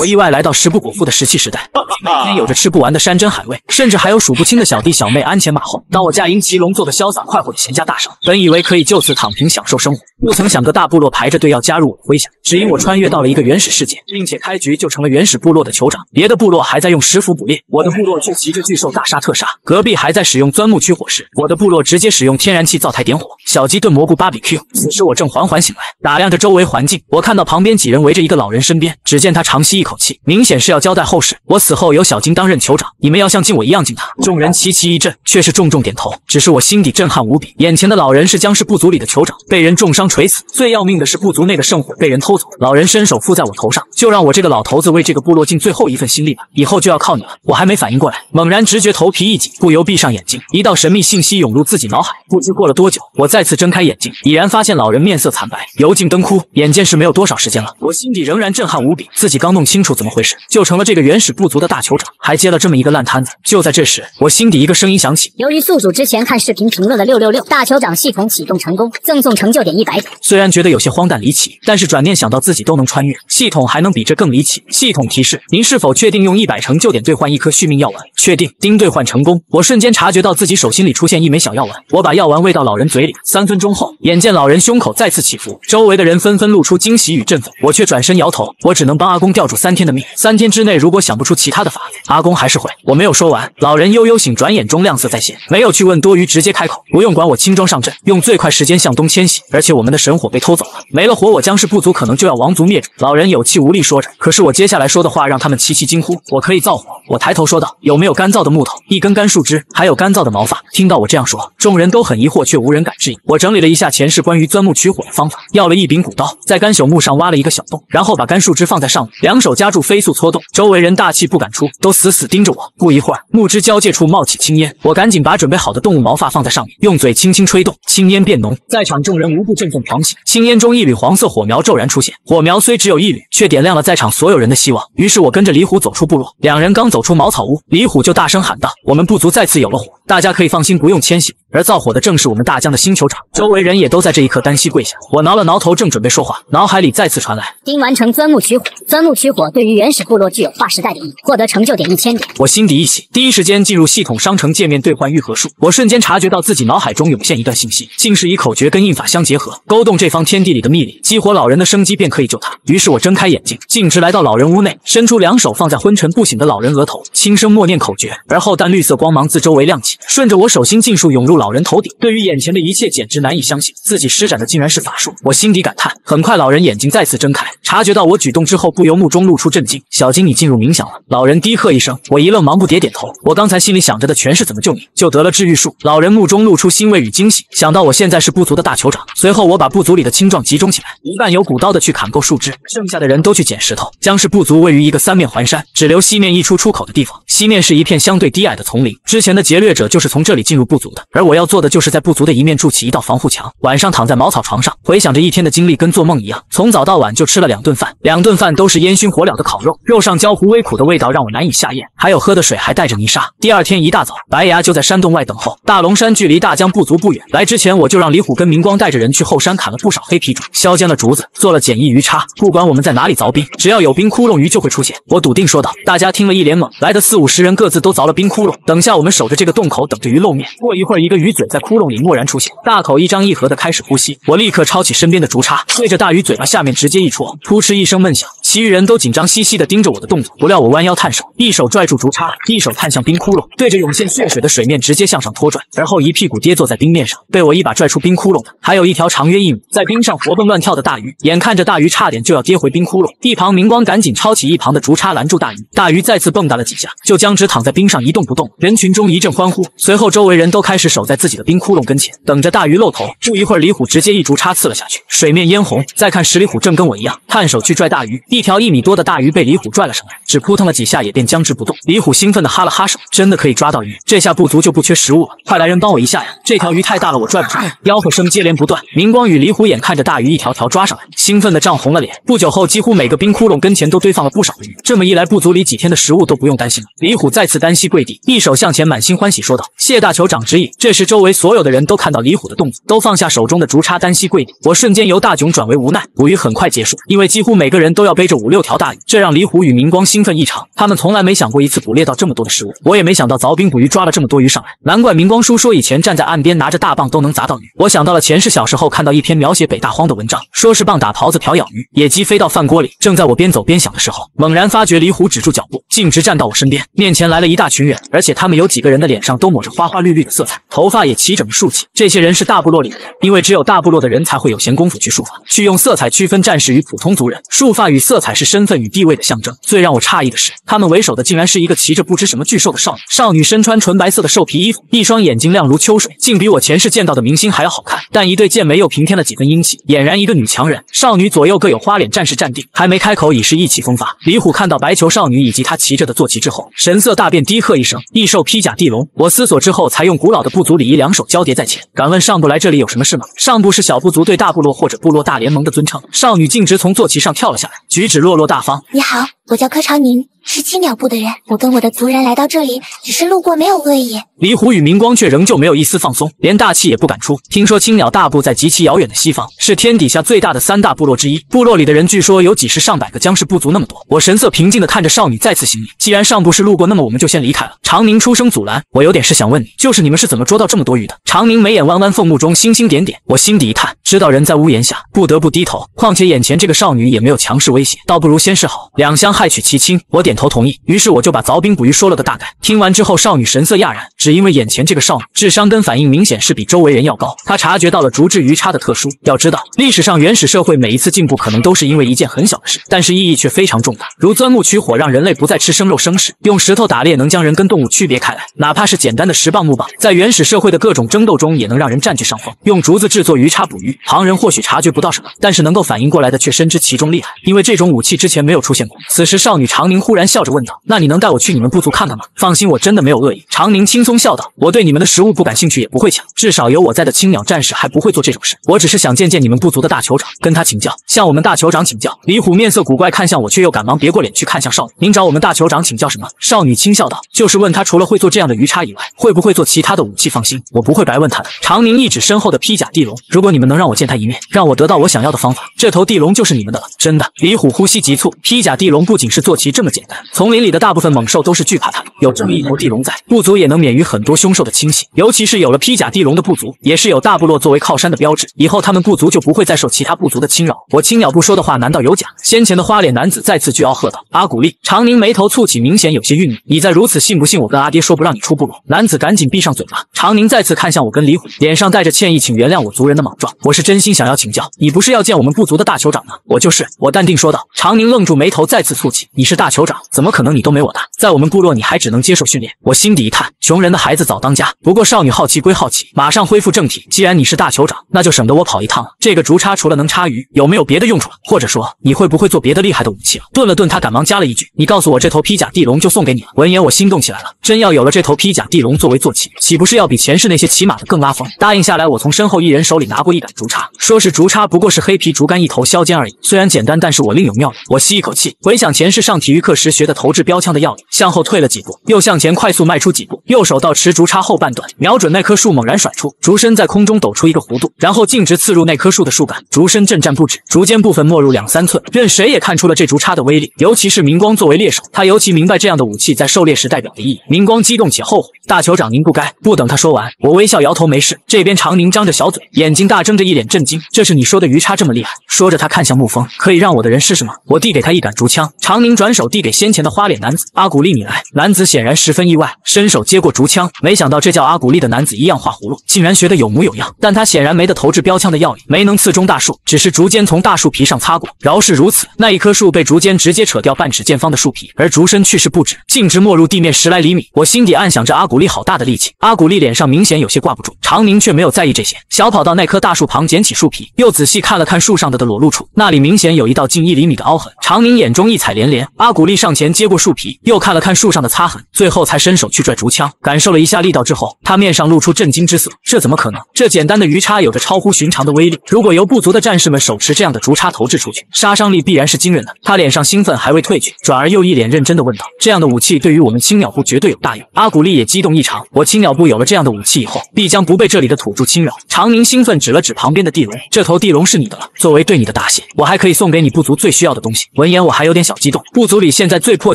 我意外来到食不果腹的石器时代，每天有着吃不完的山珍海味，甚至还有数不清的小弟小妹鞍前马后。当我驾鹰骑龙，做的潇洒快活的闲家大少，本以为可以就此躺平享受生活，不曾想个大部落排着队要加入我的麾下，只因我穿越到了一个原始世界，并且开局就成了原始部落的酋长。别的部落还在用石斧捕猎，我的部落却骑着巨兽大杀特杀。隔壁还在使用钻木取火时，我的部落直接使用天然气灶台点火，小鸡炖蘑菇，芭比 Q。此时我正缓缓醒来，打量着周围环境，我看到旁边几人围着一个老人身边，只见他长吸一口。口气明显是要交代后事，我死后由小金担任酋长，你们要像敬我一样敬他。众人齐齐一震，却是重重点头。只是我心底震撼无比，眼前的老人是僵尸部族里的酋长，被人重伤垂死。最要命的是部族内的圣火被人偷走。老人伸手附在我头上，就让我这个老头子为这个部落尽最后一份心力吧，以后就要靠你了。我还没反应过来，猛然直觉头皮一紧，不由闭上眼睛，一道神秘信息涌入自己脑海。不知过了多久，我再次睁开眼睛，已然发现老人面色惨白，油尽灯枯，眼见是没有多少时间了。我心底仍然震撼无比，自己刚弄清。清楚怎么回事，就成了这个原始部族的大酋长，还接了这么一个烂摊子。就在这时，我心底一个声音响起。由于宿主之前看视频评论了六六六，大酋长系统启动成功，赠送成就点一百点。虽然觉得有些荒诞离奇，但是转念想到自己都能穿越，系统还能比这更离奇。系统提示：您是否确定用一百成就点兑换一颗续命药丸？确定，丁兑换成功。我瞬间察觉到自己手心里出现一枚小药丸，我把药丸喂到老人嘴里。三分钟后，眼见老人胸口再次起伏，周围的人纷纷露出惊喜与振奋，我却转身摇头。我只能帮阿公吊住三。三天的命，三天之内如果想不出其他的法子，阿公还是会。我没有说完，老人悠悠醒，转眼中亮色再现，没有去问多余，直接开口：“不用管我，轻装上阵，用最快时间向东迁徙。而且我们的神火被偷走了，没了火，我将是部族可能就要亡族灭种。”老人有气无力说着。可是我接下来说的话让他们齐齐惊呼：“我可以造火！”我抬头说道：“有没有干燥的木头？一根干树枝，还有干燥的毛发？”听到我这样说，众人都很疑惑，却无人敢质疑。我整理了一下前世关于钻木取火的方法，要了一柄骨刀，在干朽木上挖了一个小洞，然后把干树枝放在上面，两手。夹住，飞速搓动，周围人大气不敢出，都死死盯着我。不一会儿，木枝交界处冒起青烟，我赶紧把准备好的动物毛发放在上面，用嘴轻轻吹动，青烟变浓。在场众人无不振奋狂喜。青烟中一缕黄色火苗骤然出现，火苗虽只有一缕，却点亮了在场所有人的希望。于是我跟着李虎走出部落，两人刚走出茅草屋，李虎就大声喊道：“我们部族再次有了火，大家可以放心，不用迁徙。”而造火的正是我们大疆的新酋长。周围人也都在这一刻单膝跪下。我挠了挠头，正准备说话，脑海里再次传来：“丁完成钻木取火，钻木取火。”对于原始部落具有划时代的意义，获得成就点一千点。我心底一喜，第一时间进入系统商城界面兑换愈合术。我瞬间察觉到自己脑海中涌现一段信息，竟是以口诀跟印法相结合，勾动这方天地里的秘力，激活老人的生机便可以救他。于是我睁开眼睛，径直来到老人屋内，伸出两手放在昏沉不醒的老人额头，轻声默念口诀，而后淡绿色光芒自周围亮起，顺着我手心尽数涌入老人头顶。对于眼前的一切简直难以相信，自己施展的竟然是法术。我心底感叹。很快老人眼睛再次睁开，察觉到我举动之后，不由目中。露出震惊，小金，你进入冥想了。老人低喝一声，我一愣，忙不迭点头。我刚才心里想着的全是怎么救你，就得了治愈术。老人目中露出欣慰与惊喜，想到我现在是部族的大酋长。随后，我把部族里的青壮集中起来，一半有骨刀的去砍够树枝，剩下的人都去捡石头。将是部族位于一个三面环山，只留西面一出出口的地方。西面是一片相对低矮的丛林，之前的劫掠者就是从这里进入部族的。而我要做的就是在部族的一面筑起一道防护墙。晚上躺在茅草床上，回想着一天的经历，跟做梦一样。从早到晚就吃了两顿饭，两顿饭都是烟熏火。火燎的烤肉，肉上焦糊微苦的味道让我难以下咽，还有喝的水还带着泥沙。第二天一大早，白牙就在山洞外等候。大龙山距离大江不足不远，来之前我就让李虎跟明光带着人去后山砍了不少黑皮竹，削尖了竹子做了简易鱼叉。不管我们在哪里凿冰，只要有冰窟窿鱼就会出现。我笃定说道。大家听了一脸懵。来的四五十人各自都凿了冰窟窿，等下我们守着这个洞口等着鱼露面。过一会儿，一个鱼嘴在窟窿里蓦然出现，大口一张一合的开始呼吸。我立刻抄起身边的竹叉，对着大鱼嘴巴下面直接一戳，扑哧一声闷响，其余人都紧。紧张兮兮地盯着我的动作，不料我弯腰探手，一手拽住竹叉，一手探向冰窟窿，对着涌现血水的水面直接向上拖拽，而后一屁股跌坐在冰面上，被我一把拽出冰窟窿的，还有一条长约一米，在冰上活蹦乱跳的大鱼。眼看着大鱼差点就要跌回冰窟窿，一旁明光赶紧抄起一旁的竹叉拦住大鱼，大鱼再次蹦跶了几下，就僵直躺在冰上一动不动。人群中一阵欢呼，随后周围人都开始守在自己的冰窟窿跟前，等着大鱼露头。不一会儿，李虎直接一竹叉刺了下去，水面嫣红。再看十里虎正跟我一样探手去拽大鱼，一条一米多的。大鱼被李虎拽了上来，只扑腾了几下也便僵直不动。李虎兴奋地哈了哈手，真的可以抓到鱼，这下部族就不缺食物了。快来人帮我一下呀！这条鱼太大了，我拽不住。吆喝声接连不断。明光与李虎眼看着大鱼一条条抓上来，兴奋的涨红了脸。不久后，几乎每个冰窟窿跟前都堆放了不少的鱼。这么一来，不足里几天的食物都不用担心了。李虎再次单膝跪地，一手向前，满心欢喜说道：“谢大酋长指引。”这时，周围所有的人都看到李虎的动作，都放下手中的竹叉，单膝跪地。我瞬间由大窘转为无奈。捕鱼很快结束，因为几乎每个人都要背着五六条大。这让李虎与明光兴奋异常，他们从来没想过一次捕猎到这么多的食物。我也没想到凿冰捕鱼抓了这么多鱼上来，难怪明光叔说以前站在岸边拿着大棒都能砸到鱼。我想到了前世小时候看到一篇描写北大荒的文章，说是棒打狍子瓢舀鱼，野鸡飞到饭锅里。正在我边走边想的时候，猛然发觉李虎止住脚步，径直站到我身边，面前来了一大群人，而且他们有几个人的脸上都抹着花花绿绿的色彩，头发也齐整竖起。这些人是大部落里的，人，因为只有大部落的人才会有闲工夫去束发，去用色彩区分战士与普通族人。束发与色彩是身份。与地位的象征。最让我诧异的是，他们为首的竟然是一个骑着不知什么巨兽的少女。少女身穿纯白色的兽皮衣服，一双眼睛亮如秋水，竟比我前世见到的明星还要好看。但一对剑眉又平添了几分英气，俨然一个女强人。少女左右各有花脸战士站定，还没开口，已是意气风发。李虎看到白球少女以及她骑着的坐骑之后，神色大变，低喝一声：“异兽披甲地龙。”我思索之后，才用古老的部族礼仪，两手交叠在前，敢问上部来这里有什么事吗？上部是小部族对大部落或者部落大联盟的尊称。少女径直从坐骑上跳了下来，举止落落大方。你好。我叫柯长宁，是青鸟部的人。我跟我的族人来到这里，只是路过，没有恶意。离虎与明光却仍旧没有一丝放松，连大气也不敢出。听说青鸟大部在极其遥远的西方，是天底下最大的三大部落之一。部落里的人据说有几十上百个，将是不足那么多。我神色平静的看着少女，再次行礼。既然上部是路过，那么我们就先离开了。长宁出声阻拦，我有点事想问你，就是你们是怎么捉到这么多鱼的？长宁眉眼弯弯，凤目中星星点点。我心底一叹，知道人在屋檐下，不得不低头。况且眼前这个少女也没有强势威胁，倒不如先示好，两相。害取其轻，我点头同意。于是我就把凿冰捕鱼说了个大概。听完之后，少女神色讶然，只因为眼前这个少女智商跟反应明显是比周围人要高。她察觉到了竹制鱼叉的特殊。要知道，历史上原始社会每一次进步，可能都是因为一件很小的事，但是意义却非常重大。如钻木取火，让人类不再吃生肉生食；用石头打猎，能将人跟动物区别开来。哪怕是简单的石棒木棒，在原始社会的各种争斗中，也能让人占据上风。用竹子制作鱼叉捕鱼，旁人或许察觉不到什么，但是能够反应过来的，却深知其中厉害。因为这种武器之前没有出现过。此时，少女长宁忽然笑着问道：“那你能带我去你们部族看看吗？放心，我真的没有恶意。”长宁轻松笑道：“我对你们的食物不感兴趣，也不会抢。至少有我在的青鸟战士还不会做这种事。我只是想见见你们部族的大酋长，跟他请教。向我们大酋长请教。”李虎面色古怪，看向我，却又赶忙别过脸去看向少女：“您找我们大酋长请教什么？”少女轻笑道：“就是问他，除了会做这样的鱼叉以外，会不会做其他的武器？放心，我不会白问他的。”长宁一指身后的披甲地龙：“如果你们能让我见他一面，让我得到我想要的方法，这头地龙就是你们的了。”真的。李虎呼吸急促，披甲地龙。不仅是坐骑这么简单，丛林里的大部分猛兽都是惧怕它的。有这么一头地龙在，部族也能免于很多凶兽的侵袭。尤其是有了披甲地龙的部族，也是有大部落作为靠山的标志，以后他们部族就不会再受其他部族的侵扰。我青鸟不说的话难道有假？先前的花脸男子再次巨傲喝道：“阿古丽，长宁眉头蹙起，明显有些愠怒。你再如此，信不信我跟阿爹说不让你出部落？”男子赶紧闭上嘴巴。长宁再次看向我跟李虎，脸上带着歉意：“请原谅我族人的莽撞，我是真心想要请教。你不是要见我们部族的大酋长吗？我就是。”我淡定说道。长宁愣住，眉头再次。父亲，你是大酋长，怎么可能你都没我大？在我们部落，你还只能接受训练。我心底一叹，穷人的孩子早当家。不过少女好奇归好奇，马上恢复正题。既然你是大酋长，那就省得我跑一趟了。这个竹叉除了能插鱼，有没有别的用处了？或者说你会不会做别的厉害的武器了？顿了顿，他赶忙加了一句：“你告诉我这头披甲地龙就送给你了。”闻言我心动起来了，真要有了这头披甲地龙作为坐骑，岂不是要比前世那些骑马的更拉风？答应下来，我从身后一人手里拿过一杆竹叉，说是竹叉，不过是黑皮竹竿一头削尖而已。虽然简单，但是我另有妙用。我吸一口气，回想。前是上体育课时学的投掷标枪的要领，向后退了几步，又向前快速迈出几步，右手到持竹叉后半段，瞄准那棵树猛然甩出，竹身在空中抖出一个弧度，然后径直刺入那棵树的树干，竹身震颤不止，竹尖部分没入两三寸，任谁也看出了这竹叉的威力。尤其是明光作为猎手，他尤其明白这样的武器在狩猎时代表的意义。明光激动且后悔：“大酋长，您不该。”不等他说完，我微笑摇头：“没事。”这边长宁张着小嘴，眼睛大睁着，一脸震惊：“这是你说的鱼叉这么厉害？”说着，他看向沐风：“可以让我的人试试吗？”我递给他一杆竹枪。长宁转手递给先前的花脸男子阿古丽，你来。男子显然十分意外，伸手接过竹枪。没想到这叫阿古丽的男子一样画葫芦，竟然学得有模有样。但他显然没得投掷标枪的要领，没能刺中大树，只是竹尖从大树皮上擦过。饶是如此，那一棵树被竹尖直接扯掉半指见方的树皮，而竹身去是不止，径直没入地面十来厘米。我心底暗想着，阿古丽好大的力气。阿古丽脸上明显有些挂不住，长宁却没有在意这些，小跑到那棵大树旁捡起树皮，又仔细看了看树上的的裸露处，那里明显有一道近一厘米的凹痕。长宁眼中一踩。连连，阿古丽上前接过树皮，又看了看树上的擦痕，最后才伸手去拽竹枪，感受了一下力道之后，他面上露出震惊之色。这怎么可能？这简单的鱼叉有着超乎寻常的威力。如果由部族的战士们手持这样的竹叉投掷出去，杀伤力必然是惊人的。他脸上兴奋还未褪去，转而又一脸认真的问道：“这样的武器对于我们青鸟部绝对有大用。”阿古丽也激动异常。我青鸟部有了这样的武器以后，必将不被这里的土著侵扰。长宁兴奋指了指旁边的地龙：“这头地龙是你的了，作为对你的答谢，我还可以送给你部族最需要的东西。”闻言，我还有点小。激动，部族里现在最迫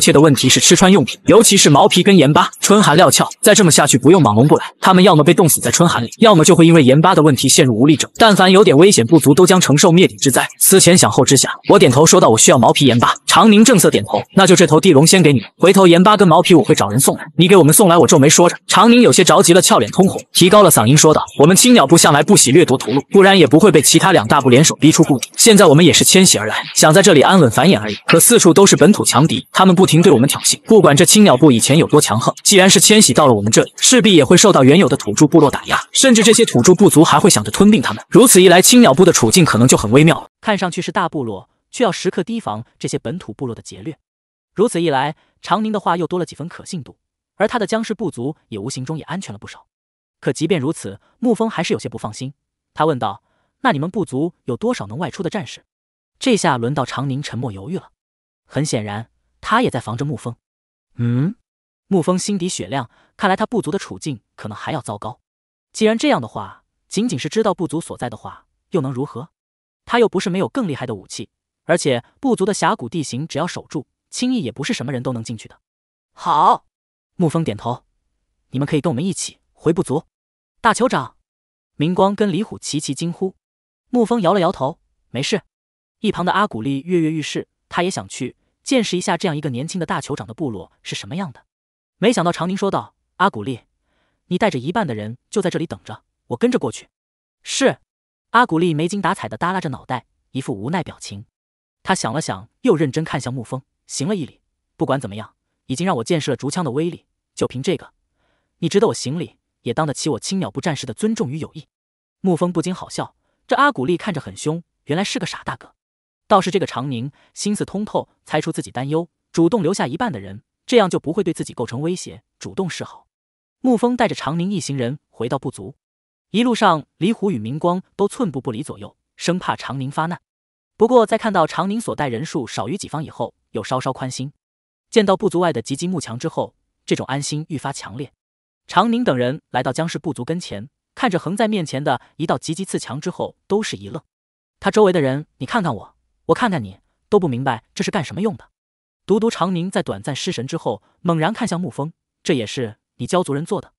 切的问题是吃穿用品，尤其是毛皮跟盐巴。春寒料峭，再这么下去，不用莽龙不来，他们要么被冻死在春寒里，要么就会因为盐巴的问题陷入无力症。但凡有点危险，部族都将承受灭顶之灾。思前想后之下，我点头说道：“我需要毛皮、盐巴。”长宁正色点头：“那就这头地龙先给你，回头盐巴跟毛皮我会找人送来。你给我们送来。”我皱眉说着，长宁有些着急了，俏脸通红，提高了嗓音说道：“我们青鸟部向来不喜掠夺屠戮，不然也不会被其他两大部联手逼出故地。现在我们也是迁徙而来，想在这里安稳繁衍而已。可四处。”都是本土强敌，他们不停对我们挑衅。不管这青鸟部以前有多强横，既然是迁徙到了我们这里，势必也会受到原有的土著部落打压，甚至这些土著部族还会想着吞并他们。如此一来，青鸟部的处境可能就很微妙了。看上去是大部落，却要时刻提防这些本土部落的劫掠。如此一来，长宁的话又多了几分可信度，而他的江氏部族也无形中也安全了不少。可即便如此，沐风还是有些不放心。他问道：“那你们部族有多少能外出的战士？”这下轮到长宁沉默犹豫了。很显然，他也在防着沐风。嗯，沐风心底雪亮，看来他部族的处境可能还要糟糕。既然这样的话，仅仅是知道部族所在的话，又能如何？他又不是没有更厉害的武器，而且部族的峡谷地形，只要守住，轻易也不是什么人都能进去的。好，沐风点头，你们可以跟我们一起回部族。大酋长，明光跟李虎齐齐惊呼。沐风摇了摇头，没事。一旁的阿古丽跃跃欲试。他也想去见识一下这样一个年轻的大酋长的部落是什么样的。没想到长宁说道：“阿古丽，你带着一半的人就在这里等着，我跟着过去。”是。阿古丽没精打采的耷拉着脑袋，一副无奈表情。他想了想，又认真看向沐风，行了一礼：“不管怎么样，已经让我见识了竹枪的威力。就凭这个，你值得我行礼，也当得起我青鸟部战士的尊重与友谊。”沐风不禁好笑，这阿古丽看着很凶，原来是个傻大哥。倒是这个长宁心思通透，猜出自己担忧，主动留下一半的人，这样就不会对自己构成威胁，主动示好。沐风带着长宁一行人回到部族，一路上李虎与明光都寸步不离左右，生怕长宁发难。不过在看到长宁所带人数少于几方以后，又稍稍宽心。见到部族外的吉吉木墙之后，这种安心愈发强烈。长宁等人来到僵氏部族跟前，看着横在面前的一道吉吉刺墙之后，都是一愣。他周围的人，你看看我。我看看你都不明白这是干什么用的。独独长宁在短暂失神之后，猛然看向沐风，这也是你教族人做的。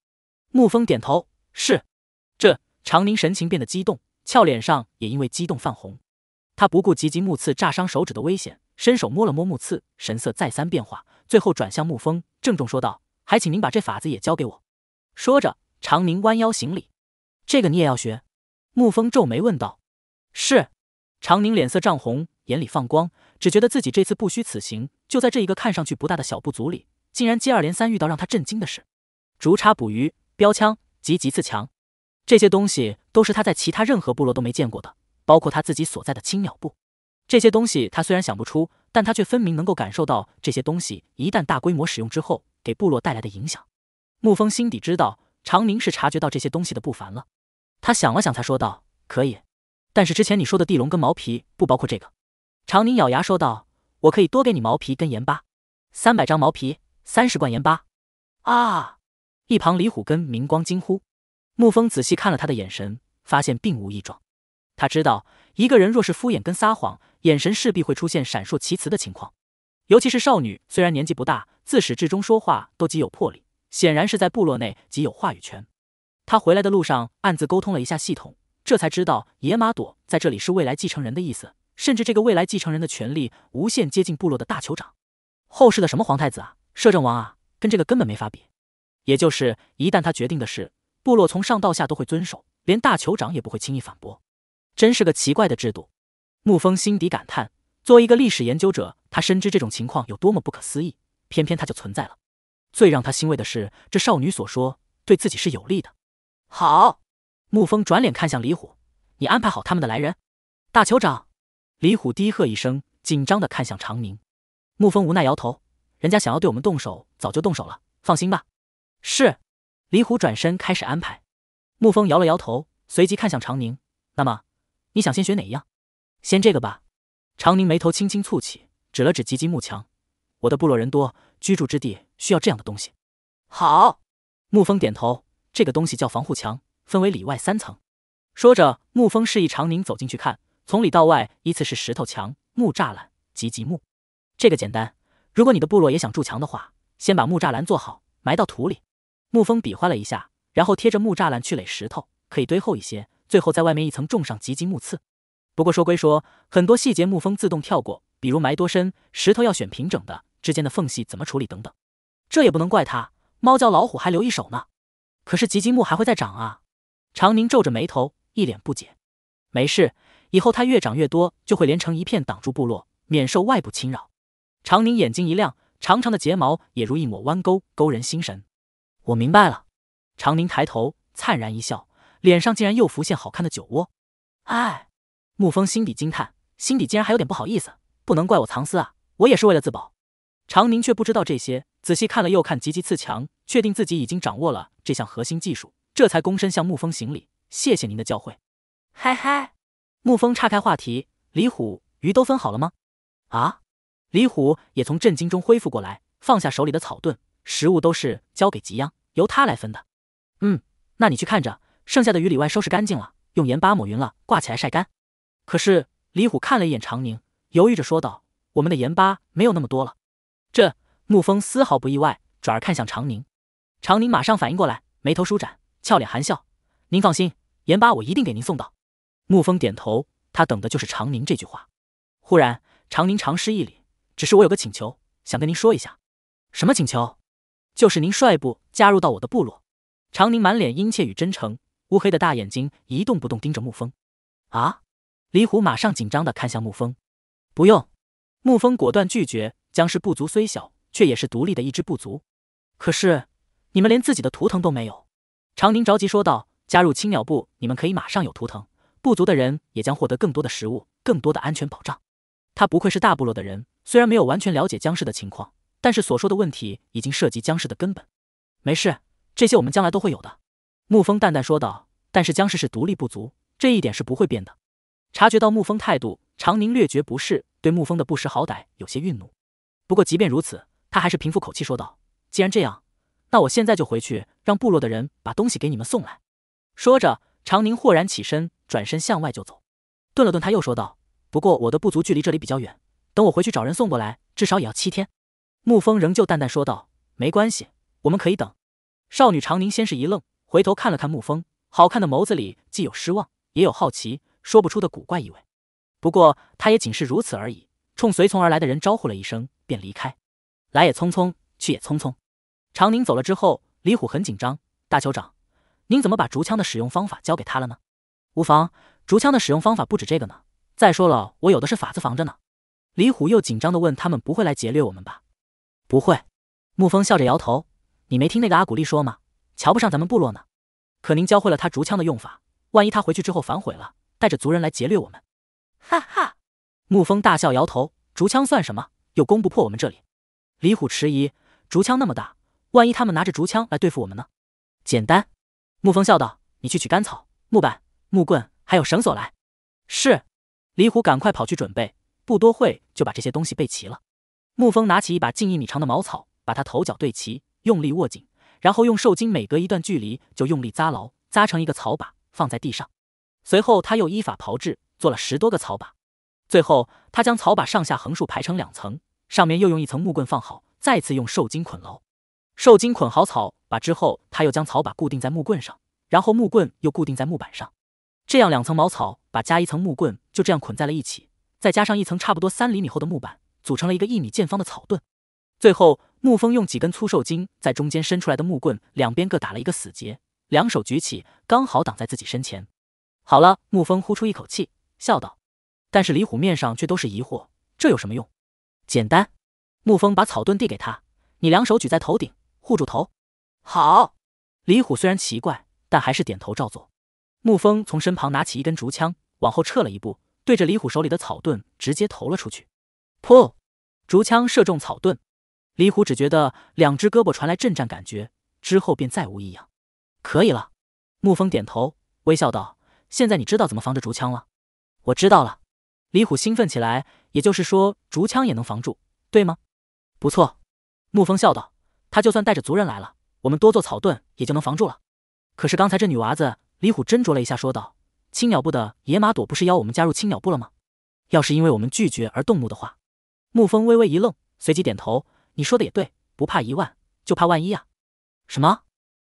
沐风点头，是。这长宁神情变得激动，俏脸上也因为激动泛红。他不顾急急木刺炸伤手指的危险，伸手摸了摸木刺，神色再三变化，最后转向沐风，郑重说道：“还请您把这法子也教给我。”说着，长宁弯腰行礼。这个你也要学？沐风皱眉问道。是。长宁脸色涨红。眼里放光，只觉得自己这次不虚此行。就在这一个看上去不大的小部族里，竟然接二连三遇到让他震惊的事：竹叉捕鱼、标枪及几次墙，这些东西都是他在其他任何部落都没见过的，包括他自己所在的青鸟部。这些东西他虽然想不出，但他却分明能够感受到这些东西一旦大规模使用之后给部落带来的影响。沐风心底知道，长宁是察觉到这些东西的不凡了。他想了想，才说道：“可以，但是之前你说的地龙跟毛皮不包括这个。”常宁咬牙说道：“我可以多给你毛皮跟盐巴，三百张毛皮，三十罐盐巴。”啊！一旁李虎跟明光惊呼。沐风仔细看了他的眼神，发现并无异状。他知道，一个人若是敷衍跟撒谎，眼神势必会出现闪烁其词的情况。尤其是少女，虽然年纪不大，自始至终说话都极有魄力，显然是在部落内极有话语权。他回来的路上暗自沟通了一下系统，这才知道野马朵在这里是未来继承人的意思。甚至这个未来继承人的权力无限接近部落的大酋长，后世的什么皇太子啊、摄政王啊，跟这个根本没法比。也就是一旦他决定的事，部落从上到下都会遵守，连大酋长也不会轻易反驳。真是个奇怪的制度，沐风心底感叹。作为一个历史研究者，他深知这种情况有多么不可思议，偏偏它就存在了。最让他欣慰的是，这少女所说对自己是有利的。好，沐风转脸看向李虎：“你安排好他们的来人，大酋长。”李虎低喝一声，紧张的看向长宁。沐风无奈摇头：“人家想要对我们动手，早就动手了。放心吧。”是。李虎转身开始安排。沐风摇了摇头，随即看向长宁：“那么，你想先学哪一样？先这个吧。”长宁眉头轻轻蹙起，指了指吉吉木墙：“我的部落人多，居住之地需要这样的东西。”好。沐风点头：“这个东西叫防护墙，分为里外三层。”说着，沐风示意长宁走进去看。从里到外依次是石头墙、木栅栏及积木，这个简单。如果你的部落也想筑墙的话，先把木栅栏做好，埋到土里。沐风比划了一下，然后贴着木栅栏去垒石头，可以堆厚一些，最后在外面一层种上吉吉木刺。不过说归说，很多细节沐风自动跳过，比如埋多深、石头要选平整的、之间的缝隙怎么处理等等。这也不能怪他，猫教老虎还留一手呢。可是吉吉木还会再长啊！长宁皱着眉头，一脸不解。没事。以后它越长越多，就会连成一片，挡住部落，免受外部侵扰。长宁眼睛一亮，长长的睫毛也如一抹弯钩，勾人心神。我明白了。长宁抬头灿然一笑，脸上竟然又浮现好看的酒窝。哎，沐风心底惊叹，心底竟然还有点不好意思。不能怪我藏私啊，我也是为了自保。长宁却不知道这些，仔细看了又看，急急自强，确定自己已经掌握了这项核心技术，这才躬身向沐风行礼，谢谢您的教诲。嗨嗨。沐风岔开话题：“李虎，鱼都分好了吗？”啊！李虎也从震惊中恢复过来，放下手里的草盾，食物都是交给吉央，由他来分的。嗯，那你去看着，剩下的鱼里外收拾干净了，用盐巴抹匀了，挂起来晒干。可是，李虎看了一眼长宁，犹豫着说道：“我们的盐巴没有那么多了。”这沐风丝毫不意外，转而看向长宁。长宁马上反应过来，眉头舒展，俏脸含笑：“您放心，盐巴我一定给您送到。”沐风点头，他等的就是长宁这句话。忽然，长宁长施一礼，只是我有个请求，想跟您说一下。什么请求？就是您率部加入到我的部落。长宁满脸殷切与真诚，乌黑的大眼睛一动不动盯着沐风。啊！李虎马上紧张的看向沐风。不用！沐风果断拒绝。僵尸部族虽小，却也是独立的一支部族。可是，你们连自己的图腾都没有。长宁着急说道：“加入青鸟部，你们可以马上有图腾。”部族的人也将获得更多的食物，更多的安全保障。他不愧是大部落的人，虽然没有完全了解僵氏的情况，但是所说的问题已经涉及僵氏的根本。没事，这些我们将来都会有的。沐风淡淡说道。但是僵氏是独立部族，这一点是不会变的。察觉到沐风态度，常宁略觉不适，对沐风的不识好歹有些愠怒。不过即便如此，他还是平复口气说道：“既然这样，那我现在就回去，让部落的人把东西给你们送来。”说着，常宁豁然起身。转身向外就走，顿了顿，他又说道：“不过我的部族距离这里比较远，等我回去找人送过来，至少也要七天。”沐风仍旧淡淡说道：“没关系，我们可以等。”少女长宁先是一愣，回头看了看沐风，好看的眸子里既有失望，也有好奇，说不出的古怪意味。不过他也仅是如此而已，冲随从而来的人招呼了一声，便离开。来也匆匆，去也匆匆。长宁走了之后，李虎很紧张：“大酋长，您怎么把竹枪的使用方法交给他了呢？”无妨，竹枪的使用方法不止这个呢。再说了，我有的是法子防着呢。李虎又紧张的问：“他们不会来劫掠我们吧？”“不会。”沐风笑着摇头。“你没听那个阿古丽说吗？瞧不上咱们部落呢。可您教会了他竹枪的用法，万一他回去之后反悔了，带着族人来劫掠我们。”“哈哈！”沐风大笑，摇头。“竹枪算什么？又攻不破我们这里。”李虎迟疑：“竹枪那么大，万一他们拿着竹枪来对付我们呢？”“简单。”沐风笑道：“你去取干草、木板。”木棍还有绳索来，是李虎，赶快跑去准备。不多会就把这些东西备齐了。沐风拿起一把近一米长的茅草，把它头脚对齐，用力握紧，然后用兽筋每隔一段距离就用力扎牢，扎成一个草把放在地上。随后他又依法炮制，做了十多个草把。最后他将草把上下横竖排成两层，上面又用一层木棍放好，再次用兽筋捆牢。兽筋捆好草把之后，他又将草把固定在木棍上，然后木棍又固定在木板上。这样两层茅草，把加一层木棍，就这样捆在了一起，再加上一层差不多三厘米厚的木板，组成了一个一米见方的草盾。最后，沐风用几根粗瘦筋在中间伸出来的木棍两边各打了一个死结，两手举起，刚好挡在自己身前。好了，沐风呼出一口气，笑道。但是李虎面上却都是疑惑，这有什么用？简单。沐风把草盾递给他，你两手举在头顶，护住头。好。李虎虽然奇怪，但还是点头照做。沐风从身旁拿起一根竹枪，往后撤了一步，对着李虎手里的草盾直接投了出去。噗！竹枪射中草盾，李虎只觉得两只胳膊传来震颤感觉，之后便再无异样。可以了，沐风点头微笑道：“现在你知道怎么防着竹枪了？”“我知道了。”李虎兴奋起来，“也就是说，竹枪也能防住，对吗？”“不错。”沐风笑道，“他就算带着族人来了，我们多做草盾也就能防住了。可是刚才这女娃子……”李虎斟酌了一下，说道：“青鸟部的野马朵不是邀我们加入青鸟部了吗？要是因为我们拒绝而动怒的话。”沐风微微一愣，随即点头：“你说的也对，不怕一万，就怕万一呀。”“什么？”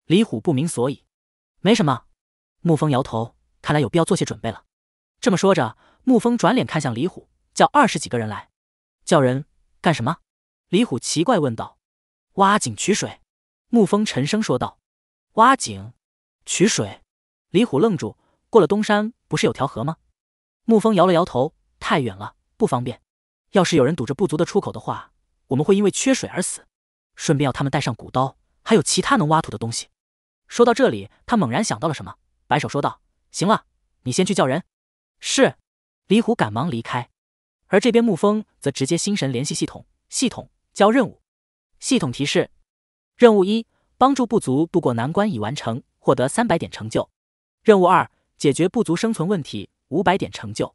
李虎不明所以。“没什么。”沐风摇头。“看来有必要做些准备了。”这么说着，沐风转脸看向李虎：“叫二十几个人来，叫人干什么？”李虎奇怪问道。“挖井取水。”沐风沉声说道。“挖井取水。”李虎愣住，过了东山不是有条河吗？沐风摇了摇头，太远了，不方便。要是有人堵着部族的出口的话，我们会因为缺水而死。顺便要他们带上古刀，还有其他能挖土的东西。说到这里，他猛然想到了什么，摆手说道：“行了，你先去叫人。”是。李虎赶忙离开，而这边沐风则直接心神联系系统，系统交任务。系统提示：任务一，帮助部族渡过难关已完成，获得三百点成就。任务二：解决部族生存问题，五百点成就。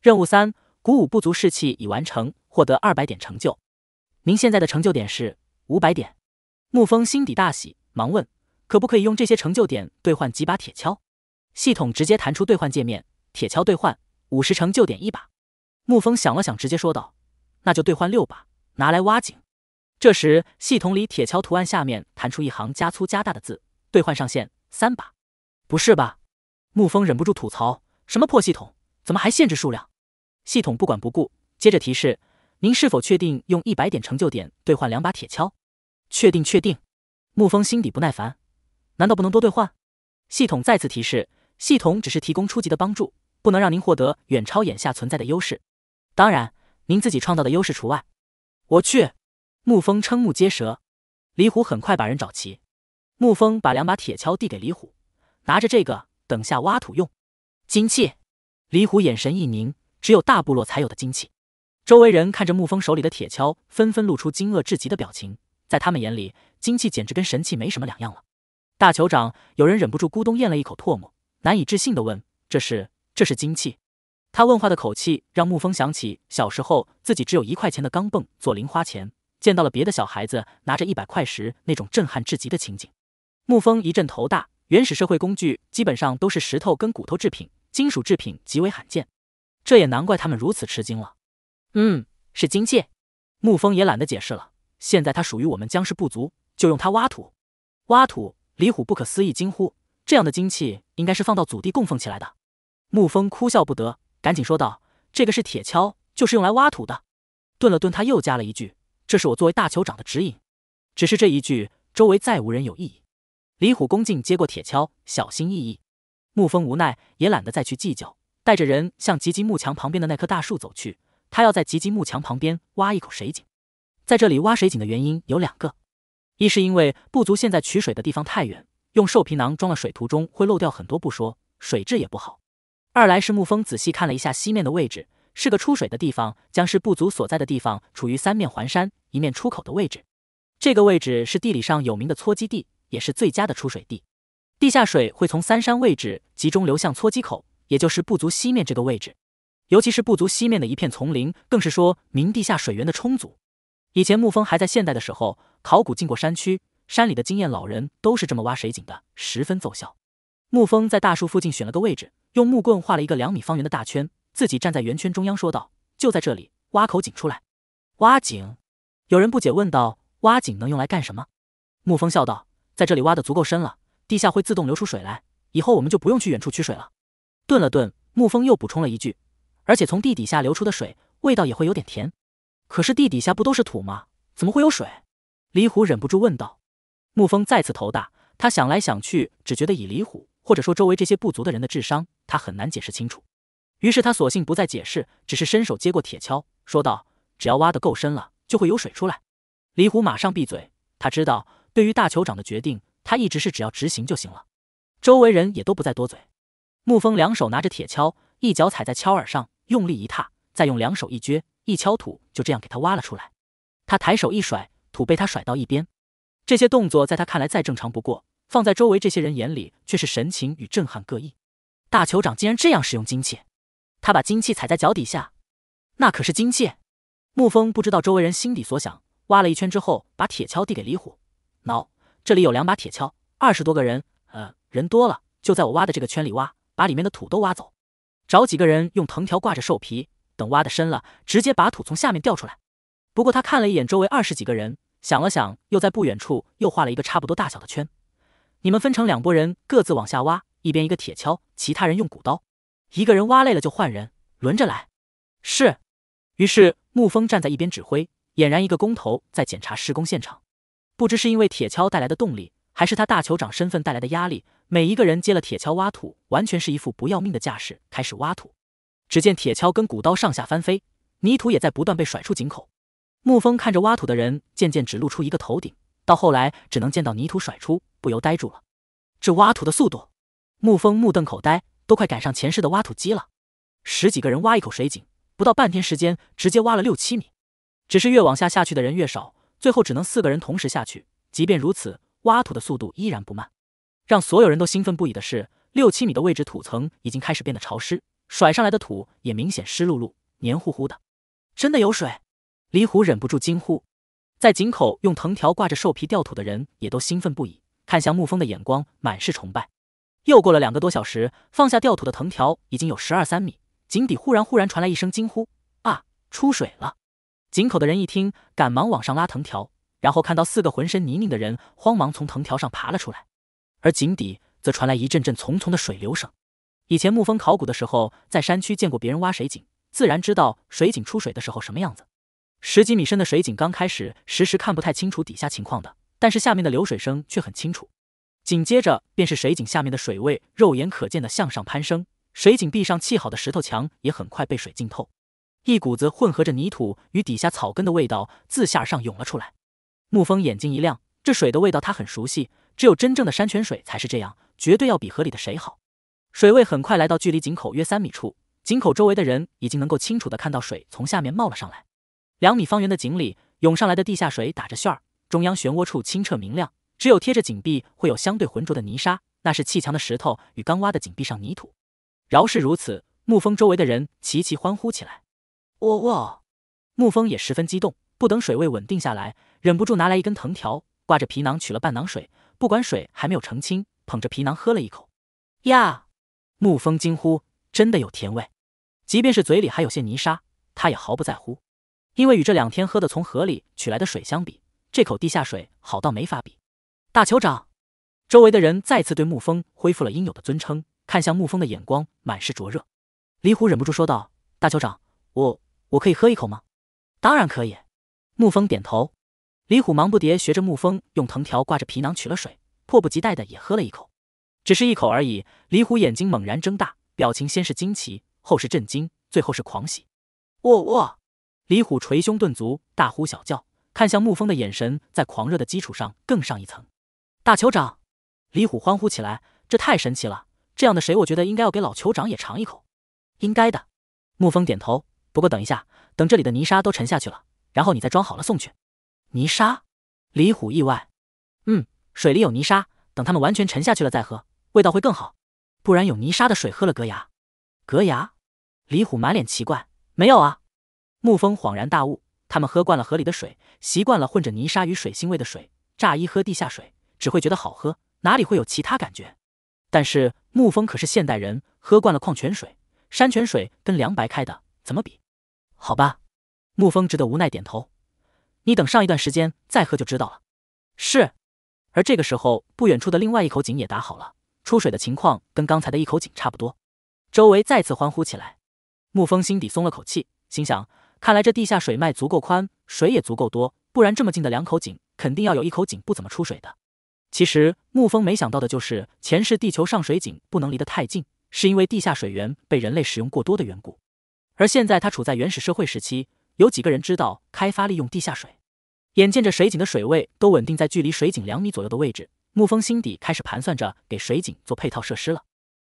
任务三：鼓舞部族士气，已完成，获得二百点成就。您现在的成就点是五百点。沐风心底大喜，忙问：“可不可以用这些成就点兑换几把铁锹？”系统直接弹出兑换界面，铁锹兑换五十成就点一把。沐风想了想，直接说道：“那就兑换六把，拿来挖井。”这时，系统里铁锹图案下面弹出一行加粗加大的字：“兑换上限三把。”不是吧？沐风忍不住吐槽：“什么破系统，怎么还限制数量？”系统不管不顾，接着提示：“您是否确定用一百点成就点兑换两把铁锹？”“确定，确定。”沐风心底不耐烦：“难道不能多兑换？”系统再次提示：“系统只是提供初级的帮助，不能让您获得远超眼下存在的优势，当然，您自己创造的优势除外。”我去！沐风瞠目结舌。李虎很快把人找齐，沐风把两把铁锹递给李虎，拿着这个。等下挖土用，金器。李虎眼神一凝，只有大部落才有的金器。周围人看着沐风手里的铁锹，纷纷露出惊愕至极的表情。在他们眼里，金器简直跟神器没什么两样了。大酋长，有人忍不住咕咚咽了一口唾沫，难以置信地问：“这是这是金器？”他问话的口气，让沐风想起小时候自己只有一块钱的钢镚做零花钱，见到了别的小孩子拿着一百块时那种震撼至极的情景。沐风一阵头大。原始社会工具基本上都是石头跟骨头制品，金属制品极为罕见，这也难怪他们如此吃惊了。嗯，是金器，沐风也懒得解释了。现在它属于我们僵尸部族，就用它挖土。挖土！李虎不可思议惊呼：“这样的金器应该是放到祖地供奉起来的。”沐风哭笑不得，赶紧说道：“这个是铁锹，就是用来挖土的。”顿了顿，他又加了一句：“这是我作为大酋长的指引。”只是这一句，周围再无人有异议。李虎恭敬接过铁锹，小心翼翼。沐风无奈，也懒得再去计较，带着人向吉吉木墙旁边的那棵大树走去。他要在吉吉木墙旁边挖一口水井。在这里挖水井的原因有两个：一是因为部族现在取水的地方太远，用兽皮囊装了水，途中会漏掉很多不说，水质也不好；二来是沐风仔细看了一下西面的位置，是个出水的地方。将是部族所在的地方处于三面环山、一面出口的位置，这个位置是地理上有名的搓积地。也是最佳的出水地，地下水会从三山位置集中流向撮机口，也就是不足西面这个位置。尤其是不足西面的一片丛林，更是说明地下水源的充足。以前沐风还在现代的时候，考古进过山区，山里的经验老人都是这么挖水井的，十分奏效。沐风在大树附近选了个位置，用木棍画了一个两米方圆的大圈，自己站在圆圈中央，说道：“就在这里挖口井出来。”挖井？有人不解问道：“挖井能用来干什么？”沐风笑道。在这里挖的足够深了，地下会自动流出水来，以后我们就不用去远处取水了。顿了顿，沐风又补充了一句：“而且从地底下流出的水味道也会有点甜。”可是地底下不都是土吗？怎么会有水？李虎忍不住问道。沐风再次头大，他想来想去，只觉得以李虎或者说周围这些部族的人的智商，他很难解释清楚。于是他索性不再解释，只是伸手接过铁锹，说道：“只要挖得够深了，就会有水出来。”李虎马上闭嘴，他知道。对于大酋长的决定，他一直是只要执行就行了。周围人也都不再多嘴。沐风两手拿着铁锹，一脚踩在锹耳上，用力一踏，再用两手一撅，一锹土就这样给他挖了出来。他抬手一甩，土被他甩到一边。这些动作在他看来再正常不过，放在周围这些人眼里却是神情与震撼各异。大酋长竟然这样使用金器，他把金器踩在脚底下，那可是金器。沐风不知道周围人心底所想，挖了一圈之后，把铁锹递给李虎。喏，这里有两把铁锹，二十多个人，呃，人多了就在我挖的这个圈里挖，把里面的土都挖走。找几个人用藤条挂着兽皮，等挖的深了，直接把土从下面掉出来。不过他看了一眼周围二十几个人，想了想，又在不远处又画了一个差不多大小的圈。你们分成两拨人，各自往下挖，一边一个铁锹，其他人用骨刀。一个人挖累了就换人，轮着来。是。于是沐风站在一边指挥，俨然一个工头在检查施工现场。不知是因为铁锹带来的动力，还是他大酋长身份带来的压力，每一个人接了铁锹挖土，完全是一副不要命的架势，开始挖土。只见铁锹跟骨刀上下翻飞，泥土也在不断被甩出井口。沐风看着挖土的人渐渐只露出一个头顶，到后来只能见到泥土甩出，不由呆住了。这挖土的速度，沐风目瞪口呆，都快赶上前世的挖土机了。十几个人挖一口水井，不到半天时间，直接挖了六七米。只是越往下下去的人越少。最后只能四个人同时下去，即便如此，挖土的速度依然不慢。让所有人都兴奋不已的是，六七米的位置土层已经开始变得潮湿，甩上来的土也明显湿漉漉、黏糊糊的。真的有水！李虎忍不住惊呼。在井口用藤条挂着兽皮吊土的人也都兴奋不已，看向沐风的眼光满是崇拜。又过了两个多小时，放下吊土的藤条已经有十二三米，井底忽然忽然传来一声惊呼：啊，出水了！井口的人一听，赶忙往上拉藤条，然后看到四个浑身泥泞的人慌忙从藤条上爬了出来，而井底则传来一阵阵淙淙的水流声。以前沐风考古的时候，在山区见过别人挖水井，自然知道水井出水的时候什么样子。十几米深的水井刚开始，时时看不太清楚底下情况的，但是下面的流水声却很清楚。紧接着便是水井下面的水位肉眼可见的向上攀升，水井壁上砌好的石头墙也很快被水浸透。一股子混合着泥土与底下草根的味道自下而上涌了出来，沐风眼睛一亮，这水的味道他很熟悉，只有真正的山泉水才是这样，绝对要比河里的水好。水位很快来到距离井口约三米处，井口周围的人已经能够清楚的看到水从下面冒了上来。两米方圆的井里，涌上来的地下水打着旋儿，中央漩涡处清澈明亮，只有贴着井壁会有相对浑浊的泥沙，那是砌墙的石头与刚挖的井壁上泥土。饶是如此，沐风周围的人齐齐欢呼起来。哇哇！沐风也十分激动，不等水位稳定下来，忍不住拿来一根藤条，挂着皮囊取了半囊水。不管水还没有澄清，捧着皮囊喝了一口，呀！沐风惊呼：“真的有甜味！”即便是嘴里还有些泥沙，他也毫不在乎，因为与这两天喝的从河里取来的水相比，这口地下水好到没法比。大酋长，周围的人再次对沐风恢复了应有的尊称，看向沐风的眼光满是灼热。李虎忍不住说道：“大酋长，我。”我可以喝一口吗？当然可以。沐风点头。李虎忙不迭学着沐风，用藤条挂着皮囊取了水，迫不及待的也喝了一口。只是一口而已。李虎眼睛猛然睁大，表情先是惊奇，后是震惊，最后是狂喜。哇哇！李虎捶胸顿足，大呼小叫，看向沐风的眼神在狂热的基础上更上一层。大酋长！李虎欢呼起来，这太神奇了！这样的水，我觉得应该要给老酋长也尝一口。应该的。沐风点头。不过等一下，等这里的泥沙都沉下去了，然后你再装好了送去。泥沙？李虎意外。嗯，水里有泥沙，等它们完全沉下去了再喝，味道会更好。不然有泥沙的水喝了隔牙。隔牙？李虎满脸奇怪。没有啊。沐风恍然大悟，他们喝惯了河里的水，习惯了混着泥沙与水腥味的水，乍一喝地下水，只会觉得好喝，哪里会有其他感觉？但是沐风可是现代人，喝惯了矿泉水、山泉水，跟凉白开的怎么比？好吧，沐风只得无奈点头。你等上一段时间再喝就知道了。是。而这个时候，不远处的另外一口井也打好了，出水的情况跟刚才的一口井差不多。周围再次欢呼起来。沐风心底松了口气，心想：看来这地下水脉足够宽，水也足够多，不然这么近的两口井，肯定要有一口井不怎么出水的。其实沐风没想到的就是，前世地球上水井不能离得太近，是因为地下水源被人类使用过多的缘故。而现在他处在原始社会时期，有几个人知道开发利用地下水？眼见着水井的水位都稳定在距离水井两米左右的位置，沐风心底开始盘算着给水井做配套设施了。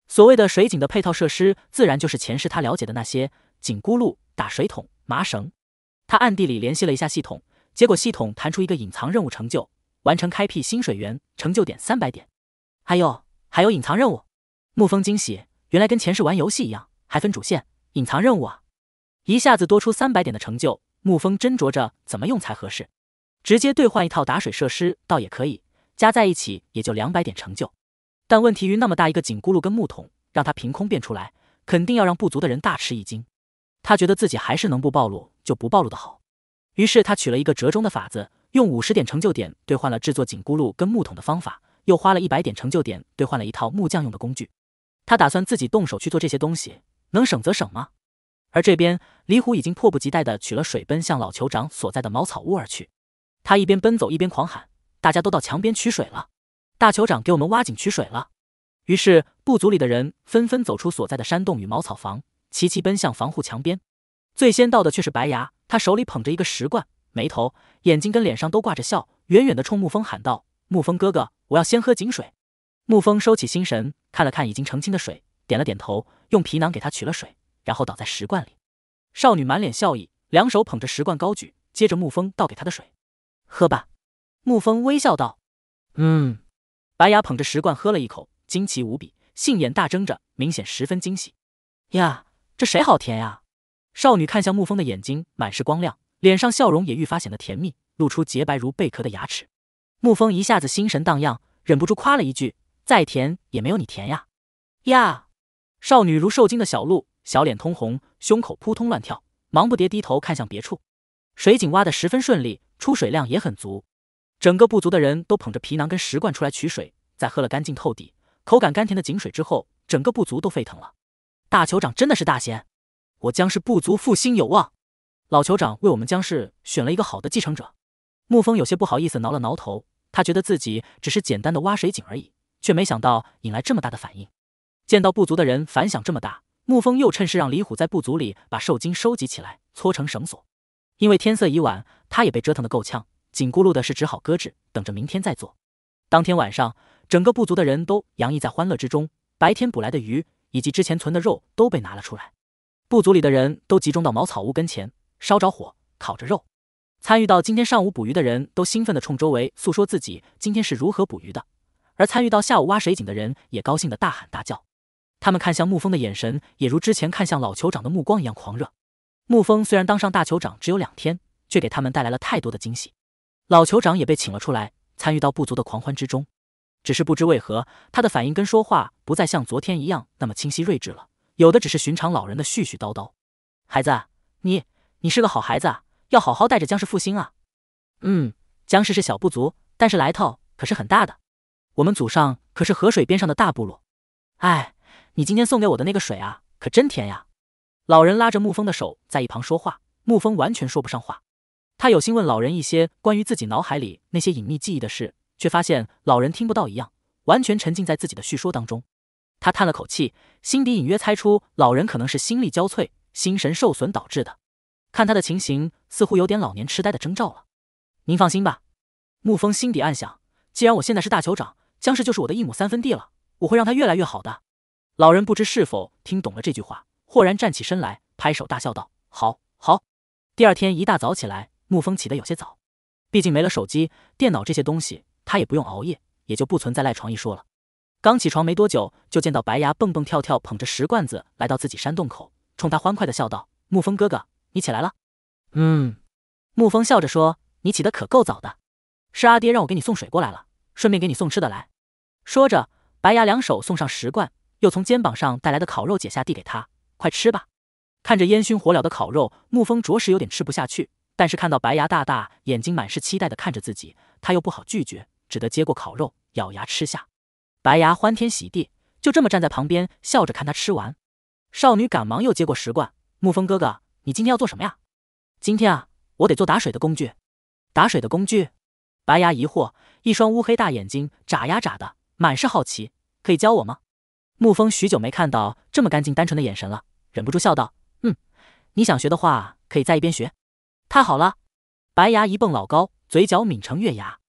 所谓的水井的配套设施，自然就是前世他了解的那些井轱辘、打水桶、麻绳。他暗地里联系了一下系统，结果系统弹出一个隐藏任务成就：完成开辟新水源，成就点三百点。还有还有隐藏任务，沐风惊喜，原来跟前世玩游戏一样，还分主线。隐藏任务啊，一下子多出三百点的成就，沐风斟酌着怎么用才合适。直接兑换一套打水设施倒也可以，加在一起也就两百点成就。但问题于那么大一个紧箍噜跟木桶，让他凭空变出来，肯定要让不足的人大吃一惊。他觉得自己还是能不暴露就不暴露的好。于是他取了一个折中的法子，用五十点成就点兑换了制作紧箍噜跟木桶的方法，又花了一百点成就点兑换了一套木匠用的工具。他打算自己动手去做这些东西。能省则省吗？而这边，李虎已经迫不及待地取了水奔向老酋长所在的茅草屋而去。他一边奔走，一边狂喊：“大家都到墙边取水了！大酋长给我们挖井取水了！”于是，部族里的人纷纷走出所在的山洞与茅草房，齐齐奔向防护墙边。最先到的却是白牙，他手里捧着一个石罐，眉头、眼睛跟脸上都挂着笑，远远地冲沐风喊道：“沐风哥哥，我要先喝井水。”沐风收起心神，看了看已经澄清的水。点了点头，用皮囊给他取了水，然后倒在石罐里。少女满脸笑意，两手捧着石罐高举，接着沐风倒给她的水，喝吧。沐风微笑道：“嗯。”白牙捧着石罐喝了一口，惊奇无比，杏眼大睁着，明显十分惊喜。呀，这水好甜呀！少女看向沐风的眼睛满是光亮，脸上笑容也愈发显得甜蜜，露出洁白如贝壳的牙齿。沐风一下子心神荡漾，忍不住夸了一句：“再甜也没有你甜呀！”呀。少女如受惊的小鹿，小脸通红，胸口扑通乱跳，忙不迭低头看向别处。水井挖得十分顺利，出水量也很足。整个部族的人都捧着皮囊跟石罐出来取水，在喝了干净透底、口感甘甜的井水之后，整个部族都沸腾了。大酋长真的是大贤，我将氏部族复兴有望。老酋长为我们将氏选了一个好的继承者。沐风有些不好意思，挠了挠头，他觉得自己只是简单的挖水井而已，却没想到引来这么大的反应。见到部族的人反响这么大，沐风又趁势让李虎在部族里把兽精收集起来，搓成绳索。因为天色已晚，他也被折腾得够呛，紧咕噜的事只好搁置，等着明天再做。当天晚上，整个部族的人都洋溢在欢乐之中。白天捕来的鱼以及之前存的肉都被拿了出来，部族里的人都集中到茅草屋跟前，烧着火烤着肉。参与到今天上午捕鱼的人都兴奋地冲周围诉说自己今天是如何捕鱼的，而参与到下午挖水井的人也高兴地大喊大叫。他们看向沐风的眼神也如之前看向老酋长的目光一样狂热。沐风虽然当上大酋长只有两天，却给他们带来了太多的惊喜。老酋长也被请了出来，参与到部族的狂欢之中。只是不知为何，他的反应跟说话不再像昨天一样那么清晰睿智了，有的只是寻常老人的絮絮叨叨。孩子，你你是个好孩子，要好好带着僵尸复兴啊！嗯，僵尸是小部族，但是来头可是很大的。我们祖上可是河水边上的大部落。哎。你今天送给我的那个水啊，可真甜呀！老人拉着沐风的手，在一旁说话。沐风完全说不上话，他有心问老人一些关于自己脑海里那些隐秘记忆的事，却发现老人听不到一样，完全沉浸在自己的叙说当中。他叹了口气，心底隐约猜出老人可能是心力交瘁、心神受损导致的，看他的情形，似乎有点老年痴呆的征兆了。您放心吧，沐风心底暗想，既然我现在是大酋长，江氏就是我的一亩三分地了，我会让他越来越好的。老人不知是否听懂了这句话，豁然站起身来，拍手大笑道：“好，好！”第二天一大早起来，沐风起得有些早，毕竟没了手机、电脑这些东西，他也不用熬夜，也就不存在赖床一说了。刚起床没多久，就见到白牙蹦蹦跳跳，捧着石罐子来到自己山洞口，冲他欢快地笑道：“沐风哥哥，你起来了？”“嗯。”沐风笑着说：“你起得可够早的，是阿爹让我给你送水过来了，顺便给你送吃的来。”说着，白牙两手送上石罐。又从肩膀上带来的烤肉解下递给他，快吃吧！看着烟熏火燎的烤肉，沐风着实有点吃不下去。但是看到白牙大大眼睛满是期待的看着自己，他又不好拒绝，只得接过烤肉，咬牙吃下。白牙欢天喜地，就这么站在旁边笑着看他吃完。少女赶忙又接过食罐：“沐风哥哥，你今天要做什么呀？”“今天啊，我得做打水的工具。”“打水的工具？”白牙疑惑，一双乌黑大眼睛眨呀眨的，满是好奇：“可以教我吗？”沐风许久没看到这么干净单纯的眼神了，忍不住笑道：“嗯，你想学的话，可以在一边学。”太好了！白牙一蹦老高，嘴角抿成月牙。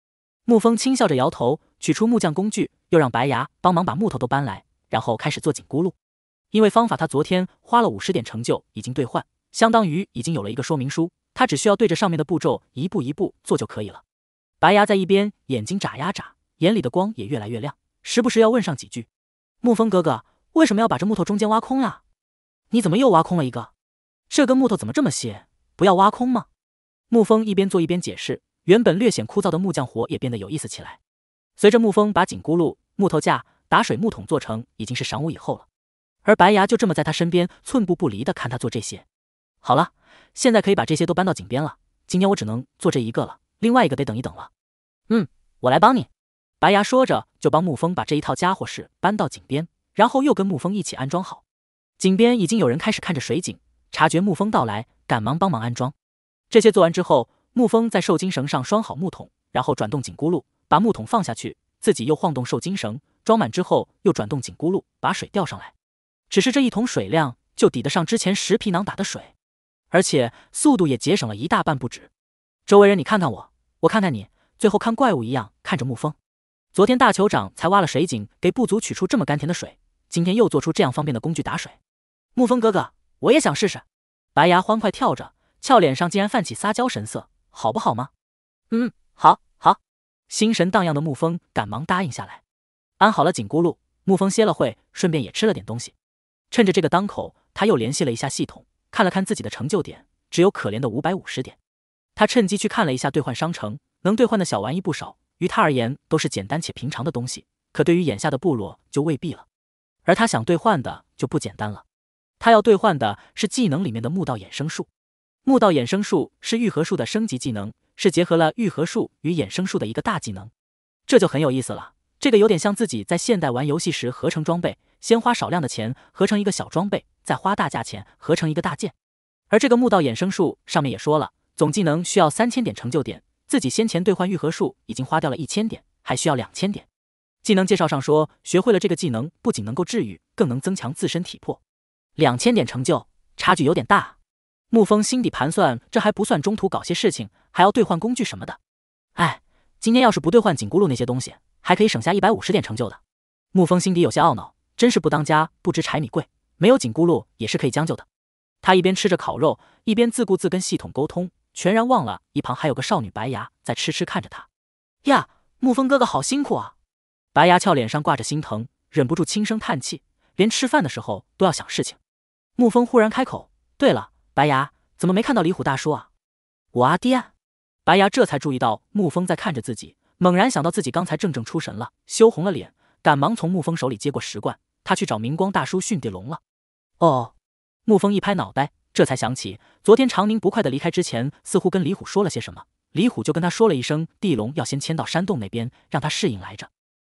沐风轻笑着摇头，取出木匠工具，又让白牙帮忙把木头都搬来，然后开始做紧箍路。因为方法，他昨天花了五十点成就已经兑换，相当于已经有了一个说明书，他只需要对着上面的步骤一步一步做就可以了。白牙在一边眼睛眨呀眨，眼里的光也越来越亮，时不时要问上几句。沐风哥哥，为什么要把这木头中间挖空呀？你怎么又挖空了一个？这根木头怎么这么细？不要挖空吗？沐风一边做一边解释，原本略显枯燥的木匠活也变得有意思起来。随着沐风把紧箍路、木头架、打水木桶做成，已经是晌午以后了。而白牙就这么在他身边寸步不离的看他做这些。好了，现在可以把这些都搬到井边了。今天我只能做这一个了，另外一个得等一等了。嗯，我来帮你。白牙说着。就帮沐风把这一套家伙事搬到井边，然后又跟沐风一起安装好。井边已经有人开始看着水井，察觉沐风到来，赶忙帮忙安装。这些做完之后，沐风在受精绳上拴好木桶，然后转动紧箍路，把木桶放下去。自己又晃动受精绳，装满之后又转动紧箍路，把水吊上来。只是这一桶水量就抵得上之前十皮囊打的水，而且速度也节省了一大半不止。周围人你看看我，我看看你，最后看怪物一样看着沐风。昨天大酋长才挖了水井，给部族取出这么甘甜的水。今天又做出这样方便的工具打水。沐风哥哥，我也想试试。白牙欢快跳着，俏脸上竟然泛起撒娇神色，好不好吗？嗯，好，好。心神荡漾的沐风赶忙答应下来。安好了紧箍噜，沐风歇了会，顺便也吃了点东西。趁着这个当口，他又联系了一下系统，看了看自己的成就点，只有可怜的五百五十点。他趁机去看了一下兑换商城，能兑换的小玩意不少。于他而言都是简单且平常的东西，可对于眼下的部落就未必了。而他想兑换的就不简单了，他要兑换的是技能里面的木道衍生术。木道衍生术是愈合术的升级技能，是结合了愈合术与衍生术的一个大技能。这就很有意思了，这个有点像自己在现代玩游戏时合成装备，先花少量的钱合成一个小装备，再花大价钱合成一个大件。而这个木道衍生术上面也说了，总技能需要三千点成就点。自己先前兑换愈合术已经花掉了一千点，还需要两千点。技能介绍上说，学会了这个技能不仅能够治愈，更能增强自身体魄。两千点成就，差距有点大啊！风心底盘算，这还不算中途搞些事情，还要兑换工具什么的。哎，今天要是不兑换紧箍咒那些东西，还可以省下一百五十点成就的。沐风心底有些懊恼，真是不当家不知柴米贵，没有紧箍咒也是可以将就的。他一边吃着烤肉，一边自顾自跟系统沟通。全然忘了，一旁还有个少女白牙在痴痴看着他。呀，沐风哥哥好辛苦啊！白牙俏脸上挂着心疼，忍不住轻声叹气，连吃饭的时候都要想事情。沐风忽然开口：“对了，白牙，怎么没看到李虎大叔啊？”“我阿爹。”白牙这才注意到沐风在看着自己，猛然想到自己刚才正正出神了，羞红了脸，赶忙从沐风手里接过石罐，他去找明光大叔训地龙了。哦，沐风一拍脑袋。这才想起，昨天长宁不快的离开之前，似乎跟李虎说了些什么。李虎就跟他说了一声，地龙要先迁到山洞那边，让他适应来着。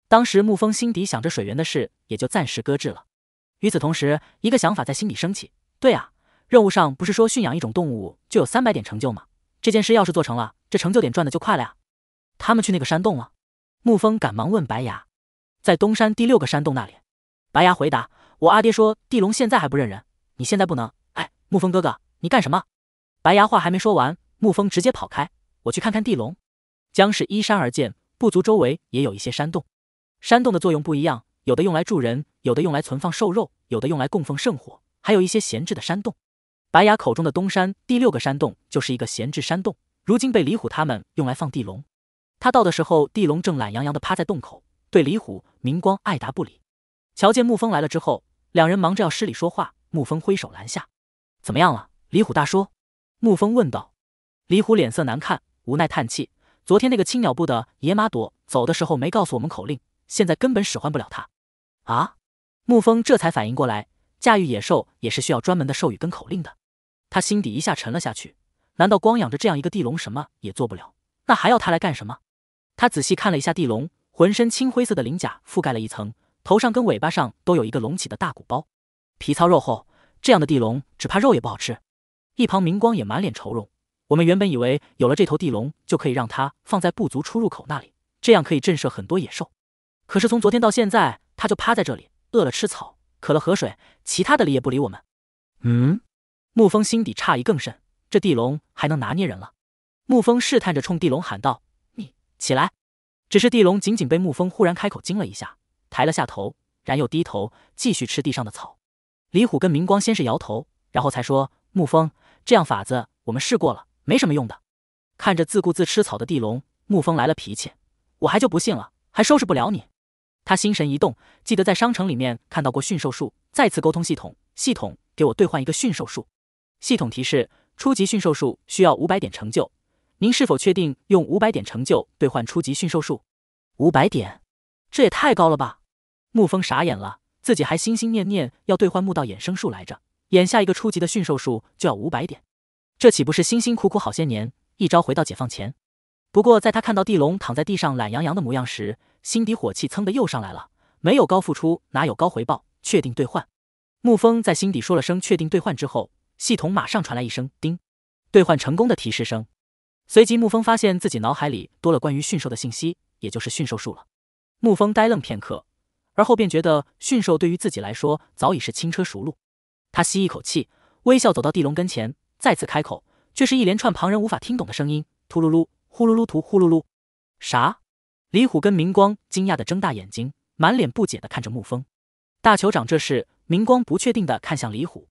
当时沐风心底想着水源的事，也就暂时搁置了。与此同时，一个想法在心底升起：对啊，任务上不是说驯养一种动物就有三百点成就吗？这件事要是做成了，这成就点赚的就快了呀！他们去那个山洞了？沐风赶忙问白牙，在东山第六个山洞那里。白牙回答：我阿爹说，地龙现在还不认人，你现在不能。沐风哥哥，你干什么？白牙话还没说完，沐风直接跑开。我去看看地龙。江氏依山而建，部族周围也有一些山洞。山洞的作用不一样，有的用来住人，有的用来存放兽肉，有的用来供奉圣火，还有一些闲置的山洞。白牙口中的东山第六个山洞就是一个闲置山洞，如今被李虎他们用来放地龙。他到的时候，地龙正懒洋洋的趴在洞口，对李虎、明光爱答不理。瞧见沐风来了之后，两人忙着要施礼说话，沐风挥手拦下。怎么样了，李虎大叔？沐风问道。李虎脸色难看，无奈叹气：“昨天那个青鸟部的野马朵走的时候没告诉我们口令，现在根本使唤不了他。”啊！沐风这才反应过来，驾驭野兽也是需要专门的兽语跟口令的。他心底一下沉了下去：难道光养着这样一个地龙，什么也做不了？那还要他来干什么？他仔细看了一下地龙，浑身青灰色的鳞甲覆盖了一层，头上跟尾巴上都有一个隆起的大鼓包，皮糙肉厚。这样的地龙只怕肉也不好吃。一旁明光也满脸愁容。我们原本以为有了这头地龙就可以让它放在部族出入口那里，这样可以震慑很多野兽。可是从昨天到现在，它就趴在这里，饿了吃草，渴了喝水，其他的理也不理我们。嗯，沐风心底诧异更甚，这地龙还能拿捏人了。沐风试探着冲地龙喊道：“你起来！”只是地龙仅仅被沐风忽然开口惊了一下，抬了下头，然又低头继续吃地上的草。李虎跟明光先是摇头，然后才说：“沐风，这样法子我们试过了，没什么用的。”看着自顾自吃草的地龙，沐风来了脾气：“我还就不信了，还收拾不了你！”他心神一动，记得在商城里面看到过驯兽术，再次沟通系统，系统给我兑换一个驯兽术。系统提示：初级驯兽术需要五百点成就，您是否确定用五百点成就兑换初级驯兽术？五百点，这也太高了吧！沐风傻眼了。自己还心心念念要兑换木道衍生术来着，眼下一个初级的驯兽术就要五百点，这岂不是辛辛苦苦好些年，一朝回到解放前？不过在他看到地龙躺在地上懒洋洋的模样时，心底火气蹭的又上来了。没有高付出，哪有高回报？确定兑换？沐风在心底说了声“确定兑换”之后，系统马上传来一声“叮”，兑换成功的提示声。随即沐风发现自己脑海里多了关于驯兽的信息，也就是驯兽术了。沐风呆愣片刻。而后便觉得驯兽对于自己来说早已是轻车熟路，他吸一口气，微笑走到地龙跟前，再次开口，却是一连串旁人无法听懂的声音：，突噜噜，呼噜噜，突呼噜噜。啥？李虎跟明光惊讶的睁大眼睛，满脸不解的看着沐风。大酋长这是？明光不确定的看向李虎，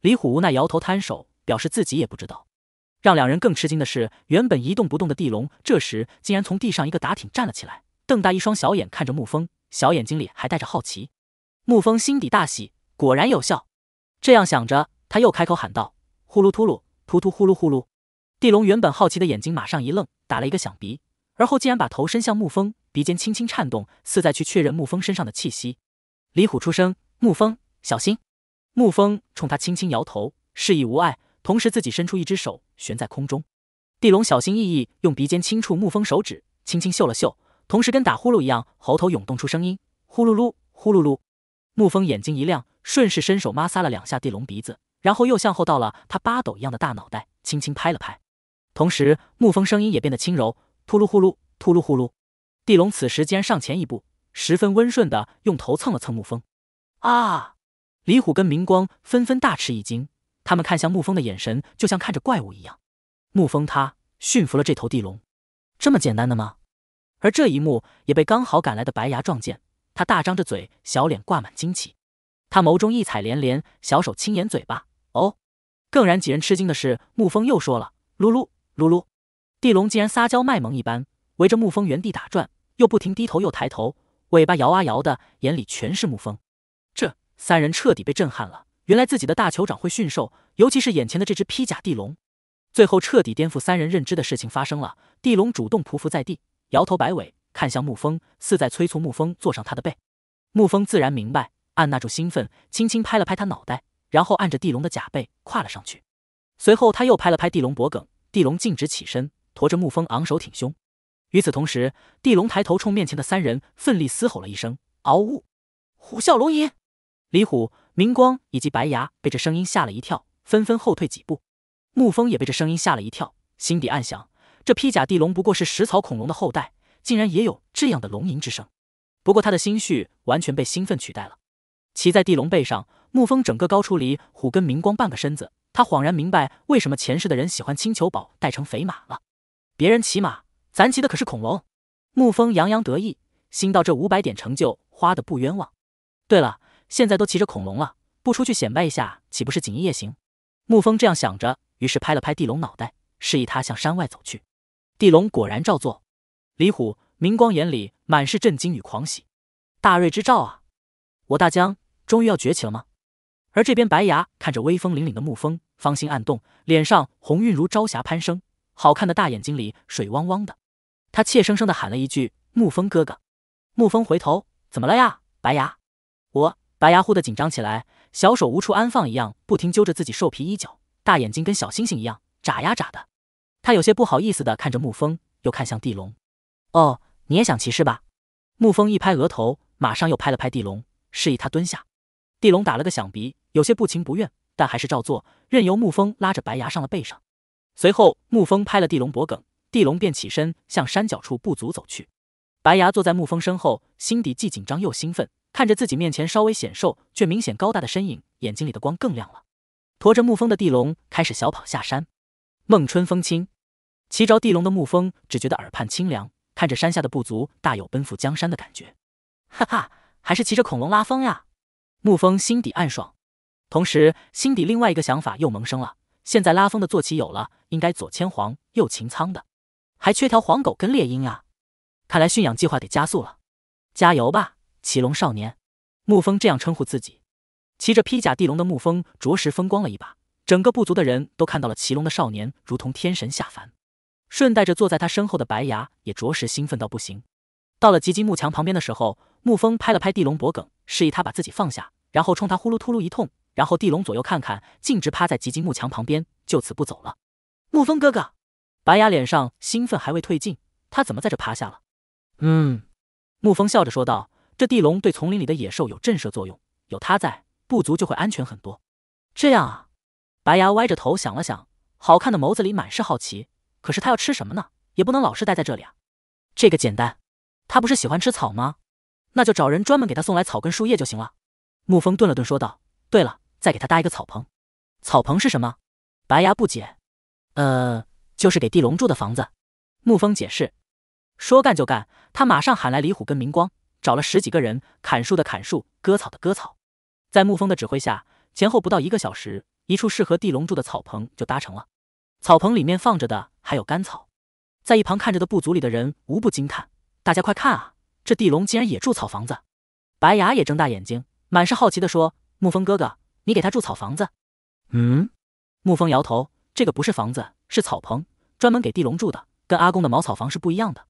李虎无奈摇头摊手，表示自己也不知道。让两人更吃惊的是，原本一动不动的地龙，这时竟然从地上一个打挺站了起来，瞪大一双小眼看着沐风。小眼睛里还带着好奇，沐风心底大喜，果然有效。这样想着，他又开口喊道：“呼噜秃噜，突突呼噜呼噜。”地龙原本好奇的眼睛马上一愣，打了一个响鼻，而后竟然把头伸向沐风，鼻尖轻轻颤动，似在去确认沐风身上的气息。李虎出声：“沐风，小心！”沐风冲他轻轻摇头，示意无碍，同时自己伸出一只手悬在空中。地龙小心翼翼用鼻尖轻触沐风手指，轻轻嗅了嗅。同时跟打呼噜一样，喉头涌动出声音，呼噜噜，呼噜噜。沐风眼睛一亮，顺势伸手摩挲了两下地龙鼻子，然后又向后倒了他八斗一样的大脑袋，轻轻拍了拍。同时，沐风声音也变得轻柔，呼噜呼噜，呼噜呼噜。地龙此时竟然上前一步，十分温顺的用头蹭了蹭沐风。啊！李虎跟明光纷纷大吃一惊，他们看向沐风的眼神就像看着怪物一样。沐风，他驯服了这头地龙，这么简单的吗？而这一幕也被刚好赶来的白牙撞见，他大张着嘴，小脸挂满惊奇。他眸中异彩连连，小手轻掩嘴巴，哦。更让几人吃惊的是，沐风又说了：“噜噜噜噜。”地龙竟然撒娇卖萌一般，围着沐风原地打转，又不停低头又抬头，尾巴摇啊摇的，眼里全是沐风。这三人彻底被震撼了，原来自己的大酋长会驯兽，尤其是眼前的这只披甲地龙。最后彻底颠覆三人认知的事情发生了，地龙主动匍匐在地。摇头摆尾，看向沐风，似在催促沐风坐上他的背。沐风自然明白，按捺住兴奋，轻轻拍了拍他脑袋，然后按着地龙的假背跨了上去。随后他又拍了拍地龙脖梗，地龙径直起身，驮着沐风昂首挺胸。与此同时，地龙抬头冲面前的三人奋力嘶吼了一声：“嗷呜！”虎啸龙吟。李虎、明光以及白牙被这声音吓了一跳，纷纷后退几步。沐风也被这声音吓了一跳，心底暗想。这披甲地龙不过是食草恐龙的后代，竟然也有这样的龙吟之声。不过他的心绪完全被兴奋取代了。骑在地龙背上，沐风整个高出离虎跟明光半个身子。他恍然明白为什么前世的人喜欢青球宝带成肥马了。别人骑马，咱骑的可是恐龙。沐风洋洋得意，心道这五百点成就花的不冤枉。对了，现在都骑着恐龙了，不出去显摆一下，岂不是锦衣夜行？沐风这样想着，于是拍了拍地龙脑袋，示意他向山外走去。地龙果然照做，李虎明光眼里满是震惊与狂喜，大瑞之兆啊！我大江终于要崛起了吗？而这边白牙看着威风凛凛的沐风，芳心暗动，脸上红晕如朝霞攀升，好看的大眼睛里水汪汪的。他怯生生的喊了一句：“沐风哥哥。”沐风回头：“怎么了呀，白牙？”我白牙忽的紧张起来，小手无处安放一样，不停揪着自己兽皮衣角，大眼睛跟小星星一样眨呀眨的。他有些不好意思的看着沐风，又看向地龙。“哦，你也想骑是吧？”沐风一拍额头，马上又拍了拍地龙，示意他蹲下。地龙打了个响鼻，有些不情不愿，但还是照做，任由沐风拉着白牙上了背上。随后，沐风拍了地龙脖颈，地龙便起身向山脚处步足走去。白牙坐在沐风身后，心底既紧张又兴奋，看着自己面前稍微显瘦却明显高大的身影，眼睛里的光更亮了。驮着沐风的地龙开始小跑下山，孟春风轻。骑着地龙的牧风只觉得耳畔清凉，看着山下的部族，大有奔赴江山的感觉。哈哈，还是骑着恐龙拉风呀！牧风心底暗爽，同时心底另外一个想法又萌生了：现在拉风的坐骑有了，应该左牵黄，右擎苍的，还缺条黄狗跟猎鹰啊！看来驯养计划得加速了，加油吧，骑龙少年！牧风这样称呼自己。骑着披甲地龙的牧风着实风光了一把，整个部族的人都看到了骑龙的少年，如同天神下凡。顺带着坐在他身后的白牙也着实兴奋到不行。到了吉吉木墙旁边的时候，沐风拍了拍地龙脖颈，示意他把自己放下，然后冲他呼噜突噜一通。然后地龙左右看看，径直趴在吉吉木墙旁边，就此不走了。沐风哥哥，白牙脸上兴奋还未褪尽，他怎么在这趴下了？嗯，沐风笑着说道：“这地龙对丛林里的野兽有震慑作用，有它在，部族就会安全很多。”这样啊，白牙歪着头想了想，好看的眸子里满是好奇。可是他要吃什么呢？也不能老是待在这里啊。这个简单，他不是喜欢吃草吗？那就找人专门给他送来草根、树叶就行了。沐风顿了顿说道：“对了，再给他搭一个草棚。”草棚是什么？白牙不解。呃，就是给地龙住的房子。沐风解释。说干就干，他马上喊来李虎跟明光，找了十几个人，砍树的砍树，割草的割草。在沐风的指挥下，前后不到一个小时，一处适合地龙住的草棚就搭成了。草棚里面放着的还有干草，在一旁看着的部族里的人无不惊叹：“大家快看啊，这地龙竟然也住草房子！”白牙也睁大眼睛，满是好奇的说：“沐风哥哥，你给他住草房子？”嗯，沐风摇头：“这个不是房子，是草棚，专门给地龙住的，跟阿公的茅草房是不一样的。”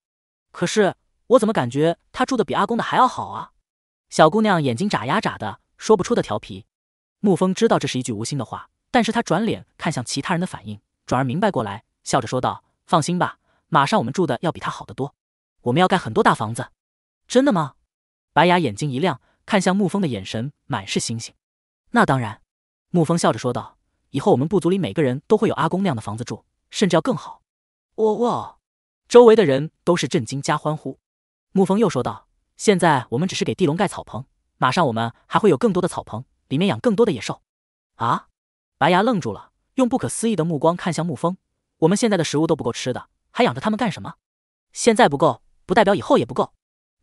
可是我怎么感觉他住的比阿公的还要好啊？小姑娘眼睛眨呀眨的，说不出的调皮。沐风知道这是一句无心的话，但是他转脸看向其他人的反应。转而明白过来，笑着说道：“放心吧，马上我们住的要比他好得多。我们要盖很多大房子。”“真的吗？”白牙眼睛一亮，看向沐风的眼神满是星星。“那当然。”沐风笑着说道：“以后我们部族里每个人都会有阿公那样的房子住，甚至要更好。”“哇哇！”周围的人都是震惊加欢呼。沐风又说道：“现在我们只是给地龙盖草棚，马上我们还会有更多的草棚，里面养更多的野兽。”“啊！”白牙愣住了。用不可思议的目光看向沐风，我们现在的食物都不够吃的，还养着他们干什么？现在不够，不代表以后也不够。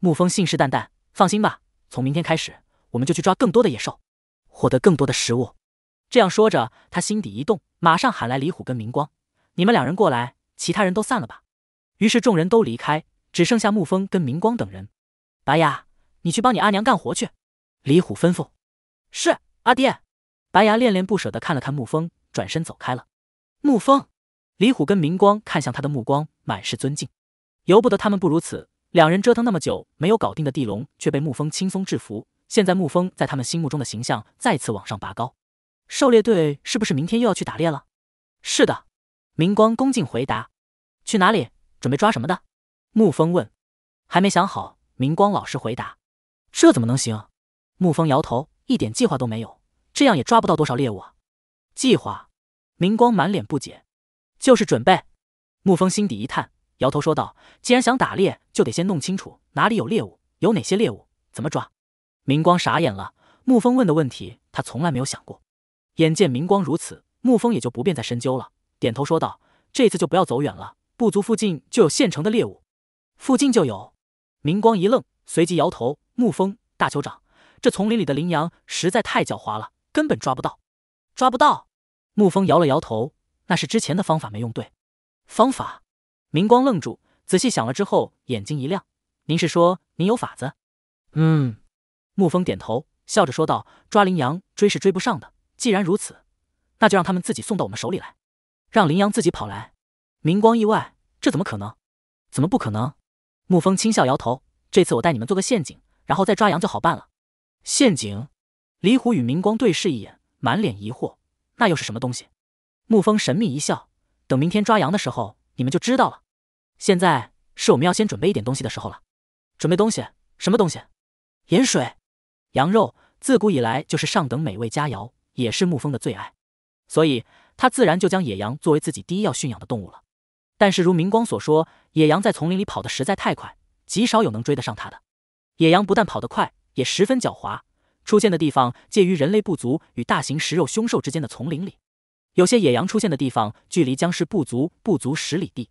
沐风信誓旦旦，放心吧，从明天开始，我们就去抓更多的野兽，获得更多的食物。这样说着，他心底一动，马上喊来李虎跟明光，你们两人过来，其他人都散了吧。于是众人都离开，只剩下沐风跟明光等人。白牙，你去帮你阿娘干活去。李虎吩咐。是，阿爹。白牙恋恋不舍的看了看沐风。转身走开了。沐风、李虎跟明光看向他的目光满是尊敬，由不得他们不如此。两人折腾那么久没有搞定的地龙，却被沐风轻松制服。现在沐风在他们心目中的形象再次往上拔高。狩猎队是不是明天又要去打猎了？是的，明光恭敬回答。去哪里？准备抓什么的？沐风问。还没想好，明光老实回答。这怎么能行？沐风摇头，一点计划都没有，这样也抓不到多少猎物啊。计划，明光满脸不解。就是准备。沐风心底一叹，摇头说道：“既然想打猎，就得先弄清楚哪里有猎物，有哪些猎物，怎么抓。”明光傻眼了。沐风问的问题，他从来没有想过。眼见明光如此，沐风也就不便再深究了，点头说道：“这次就不要走远了，部族附近就有现成的猎物。附近就有。”明光一愣，随即摇头。沐风大酋长，这丛林里的羚羊实在太狡猾了，根本抓不到。抓不到，沐风摇了摇头，那是之前的方法没用对。方法？明光愣住，仔细想了之后，眼睛一亮：“您是说您有法子？”嗯，沐风点头，笑着说道：“抓羚羊追是追不上的，既然如此，那就让他们自己送到我们手里来，让羚羊自己跑来。”明光意外：“这怎么可能？怎么不可能？”沐风轻笑摇头：“这次我带你们做个陷阱，然后再抓羊就好办了。”陷阱？李虎与明光对视一眼。满脸疑惑，那又是什么东西？沐风神秘一笑，等明天抓羊的时候，你们就知道了。现在是我们要先准备一点东西的时候了。准备东西，什么东西？盐水、羊肉，自古以来就是上等美味佳肴，也是沐风的最爱，所以他自然就将野羊作为自己第一要驯养的动物了。但是如明光所说，野羊在丛林里跑得实在太快，极少有能追得上它的。野羊不但跑得快，也十分狡猾。出现的地方介于人类部族与大型食肉凶兽之间的丛林里，有些野羊出现的地方距离僵尸部族不足十里地。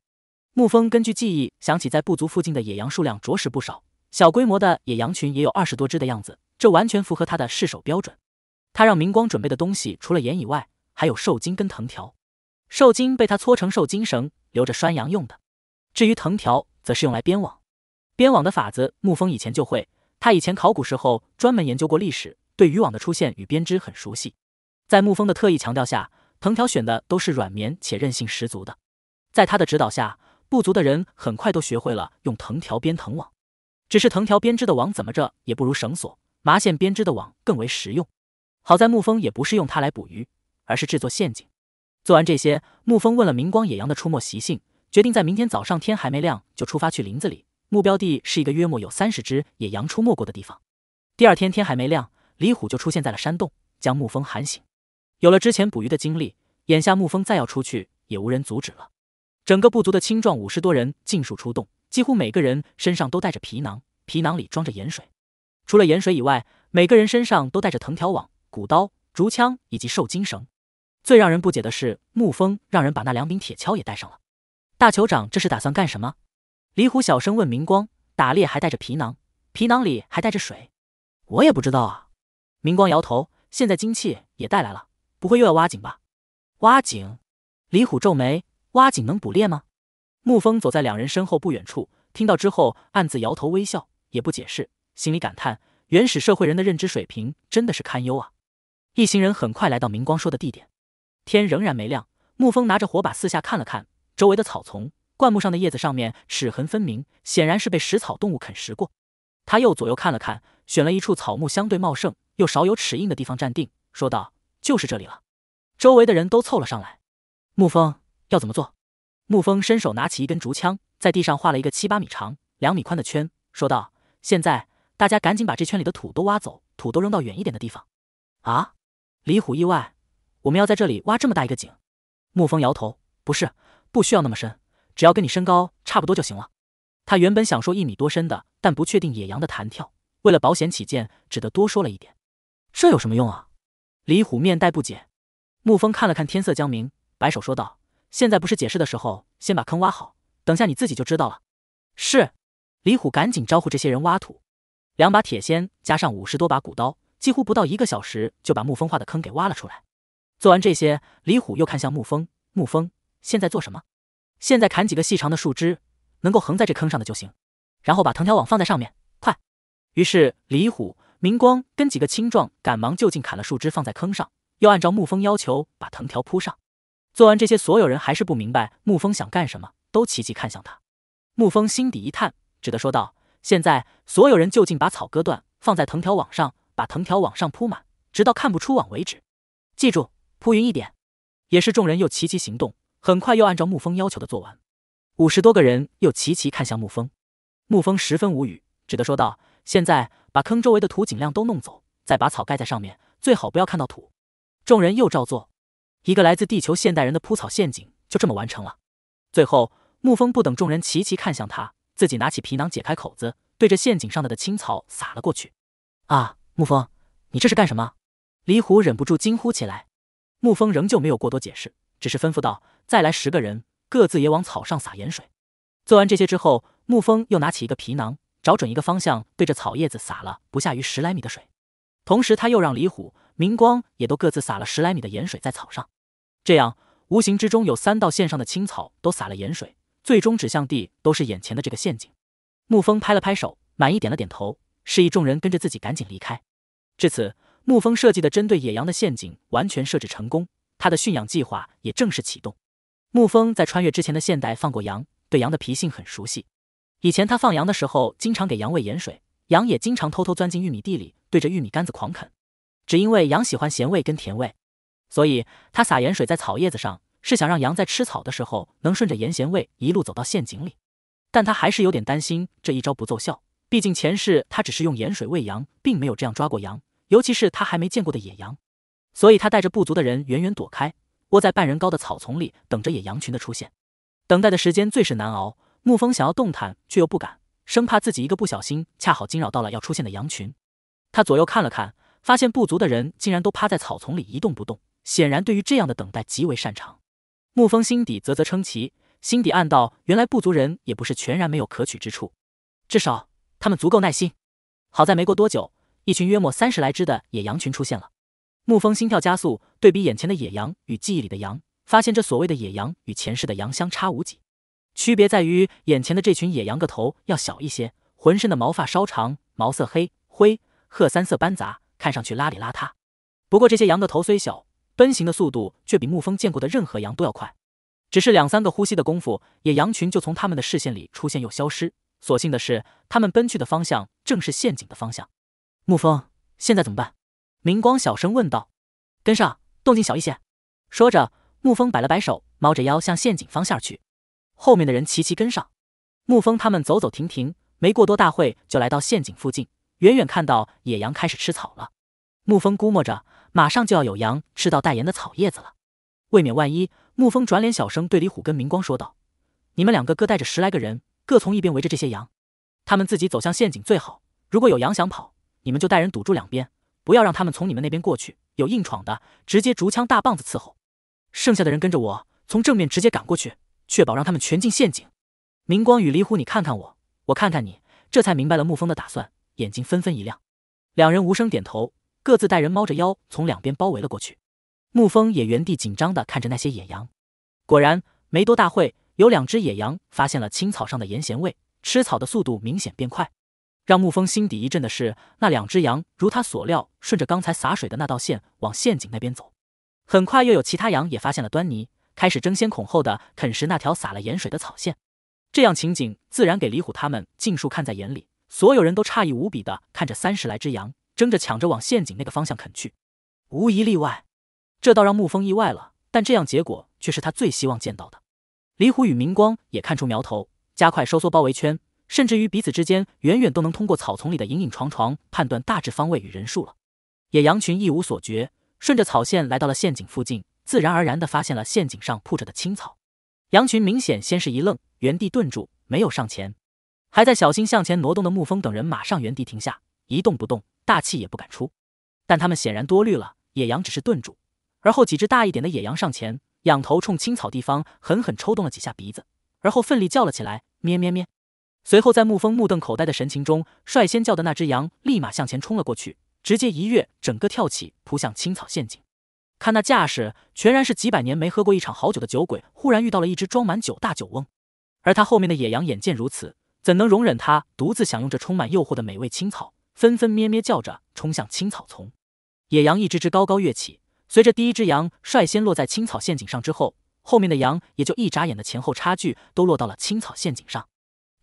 沐风根据记忆想起，在部族附近的野羊数量着实不少，小规模的野羊群也有二十多只的样子，这完全符合他的试手标准。他让明光准备的东西除了盐以外，还有兽筋跟藤条。兽筋被他搓成兽筋绳，留着拴羊用的。至于藤条，则是用来编网。编网的法子，沐风以前就会。他以前考古时候专门研究过历史，对渔网的出现与编织很熟悉。在沐风的特意强调下，藤条选的都是软绵且韧性十足的。在他的指导下，部族的人很快都学会了用藤条编藤网。只是藤条编织的网怎么着也不如绳索、麻线编织的网更为实用。好在沐风也不是用它来捕鱼，而是制作陷阱。做完这些，沐风问了明光野羊的出没习性，决定在明天早上天还没亮就出发去林子里。目标地是一个约莫有三十只野羊出没过的地方。第二天天还没亮，李虎就出现在了山洞，将沐风喊醒。有了之前捕鱼的经历，眼下沐风再要出去，也无人阻止了。整个部族的青壮五十多人尽数出动，几乎每个人身上都带着皮囊，皮囊里装着盐水。除了盐水以外，每个人身上都带着藤条网、骨刀、竹枪以及受精绳。最让人不解的是，沐风让人把那两柄铁锹也带上了。大酋长这是打算干什么？李虎小声问明光：“打猎还带着皮囊，皮囊里还带着水，我也不知道啊。”明光摇头：“现在精气也带来了，不会又要挖井吧？”挖井？李虎皱眉：“挖井能捕猎吗？”沐风走在两人身后不远处，听到之后暗自摇头微笑，也不解释，心里感叹：原始社会人的认知水平真的是堪忧啊。一行人很快来到明光说的地点，天仍然没亮。沐风拿着火把四下看了看周围的草丛。灌木上的叶子上面齿痕分明，显然是被食草动物啃食过。他又左右看了看，选了一处草木相对茂盛又少有齿印的地方站定，说道：“就是这里了。”周围的人都凑了上来。沐风，要怎么做？沐风伸手拿起一根竹枪，在地上画了一个七八米长、两米宽的圈，说道：“现在大家赶紧把这圈里的土都挖走，土都扔到远一点的地方。”啊！李虎意外：“我们要在这里挖这么大一个井？”沐风摇头：“不是，不需要那么深。”只要跟你身高差不多就行了。他原本想说一米多深的，但不确定野羊的弹跳，为了保险起见，只得多说了一点。这有什么用啊？李虎面带不解。沐风看了看天色将明，摆手说道：“现在不是解释的时候，先把坑挖好，等下你自己就知道了。”是。李虎赶紧招呼这些人挖土。两把铁锨加上五十多把骨刀，几乎不到一个小时就把沐风画的坑给挖了出来。做完这些，李虎又看向沐风：“沐风，现在做什么？”现在砍几个细长的树枝，能够横在这坑上的就行，然后把藤条网放在上面，快！于是李虎、明光跟几个青壮赶忙就近砍了树枝放在坑上，又按照沐风要求把藤条铺上。做完这些，所有人还是不明白沐风想干什么，都齐齐看向他。沐风心底一叹，只得说道：“现在所有人就近把草割断，放在藤条网上，把藤条往上铺满，直到看不出网为止。记住，铺匀一点。”也是众人又齐齐行动。很快又按照沐风要求的做完，五十多个人又齐齐看向沐风，沐风十分无语，只得说道：“现在把坑周围的土尽量都弄走，再把草盖在上面，最好不要看到土。”众人又照做，一个来自地球现代人的铺草陷阱就这么完成了。最后，沐风不等众人齐齐看向他，自己拿起皮囊，解开口子，对着陷阱上的的青草撒了过去。“啊，沐风，你这是干什么？”李虎忍不住惊呼起来。沐风仍旧没有过多解释，只是吩咐道。再来十个人，各自也往草上撒盐水。做完这些之后，沐风又拿起一个皮囊，找准一个方向，对着草叶子撒了不下于十来米的水。同时，他又让李虎、明光也都各自撒了十来米的盐水在草上。这样，无形之中有三道线上的青草都撒了盐水，最终指向地都是眼前的这个陷阱。沐风拍了拍手，满意点了点头，示意众人跟着自己赶紧离开。至此，沐风设计的针对野羊的陷阱完全设置成功，他的驯养计划也正式启动。牧风在穿越之前的现代放过羊，对羊的脾性很熟悉。以前他放羊的时候，经常给羊喂盐水，羊也经常偷偷钻进玉米地里，对着玉米杆子狂啃。只因为羊喜欢咸味跟甜味，所以他撒盐水在草叶子上，是想让羊在吃草的时候能顺着盐咸味一路走到陷阱里。但他还是有点担心这一招不奏效，毕竟前世他只是用盐水喂羊，并没有这样抓过羊，尤其是他还没见过的野羊，所以他带着部族的人远远躲开。窝在半人高的草丛里，等着野羊群的出现。等待的时间最是难熬，沐风想要动弹却又不敢，生怕自己一个不小心恰好惊扰到了要出现的羊群。他左右看了看，发现部族的人竟然都趴在草丛里一动不动，显然对于这样的等待极为擅长。沐风心底啧啧称奇，心底暗道：原来部族人也不是全然没有可取之处，至少他们足够耐心。好在没过多久，一群约莫三十来只的野羊群出现了。沐风心跳加速，对比眼前的野羊与记忆里的羊，发现这所谓的野羊与前世的羊相差无几，区别在于眼前的这群野羊个头要小一些，浑身的毛发稍长，毛色黑灰褐三色斑杂，看上去邋里邋遢。不过这些羊个头虽小，奔行的速度却比沐风见过的任何羊都要快。只是两三个呼吸的功夫，野羊群就从他们的视线里出现又消失。所幸的是，他们奔去的方向正是陷阱的方向。沐风，现在怎么办？明光小声问道：“跟上，动静小一些。”说着，沐风摆了摆手，猫着腰向陷阱方向去。后面的人齐齐跟上。沐风他们走走停停，没过多大会就来到陷阱附近。远远看到野羊开始吃草了，沐风估摸着马上就要有羊吃到代言的草叶子了。为免万一，沐风转脸小声对李虎跟明光说道：“你们两个各带着十来个人，各从一边围着这些羊，他们自己走向陷阱最好。如果有羊想跑，你们就带人堵住两边。”不要让他们从你们那边过去，有硬闯的，直接竹枪大棒子伺候。剩下的人跟着我，从正面直接赶过去，确保让他们全进陷阱。明光与离虎，你看看我，我看看你，这才明白了沐风的打算，眼睛纷纷一亮。两人无声点头，各自带人猫着腰从两边包围了过去。沐风也原地紧张的看着那些野羊，果然没多大会，有两只野羊发现了青草上的盐咸味，吃草的速度明显变快。让沐风心底一震的是，那两只羊如他所料，顺着刚才洒水的那道线往陷阱那边走。很快，又有其他羊也发现了端倪，开始争先恐后的啃食那条撒了盐水的草线。这样情景自然给李虎他们尽数看在眼里，所有人都诧异无比的看着三十来只羊争着抢着往陷阱那个方向啃去，无一例外。这倒让沐风意外了，但这样结果却是他最希望见到的。李虎与明光也看出苗头，加快收缩包围圈。甚至于彼此之间，远远都能通过草丛里的隐隐幢幢判断大致方位与人数了。野羊群一无所觉，顺着草线来到了陷阱附近，自然而然地发现了陷阱上铺着的青草。羊群明显先是一愣，原地顿住，没有上前，还在小心向前挪动的沐风等人马上原地停下，一动不动，大气也不敢出。但他们显然多虑了，野羊只是顿住，而后几只大一点的野羊上前，仰头冲青草地方狠狠抽动了几下鼻子，而后奋力叫了起来：咩咩咩。随后，在沐风目瞪口呆的神情中，率先叫的那只羊立马向前冲了过去，直接一跃，整个跳起扑向青草陷阱。看那架势，全然是几百年没喝过一场好酒的酒鬼，忽然遇到了一只装满酒大酒翁。而他后面的野羊眼见如此，怎能容忍他独自享用这充满诱惑的美味青草？纷纷咩咩叫着冲向青草丛。野羊一只只高高跃起，随着第一只羊率先落在青草陷阱上之后，后面的羊也就一眨眼的前后差距都落到了青草陷阱上。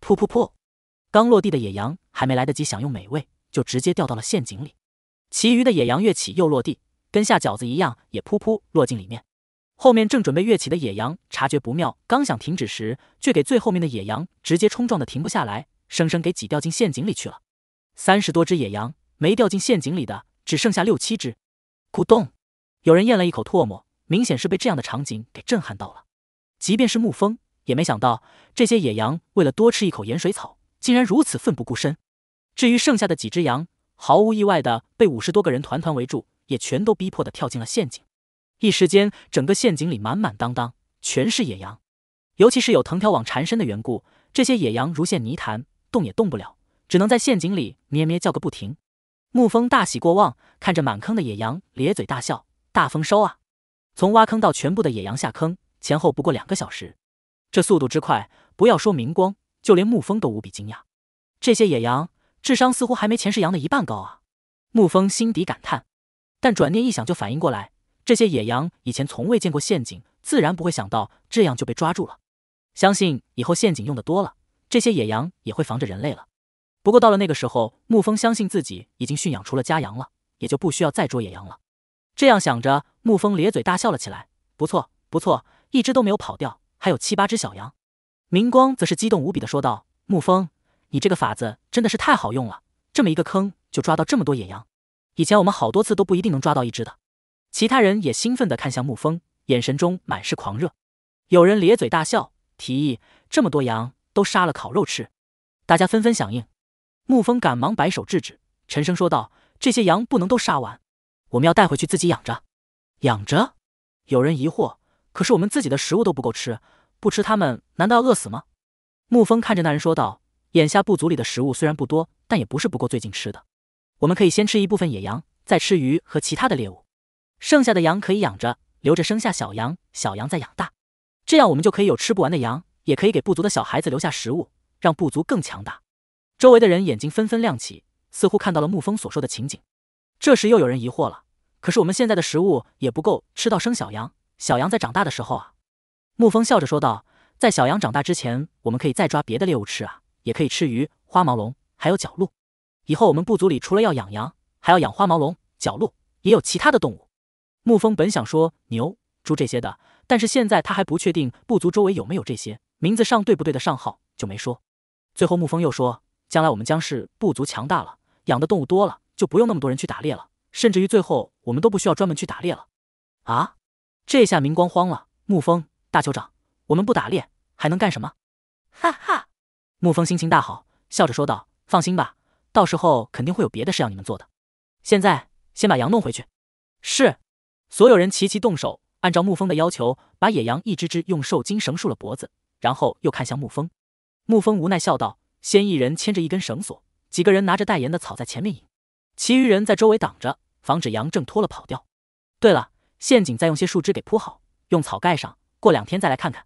噗噗噗！刚落地的野羊还没来得及享用美味，就直接掉到了陷阱里。其余的野羊跃起又落地，跟下饺子一样，也噗噗落进里面。后面正准备跃起的野羊察觉不妙，刚想停止时，却给最后面的野羊直接冲撞的停不下来，生生给挤掉进陷阱里去了。三十多只野羊没掉进陷阱里的，只剩下六七只。咕咚！有人咽了一口唾沫，明显是被这样的场景给震撼到了。即便是沐风，也没想到。这些野羊为了多吃一口盐水草，竟然如此奋不顾身。至于剩下的几只羊，毫无意外的被五十多个人团团围住，也全都逼迫的跳进了陷阱。一时间，整个陷阱里满满当当，全是野羊。尤其是有藤条网缠身的缘故，这些野羊如陷泥潭，动也动不了，只能在陷阱里咩咩叫个不停。沐风大喜过望，看着满坑的野羊，咧嘴大笑：大丰收啊！从挖坑到全部的野羊下坑，前后不过两个小时，这速度之快！不要说明光，就连牧风都无比惊讶。这些野羊智商似乎还没前世羊的一半高啊！牧风心底感叹，但转念一想就反应过来，这些野羊以前从未见过陷阱，自然不会想到这样就被抓住了。相信以后陷阱用的多了，这些野羊也会防着人类了。不过到了那个时候，牧风相信自己已经驯养出了家羊了，也就不需要再捉野羊了。这样想着，牧风咧嘴大笑了起来。不错，不错，一只都没有跑掉，还有七八只小羊。明光则是激动无比的说道：“沐风，你这个法子真的是太好用了，这么一个坑就抓到这么多野羊，以前我们好多次都不一定能抓到一只的。”其他人也兴奋地看向沐风，眼神中满是狂热。有人咧嘴大笑，提议：“这么多羊都杀了烤肉吃。”大家纷纷响应。沐风赶忙摆手制止，沉声说道：“这些羊不能都杀完，我们要带回去自己养着。”养着？有人疑惑：“可是我们自己的食物都不够吃。”不吃它们，难道要饿死吗？沐风看着那人说道：“眼下部族里的食物虽然不多，但也不是不够最近吃的。我们可以先吃一部分野羊，再吃鱼和其他的猎物。剩下的羊可以养着，留着生下小羊，小羊再养大，这样我们就可以有吃不完的羊，也可以给部族的小孩子留下食物，让部族更强大。”周围的人眼睛纷纷亮起，似乎看到了沐风所说的情景。这时又有人疑惑了：“可是我们现在的食物也不够吃到生小羊，小羊在长大的时候啊？”牧风笑着说道：“在小羊长大之前，我们可以再抓别的猎物吃啊，也可以吃鱼、花毛龙，还有角鹿。以后我们部族里除了要养羊，还要养花毛龙、角鹿，也有其他的动物。”牧风本想说牛、猪这些的，但是现在他还不确定部族周围有没有这些，名字上对不对得上号，就没说。最后牧风又说：“将来我们将是部族强大了，养的动物多了，就不用那么多人去打猎了，甚至于最后我们都不需要专门去打猎了。”啊！这下明光慌了，牧风。大酋长，我们不打猎还能干什么？哈哈，沐风心情大好，笑着说道：“放心吧，到时候肯定会有别的事要你们做的。现在先把羊弄回去。”是，所有人齐齐动手，按照沐风的要求，把野羊一只只用兽筋绳束了脖子，然后又看向沐风。沐风无奈笑道：“先一人牵着一根绳索，几个人拿着代言的草在前面引，其余人在周围挡着，防止羊挣脱了跑掉。对了，陷阱再用些树枝给铺好，用草盖上。”过两天再来看看。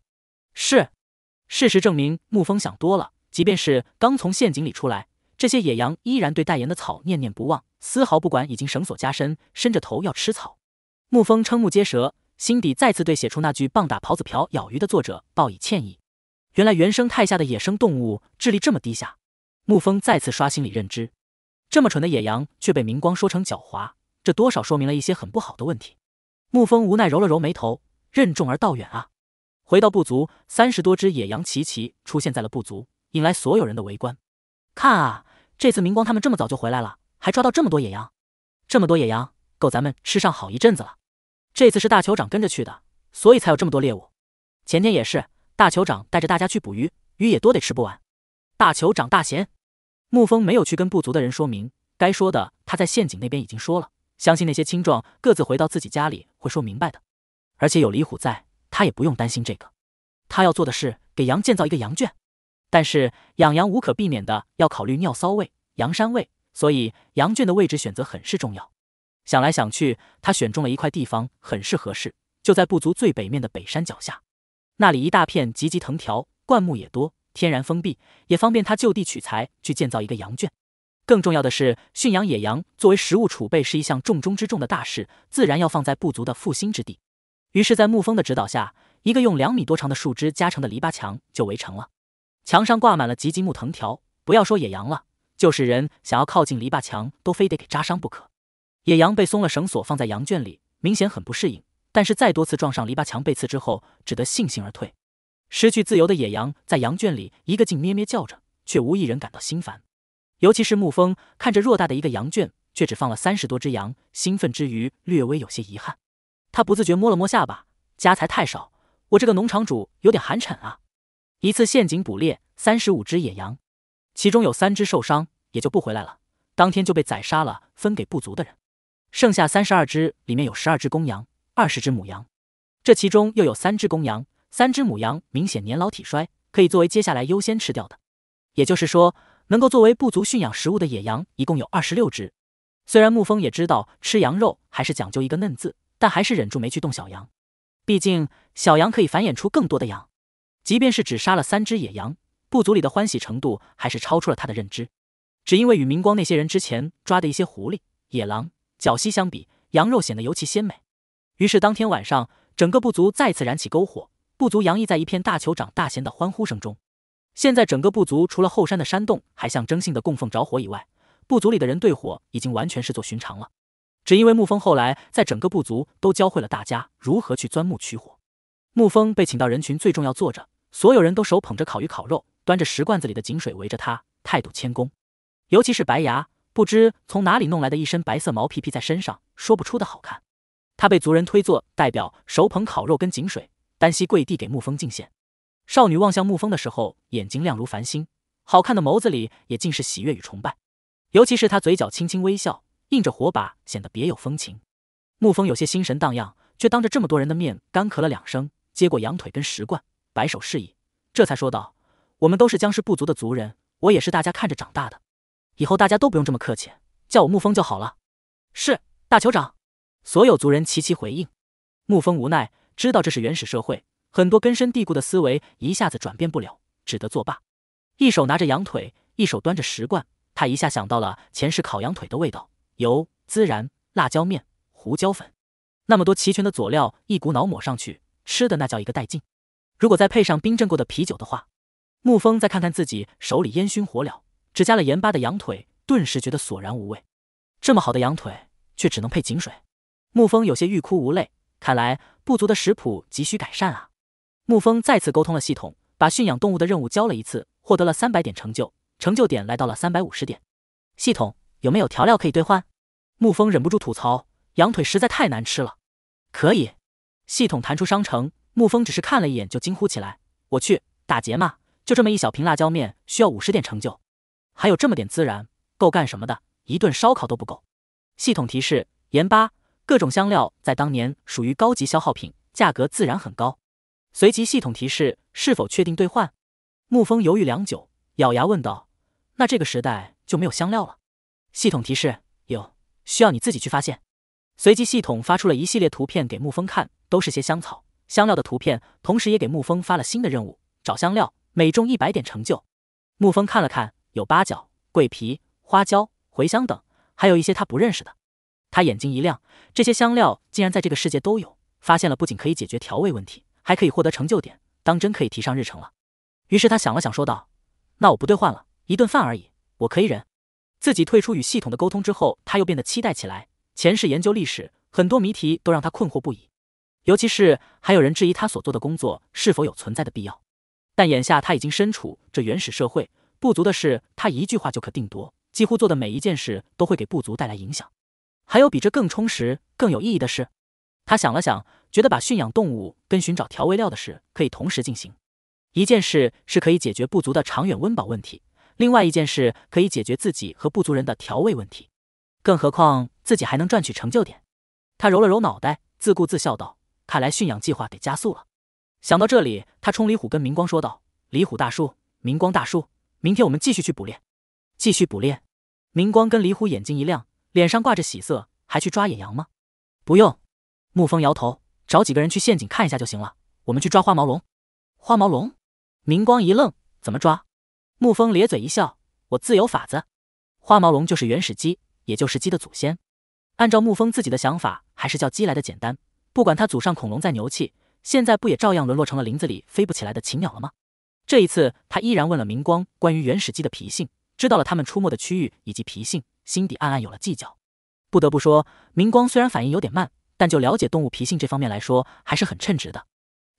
是，事实证明沐风想多了。即便是刚从陷阱里出来，这些野羊依然对代言的草念念不忘，丝毫不管已经绳索加身，伸着头要吃草。沐风瞠目结舌，心底再次对写出那句“棒打狍子瓢舀鱼”的作者报以歉意。原来原生态下的野生动物智力这么低下。沐风再次刷新理认知，这么蠢的野羊却被明光说成狡猾，这多少说明了一些很不好的问题。沐风无奈揉了揉眉头。任重而道远啊！回到部族，三十多只野羊齐齐出现在了部族，引来所有人的围观。看啊，这次明光他们这么早就回来了，还抓到这么多野羊。这么多野羊，够咱们吃上好一阵子了。这次是大酋长跟着去的，所以才有这么多猎物。前天也是大酋长带着大家去捕鱼，鱼也多得吃不完。大酋长大贤，沐风没有去跟部族的人说明，该说的他在陷阱那边已经说了，相信那些青壮各自回到自己家里会说明白的。而且有李虎在，他也不用担心这个。他要做的是给羊建造一个羊圈。但是养羊无可避免的要考虑尿骚味、羊膻味，所以羊圈的位置选择很是重要。想来想去，他选中了一块地方，很是合适，就在部族最北面的北山脚下。那里一大片荆棘藤条，灌木也多，天然封闭，也方便他就地取材去建造一个羊圈。更重要的是，驯养野羊作为食物储备是一项重中之重的大事，自然要放在部族的复兴之地。于是，在沐风的指导下，一个用两米多长的树枝加成的篱笆墙就围成了。墙上挂满了吉吉木藤条，不要说野羊了，就是人想要靠近篱笆墙，都非得给扎伤不可。野羊被松了绳索，放在羊圈里，明显很不适应。但是再多次撞上篱笆墙被刺之后，只得悻悻而退。失去自由的野羊在羊圈里一个劲咩咩叫着，却无一人感到心烦。尤其是沐风看着偌大的一个羊圈，却只放了三十多只羊，兴奋之余略微有些遗憾。他不自觉摸了摸下巴，家财太少，我这个农场主有点寒碜啊。一次陷阱捕猎三十五只野羊，其中有三只受伤，也就不回来了。当天就被宰杀了，分给部族的人。剩下三十二只，里面有十二只公羊，二十只母羊。这其中又有三只公羊，三只母羊明显年老体衰，可以作为接下来优先吃掉的。也就是说，能够作为部族驯养食物的野羊一共有二十六只。虽然沐风也知道吃羊肉还是讲究一个嫩字。但还是忍住没去动小羊，毕竟小羊可以繁衍出更多的羊。即便是只杀了三只野羊，部族里的欢喜程度还是超出了他的认知。只因为与明光那些人之前抓的一些狐狸、野狼、角蜥相比，羊肉显得尤其鲜美。于是当天晚上，整个部族再次燃起篝火，部族洋溢在一片大酋长大贤的欢呼声中。现在整个部族除了后山的山洞还象征性的供奉着火以外，部族里的人对火已经完全是做寻常了。只因为沐风后来在整个部族都教会了大家如何去钻木取火，沐风被请到人群最重要坐着，所有人都手捧着烤鱼烤肉，端着石罐子里的井水围着他，态度谦恭。尤其是白牙，不知从哪里弄来的一身白色毛皮皮在身上，说不出的好看。他被族人推作代表，手捧烤肉跟井水，单膝跪地给沐风敬献。少女望向沐风的时候，眼睛亮如繁星，好看的眸子里也尽是喜悦与崇拜。尤其是她嘴角轻轻微笑。映着火把，显得别有风情。沐风有些心神荡漾，却当着这么多人的面干咳了两声，接过羊腿跟石罐，摆手示意，这才说道：“我们都是僵尸部族的族人，我也是大家看着长大的，以后大家都不用这么客气，叫我沐风就好了。”“是，大酋长。”所有族人齐齐回应。沐风无奈，知道这是原始社会，很多根深蒂固的思维一下子转变不了，只得作罢。一手拿着羊腿，一手端着石罐，他一下想到了前世烤羊腿的味道。油、孜然、辣椒面、胡椒粉，那么多齐全的佐料，一股脑抹上去，吃的那叫一个带劲。如果再配上冰镇过的啤酒的话，沐风再看看自己手里烟熏火燎、只加了盐巴的羊腿，顿时觉得索然无味。这么好的羊腿，却只能配井水，沐风有些欲哭无泪。看来不足的食谱急需改善啊！沐风再次沟通了系统，把驯养动物的任务交了一次，获得了三百点成就，成就点来到了三百五十点。系统有没有调料可以兑换？沐风忍不住吐槽：“羊腿实在太难吃了。”可以，系统弹出商城，沐风只是看了一眼就惊呼起来：“我去，打劫嘛！就这么一小瓶辣椒面需要五十点成就，还有这么点孜然，够干什么的？一顿烧烤都不够。”系统提示：盐巴、各种香料在当年属于高级消耗品，价格自然很高。随即系统提示：是否确定兑换？沐风犹豫良久，咬牙问道：“那这个时代就没有香料了？”系统提示：有。需要你自己去发现。随即，系统发出了一系列图片给沐风看，都是些香草、香料的图片，同时也给沐风发了新的任务：找香料，每种一百点成就。沐风看了看，有八角、桂皮、花椒、茴香等，还有一些他不认识的。他眼睛一亮，这些香料竟然在这个世界都有。发现了，不仅可以解决调味问题，还可以获得成就点，当真可以提上日程了。于是他想了想，说道：“那我不兑换了，一顿饭而已，我可以忍。”自己退出与系统的沟通之后，他又变得期待起来。前世研究历史，很多谜题都让他困惑不已，尤其是还有人质疑他所做的工作是否有存在的必要。但眼下他已经身处这原始社会，部族的事他一句话就可定夺，几乎做的每一件事都会给部族带来影响。还有比这更充实、更有意义的事？他想了想，觉得把驯养动物跟寻找调味料的事可以同时进行。一件事是可以解决部族的长远温饱问题。另外一件事可以解决自己和部族人的调味问题，更何况自己还能赚取成就点。他揉了揉脑袋，自顾自笑道：“看来驯养计划得加速了。”想到这里，他冲李虎跟明光说道：“李虎大叔，明光大叔，明天我们继续去捕猎，继续捕猎。”明光跟李虎眼睛一亮，脸上挂着喜色：“还去抓野羊吗？”“不用。”沐风摇头：“找几个人去陷阱看一下就行了。我们去抓花毛龙。”“花毛龙？”明光一愣：“怎么抓？”沐风咧嘴一笑：“我自有法子。花毛龙就是原始鸡，也就是鸡的祖先。按照沐风自己的想法，还是叫鸡来的简单。不管他祖上恐龙再牛气，现在不也照样沦落成了林子里飞不起来的禽鸟了吗？”这一次，他依然问了明光关于原始鸡的脾性，知道了他们出没的区域以及脾性，心底暗暗有了计较。不得不说，明光虽然反应有点慢，但就了解动物脾性这方面来说，还是很称职的。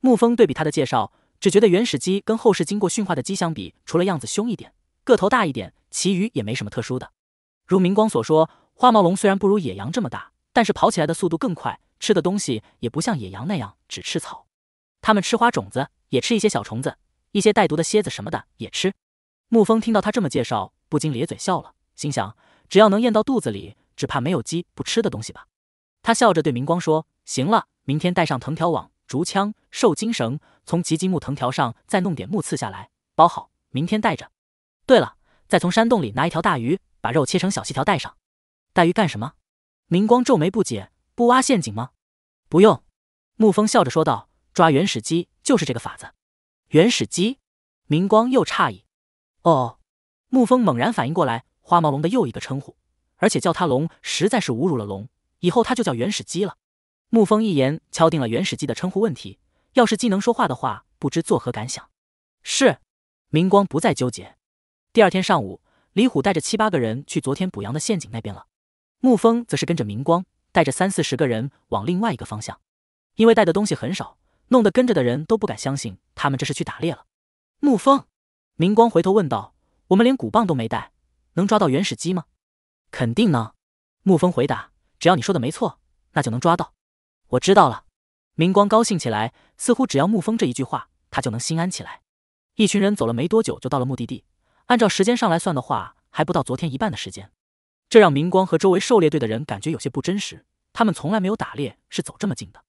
沐风对比他的介绍。只觉得原始鸡跟后世经过驯化的鸡相比，除了样子凶一点、个头大一点，其余也没什么特殊的。如明光所说，花毛龙虽然不如野羊这么大，但是跑起来的速度更快，吃的东西也不像野羊那样只吃草，它们吃花种子，也吃一些小虫子，一些带毒的蝎子什么的也吃。沐风听到他这么介绍，不禁咧嘴笑了，心想：只要能咽到肚子里，只怕没有鸡不吃的东西吧。他笑着对明光说：“行了，明天带上藤条网。”竹枪、受精绳，从吉吉木藤条上再弄点木刺下来，包好，明天带着。对了，再从山洞里拿一条大鱼，把肉切成小细条带上。带鱼干什么？明光皱眉不解，不挖陷阱吗？不用。沐风笑着说道，抓原始鸡就是这个法子。原始鸡？明光又诧异。哦，沐风猛然反应过来，花毛龙的又一个称呼，而且叫他龙实在是侮辱了龙，以后他就叫原始鸡了。沐风一言敲定了原始鸡的称呼问题。要是鸡能说话的话，不知作何感想。是，明光不再纠结。第二天上午，李虎带着七八个人去昨天捕羊的陷阱那边了。沐风则是跟着明光，带着三四十个人往另外一个方向。因为带的东西很少，弄得跟着的人都不敢相信他们这是去打猎了。沐风、明光回头问道：“我们连鼓棒都没带，能抓到原始鸡吗？”“肯定能。”沐风回答，“只要你说的没错，那就能抓到。”我知道了，明光高兴起来，似乎只要沐风这一句话，他就能心安起来。一群人走了没多久，就到了目的地。按照时间上来算的话，还不到昨天一半的时间，这让明光和周围狩猎队的人感觉有些不真实。他们从来没有打猎是走这么近的，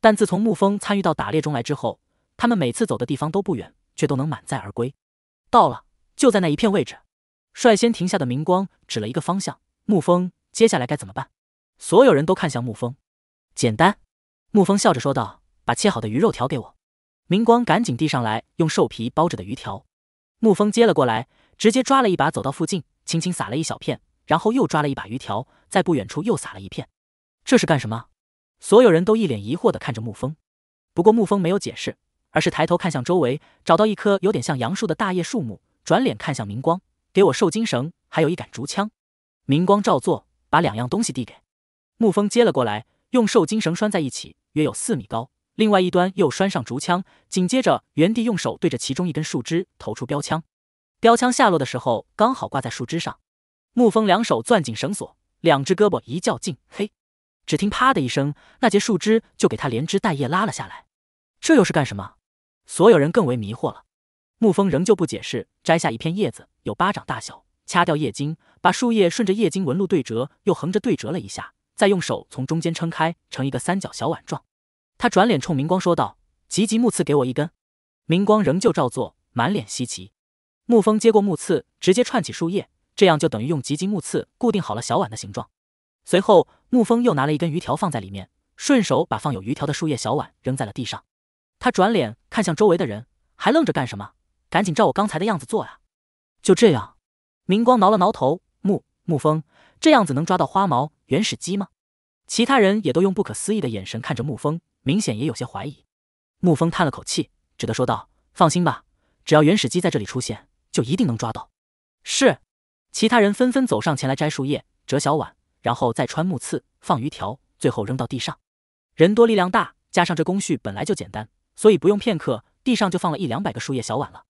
但自从沐风参与到打猎中来之后，他们每次走的地方都不远，却都能满载而归。到了，就在那一片位置，率先停下的明光指了一个方向。沐风，接下来该怎么办？所有人都看向沐风。简单。沐风笑着说道：“把切好的鱼肉条给我。”明光赶紧递上来用兽皮包着的鱼条，沐风接了过来，直接抓了一把，走到附近，轻轻撒了一小片，然后又抓了一把鱼条，在不远处又撒了一片。这是干什么？所有人都一脸疑惑地看着沐风。不过沐风没有解释，而是抬头看向周围，找到一棵有点像杨树的大叶树木，转脸看向明光：“给我兽精绳，还有一杆竹枪。”明光照做，把两样东西递给沐风，接了过来，用兽精绳拴在一起。约有四米高，另外一端又拴上竹枪，紧接着原地用手对着其中一根树枝投出标枪，标枪下落的时候刚好挂在树枝上。沐风两手攥紧绳索，两只胳膊一较劲，嘿，只听啪的一声，那截树枝就给他连枝带叶拉了下来。这又是干什么？所有人更为迷惑了。沐风仍旧不解释，摘下一片叶子，有巴掌大小，掐掉叶茎，把树叶顺着叶茎纹路对折，又横着对折了一下。再用手从中间撑开，成一个三角小碗状。他转脸冲明光说道：“吉吉木刺给我一根。”明光仍旧照做，满脸稀奇。沐风接过木刺，直接串起树叶，这样就等于用吉吉木刺固定好了小碗的形状。随后，沐风又拿了一根鱼条放在里面，顺手把放有鱼条的树叶小碗扔在了地上。他转脸看向周围的人：“还愣着干什么？赶紧照我刚才的样子做呀！”就这样，明光挠了挠头：“沐沐风，这样子能抓到花毛？”原始鸡吗？其他人也都用不可思议的眼神看着沐风，明显也有些怀疑。沐风叹了口气，只得说道：“放心吧，只要原始鸡在这里出现，就一定能抓到。”是。其他人纷纷走上前来摘树叶、折小碗，然后再穿木刺、放鱼条，最后扔到地上。人多力量大，加上这工序本来就简单，所以不用片刻，地上就放了一两百个树叶小碗了。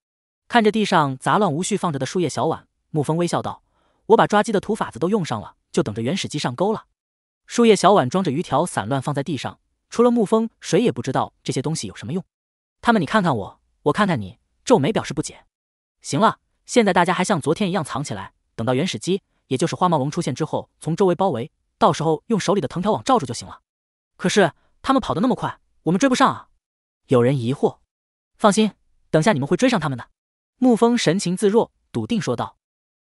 看着地上杂乱无序放着的树叶小碗，沐风微笑道：“我把抓鸡的土法子都用上了。”就等着原始鸡上钩了。树叶小碗装着鱼条，散乱放在地上。除了沐风，谁也不知道这些东西有什么用。他们，你看看我，我看看你，皱眉表示不解。行了，现在大家还像昨天一样藏起来，等到原始鸡，也就是花毛龙出现之后，从周围包围，到时候用手里的藤条网罩住就行了。可是他们跑得那么快，我们追不上啊！有人疑惑。放心，等下你们会追上他们的。沐风神情自若，笃定说道。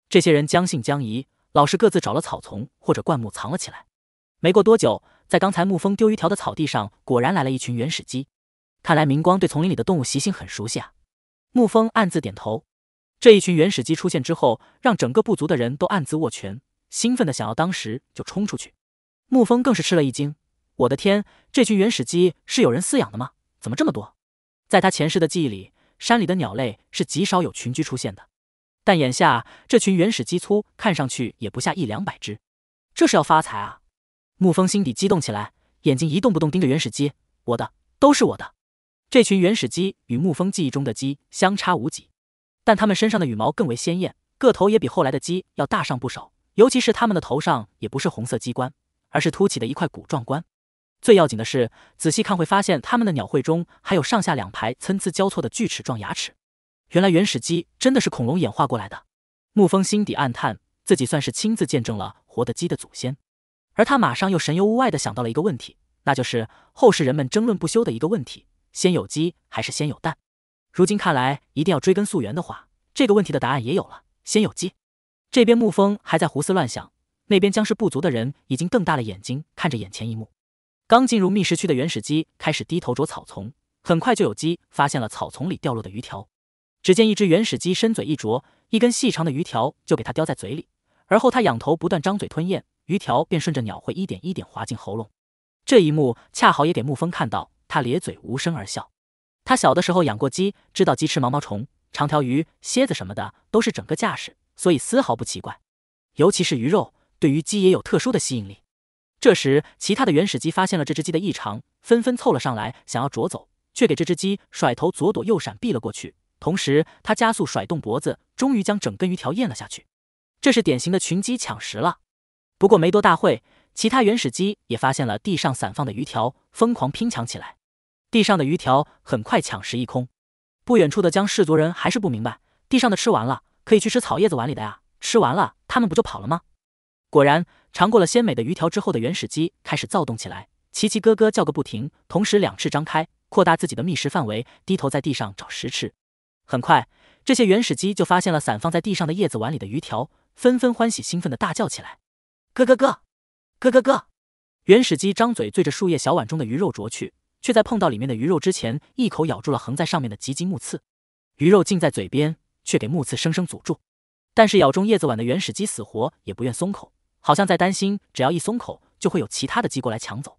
这些人将信将疑。老师各自找了草丛或者灌木藏了起来。没过多久，在刚才沐风丢鱼条的草地上，果然来了一群原始鸡。看来明光对丛林里的动物习性很熟悉啊！沐风暗自点头。这一群原始鸡出现之后，让整个部族的人都暗自握拳，兴奋的想要当时就冲出去。沐风更是吃了一惊，我的天，这群原始鸡是有人饲养的吗？怎么这么多？在他前世的记忆里，山里的鸟类是极少有群居出现的。但眼下这群原始鸡粗看上去也不下一两百只，这是要发财啊！沐风心底激动起来，眼睛一动不动盯着原始鸡，我的都是我的。这群原始鸡与沐风记忆中的鸡相差无几，但它们身上的羽毛更为鲜艳，个头也比后来的鸡要大上不少。尤其是它们的头上也不是红色鸡冠，而是凸起的一块骨状冠。最要紧的是，仔细看会发现它们的鸟喙中还有上下两排参差交错的锯齿状牙齿。原来原始鸡真的是恐龙演化过来的，沐风心底暗叹，自己算是亲自见证了活的鸡的祖先。而他马上又神游屋外的想到了一个问题，那就是后世人们争论不休的一个问题：先有鸡还是先有蛋？如今看来，一定要追根溯源的话，这个问题的答案也有了，先有鸡。这边沐风还在胡思乱想，那边僵尸部族的人已经瞪大了眼睛看着眼前一幕。刚进入觅食区的原始鸡开始低头啄草丛，很快就有鸡发现了草丛里掉落的鱼条。只见一只原始鸡伸嘴一啄，一根细长的鱼条就给它叼在嘴里，而后它仰头不断张嘴吞咽，鱼条便顺着鸟喙一点一点滑进喉咙。这一幕恰好也给沐风看到，他咧嘴无声而笑。他小的时候养过鸡，知道鸡吃毛毛虫、长条鱼、蝎子什么的都是整个架势，所以丝毫不奇怪。尤其是鱼肉，对于鸡也有特殊的吸引力。这时，其他的原始鸡发现了这只鸡的异常，纷纷凑了上来想要啄走，却给这只鸡甩头左躲右闪避了过去。同时，他加速甩动脖子，终于将整根鱼条咽了下去。这是典型的群鸡抢食了。不过没多大会，其他原始鸡也发现了地上散放的鱼条，疯狂拼抢起来。地上的鱼条很快抢食一空。不远处的僵氏族人还是不明白，地上的吃完了，可以去吃草叶子碗里的呀。吃完了，他们不就跑了吗？果然，尝过了鲜美的鱼条之后的原始鸡开始躁动起来，叽叽咯咯叫个不停，同时两翅张开，扩大自己的觅食范围，低头在地上找食吃。很快，这些原始鸡就发现了散放在地上的叶子碗里的鱼条，纷纷欢喜兴奋地大叫起来，咯咯咯，咯咯咯。原始鸡张嘴对着树叶小碗中的鱼肉啄去，却在碰到里面的鱼肉之前，一口咬住了横在上面的吉吉木刺。鱼肉浸在嘴边，却给木刺生生阻住。但是咬中叶子碗的原始鸡死活也不愿松口，好像在担心只要一松口，就会有其他的鸡过来抢走。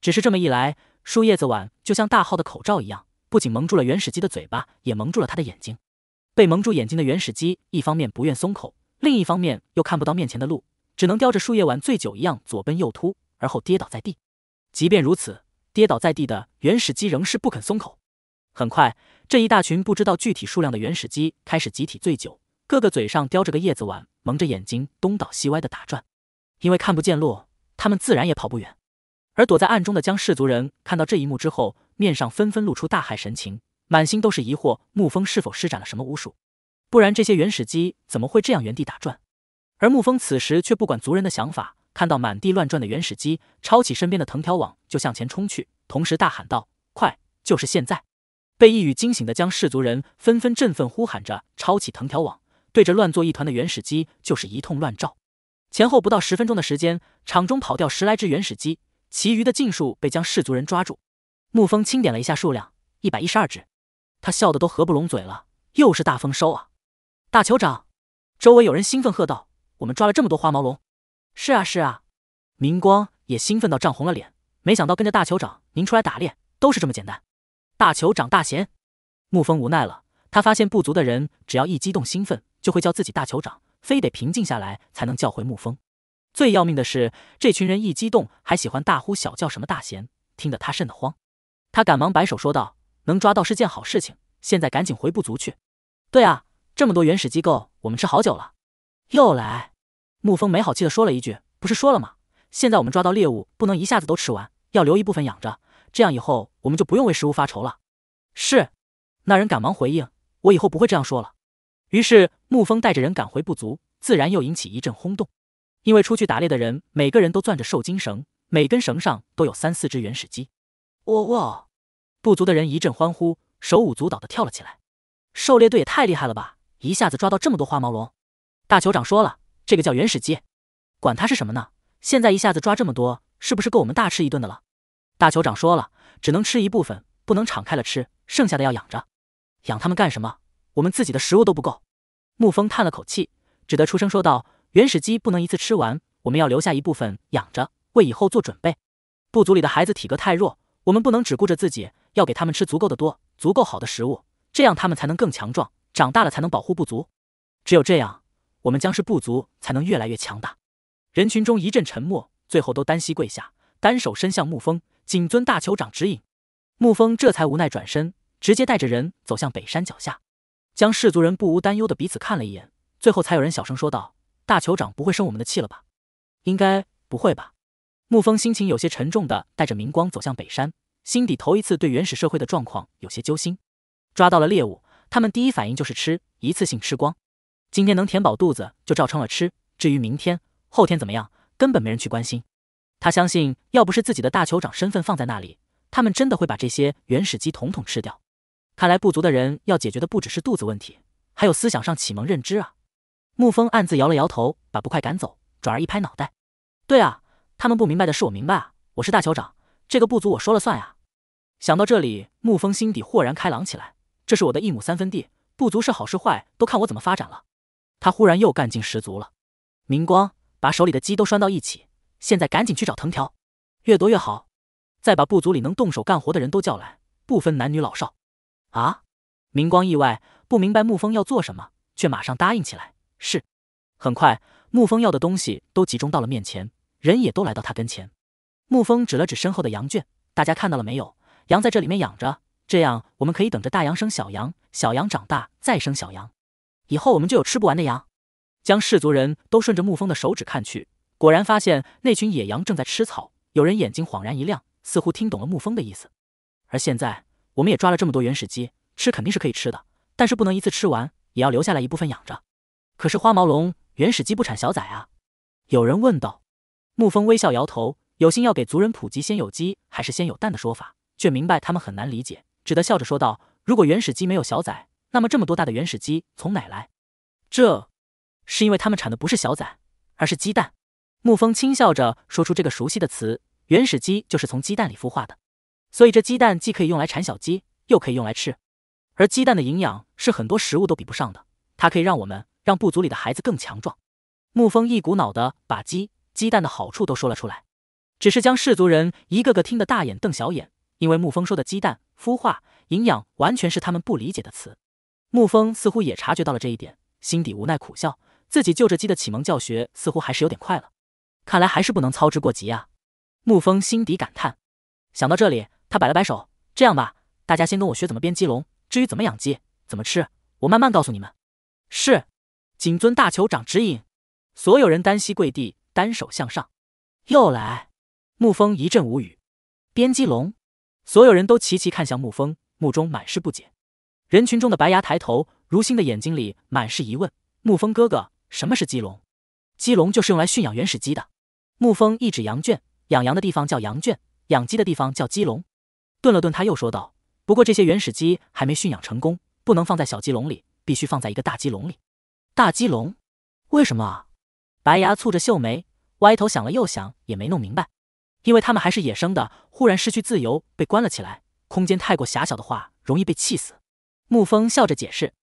只是这么一来，树叶子碗就像大号的口罩一样。不仅蒙住了原始鸡的嘴巴，也蒙住了他的眼睛。被蒙住眼睛的原始鸡，一方面不愿松口，另一方面又看不到面前的路，只能叼着树叶碗醉酒一样左奔右突，而后跌倒在地。即便如此，跌倒在地的原始鸡仍是不肯松口。很快，这一大群不知道具体数量的原始鸡开始集体醉酒，个个嘴上叼着个叶子碗，蒙着眼睛东倒西歪的打转。因为看不见路，他们自然也跑不远。而躲在暗中的江氏族人看到这一幕之后，面上纷纷露出大骇神情，满心都是疑惑：沐风是否施展了什么巫术？不然这些原始鸡怎么会这样原地打转？而沐风此时却不管族人的想法，看到满地乱转的原始鸡，抄起身边的藤条网就向前冲去，同时大喊道：“快，就是现在！”被一语惊醒的将士族人纷纷振奋呼喊着，抄起藤条网，对着乱作一团的原始鸡就是一通乱照。前后不到十分钟的时间，场中跑掉十来只原始鸡，其余的尽数被将士族人抓住。沐风清点了一下数量，一百一十二只，他笑得都合不拢嘴了，又是大丰收啊！大酋长，周围有人兴奋喝道：“我们抓了这么多花毛龙！”是啊，是啊！明光也兴奋到涨红了脸，没想到跟着大酋长您出来打猎都是这么简单。大酋长大贤，沐风无奈了，他发现部族的人只要一激动兴奋，就会叫自己大酋长，非得平静下来才能叫回沐风。最要命的是，这群人一激动还喜欢大呼小叫，什么大贤，听得他瘆得慌。他赶忙摆手说道：“能抓到是件好事情，现在赶紧回部族去。”“对啊，这么多原始机构，我们吃好久了。”“又来！”沐风没好气的说了一句：“不是说了吗？现在我们抓到猎物不能一下子都吃完，要留一部分养着，这样以后我们就不用为食物发愁了。”“是。”那人赶忙回应：“我以后不会这样说了。”于是沐风带着人赶回部族，自然又引起一阵轰动。因为出去打猎的人，每个人都攥着受精绳，每根绳上都有三四只原始鸡。哇哇！部族的人一阵欢呼，手舞足蹈地跳了起来。狩猎队也太厉害了吧！一下子抓到这么多花毛龙。大酋长说了，这个叫原始鸡，管它是什么呢？现在一下子抓这么多，是不是够我们大吃一顿的了？大酋长说了，只能吃一部分，不能敞开了吃，剩下的要养着。养它们干什么？我们自己的食物都不够。沐风叹了口气，只得出声说道：“原始鸡不能一次吃完，我们要留下一部分养着，为以后做准备。部族里的孩子体格太弱。”我们不能只顾着自己，要给他们吃足够的多、足够好的食物，这样他们才能更强壮，长大了才能保护部族。只有这样，我们将是部族才能越来越强大。人群中一阵沉默，最后都单膝跪下，单手伸向沐风，谨遵大酋长指引。沐风这才无奈转身，直接带着人走向北山脚下。将氏族人不无担忧的彼此看了一眼，最后才有人小声说道：“大酋长不会生我们的气了吧？应该不会吧。”沐风心情有些沉重的带着明光走向北山，心底头一次对原始社会的状况有些揪心。抓到了猎物，他们第一反应就是吃，一次性吃光。今天能填饱肚子就照常了吃，至于明天、后天怎么样，根本没人去关心。他相信，要不是自己的大酋长身份放在那里，他们真的会把这些原始鸡统统吃掉。看来部族的人要解决的不只是肚子问题，还有思想上启蒙认知啊！沐风暗自摇了摇头，把不快赶走，转而一拍脑袋：“对啊。”他们不明白的是，我明白啊！我是大酋长，这个部族我说了算呀。想到这里，沐风心底豁然开朗起来。这是我的一亩三分地，部族是好是坏都看我怎么发展了。他忽然又干劲十足了。明光，把手里的鸡都拴到一起，现在赶紧去找藤条，越多越好。再把部族里能动手干活的人都叫来，不分男女老少。啊！明光意外，不明白沐风要做什么，却马上答应起来：“是。”很快，沐风要的东西都集中到了面前。人也都来到他跟前，沐风指了指身后的羊圈，大家看到了没有？羊在这里面养着，这样我们可以等着大羊生小羊，小羊长大再生小羊，以后我们就有吃不完的羊。将氏族人都顺着沐风的手指看去，果然发现那群野羊正在吃草。有人眼睛恍然一亮，似乎听懂了沐风的意思。而现在我们也抓了这么多原始鸡，吃肯定是可以吃的，但是不能一次吃完，也要留下来一部分养着。可是花毛龙原始鸡不产小崽啊？有人问道。沐风微笑摇头，有心要给族人普及“先有鸡还是先有蛋”的说法，却明白他们很难理解，只得笑着说道：“如果原始鸡没有小崽，那么这么多大的原始鸡从哪来？这，是因为它们产的不是小崽，而是鸡蛋。”沐风轻笑着说出这个熟悉的词：“原始鸡就是从鸡蛋里孵化的，所以这鸡蛋既可以用来产小鸡，又可以用来吃。而鸡蛋的营养是很多食物都比不上的，它可以让我们让部族里的孩子更强壮。”沐风一股脑的把鸡。鸡蛋的好处都说了出来，只是将氏族人一个个听得大眼瞪小眼，因为沐风说的鸡蛋孵化、营养完全是他们不理解的词。沐风似乎也察觉到了这一点，心底无奈苦笑，自己就着鸡的启蒙教学似乎还是有点快了，看来还是不能操之过急啊。沐风心底感叹，想到这里，他摆了摆手：“这样吧，大家先跟我学怎么编鸡笼，至于怎么养鸡、怎么吃，我慢慢告诉你们。”是，谨遵大酋长指引。所有人单膝跪地。单手向上，又来！沐风一阵无语。边鸡笼，所有人都齐齐看向沐风，目中满是不解。人群中的白牙抬头，如新的眼睛里满是疑问。沐风哥哥，什么是鸡笼？鸡笼就是用来驯养原始鸡的。沐风一指羊圈，养羊的地方叫羊圈，养鸡的地方叫鸡笼。顿了顿，他又说道：“不过这些原始鸡还没驯养成功，不能放在小鸡笼里，必须放在一个大鸡笼里。”大鸡笼？为什么？白牙蹙着秀眉，歪头想了又想，也没弄明白，因为他们还是野生的，忽然失去自由，被关了起来，空间太过狭小的话，容易被气死。沐风笑着解释。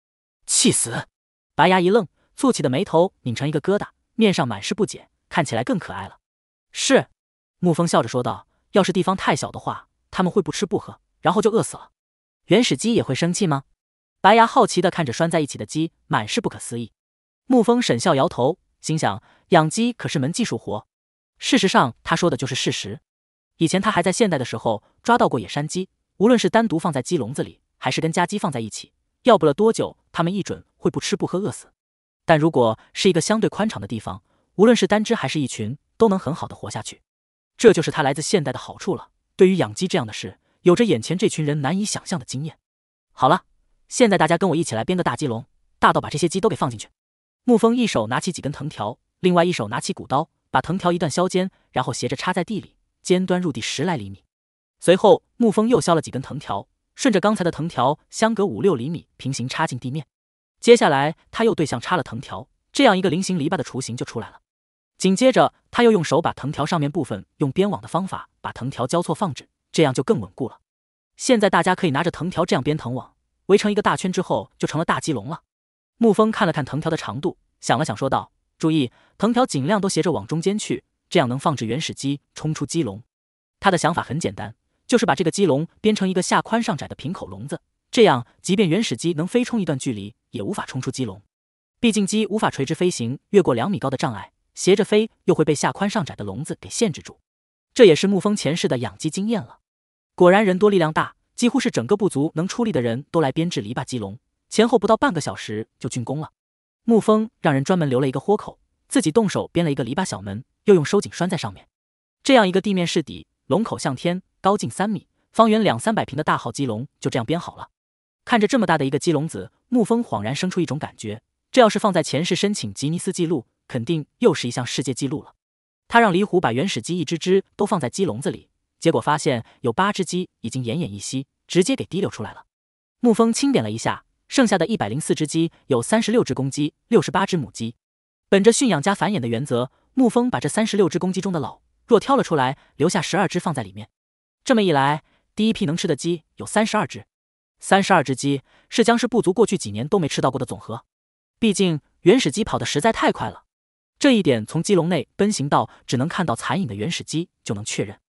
气死？白牙一愣，蹙起的眉头拧成一个疙瘩，面上满是不解，看起来更可爱了。是，沐风笑着说道，要是地方太小的话，他们会不吃不喝，然后就饿死了。原始鸡也会生气吗？白牙好奇地看着拴在一起的鸡，满是不可思议。沐风沈笑摇头。心想，养鸡可是门技术活。事实上，他说的就是事实。以前他还在现代的时候，抓到过野山鸡。无论是单独放在鸡笼子里，还是跟家鸡放在一起，要不了多久，它们一准会不吃不喝饿死。但如果是一个相对宽敞的地方，无论是单只还是一群，都能很好的活下去。这就是他来自现代的好处了。对于养鸡这样的事，有着眼前这群人难以想象的经验。好了，现在大家跟我一起来编个大鸡笼，大到把这些鸡都给放进去。沐风一手拿起几根藤条，另外一手拿起骨刀，把藤条一段削尖，然后斜着插在地里，尖端入地十来厘米。随后，沐风又削了几根藤条，顺着刚才的藤条相隔五六厘米平行插进地面。接下来，他又对向插了藤条，这样一个菱形篱笆的雏形就出来了。紧接着，他又用手把藤条上面部分用编网的方法把藤条交错放置，这样就更稳固了。现在大家可以拿着藤条这样编藤网，围成一个大圈之后，就成了大鸡笼了。沐风看了看藤条的长度，想了想，说道：“注意，藤条尽量都斜着往中间去，这样能放置原始鸡冲出鸡笼。”他的想法很简单，就是把这个鸡笼编成一个下宽上窄的瓶口笼子，这样即便原始鸡能飞冲一段距离，也无法冲出鸡笼。毕竟鸡无法垂直飞行越过两米高的障碍，斜着飞又会被下宽上窄的笼子给限制住。这也是沐风前世的养鸡经验了。果然人多力量大，几乎是整个部族能出力的人都来编制篱笆鸡笼。前后不到半个小时就竣工了。沐风让人专门留了一个豁口，自己动手编了一个篱笆小门，又用收紧拴在上面。这样一个地面是底，龙口向天，高近三米，方圆两三百平的大号鸡笼就这样编好了。看着这么大的一个鸡笼子，沐风恍然生出一种感觉：这要是放在前世申请吉尼斯纪录，肯定又是一项世界纪录了。他让李虎把原始鸡一只只都放在鸡笼子里，结果发现有八只鸡已经奄奄一息，直接给滴溜出来了。沐风清点了一下。剩下的一百零四只鸡，有三十六只公鸡，六十八只母鸡。本着驯养加繁衍的原则，沐风把这三十六只公鸡中的老弱挑了出来，留下十二只放在里面。这么一来，第一批能吃的鸡有三十二只。三十二只鸡是僵尸部族过去几年都没吃到过的总和。毕竟原始鸡跑的实在太快了，这一点从鸡笼内奔行到只能看到残影的原始鸡就能确认。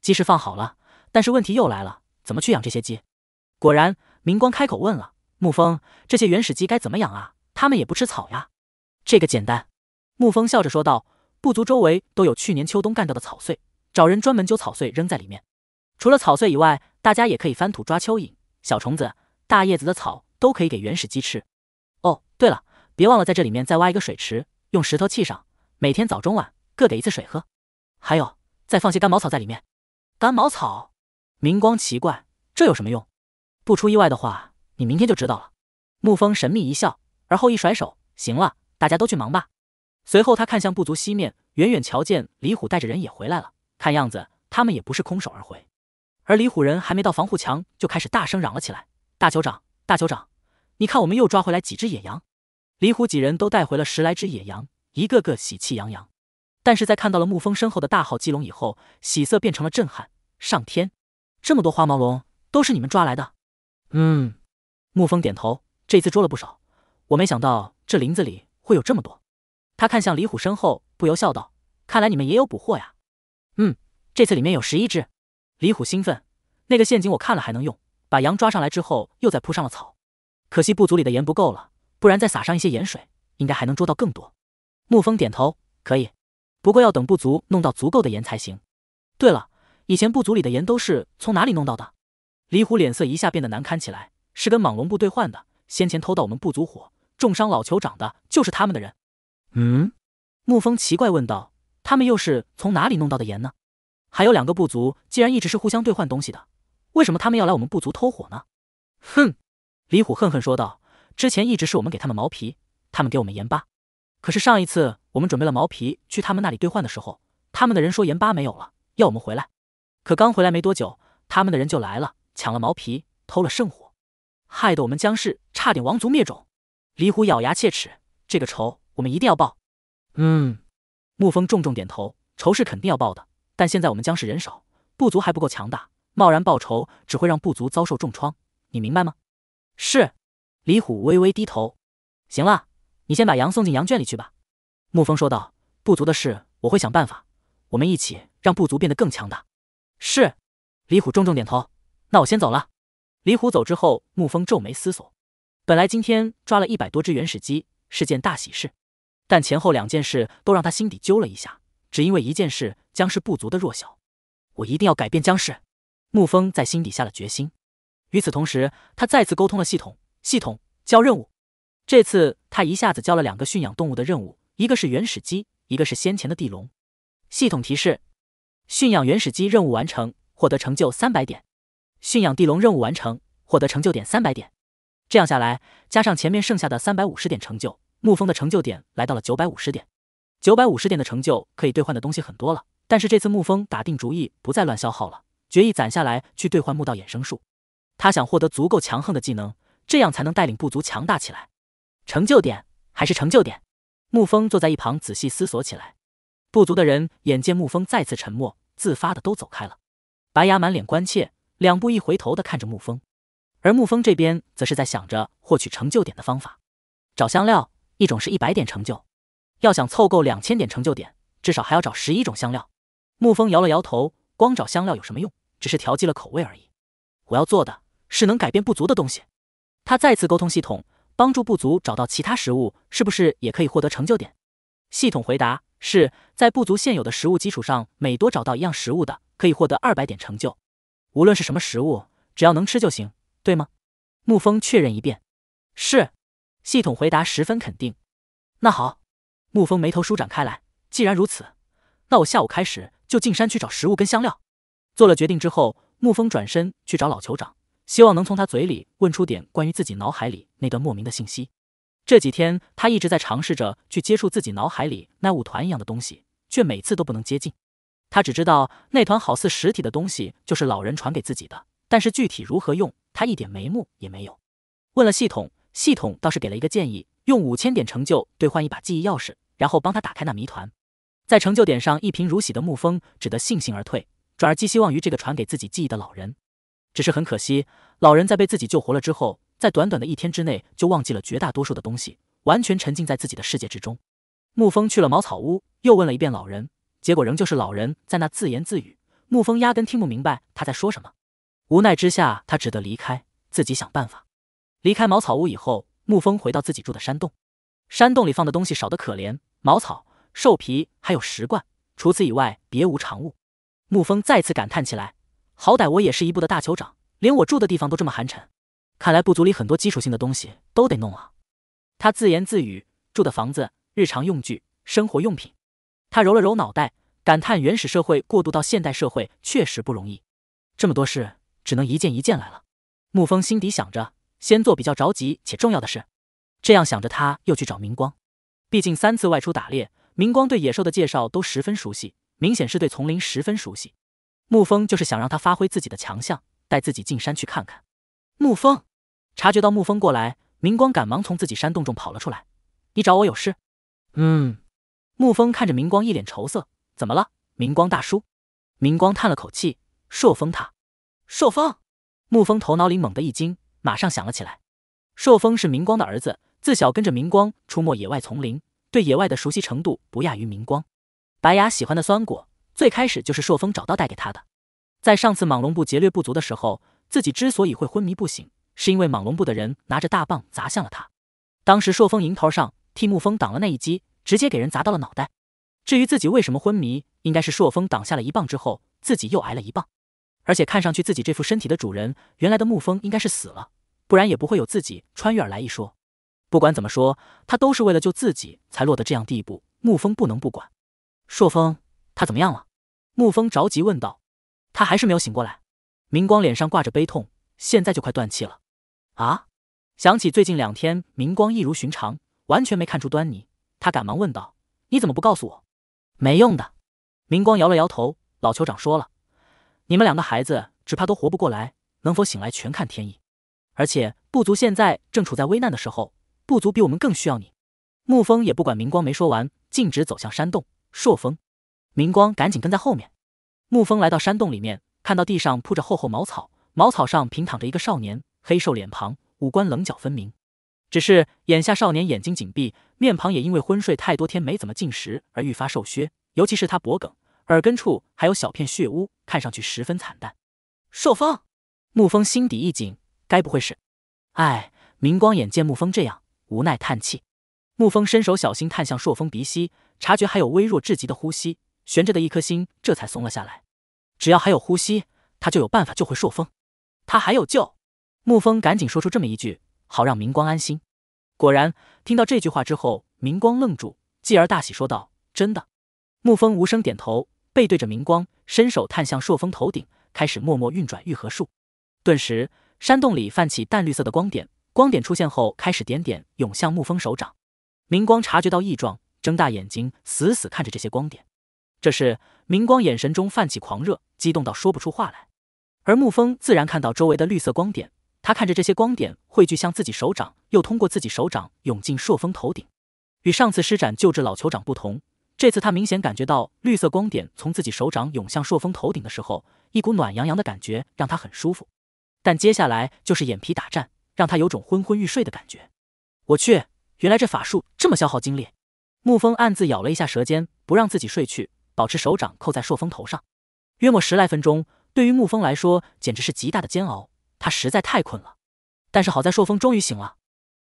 鸡是放好了，但是问题又来了，怎么去养这些鸡？果然，明光开口问了。沐风，这些原始鸡该怎么养啊？他们也不吃草呀。这个简单，沐风笑着说道：“部族周围都有去年秋冬干掉的草穗，找人专门揪草穗扔在里面。除了草穗以外，大家也可以翻土抓蚯蚓、小虫子，大叶子的草都可以给原始鸡吃。哦，对了，别忘了在这里面再挖一个水池，用石头砌上，每天早中晚各给一次水喝。还有，再放些干茅草在里面。干茅草，明光奇怪，这有什么用？不出意外的话。”你明天就知道了。沐风神秘一笑，而后一甩手，行了，大家都去忙吧。随后他看向不足西面，远远瞧见李虎带着人也回来了，看样子他们也不是空手而回。而李虎人还没到防护墙，就开始大声嚷了起来：“大酋长，大酋长，你看我们又抓回来几只野羊！”李虎几人都带回了十来只野羊，一个个喜气洋洋。但是在看到了沐风身后的大号鸡笼以后，喜色变成了震撼：上天，这么多花毛龙都是你们抓来的？嗯。沐风点头，这次捉了不少。我没想到这林子里会有这么多。他看向李虎身后，不由笑道：“看来你们也有捕获呀。”“嗯，这次里面有十一只。”李虎兴奋，“那个陷阱我看了还能用，把羊抓上来之后，又再铺上了草。可惜部族里的盐不够了，不然再撒上一些盐水，应该还能捉到更多。”沐风点头：“可以，不过要等部族弄到足够的盐才行。对了，以前部族里的盐都是从哪里弄到的？”李虎脸色一下变得难堪起来。是跟蟒龙部兑换的。先前偷到我们部族火、重伤老酋长的，就是他们的人。嗯，沐风奇怪问道：“他们又是从哪里弄到的盐呢？还有两个部族，既然一直是互相兑换东西的，为什么他们要来我们部族偷火呢？”哼，李虎恨恨说道：“之前一直是我们给他们毛皮，他们给我们盐巴。可是上一次我们准备了毛皮去他们那里兑换的时候，他们的人说盐巴没有了，要我们回来。可刚回来没多久，他们的人就来了，抢了毛皮，偷了圣火。”害得我们江氏差点亡族灭种，李虎咬牙切齿：“这个仇我们一定要报。”嗯，沐风重重点头：“仇是肯定要报的，但现在我们江氏人少，部族还不够强大，贸然报仇只会让部族遭受重创，你明白吗？”是。李虎微微低头：“行了，你先把羊送进羊圈里去吧。”沐风说道：“部族的事我会想办法，我们一起让部族变得更强大。”是。李虎重重点头：“那我先走了。”李虎走之后，沐风皱眉思索。本来今天抓了一百多只原始鸡是件大喜事，但前后两件事都让他心底揪了一下。只因为一件事，僵尸不足的弱小，我一定要改变僵尸。沐风在心底下了决心。与此同时，他再次沟通了系统。系统，交任务。这次他一下子交了两个驯养动物的任务，一个是原始鸡，一个是先前的地龙。系统提示：驯养原始鸡任务完成，获得成就三百点。驯养地龙任务完成，获得成就点三百点。这样下来，加上前面剩下的三百五十点成就，沐风的成就点来到了九百五十点。九百五十点的成就可以兑换的东西很多了，但是这次沐风打定主意不再乱消耗了，决意攒下来去兑换墓道衍生术。他想获得足够强横的技能，这样才能带领部族强大起来。成就点还是成就点，沐风坐在一旁仔细思索起来。部族的人眼见沐风再次沉默，自发的都走开了。白牙满脸关切。两步一回头的看着沐风，而沐风这边则是在想着获取成就点的方法，找香料，一种是一百点成就，要想凑够两千点成就点，至少还要找十一种香料。沐风摇了摇头，光找香料有什么用？只是调剂了口味而已。我要做的，是能改变不足的东西。他再次沟通系统，帮助不足找到其他食物，是不是也可以获得成就点？系统回答：是在不足现有的食物基础上，每多找到一样食物的，可以获得二百点成就。无论是什么食物，只要能吃就行，对吗？沐风确认一遍，是。系统回答十分肯定。那好，沐风眉头舒展开来。既然如此，那我下午开始就进山去找食物跟香料。做了决定之后，沐风转身去找老酋长，希望能从他嘴里问出点关于自己脑海里那段莫名的信息。这几天他一直在尝试着去接触自己脑海里那雾团一样的东西，却每次都不能接近。他只知道那团好似实体的东西就是老人传给自己的，但是具体如何用，他一点眉目也没有。问了系统，系统倒是给了一个建议：用五千点成就兑换一把记忆钥匙，然后帮他打开那谜团。在成就点上一贫如洗的沐风只得悻悻而退，转而寄希望于这个传给自己记忆的老人。只是很可惜，老人在被自己救活了之后，在短短的一天之内就忘记了绝大多数的东西，完全沉浸在自己的世界之中。沐风去了茅草屋，又问了一遍老人。结果仍旧是老人在那自言自语，沐风压根听不明白他在说什么。无奈之下，他只得离开，自己想办法。离开茅草屋以后，沐风回到自己住的山洞，山洞里放的东西少得可怜，茅草、兽皮还有石罐，除此以外别无长物。沐风再次感叹起来：“好歹我也是一部的大酋长，连我住的地方都这么寒碜，看来部族里很多基础性的东西都得弄啊。”他自言自语：“住的房子、日常用具、生活用品。”他揉了揉脑袋，感叹原始社会过渡到现代社会确实不容易，这么多事只能一件一件来了。沐风心底想着，先做比较着急且重要的事。这样想着，他又去找明光。毕竟三次外出打猎，明光对野兽的介绍都十分熟悉，明显是对丛林十分熟悉。沐风就是想让他发挥自己的强项，带自己进山去看看。沐风察觉到沐风过来，明光赶忙从自己山洞中跑了出来。你找我有事？嗯。沐风看着明光，一脸愁色。怎么了，明光大叔？明光叹了口气，朔风他。朔风。沐风头脑里猛地一惊，马上想了起来。朔风是明光的儿子，自小跟着明光出没野外丛林，对野外的熟悉程度不亚于明光。白牙喜欢的酸果，最开始就是朔风找到带给他的。在上次蟒龙部劫掠不足的时候，自己之所以会昏迷不醒，是因为蟒龙部的人拿着大棒砸向了他。当时朔风迎头上，替沐风挡了那一击。直接给人砸到了脑袋。至于自己为什么昏迷，应该是朔风挡下了一棒之后，自己又挨了一棒。而且看上去，自己这副身体的主人，原来的沐风应该是死了，不然也不会有自己穿越而来一说。不管怎么说，他都是为了救自己才落得这样地步。沐风不能不管。朔风，他怎么样了？沐风着急问道。他还是没有醒过来。明光脸上挂着悲痛，现在就快断气了。啊！想起最近两天明光一如寻常，完全没看出端倪。他赶忙问道：“你怎么不告诉我？没用的。”明光摇了摇头。老酋长说了：“你们两个孩子只怕都活不过来，能否醒来全看天意。而且部族现在正处在危难的时候，部族比我们更需要你。”沐风也不管明光没说完，径直走向山洞。朔风，明光赶紧跟在后面。沐风来到山洞里面，看到地上铺着厚厚茅草，茅草上平躺着一个少年，黑瘦脸庞，五官棱角分明。只是眼下，少年眼睛紧闭，面庞也因为昏睡太多天没怎么进食而愈发瘦削，尤其是他脖梗、耳根处还有小片血污，看上去十分惨淡。朔风，沐风心底一紧，该不会是……哎，明光眼见沐风这样，无奈叹气。沐风伸手小心探向朔风鼻息，察觉还有微弱至极的呼吸，悬着的一颗心这才松了下来。只要还有呼吸，他就有办法救回朔风，他还有救！沐风赶紧说出这么一句。好让明光安心。果然，听到这句话之后，明光愣住，继而大喜，说道：“真的！”沐风无声点头，背对着明光，伸手探向朔风头顶，开始默默运转愈合术。顿时，山洞里泛起淡绿色的光点，光点出现后开始点点涌向沐风手掌。明光察觉到异状，睁大眼睛，死死看着这些光点。这时，明光眼神中泛起狂热，激动到说不出话来。而沐风自然看到周围的绿色光点。他看着这些光点汇聚向自己手掌，又通过自己手掌涌进朔风头顶。与上次施展救治老酋长不同，这次他明显感觉到绿色光点从自己手掌涌向朔风头顶的时候，一股暖洋洋的感觉让他很舒服。但接下来就是眼皮打颤，让他有种昏昏欲睡的感觉。我去，原来这法术这么消耗精力！沐风暗自咬了一下舌尖，不让自己睡去，保持手掌扣在朔风头上。约莫十来分钟，对于沐风来说简直是极大的煎熬。他实在太困了，但是好在朔风终于醒了。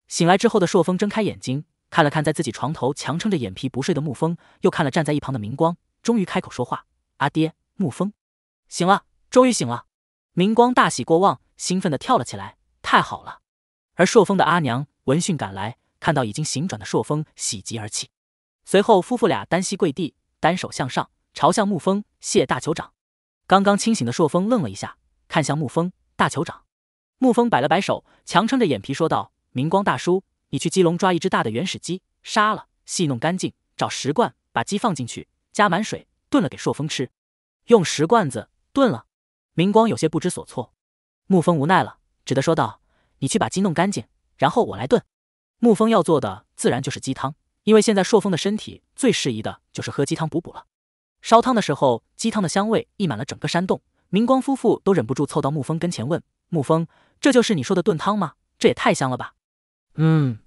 醒来之后的朔风睁开眼睛，看了看在自己床头强撑着眼皮不睡的沐风，又看了站在一旁的明光，终于开口说话：“阿爹，沐风醒了，终于醒了！”明光大喜过望，兴奋的跳了起来：“太好了！”而朔风的阿娘闻讯赶来，看到已经醒转的朔风，喜极而泣。随后，夫妇俩单膝跪地，单手向上，朝向沐风谢大酋长。刚刚清醒的朔风愣了一下，看向沐风。大酋长沐风摆了摆手，强撑着眼皮说道：“明光大叔，你去鸡笼抓一只大的原始鸡，杀了，戏弄干净，找石罐把鸡放进去，加满水，炖了给朔风吃。用石罐子炖了。”明光有些不知所措，沐风无奈了，只得说道：“你去把鸡弄干净，然后我来炖。”沐风要做的自然就是鸡汤，因为现在朔风的身体最适宜的就是喝鸡汤补补了。烧汤的时候，鸡汤的香味溢满了整个山洞。明光夫妇都忍不住凑到沐风跟前问：“沐风，这就是你说的炖汤吗？这也太香了吧！”嗯，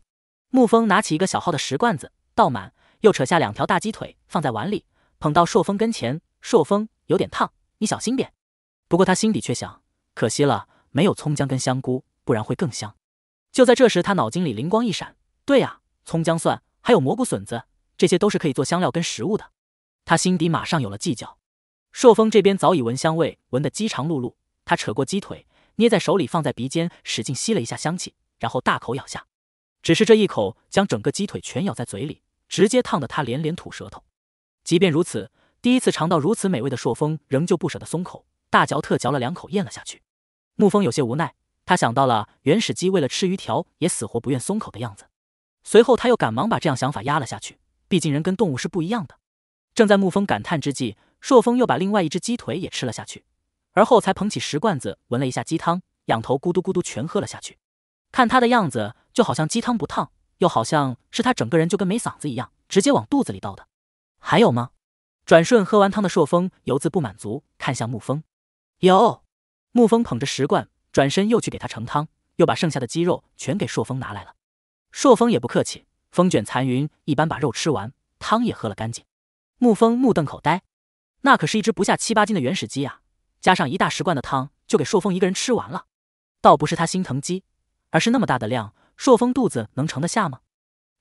沐风拿起一个小号的石罐子，倒满，又扯下两条大鸡腿放在碗里，捧到朔风跟前。朔风有点烫，你小心点。不过他心底却想：可惜了，没有葱姜跟香菇，不然会更香。就在这时，他脑筋里灵光一闪：“对呀，葱姜蒜还有蘑菇笋子，这些都是可以做香料跟食物的。”他心底马上有了计较。朔风这边早已闻香味，闻得饥肠辘辘。他扯过鸡腿，捏在手里，放在鼻尖，使劲吸了一下香气，然后大口咬下。只是这一口将整个鸡腿全咬在嘴里，直接烫得他连连吐舌头。即便如此，第一次尝到如此美味的朔风仍旧不舍得松口，大嚼特嚼了两口，咽了下去。沐风有些无奈，他想到了原始鸡为了吃鱼条也死活不愿松口的样子。随后他又赶忙把这样想法压了下去，毕竟人跟动物是不一样的。正在沐风感叹之际。朔风又把另外一只鸡腿也吃了下去，而后才捧起石罐子闻了一下鸡汤，仰头咕嘟咕嘟全喝了下去。看他的样子，就好像鸡汤不烫，又好像是他整个人就跟没嗓子一样，直接往肚子里倒的。还有吗？转瞬喝完汤的朔风油自不满足，看向沐风。有。沐风捧着石罐，转身又去给他盛汤，又把剩下的鸡肉全给朔风拿来了。朔风也不客气，风卷残云一般把肉吃完，汤也喝了干净。沐风目瞪口呆。那可是一只不下七八斤的原始鸡啊，加上一大石罐的汤，就给朔风一个人吃完了。倒不是他心疼鸡，而是那么大的量，朔风肚子能盛得下吗？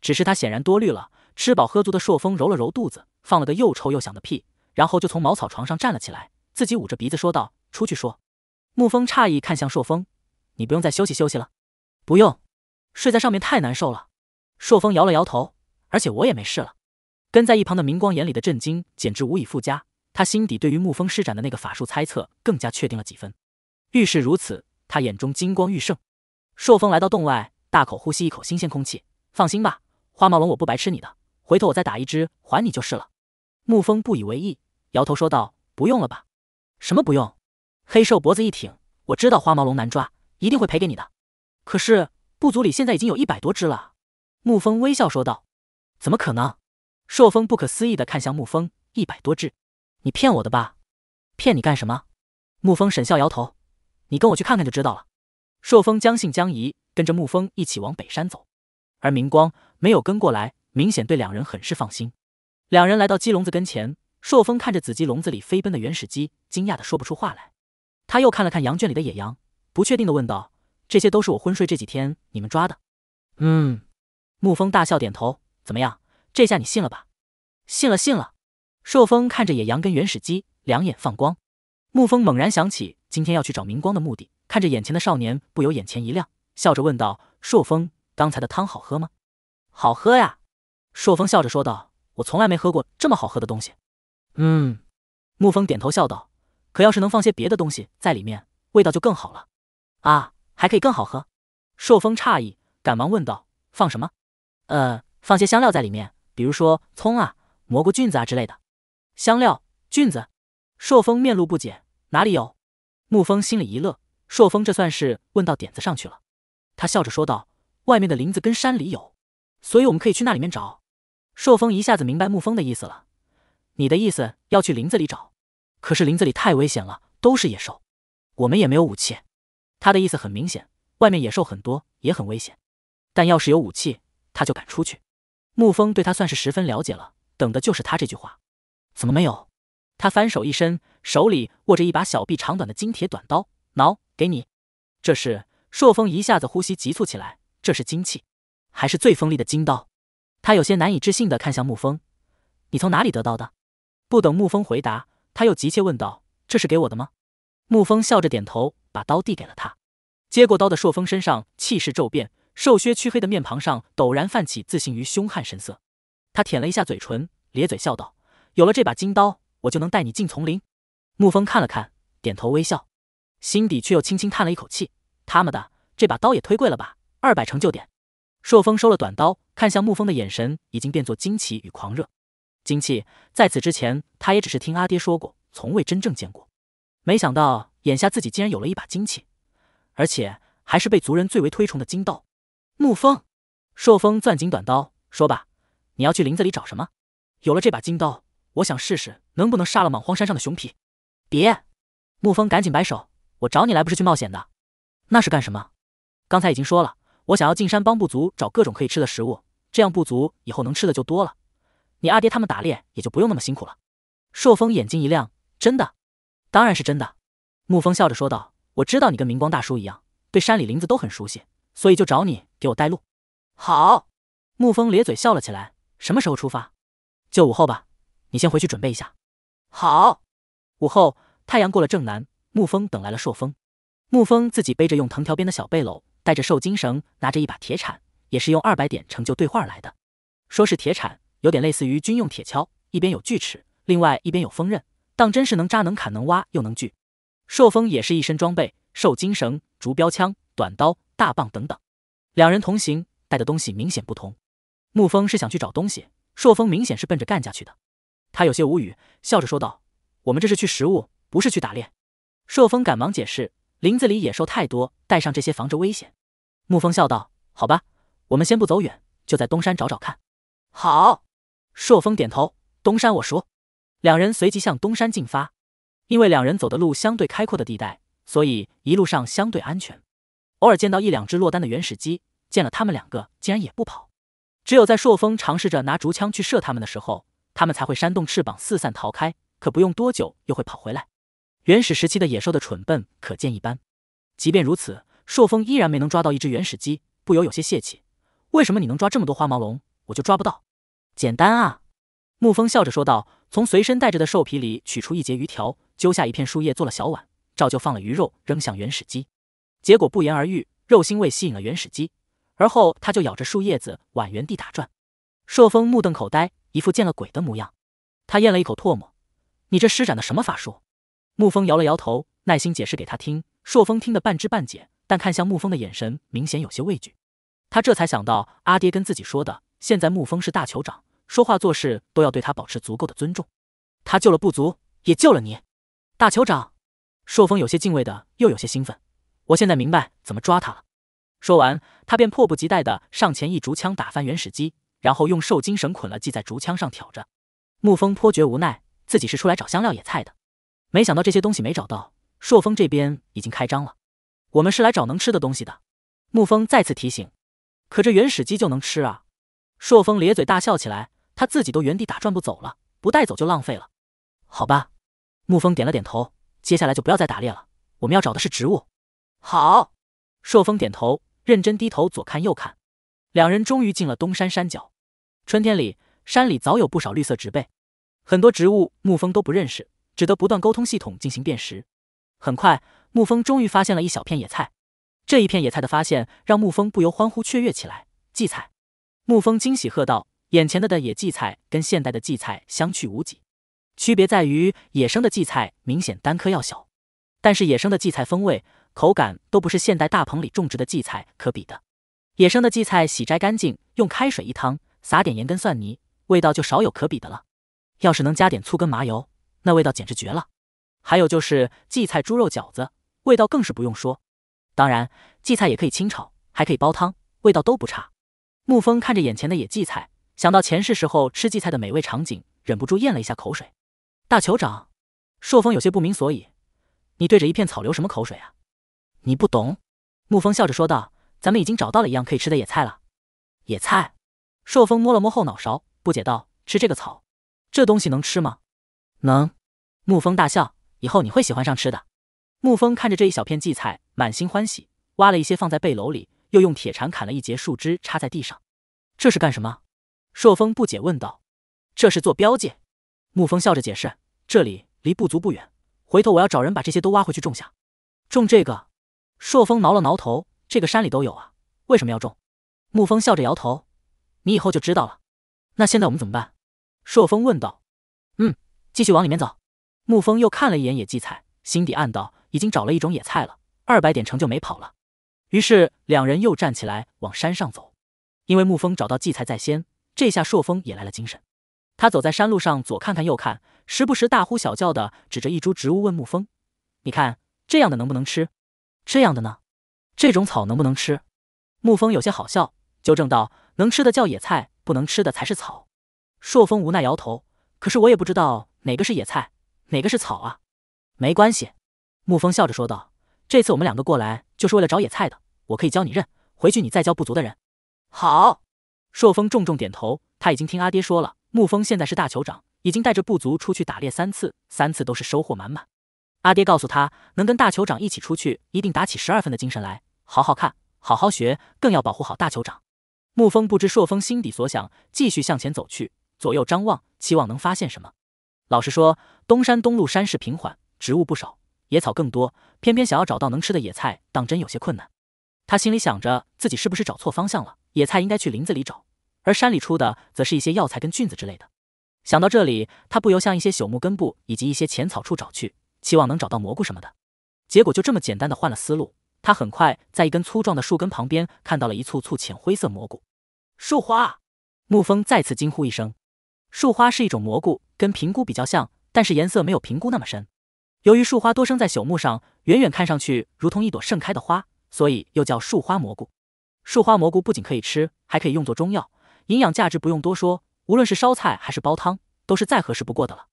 只是他显然多虑了。吃饱喝足的朔风揉了揉肚子，放了个又臭又响的屁，然后就从茅草床上站了起来，自己捂着鼻子说道：“出去说。”沐风诧异看向朔风：“你不用再休息休息了。”“不用，睡在上面太难受了。”朔风摇了摇头，“而且我也没事了。”跟在一旁的明光眼里的震惊简直无以复加。他心底对于沐风施展的那个法术猜测更加确定了几分，遇事如此，他眼中金光欲盛。朔风来到洞外，大口呼吸一口新鲜空气。放心吧，花毛龙，我不白吃你的，回头我再打一只还你就是了。沐风不以为意，摇头说道：“不用了吧？”“什么不用？”黑瘦脖子一挺，“我知道花毛龙难抓，一定会赔给你的。”“可是部族里现在已经有一百多只了。”沐风微笑说道。“怎么可能？”朔风不可思议的看向沐风，“一百多只。”你骗我的吧？骗你干什么？沐风沈笑摇头，你跟我去看看就知道了。朔风将信将疑，跟着沐风一起往北山走，而明光没有跟过来，明显对两人很是放心。两人来到鸡笼子跟前，朔风看着紫鸡笼子里飞奔的原始鸡，惊讶的说不出话来。他又看了看羊圈里的野羊，不确定的问道：“这些都是我昏睡这几天你们抓的？”嗯，沐风大笑点头。怎么样，这下你信了吧？信了，信了。朔风看着野羊跟原始鸡，两眼放光。沐风猛然想起今天要去找明光的目的，看着眼前的少年，不由眼前一亮，笑着问道：“朔风，刚才的汤好喝吗？”“好喝呀。”朔风笑着说道，“我从来没喝过这么好喝的东西。”“嗯。”沐风点头笑道，“可要是能放些别的东西在里面，味道就更好了。”“啊，还可以更好喝？”朔风诧异，赶忙问道：“放什么？”“呃，放些香料在里面，比如说葱啊、蘑菇、菌子啊之类的。”香料、菌子，朔风面露不解，哪里有？沐风心里一乐，朔风这算是问到点子上去了。他笑着说道：“外面的林子跟山里有，所以我们可以去那里面找。”朔风一下子明白沐风的意思了：“你的意思要去林子里找，可是林子里太危险了，都是野兽，我们也没有武器。”他的意思很明显，外面野兽很多，也很危险，但要是有武器，他就敢出去。沐风对他算是十分了解了，等的就是他这句话。怎么没有？他翻手一伸，手里握着一把小臂长短的金铁短刀，喏，给你。这时，朔风一下子呼吸急促起来。这是金器，还是最锋利的金刀？他有些难以置信地看向沐风：“你从哪里得到的？”不等沐风回答，他又急切问道：“这是给我的吗？”沐风笑着点头，把刀递给了他。接过刀的朔风身上气势骤变，瘦削黢黑的面庞上陡然泛起自信于凶悍神色。他舔了一下嘴唇，咧嘴笑道。有了这把金刀，我就能带你进丛林。沐风看了看，点头微笑，心底却又轻轻叹了一口气。他们的这把刀也忒贵了吧？二百成就点。朔风收了短刀，看向沐风的眼神已经变作惊奇与狂热。金器在此之前他也只是听阿爹说过，从未真正见过。没想到眼下自己竟然有了一把金器，而且还是被族人最为推崇的金刀。沐风，朔风攥紧短刀，说吧，你要去林子里找什么？有了这把金刀。我想试试能不能杀了莽荒山上的熊皮。别，沐风赶紧摆手。我找你来不是去冒险的，那是干什么？刚才已经说了，我想要进山帮部族找各种可以吃的食物，这样部族以后能吃的就多了，你阿爹他们打猎也就不用那么辛苦了。朔风眼睛一亮，真的？当然是真的。沐风笑着说道。我知道你跟明光大叔一样，对山里林子都很熟悉，所以就找你给我带路。好，沐风咧嘴笑了起来。什么时候出发？就午后吧。你先回去准备一下。好，午后太阳过了正南，沐风等来了朔风。沐风自己背着用藤条编的小背篓，带着受精绳，拿着一把铁铲，也是用二百点成就兑换来的。说是铁铲，有点类似于军用铁锹，一边有锯齿，另外一边有锋刃，当真是能扎能砍能挖又能锯。朔风也是一身装备，受精绳、竹标枪、短刀、大棒等等。两人同行，带的东西明显不同。沐风是想去找东西，朔风明显是奔着干架去的。他有些无语，笑着说道：“我们这是去食物，不是去打猎。”朔峰赶忙解释：“林子里野兽太多，带上这些防着危险。”沐风笑道：“好吧，我们先不走远，就在东山找找看。”好，朔峰点头：“东山我熟。”两人随即向东山进发。因为两人走的路相对开阔的地带，所以一路上相对安全。偶尔见到一两只落单的原始鸡，见了他们两个竟然也不跑。只有在朔峰尝试着拿竹枪去射他们的时候。它们才会扇动翅膀四散逃开，可不用多久又会跑回来。原始时期的野兽的蠢笨可见一斑。即便如此，朔风依然没能抓到一只原始鸡，不由有些泄气。为什么你能抓这么多花毛龙，我就抓不到？简单啊！沐风笑着说道，从随身带着的兽皮里取出一截鱼条，揪下一片树叶做了小碗，照旧放了鱼肉扔向原始鸡。结果不言而喻，肉腥味吸引了原始鸡，而后它就咬着树叶子往原地打转。朔风目瞪口呆。一副见了鬼的模样，他咽了一口唾沫，“你这施展的什么法术？”沐风摇了摇头，耐心解释给他听。朔风听得半知半解，但看向沐风的眼神明显有些畏惧。他这才想到阿爹跟自己说的，现在沐风是大酋长，说话做事都要对他保持足够的尊重。他救了部族，也救了你，大酋长。朔风有些敬畏的，又有些兴奋。我现在明白怎么抓他了。说完，他便迫不及待的上前一竹枪打翻原始鸡。然后用受精绳捆了，系在竹枪上挑着。沐风颇觉无奈，自己是出来找香料野菜的，没想到这些东西没找到。朔风这边已经开张了，我们是来找能吃的东西的。沐风再次提醒，可这原始鸡就能吃啊！朔风咧嘴大笑起来，他自己都原地打转不走了，不带走就浪费了。好吧，沐风点了点头，接下来就不要再打猎了，我们要找的是植物。好，朔风点头，认真低头左看右看，两人终于进了东山山脚。春天里，山里早有不少绿色植被，很多植物沐风都不认识，只得不断沟通系统进行辨识。很快，沐风终于发现了一小片野菜。这一片野菜的发现让沐风不由欢呼雀跃起来。荠菜，沐风惊喜喝道：“眼前的的野荠菜跟现代的荠菜相去无几，区别在于野生的荠菜明显单颗要小，但是野生的荠菜风味、口感都不是现代大棚里种植的荠菜可比的。野生的荠菜洗摘干净，用开水一烫。”撒点盐跟蒜泥，味道就少有可比的了。要是能加点醋跟麻油，那味道简直绝了。还有就是荠菜猪肉饺子，味道更是不用说。当然，荠菜也可以清炒，还可以煲汤，味道都不差。沐风看着眼前的野荠菜，想到前世时候吃荠菜的美味场景，忍不住咽了一下口水。大酋长，朔风有些不明所以，你对着一片草流什么口水啊？你不懂。沐风笑着说道：“咱们已经找到了一样可以吃的野菜了，野菜。”朔风摸了摸后脑勺，不解道：“吃这个草，这东西能吃吗？”“能。”沐风大笑：“以后你会喜欢上吃的。”沐风看着这一小片荠菜，满心欢喜，挖了一些放在背篓里，又用铁铲砍了一截树枝插在地上。“这是干什么？”朔风不解问道。“这是做标记。”沐风笑着解释：“这里离部族不远，回头我要找人把这些都挖回去种下。”“种这个？”朔风挠了挠头：“这个山里都有啊，为什么要种？”沐风笑着摇头。你以后就知道了，那现在我们怎么办？朔风问道。嗯，继续往里面走。沐风又看了一眼野荠菜，心底暗道：已经找了一种野菜了，二百点成就没跑了。于是两人又站起来往山上走。因为沐风找到荠菜在先，这下朔风也来了精神。他走在山路上，左看看右看，时不时大呼小叫的指着一株植物问沐风：“你看这样的能不能吃？这样的呢？这种草能不能吃？”沐风有些好笑，纠正道。能吃的叫野菜，不能吃的才是草。朔风无奈摇头，可是我也不知道哪个是野菜，哪个是草啊。没关系，沐风笑着说道：“这次我们两个过来就是为了找野菜的，我可以教你认，回去你再教部族的人。”好，朔风重重点头。他已经听阿爹说了，沐风现在是大酋长，已经带着部族出去打猎三次，三次都是收获满满。阿爹告诉他，能跟大酋长一起出去，一定打起十二分的精神来，好好看，好好学，更要保护好大酋长。沐风不知朔风心底所想，继续向前走去，左右张望，期望能发现什么。老实说，东山东路山势平缓，植物不少，野草更多，偏偏想要找到能吃的野菜，当真有些困难。他心里想着，自己是不是找错方向了？野菜应该去林子里找，而山里出的则是一些药材跟菌子之类的。想到这里，他不由向一些朽木根部以及一些浅草处找去，期望能找到蘑菇什么的。结果就这么简单的换了思路。他很快在一根粗壮的树根旁边看到了一簇簇浅灰色蘑菇。树花，沐风再次惊呼一声。树花是一种蘑菇，跟平菇比较像，但是颜色没有平菇那么深。由于树花多生在朽木上，远远看上去如同一朵盛开的花，所以又叫树花蘑菇。树花蘑菇不仅可以吃，还可以用作中药，营养价值不用多说。无论是烧菜还是煲汤，都是再合适不过的了。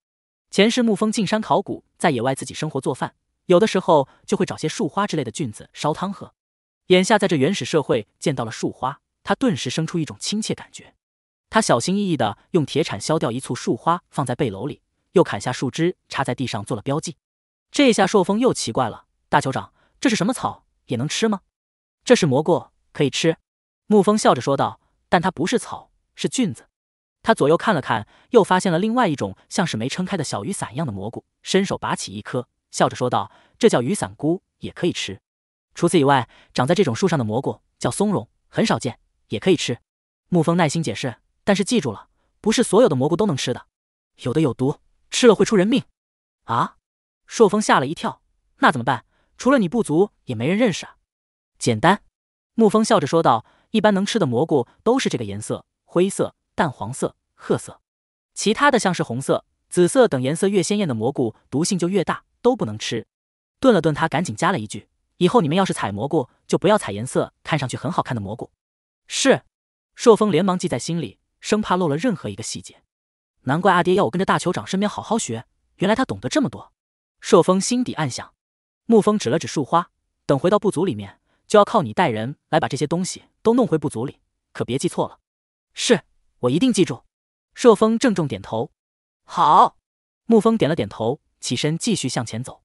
前世沐风进山考古，在野外自己生活做饭。有的时候就会找些树花之类的菌子烧汤喝。眼下在这原始社会见到了树花，他顿时生出一种亲切感觉。他小心翼翼的用铁铲削掉一簇树花，放在背篓里，又砍下树枝插在地上做了标记。这下朔风又奇怪了：“大酋长，这是什么草？也能吃吗？”“这是蘑菇，可以吃。”沐风笑着说道。“但它不是草，是菌子。”他左右看了看，又发现了另外一种像是没撑开的小雨伞一样的蘑菇，伸手拔起一颗。笑着说道：“这叫雨伞菇，也可以吃。除此以外，长在这种树上的蘑菇叫松茸，很少见，也可以吃。”沐风耐心解释：“但是记住了，不是所有的蘑菇都能吃的，有的有毒，吃了会出人命。”啊！朔风吓了一跳：“那怎么办？除了你不足，也没人认识啊！”简单，沐风笑着说道：“一般能吃的蘑菇都是这个颜色：灰色、淡黄色、褐色。其他的像是红色、紫色等颜色越鲜艳的蘑菇，毒性就越大。”都不能吃，顿了顿，他赶紧加了一句：“以后你们要是采蘑菇，就不要采颜色看上去很好看的蘑菇。”是，朔风连忙记在心里，生怕漏了任何一个细节。难怪阿爹要我跟着大酋长身边好好学，原来他懂得这么多。朔风心底暗想。沐风指了指树花，等回到部族里面，就要靠你带人来把这些东西都弄回部族里，可别记错了。是，我一定记住。朔风郑重点头。好。沐风点了点头。起身继续向前走，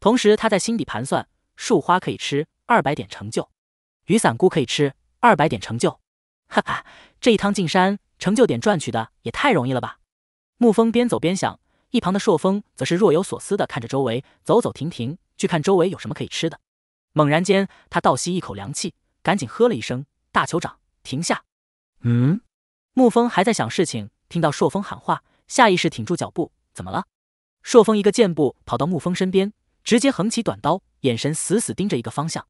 同时他在心底盘算：树花可以吃，二百点成就；雨伞菇可以吃，二百点成就。哈哈，这一趟进山，成就点赚取的也太容易了吧！沐风边走边想，一旁的朔风则是若有所思的看着周围，走走停停去看周围有什么可以吃的。猛然间，他倒吸一口凉气，赶紧喝了一声：“大酋长，停下！”嗯，沐风还在想事情，听到朔风喊话，下意识停住脚步。怎么了？朔风一个箭步跑到沐风身边，直接横起短刀，眼神死死盯着一个方向。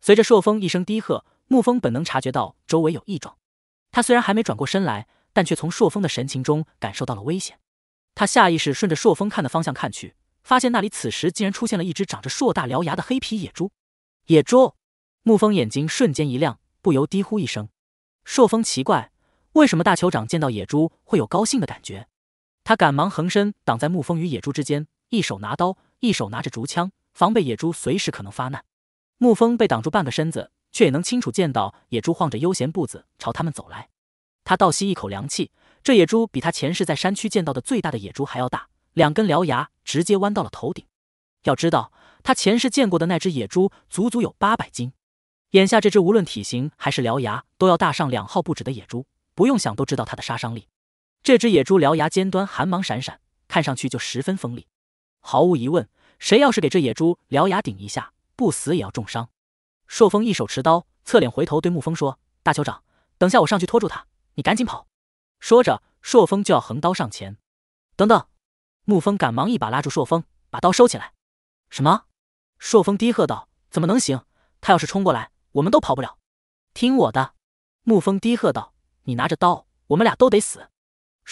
随着朔风一声低喝，沐风本能察觉到周围有异状。他虽然还没转过身来，但却从朔风的神情中感受到了危险。他下意识顺着朔风看的方向看去，发现那里此时竟然出现了一只长着硕大獠牙的黑皮野猪。野猪！沐风眼睛瞬间一亮，不由低呼一声。朔风奇怪，为什么大酋长见到野猪会有高兴的感觉？他赶忙横身挡在沐风与野猪之间，一手拿刀，一手拿着竹枪，防备野猪随时可能发难。沐风被挡住半个身子，却也能清楚见到野猪晃着悠闲步子朝他们走来。他倒吸一口凉气，这野猪比他前世在山区见到的最大的野猪还要大，两根獠牙直接弯到了头顶。要知道，他前世见过的那只野猪足足有八百斤，眼下这只无论体型还是獠牙都要大上两号不止的野猪，不用想都知道它的杀伤力。这只野猪獠牙尖端寒芒闪闪，看上去就十分锋利。毫无疑问，谁要是给这野猪獠牙顶一下，不死也要重伤。朔风一手持刀，侧脸回头对沐风说：“大酋长，等下我上去拖住他，你赶紧跑。”说着，朔风就要横刀上前。等等！沐风赶忙一把拉住朔风，把刀收起来。什么？朔风低喝道：“怎么能行？他要是冲过来，我们都跑不了。”听我的！沐风低喝道：“你拿着刀，我们俩都得死。”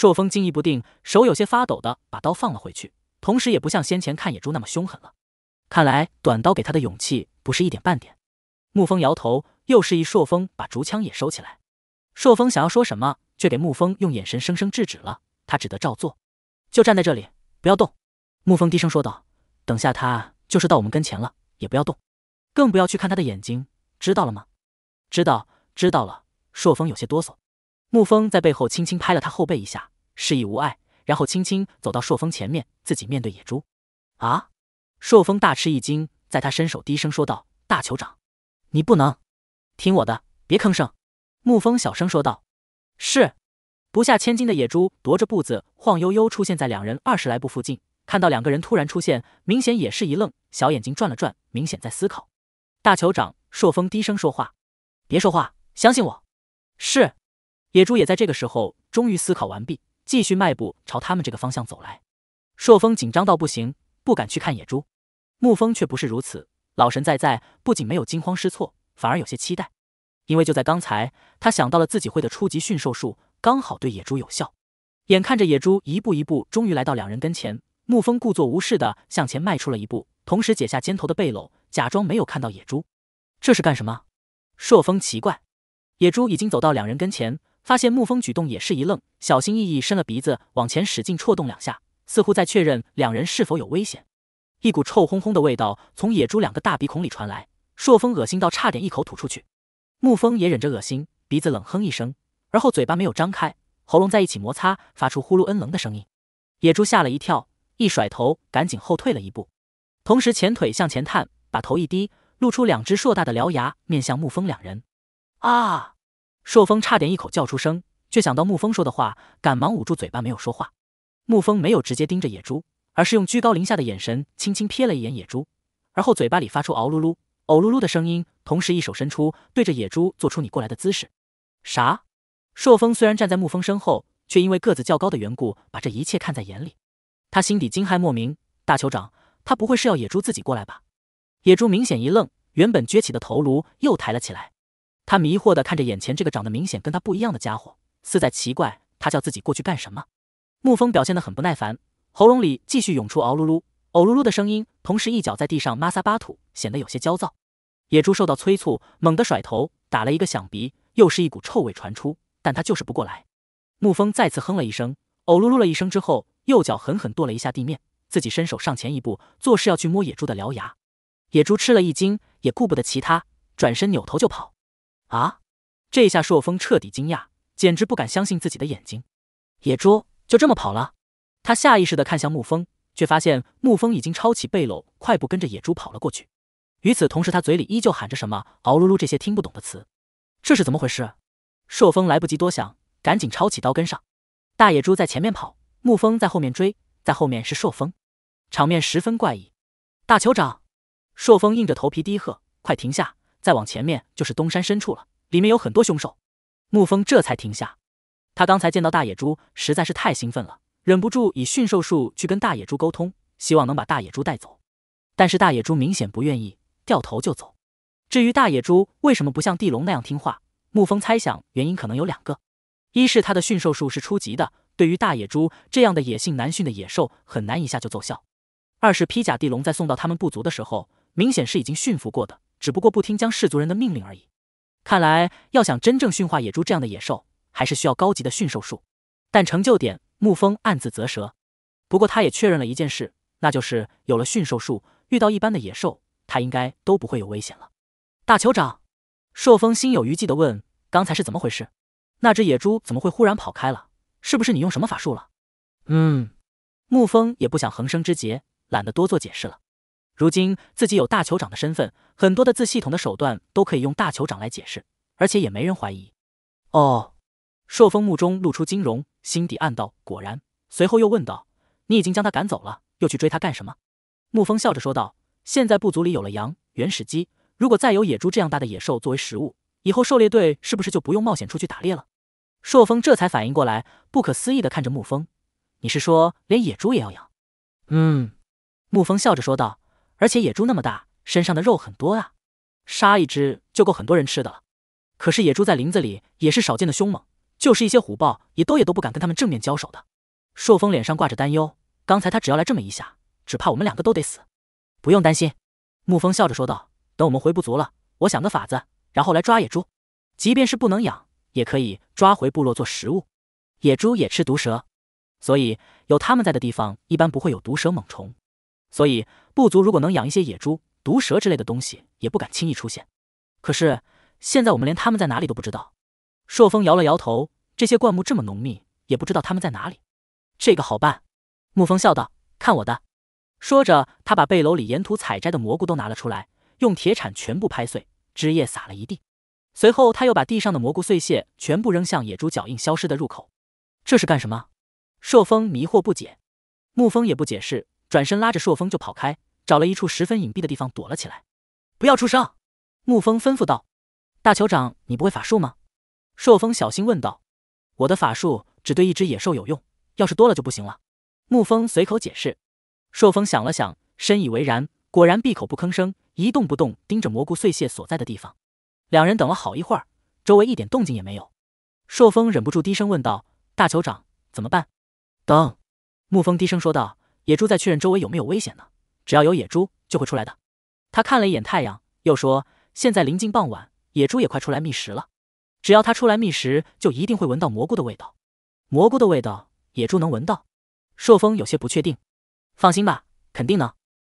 朔风惊疑不定，手有些发抖的把刀放了回去，同时也不像先前看野猪那么凶狠了。看来短刀给他的勇气不是一点半点。沐风摇头，又示意朔风把竹枪也收起来。朔风想要说什么，却给沐风用眼神生生制止了，他只得照做，就站在这里，不要动。沐风低声说道：“等下他就是到我们跟前了，也不要动，更不要去看他的眼睛，知道了吗？”“知道，知道了。”朔风有些哆嗦。沐风在背后轻轻拍了他后背一下，示意无碍，然后轻轻走到朔风前面，自己面对野猪。啊！朔风大吃一惊，在他伸手低声说道：“大酋长，你不能听我的，别吭声。”沐风小声说道：“是。”不下千斤的野猪踱着步子，晃悠悠出现在两人二十来步附近。看到两个人突然出现，明显也是一愣，小眼睛转了转，明显在思考。大酋长，朔风低声说话：“别说话，相信我。”是。野猪也在这个时候终于思考完毕，继续迈步朝他们这个方向走来。朔风紧张到不行，不敢去看野猪。沐风却不是如此，老神在在，不仅没有惊慌失措，反而有些期待。因为就在刚才，他想到了自己会的初级驯兽术，刚好对野猪有效。眼看着野猪一步一步，终于来到两人跟前，沐风故作无视的向前迈出了一步，同时解下肩头的背篓，假装没有看到野猪。这是干什么？朔风奇怪。野猪已经走到两人跟前。发现沐风举动也是一愣，小心翼翼伸了鼻子往前使劲戳动两下，似乎在确认两人是否有危险。一股臭烘烘的味道从野猪两个大鼻孔里传来，朔风恶心到差点一口吐出去。沐风也忍着恶心，鼻子冷哼一声，而后嘴巴没有张开，喉咙在一起摩擦，发出呼噜恩棱的声音。野猪吓了一跳，一甩头，赶紧后退了一步，同时前腿向前探，把头一低，露出两只硕大的獠牙，面向沐风两人。啊！朔风差点一口叫出声，却想到沐风说的话，赶忙捂住嘴巴没有说话。沐风没有直接盯着野猪，而是用居高临下的眼神轻轻瞥了一眼野猪，而后嘴巴里发出嗷噜噜、呕噜噜的声音，同时一手伸出，对着野猪做出你过来的姿势。啥？朔风虽然站在沐风身后，却因为个子较高的缘故，把这一切看在眼里。他心底惊骇莫名，大酋长，他不会是要野猪自己过来吧？野猪明显一愣，原本撅起的头颅又抬了起来。他迷惑地看着眼前这个长得明显跟他不一样的家伙，似在奇怪他叫自己过去干什么。沐风表现得很不耐烦，喉咙里继续涌出嗷噜噜、呕噜噜的声音，同时一脚在地上抹撒巴土，显得有些焦躁。野猪受到催促，猛地甩头，打了一个响鼻，又是一股臭味传出，但他就是不过来。沐风再次哼了一声，呕噜噜了一声之后，右脚狠狠跺了一下地面，自己伸手上前一步，作势要去摸野猪的獠牙。野猪吃了一惊，也顾不得其他，转身扭头就跑。啊！这一下，朔风彻底惊讶，简直不敢相信自己的眼睛。野猪就这么跑了？他下意识的看向沐风，却发现沐风已经抄起背篓，快步跟着野猪跑了过去。与此同时，他嘴里依旧喊着什么“嗷噜噜”这些听不懂的词。这是怎么回事？朔风来不及多想，赶紧抄起刀跟上。大野猪在前面跑，沐风在后面追，在后面是朔风，场面十分怪异。大酋长，朔风硬着头皮低喝：“快停下！”再往前面就是东山深处了，里面有很多凶兽。沐风这才停下，他刚才见到大野猪实在是太兴奋了，忍不住以驯兽术去跟大野猪沟通，希望能把大野猪带走。但是大野猪明显不愿意，掉头就走。至于大野猪为什么不像地龙那样听话，沐风猜想原因可能有两个：一是他的驯兽术是初级的，对于大野猪这样的野性难驯的野兽，很难一下就奏效；二是披甲地龙在送到他们部族的时候，明显是已经驯服过的。只不过不听将士族人的命令而已。看来要想真正驯化野猪这样的野兽，还是需要高级的驯兽术。但成就点，沐风暗自啧舌。不过他也确认了一件事，那就是有了驯兽术，遇到一般的野兽，他应该都不会有危险了。大酋长，朔风心有余悸的问：“刚才是怎么回事？那只野猪怎么会忽然跑开了？是不是你用什么法术了？”嗯，沐风也不想横生枝节，懒得多做解释了。如今自己有大酋长的身份，很多的自系统的手段都可以用大酋长来解释，而且也没人怀疑。哦，朔风目中露出惊容，心底暗道：果然。随后又问道：“你已经将他赶走了，又去追他干什么？”沐风笑着说道：“现在部族里有了羊、原始鸡，如果再有野猪这样大的野兽作为食物，以后狩猎队是不是就不用冒险出去打猎了？”朔风这才反应过来，不可思议地看着沐风：“你是说连野猪也要养？”嗯，沐风笑着说道。而且野猪那么大，身上的肉很多啊，杀一只就够很多人吃的了。可是野猪在林子里也是少见的凶猛，就是一些虎豹也都也都不敢跟他们正面交手的。朔风脸上挂着担忧，刚才他只要来这么一下，只怕我们两个都得死。不用担心，沐风笑着说道：“等我们回部族了，我想个法子，然后来抓野猪。即便是不能养，也可以抓回部落做食物。野猪也吃毒蛇，所以有他们在的地方，一般不会有毒蛇猛虫。所以。”部族如果能养一些野猪、毒蛇之类的东西，也不敢轻易出现。可是现在我们连他们在哪里都不知道。朔风摇了摇头：“这些灌木这么浓密，也不知道他们在哪里。”这个好办，沐风笑道：“看我的！”说着，他把背篓里沿途采摘的蘑菇都拿了出来，用铁铲全部拍碎，汁液洒了一地。随后，他又把地上的蘑菇碎屑全部扔向野猪脚印消失的入口。这是干什么？朔风迷惑不解。沐风也不解释，转身拉着朔风就跑开。找了一处十分隐蔽的地方躲了起来，不要出声。沐风吩咐道：“大酋长，你不会法术吗？”朔风小心问道。“我的法术只对一只野兽有用，要是多了就不行了。”沐风随口解释。朔风想了想，深以为然，果然闭口不吭声，一动不动盯着蘑菇碎屑所在的地方。两人等了好一会儿，周围一点动静也没有。朔风忍不住低声问道：“大酋长，怎么办？”等。沐风低声说道：“野猪在确认周围有没有危险呢。”只要有野猪就会出来的，他看了一眼太阳，又说：“现在临近傍晚，野猪也快出来觅食了。只要它出来觅食，就一定会闻到蘑菇的味道。蘑菇的味道，野猪能闻到。”朔风有些不确定，“放心吧，肯定能。”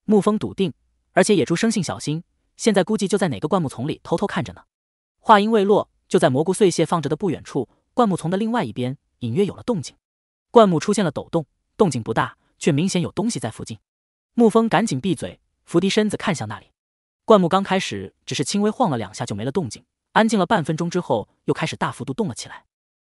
沐风笃定，而且野猪生性小心，现在估计就在哪个灌木丛里偷偷看着呢。话音未落，就在蘑菇碎屑放着的不远处，灌木丛的另外一边隐约有了动静，灌木出现了抖动，动静不大，却明显有东西在附近。沐风赶紧闭嘴，伏低身子看向那里。灌木刚开始只是轻微晃了两下，就没了动静。安静了半分钟之后，又开始大幅度动了起来。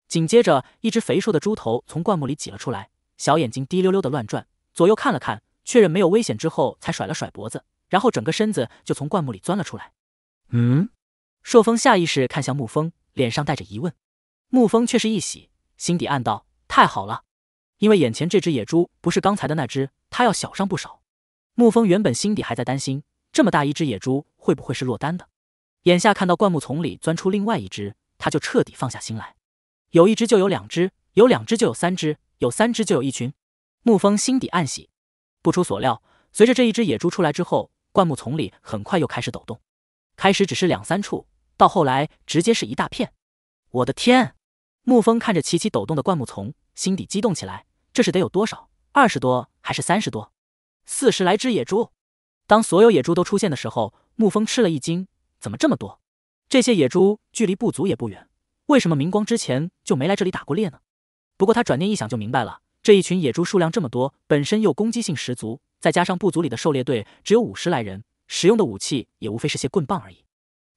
紧接着，一只肥硕的猪头从灌木里挤了出来，小眼睛滴溜溜的乱转，左右看了看，确认没有危险之后，才甩了甩脖子，然后整个身子就从灌木里钻了出来。嗯，朔风下意识看向沐风，脸上带着疑问。沐风却是一喜，心底暗道：太好了，因为眼前这只野猪不是刚才的那只，它要小上不少。沐风原本心底还在担心，这么大一只野猪会不会是落单的？眼下看到灌木丛里钻出另外一只，他就彻底放下心来。有一只就有两只，有两只就有三只，有三只就有一群。沐风心底暗喜。不出所料，随着这一只野猪出来之后，灌木丛里很快又开始抖动。开始只是两三处，到后来直接是一大片。我的天！沐风看着齐齐抖动的灌木丛，心底激动起来。这是得有多少？二十多还是三十多？四十来只野猪，当所有野猪都出现的时候，沐风吃了一惊，怎么这么多？这些野猪距离部族也不远，为什么明光之前就没来这里打过猎呢？不过他转念一想就明白了，这一群野猪数量这么多，本身又攻击性十足，再加上部族里的狩猎队只有五十来人，使用的武器也无非是些棍棒而已，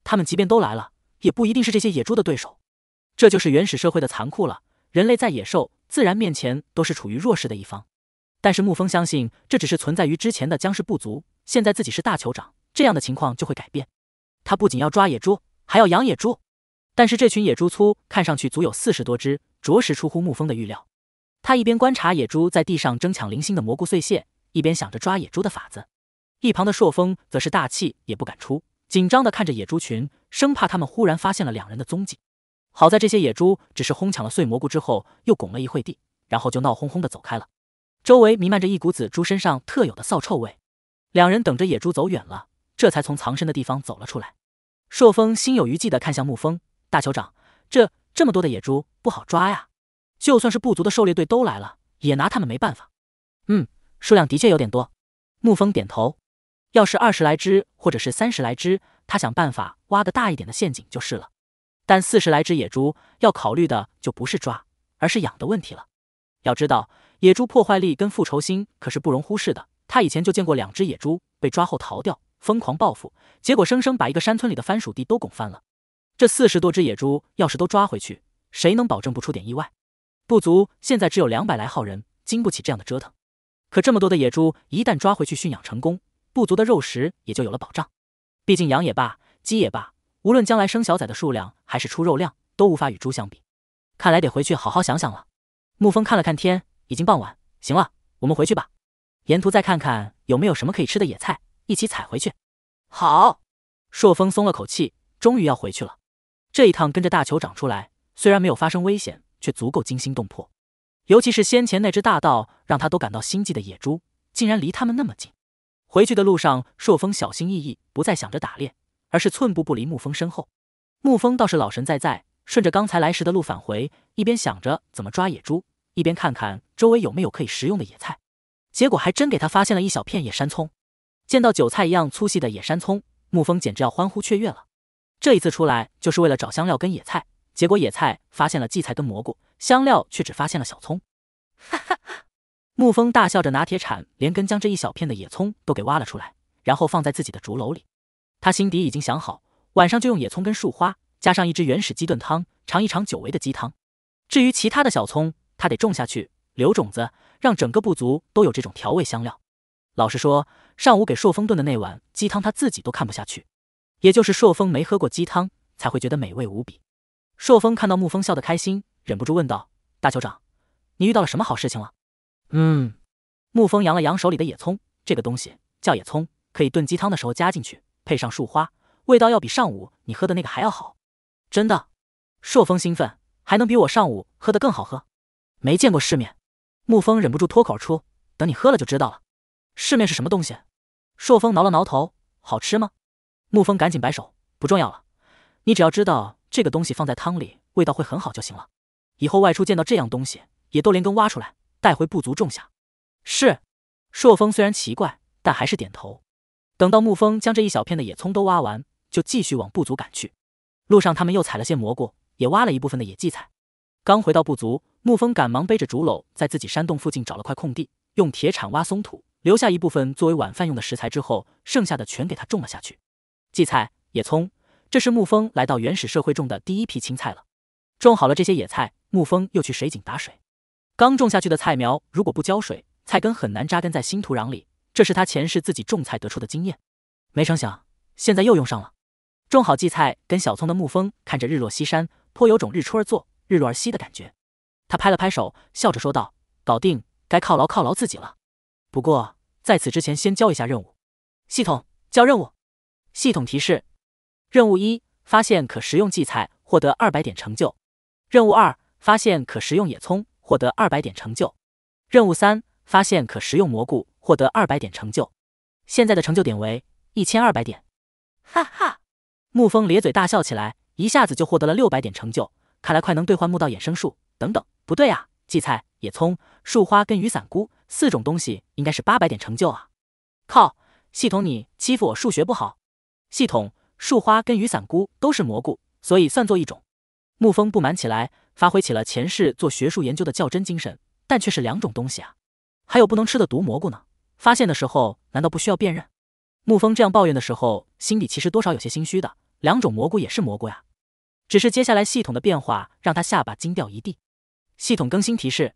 他们即便都来了，也不一定是这些野猪的对手。这就是原始社会的残酷了，人类在野兽、自然面前都是处于弱势的一方。但是沐风相信，这只是存在于之前的僵尸部族。现在自己是大酋长，这样的情况就会改变。他不仅要抓野猪，还要养野猪。但是这群野猪粗看上去足有四十多只，着实出乎沐风的预料。他一边观察野猪在地上争抢零星的蘑菇碎屑，一边想着抓野猪的法子。一旁的朔风则是大气也不敢出，紧张地看着野猪群，生怕他们忽然发现了两人的踪迹。好在这些野猪只是哄抢了碎蘑菇之后，又拱了一会地，然后就闹哄哄地走开了。周围弥漫着一股子猪身上特有的臊臭味，两人等着野猪走远了，这才从藏身的地方走了出来。朔风心有余悸地看向沐风大酋长：“这这么多的野猪不好抓呀，就算是部族的狩猎队都来了，也拿他们没办法。”“嗯，数量的确有点多。”沐风点头，“要是二十来只或者是三十来只，他想办法挖个大一点的陷阱就是了。但四十来只野猪，要考虑的就不是抓，而是养的问题了。要知道。”野猪破坏力跟复仇心可是不容忽视的。他以前就见过两只野猪被抓后逃掉，疯狂报复，结果生生把一个山村里的番薯地都拱翻了。这四十多只野猪要是都抓回去，谁能保证不出点意外？部族现在只有两百来号人，经不起这样的折腾。可这么多的野猪一旦抓回去驯养成功，部族的肉食也就有了保障。毕竟羊也罢，鸡也罢，无论将来生小崽的数量还是出肉量，都无法与猪相比。看来得回去好好想想了。沐风看了看天。已经傍晚，行了，我们回去吧。沿途再看看有没有什么可以吃的野菜，一起采回去。好，朔风松了口气，终于要回去了。这一趟跟着大酋长出来，虽然没有发生危险，却足够惊心动魄。尤其是先前那只大到让他都感到心悸的野猪，竟然离他们那么近。回去的路上，朔风小心翼翼，不再想着打猎，而是寸步不离沐风身后。沐风倒是老神在在，顺着刚才来时的路返回，一边想着怎么抓野猪，一边看看。周围有没有可以食用的野菜？结果还真给他发现了一小片野山葱。见到韭菜一样粗细的野山葱，沐风简直要欢呼雀跃了。这一次出来就是为了找香料跟野菜，结果野菜发现了荠菜跟蘑菇，香料却只发现了小葱。哈哈！沐风大笑着拿铁铲，连根将这一小片的野葱都给挖了出来，然后放在自己的竹篓里。他心底已经想好，晚上就用野葱跟树花，加上一只原始鸡炖汤，尝一尝久违的鸡汤。至于其他的小葱，他得种下去。留种子，让整个部族都有这种调味香料。老实说，上午给朔风炖的那碗鸡汤，他自己都看不下去。也就是朔风没喝过鸡汤，才会觉得美味无比。朔风看到沐风笑得开心，忍不住问道：“大酋长，你遇到了什么好事情了？”“嗯。”沐风扬了扬手里的野葱，“这个东西叫野葱，可以炖鸡汤的时候加进去，配上树花，味道要比上午你喝的那个还要好。”“真的？”朔风兴奋，“还能比我上午喝的更好喝？没见过世面。”沐风忍不住脱口出：“等你喝了就知道了，市面是什么东西？”朔风挠了挠头：“好吃吗？”沐风赶紧摆手：“不重要了，你只要知道这个东西放在汤里味道会很好就行了。以后外出见到这样东西，也都连根挖出来带回部族种下。”是。朔风虽然奇怪，但还是点头。等到沐风将这一小片的野葱都挖完，就继续往部族赶去。路上他们又采了些蘑菇，也挖了一部分的野荠菜。刚回到部族。沐风赶忙背着竹篓，在自己山洞附近找了块空地，用铁铲挖松土，留下一部分作为晚饭用的食材之后，剩下的全给他种了下去。荠菜、野葱，这是沐风来到原始社会种的第一批青菜了。种好了这些野菜，沐风又去水井打水。刚种下去的菜苗如果不浇水，菜根很难扎根在新土壤里，这是他前世自己种菜得出的经验。没成想，现在又用上了。种好荠菜跟小葱的沐风，看着日落西山，颇有种日出而作，日落而息的感觉。他拍了拍手，笑着说道：“搞定，该犒劳犒劳自己了。不过在此之前，先交一下任务。系统，交任务。系统提示：任务一，发现可食用荠菜，获得二百点成就；任务二，发现可食用野葱，获得二百点成就；任务三，发现可食用蘑菇，获得二百点成就。现在的成就点为一千二百点。哈哈，沐风咧嘴大笑起来，一下子就获得了六百点成就，看来快能兑换木道衍生术。”等等，不对啊！荠菜、野葱、树花跟雨伞菇四种东西应该是八百点成就啊！靠，系统你欺负我数学不好？系统，树花跟雨伞菇都是蘑菇，所以算作一种。沐风不满起来，发挥起了前世做学术研究的较真精神，但却是两种东西啊！还有不能吃的毒蘑菇呢，发现的时候难道不需要辨认？沐风这样抱怨的时候，心底其实多少有些心虚的。两种蘑菇也是蘑菇呀，只是接下来系统的变化让他下巴惊掉一地。系统更新提示：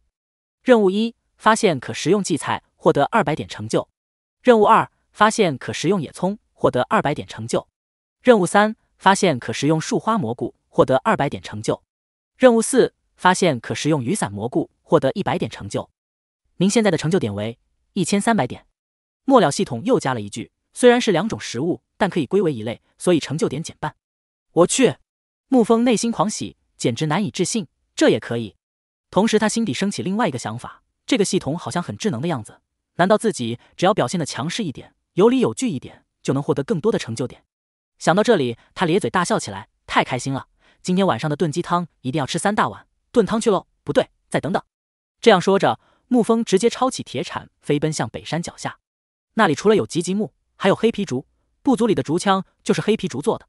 任务一，发现可食用荠菜，获得二百点成就；任务二，发现可食用野葱，获得二百点成就；任务三，发现可食用树花蘑菇，获得二百点成就；任务四，发现可食用雨伞蘑菇，获得一百点成就。您现在的成就点为一千三百点。末了，系统又加了一句：“虽然是两种食物，但可以归为一类，所以成就点减半。”我去！沐风内心狂喜，简直难以置信，这也可以！同时，他心底升起另外一个想法：这个系统好像很智能的样子。难道自己只要表现的强势一点，有理有据一点，就能获得更多的成就点？想到这里，他咧嘴大笑起来，太开心了！今天晚上的炖鸡汤一定要吃三大碗，炖汤去喽！不对，再等等。这样说着，沐风直接抄起铁铲，飞奔向北山脚下。那里除了有吉吉木，还有黑皮竹。部族里的竹枪就是黑皮竹做的。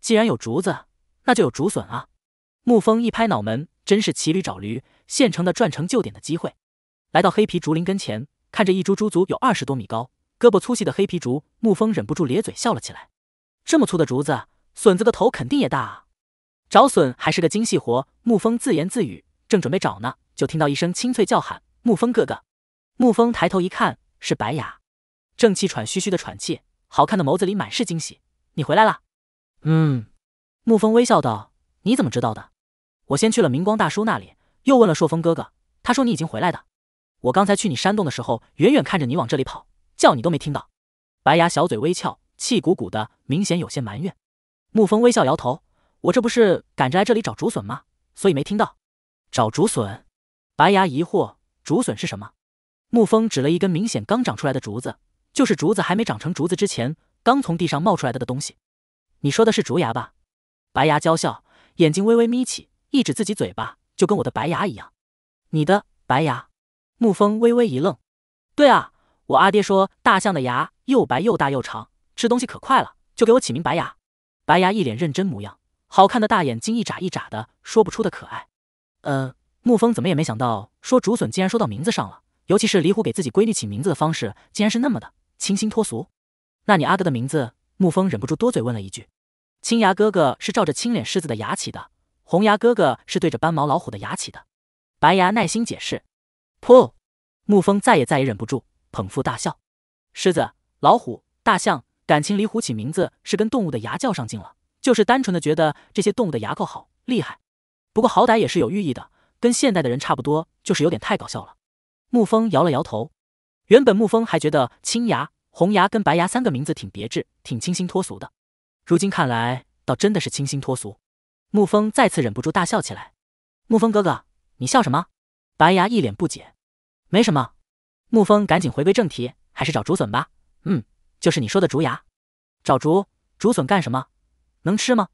既然有竹子，那就有竹笋啊！沐风一拍脑门，真是骑驴找驴。现成的转成就点的机会，来到黑皮竹林跟前，看着一株株足有二十多米高、胳膊粗细的黑皮竹，沐风忍不住咧嘴笑了起来。这么粗的竹子，笋子的头肯定也大啊！找笋还是个精细活，沐风自言自语，正准备找呢，就听到一声清脆叫喊：“沐风哥哥！”沐风抬头一看，是白牙，正气喘吁吁的喘气，好看的眸子里满是惊喜：“你回来啦！”嗯。”沐风微笑道，“你怎么知道的？”“我先去了明光大叔那里。”又问了朔风哥哥，他说你已经回来的。我刚才去你山洞的时候，远远看着你往这里跑，叫你都没听到。白牙小嘴微翘，气鼓鼓的，明显有些埋怨。沐风微笑摇头，我这不是赶着来这里找竹笋吗？所以没听到。找竹笋？白牙疑惑，竹笋是什么？沐风指了一根明显刚长出来的竹子，就是竹子还没长成竹子之前，刚从地上冒出来的的东西。你说的是竹芽吧？白牙娇笑，眼睛微微眯起，一指自己嘴巴。就跟我的白牙一样，你的白牙，沐风微微一愣。对啊，我阿爹说大象的牙又白又大又长，吃东西可快了，就给我起名白牙。白牙一脸认真模样，好看的大眼睛一眨一眨的，说不出的可爱。嗯，沐风怎么也没想到，说竹笋竟然说到名字上了，尤其是李虎给自己闺女起名字的方式，竟然是那么的清新脱俗。那你阿哥的名字？沐风忍不住多嘴问了一句。青牙哥哥是照着青脸狮子的牙起的。红牙哥哥是对着斑毛老虎的牙起的，白牙耐心解释。噗！沐风再也再也忍不住，捧腹大笑。狮子、老虎、大象，感情里虎起名字是跟动物的牙较上劲了，就是单纯的觉得这些动物的牙口好厉害。不过好歹也是有寓意的，跟现代的人差不多，就是有点太搞笑了。沐风摇了摇头。原本沐风还觉得青牙、红牙跟白牙三个名字挺别致，挺清新脱俗的，如今看来，倒真的是清新脱俗。沐风再次忍不住大笑起来。沐风哥哥，你笑什么？白牙一脸不解。没什么。沐风赶紧回归正题，还是找竹笋吧。嗯，就是你说的竹芽。找竹竹笋干什么？能吃吗？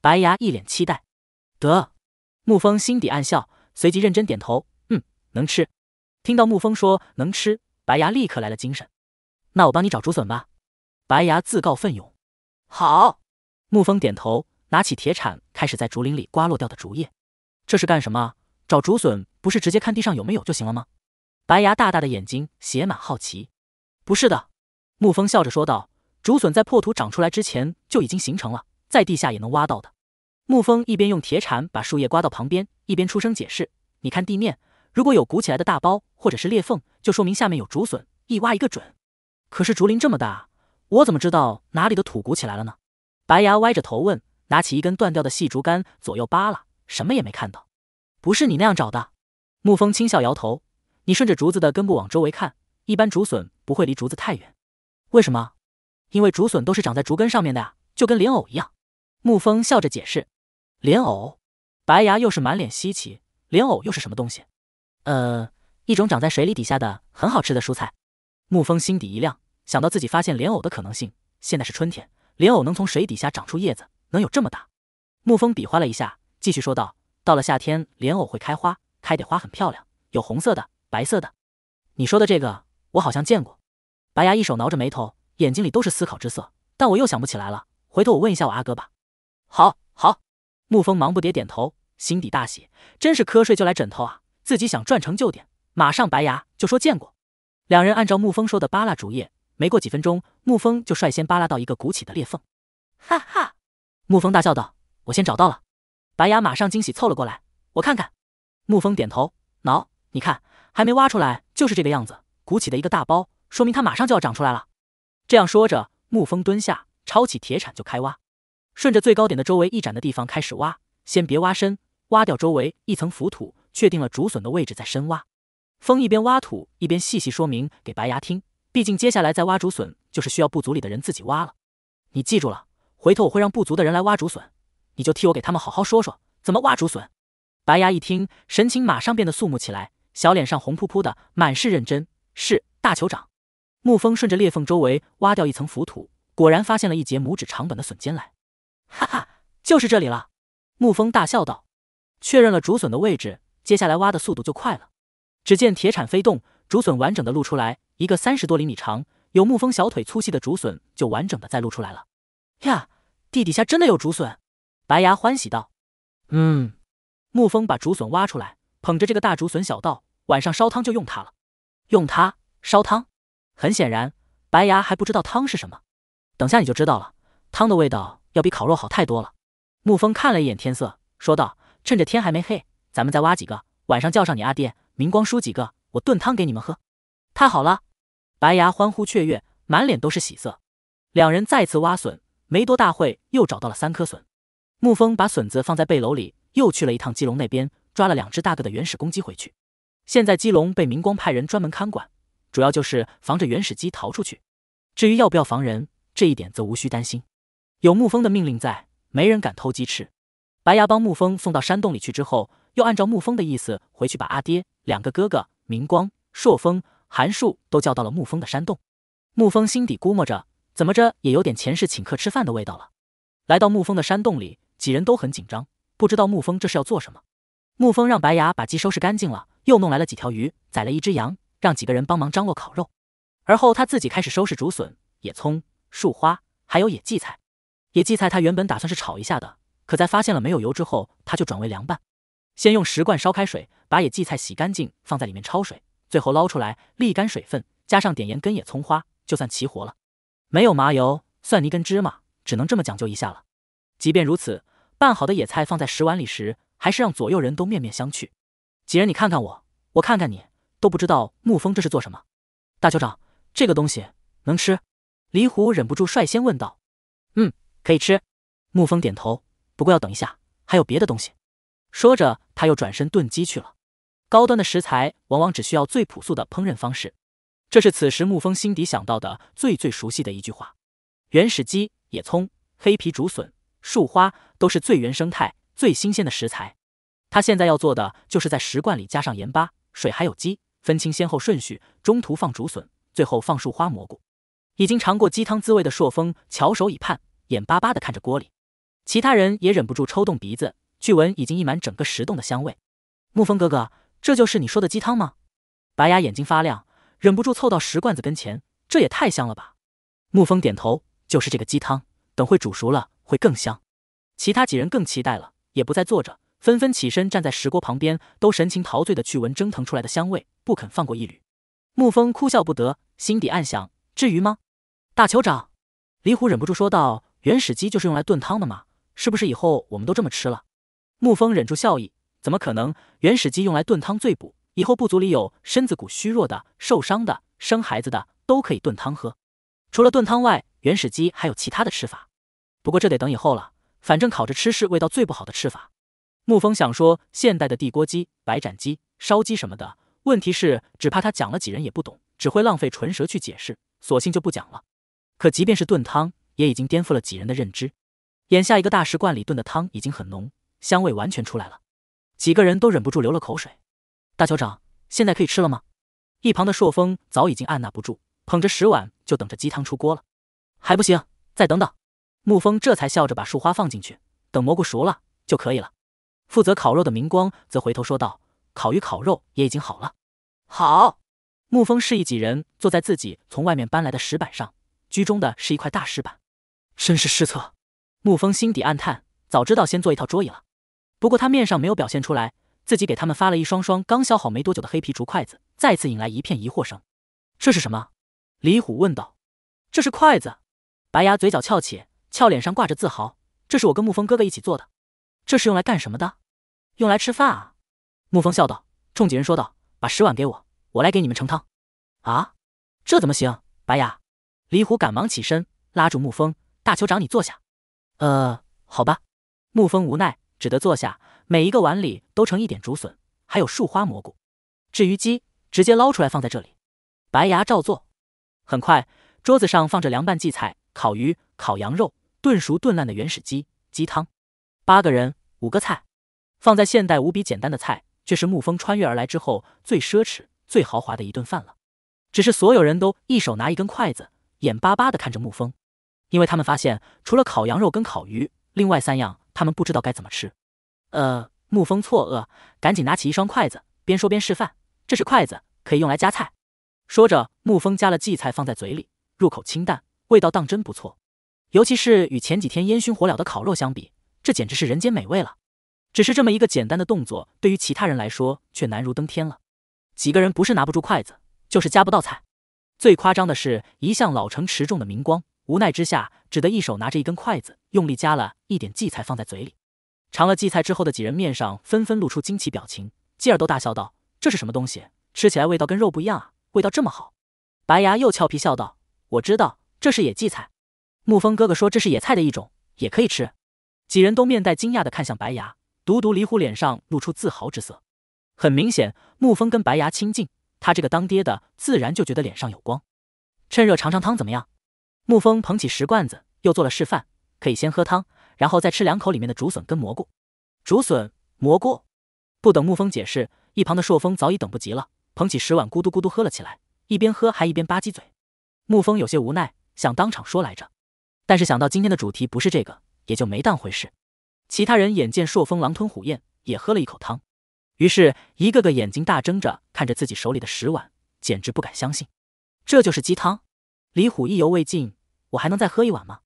白牙一脸期待。得。沐风心底暗笑，随即认真点头。嗯，能吃。听到沐风说能吃，白牙立刻来了精神。那我帮你找竹笋吧。白牙自告奋勇。好。沐风点头。拿起铁铲，开始在竹林里刮落掉的竹叶。这是干什么？找竹笋不是直接看地上有没有就行了吗？白牙大大的眼睛写满好奇。不是的，沐风笑着说道：“竹笋在破土长出来之前就已经形成了，在地下也能挖到的。”沐风一边用铁铲把树叶刮到旁边，一边出声解释：“你看地面，如果有鼓起来的大包或者是裂缝，就说明下面有竹笋，一挖一个准。”可是竹林这么大，我怎么知道哪里的土鼓起来了呢？白牙歪着头问。拿起一根断掉的细竹竿，左右扒拉，什么也没看到。不是你那样找的。沐风轻笑，摇头。你顺着竹子的根部往周围看，一般竹笋不会离竹子太远。为什么？因为竹笋都是长在竹根上面的呀，就跟莲藕一样。沐风笑着解释。莲藕？白牙又是满脸稀奇。莲藕又是什么东西？呃，一种长在水里底下的很好吃的蔬菜。沐风心底一亮，想到自己发现莲藕的可能性。现在是春天，莲藕能从水底下长出叶子。能有这么大，沐风比划了一下，继续说道：“到了夏天，莲藕会开花，开的花很漂亮，有红色的，白色的。”你说的这个，我好像见过。白牙一手挠着眉头，眼睛里都是思考之色，但我又想不起来了。回头我问一下我阿哥吧。好，好。沐风忙不迭点头，心底大喜，真是瞌睡就来枕头啊！自己想赚成就点，马上白牙就说见过。两人按照沐风说的扒拉竹叶，没过几分钟，沐风就率先扒拉到一个鼓起的裂缝。哈哈。沐风大笑道：“我先找到了。”白牙马上惊喜凑了过来，“我看看。”沐风点头，“喏，你看，还没挖出来，就是这个样子，鼓起的一个大包，说明它马上就要长出来了。”这样说着，沐风蹲下，抄起铁铲就开挖，顺着最高点的周围一盏的地方开始挖，先别挖深，挖掉周围一层浮土，确定了竹笋的位置再深挖。风一边挖土一边细细说明给白牙听，毕竟接下来再挖竹笋就是需要部族里的人自己挖了，你记住了。回头我会让部族的人来挖竹笋，你就替我给他们好好说说怎么挖竹笋。白牙一听，神情马上变得肃穆起来，小脸上红扑扑的，满是认真。是大酋长。沐风顺着裂缝周围挖掉一层浮土，果然发现了一截拇指长短的笋尖来。哈哈，就是这里了！沐风大笑道。确认了竹笋的位置，接下来挖的速度就快了。只见铁铲飞动，竹笋完整的露出来，一个三十多厘米长、有沐风小腿粗细的竹笋就完整的再露出来了。呀！地底下真的有竹笋，白牙欢喜道：“嗯。”沐风把竹笋挖出来，捧着这个大竹笋小道：“晚上烧汤就用它了，用它烧汤。”很显然，白牙还不知道汤是什么，等下你就知道了。汤的味道要比烤肉好太多了。沐风看了一眼天色，说道：“趁着天还没黑，咱们再挖几个，晚上叫上你阿爹、明光叔几个，我炖汤给你们喝。”太好了！白牙欢呼雀跃，满脸都是喜色。两人再次挖笋。没多大会，又找到了三颗笋。沐风把笋子放在背篓里，又去了一趟鸡笼那边，抓了两只大个的原始公鸡回去。现在鸡笼被明光派人专门看管，主要就是防着原始鸡逃出去。至于要不要防人，这一点则无需担心，有沐风的命令在，没人敢偷鸡吃。白牙帮沐风送到山洞里去之后，又按照沐风的意思回去，把阿爹、两个哥哥、明光、硕风、韩树都叫到了沐风的山洞。沐风心底估摸着。怎么着也有点前世请客吃饭的味道了。来到沐风的山洞里，几人都很紧张，不知道沐风这是要做什么。沐风让白牙把鸡收拾干净了，又弄来了几条鱼，宰了一只羊，让几个人帮忙张罗烤肉。而后他自己开始收拾竹笋、野葱、树花，还有野荠菜。野荠菜他原本打算是炒一下的，可在发现了没有油之后，他就转为凉拌。先用石罐烧开水，把野荠菜洗干净，放在里面焯水，最后捞出来沥干水分，加上点盐、跟野葱花，就算齐活了。没有麻油、蒜泥跟芝麻，只能这么讲究一下了。即便如此，拌好的野菜放在食碗里时，还是让左右人都面面相觑。几人你看看我，我看看你，都不知道沐风这是做什么。大酋长，这个东西能吃？李虎忍不住率先问道。嗯，可以吃。沐风点头，不过要等一下，还有别的东西。说着，他又转身炖鸡去了。高端的食材，往往只需要最朴素的烹饪方式。这是此时沐风心底想到的最最熟悉的一句话。原始鸡、野葱、黑皮竹笋、树花，都是最原生态、最新鲜的食材。他现在要做的，就是在石罐里加上盐巴、水，还有鸡，分清先后顺序，中途放竹笋，最后放树花蘑菇。已经尝过鸡汤滋味的朔风翘首以盼，眼巴巴地看着锅里。其他人也忍不住抽动鼻子，巨闻已经溢满整个石洞的香味。沐风哥哥，这就是你说的鸡汤吗？白牙眼睛发亮。忍不住凑到石罐子跟前，这也太香了吧！沐风点头，就是这个鸡汤，等会煮熟了会更香。其他几人更期待了，也不再坐着，纷纷起身站在石锅旁边，都神情陶醉的去闻蒸腾出来的香味，不肯放过一缕。沐风哭笑不得，心底暗想：至于吗？大酋长，李虎忍不住说道：“原始鸡就是用来炖汤的嘛，是不是以后我们都这么吃了？”沐风忍住笑意，怎么可能？原始鸡用来炖汤最补。以后部族里有身子骨虚弱的、受伤的、生孩子的，都可以炖汤喝。除了炖汤外，原始鸡还有其他的吃法，不过这得等以后了。反正烤着吃是味道最不好的吃法。沐风想说现代的地锅鸡、白斩鸡、烧鸡什么的，问题是只怕他讲了几人也不懂，只会浪费唇舌去解释，索性就不讲了。可即便是炖汤，也已经颠覆了几人的认知。眼下一个大石罐里炖的汤已经很浓，香味完全出来了，几个人都忍不住流了口水。大酋长，现在可以吃了吗？一旁的朔风早已经按捺不住，捧着石碗就等着鸡汤出锅了。还不行，再等等。沐风这才笑着把树花放进去，等蘑菇熟了就可以了。负责烤肉的明光则回头说道：“烤鱼、烤肉也已经好了。”好。沐风示意几人坐在自己从外面搬来的石板上，居中的是一块大石板。真是失策，沐风心底暗叹，早知道先做一套桌椅了。不过他面上没有表现出来。自己给他们发了一双双刚削好没多久的黑皮竹筷子，再次引来一片疑惑声。这是什么？李虎问道。这是筷子。白牙嘴角翘起，俏脸上挂着自豪。这是我跟沐风哥哥一起做的。这是用来干什么的？用来吃饭啊！沐风笑道，冲几人说道：“把食碗给我，我来给你们盛汤。”啊，这怎么行？白牙、李虎赶忙起身，拉住沐风：“大酋长，你坐下。”呃，好吧。沐风无奈。只得坐下，每一个碗里都盛一点竹笋，还有树花蘑菇。至于鸡，直接捞出来放在这里。白牙照做，很快桌子上放着凉拌荠菜、烤鱼、烤羊肉、炖熟炖烂的原始鸡、鸡汤。八个人五个菜，放在现代无比简单的菜，却是沐风穿越而来之后最奢侈、最豪华的一顿饭了。只是所有人都一手拿一根筷子，眼巴巴的看着沐风，因为他们发现除了烤羊肉跟烤鱼，另外三样。他们不知道该怎么吃，呃，沐风错愕，赶紧拿起一双筷子，边说边示范：“这是筷子，可以用来夹菜。”说着，沐风夹了荠菜放在嘴里，入口清淡，味道当真不错。尤其是与前几天烟熏火燎的烤肉相比，这简直是人间美味了。只是这么一个简单的动作，对于其他人来说却难如登天了。几个人不是拿不住筷子，就是夹不到菜。最夸张的是，一向老成持重的明光，无奈之下只得一手拿着一根筷子。用力夹了一点荠菜放在嘴里，尝了荠菜之后的几人面上纷纷露出惊奇表情，继而都大笑道：“这是什么东西？吃起来味道跟肉不一样啊！味道这么好！”白牙又俏皮笑道：“我知道，这是野荠菜。”沐风哥哥说：“这是野菜的一种，也可以吃。”几人都面带惊讶的看向白牙，独独离虎脸上露出自豪之色。很明显，沐风跟白牙亲近，他这个当爹的自然就觉得脸上有光。趁热尝尝汤怎么样？沐风捧起石罐子，又做了示范。可以先喝汤，然后再吃两口里面的竹笋跟蘑菇。竹笋、蘑菇，不等沐风解释，一旁的朔风早已等不及了，捧起十碗咕嘟咕嘟喝了起来，一边喝还一边吧唧嘴。沐风有些无奈，想当场说来着，但是想到今天的主题不是这个，也就没当回事。其他人眼见朔风狼吞虎咽，也喝了一口汤，于是一个个眼睛大睁着看着自己手里的十碗，简直不敢相信，这就是鸡汤。李虎意犹未尽，我还能再喝一碗吗？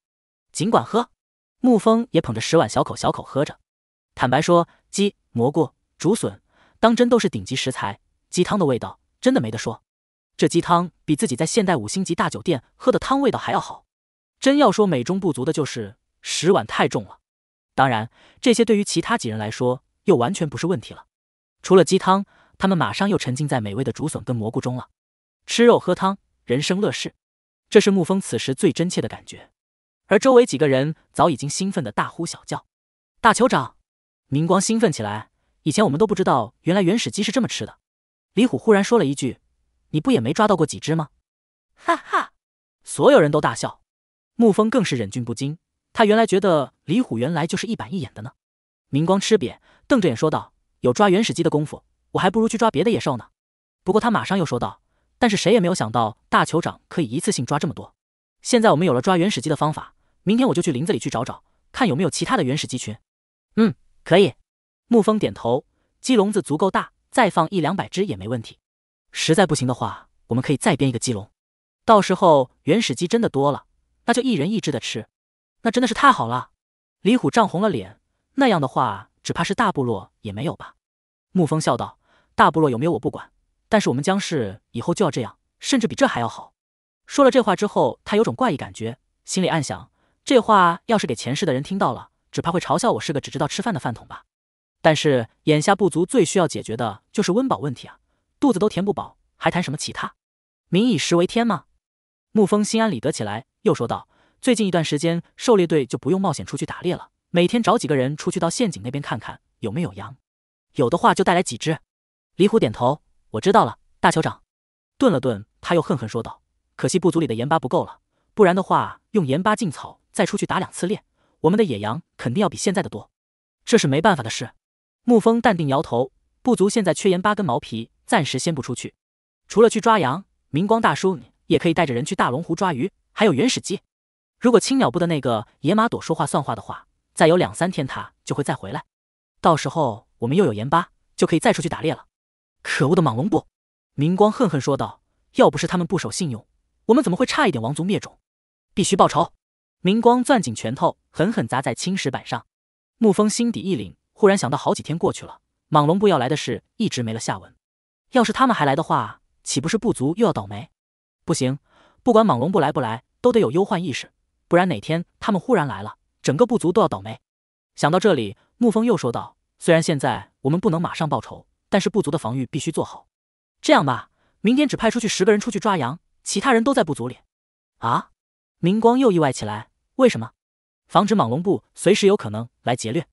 尽管喝，沐风也捧着十碗，小口小口喝着。坦白说，鸡、蘑菇、竹笋，当真都是顶级食材。鸡汤的味道真的没得说，这鸡汤比自己在现代五星级大酒店喝的汤味道还要好。真要说美中不足的，就是十碗太重了。当然，这些对于其他几人来说，又完全不是问题了。除了鸡汤，他们马上又沉浸在美味的竹笋跟蘑菇中了。吃肉喝汤，人生乐事，这是沐风此时最真切的感觉。而周围几个人早已经兴奋的大呼小叫。大酋长，明光兴奋起来。以前我们都不知道，原来原始鸡是这么吃的。李虎忽然说了一句：“你不也没抓到过几只吗？”哈哈，所有人都大笑。沐风更是忍俊不禁。他原来觉得李虎原来就是一板一眼的呢。明光吃瘪，瞪着眼说道：“有抓原始鸡的功夫，我还不如去抓别的野兽呢。”不过他马上又说道：“但是谁也没有想到，大酋长可以一次性抓这么多。现在我们有了抓原始鸡的方法。”明天我就去林子里去找找，看有没有其他的原始鸡群。嗯，可以。沐风点头，鸡笼子足够大，再放一两百只也没问题。实在不行的话，我们可以再编一个鸡笼。到时候原始鸡真的多了，那就一人一只的吃，那真的是太好了。李虎涨红了脸，那样的话，只怕是大部落也没有吧？沐风笑道：“大部落有没有我不管，但是我们江氏以后就要这样，甚至比这还要好。”说了这话之后，他有种怪异感觉，心里暗想。这话要是给前世的人听到了，只怕会嘲笑我是个只知道吃饭的饭桶吧。但是眼下部族最需要解决的就是温饱问题啊，肚子都填不饱，还谈什么其他？民以食为天吗？沐风心安理得起来，又说道：“最近一段时间，狩猎队就不用冒险出去打猎了，每天找几个人出去到陷阱那边看看有没有羊，有的话就带来几只。”李虎点头：“我知道了，大酋长。”顿了顿，他又恨恨说道：“可惜部族里的盐巴不够了，不然的话，用盐巴进草。”再出去打两次猎，我们的野羊肯定要比现在的多。这是没办法的事。沐风淡定摇头，部族现在缺盐巴跟毛皮，暂时先不出去。除了去抓羊，明光大叔你也可以带着人去大龙湖抓鱼，还有原始鸡。如果青鸟部的那个野马朵说话算话的话，再有两三天他就会再回来，到时候我们又有盐巴，就可以再出去打猎了。可恶的莽龙部！明光恨恨说道：“要不是他们不守信用，我们怎么会差一点亡族灭种？必须报仇！”明光攥紧拳头，狠狠砸在青石板上。沐风心底一凛，忽然想到，好几天过去了，蟒龙部要来的事一直没了下文。要是他们还来的话，岂不是部族又要倒霉？不行，不管蟒龙部来不来，都得有忧患意识，不然哪天他们忽然来了，整个部族都要倒霉。想到这里，沐风又说道：“虽然现在我们不能马上报仇，但是部族的防御必须做好。这样吧，明天只派出去十个人出去抓羊，其他人都在部族里。”啊！明光又意外起来。为什么？防止莽龙部随时有可能来劫掠。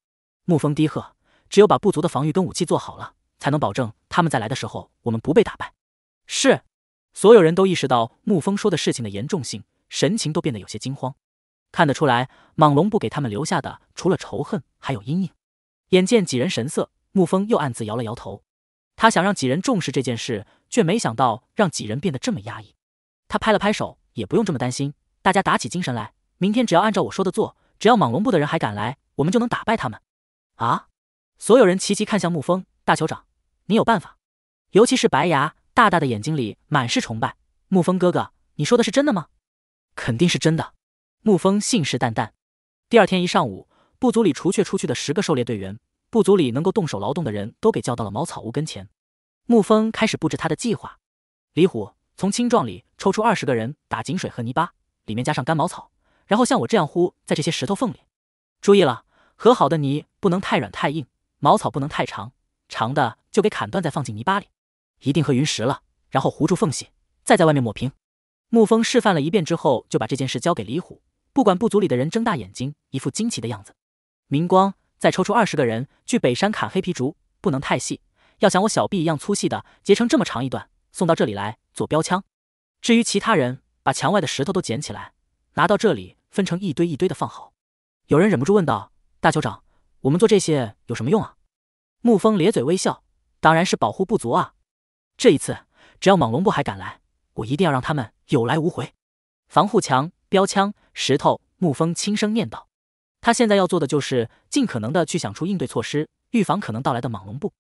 沐风低喝：“只有把部族的防御跟武器做好了，才能保证他们在来的时候我们不被打败。”是，所有人都意识到沐风说的事情的严重性，神情都变得有些惊慌。看得出来，莽龙部给他们留下的除了仇恨，还有阴影。眼见几人神色，沐风又暗自摇了摇头。他想让几人重视这件事，却没想到让几人变得这么压抑。他拍了拍手，也不用这么担心，大家打起精神来。明天只要按照我说的做，只要莽龙部的人还敢来，我们就能打败他们。啊！所有人齐齐看向沐风大酋长，你有办法？尤其是白牙，大大的眼睛里满是崇拜。沐风哥哥，你说的是真的吗？肯定是真的。沐风信誓旦旦。第二天一上午，部族里除却出去的十个狩猎队员，部族里能够动手劳动的人都给叫到了茅草屋跟前。沐风开始布置他的计划。李虎从青壮里抽出二十个人打井水和泥巴，里面加上干茅草。然后像我这样糊在这些石头缝里。注意了，和好的泥不能太软太硬，茅草不能太长，长的就给砍断再放进泥巴里，一定和匀实了，然后糊住缝隙，再在外面抹平。沐风示范了一遍之后，就把这件事交给李虎。不管部族里的人睁大眼睛，一副惊奇的样子。明光，再抽出二十个人去北山砍黑皮竹，不能太细，要想我小臂一样粗细的，截成这么长一段，送到这里来做标枪。至于其他人，把墙外的石头都捡起来。拿到这里，分成一堆一堆的放好。有人忍不住问道：“大酋长，我们做这些有什么用啊？”沐风咧嘴微笑：“当然是保护部族啊！这一次，只要莽龙部还敢来，我一定要让他们有来无回。”防护墙、标枪、石头，沐风轻声念道。他现在要做的就是尽可能的去想出应对措施，预防可能到来的莽龙部。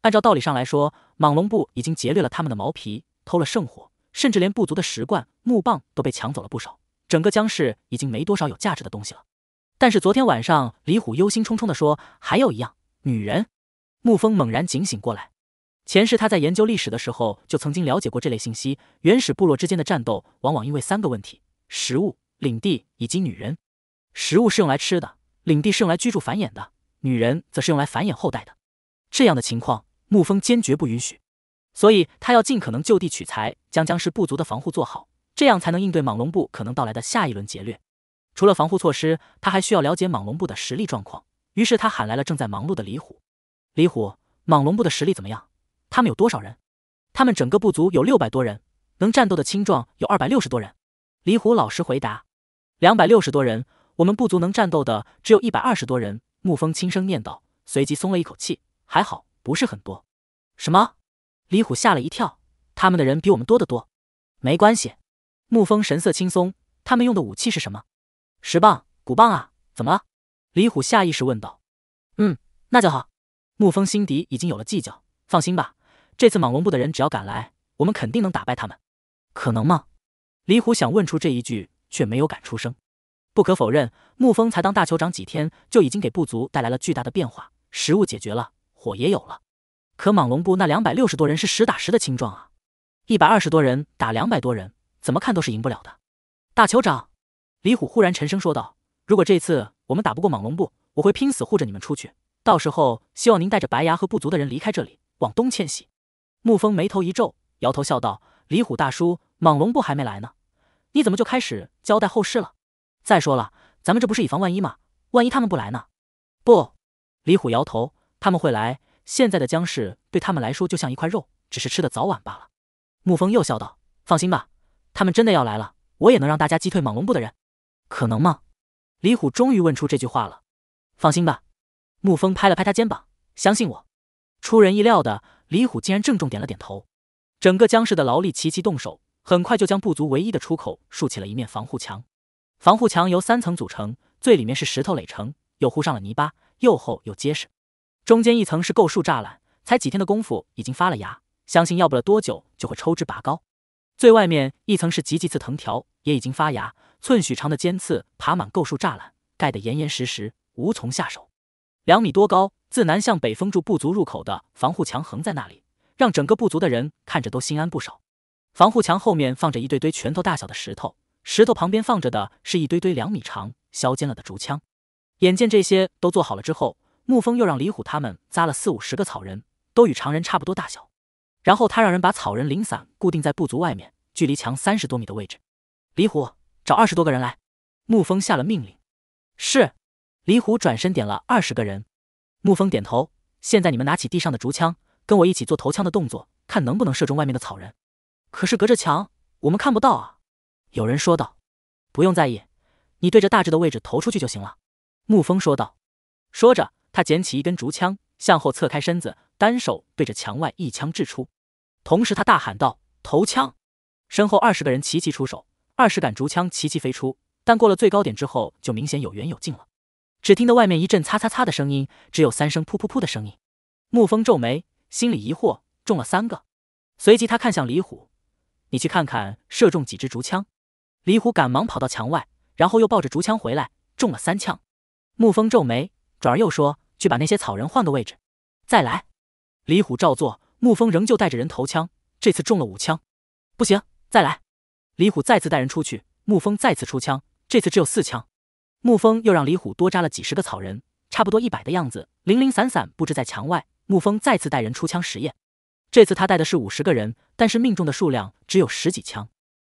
按照道理上来说，莽龙部已经劫掠了他们的毛皮，偷了圣火，甚至连部族的石罐、木棒都被抢走了不少。整个江氏已经没多少有价值的东西了，但是昨天晚上，李虎忧心忡忡的说：“还有一样，女人。”沐风猛然警醒过来，前世他在研究历史的时候，就曾经了解过这类信息。原始部落之间的战斗，往往因为三个问题：食物、领地以及女人。食物是用来吃的，领地是用来居住繁衍的，女人则是用来繁衍后代的。这样的情况，沐风坚决不允许，所以他要尽可能就地取材，将江氏部族的防护做好。这样才能应对莽龙部可能到来的下一轮劫掠。除了防护措施，他还需要了解莽龙部的实力状况。于是他喊来了正在忙碌的李虎。李虎，莽龙部的实力怎么样？他们有多少人？他们整个部族有六百多人，能战斗的青壮有二百六十多人。李虎老实回答。两百六十多人，我们部族能战斗的只有一百二十多人。沐风轻声念道，随即松了一口气，还好不是很多。什么？李虎吓了一跳，他们的人比我们多得多。没关系。沐风神色轻松，他们用的武器是什么？石棒、骨棒啊？怎么了？李虎下意识问道。嗯，那就好。沐风心底已经有了计较，放心吧，这次莽龙部的人只要敢来，我们肯定能打败他们。可能吗？李虎想问出这一句，却没有敢出声。不可否认，沐风才当大酋长几天，就已经给部族带来了巨大的变化。食物解决了，火也有了，可莽龙部那两百六十多人是实打实的青壮啊，一百二十多人打两百多人。怎么看都是赢不了的，大酋长，李虎忽然沉声说道：“如果这次我们打不过莽龙部，我会拼死护着你们出去。到时候，希望您带着白牙和部族的人离开这里，往东迁徙。”沐风眉头一皱，摇头笑道：“李虎大叔，莽龙部还没来呢，你怎么就开始交代后事了？再说了，咱们这不是以防万一吗？万一他们不来呢？”不，李虎摇头：“他们会来。现在的江氏对他们来说就像一块肉，只是吃的早晚罢了。”沐风又笑道：“放心吧。”他们真的要来了，我也能让大家击退莽龙部的人，可能吗？李虎终于问出这句话了。放心吧，沐风拍了拍他肩膀，相信我。出人意料的，李虎竟然郑重点了点头。整个江氏的劳力齐齐动手，很快就将部族唯一的出口竖起了一面防护墙。防护墙由三层组成，最里面是石头垒成，又糊上了泥巴，又厚又结实。中间一层是构树栅栏，才几天的功夫已经发了芽，相信要不了多久就会抽枝拔高。最外面一层是棘棘刺藤条，也已经发芽，寸许长的尖刺爬满构树栅栏，盖得严严实实，无从下手。两米多高，自南向北封住部族入口的防护墙横在那里，让整个部族的人看着都心安不少。防护墙后面放着一堆堆拳头大小的石头，石头旁边放着的是一堆堆两米长、削尖了的竹枪。眼见这些都做好了之后，沐风又让李虎他们扎了四五十个草人，都与常人差不多大小。然后他让人把草人零散固定在部族外面，距离墙三十多米的位置。李虎找二十多个人来，沐风下了命令。是，李虎转身点了二十个人。沐风点头。现在你们拿起地上的竹枪，跟我一起做投枪的动作，看能不能射中外面的草人。可是隔着墙，我们看不到啊！有人说道。不用在意，你对着大致的位置投出去就行了。沐风说道。说着，他捡起一根竹枪。向后侧开身子，单手对着墙外一枪掷出，同时他大喊道：“投枪！”身后二十个人齐齐出手，二十杆竹枪齐齐飞出，但过了最高点之后就明显有远有近了。只听得外面一阵“擦擦擦”的声音，只有三声“噗噗噗”的声音。沐风皱眉，心里疑惑：中了三个。随即他看向李虎：“你去看看，射中几支竹枪？”李虎赶忙跑到墙外，然后又抱着竹枪回来，中了三枪。沐风皱眉，转而又说。去把那些草人换个位置，再来。李虎照做，沐风仍旧带着人投枪，这次中了五枪。不行，再来。李虎再次带人出去，沐风再次出枪，这次只有四枪。沐风又让李虎多扎了几十个草人，差不多一百的样子，零零散散布置在墙外。沐风再次带人出枪实验，这次他带的是五十个人，但是命中的数量只有十几枪。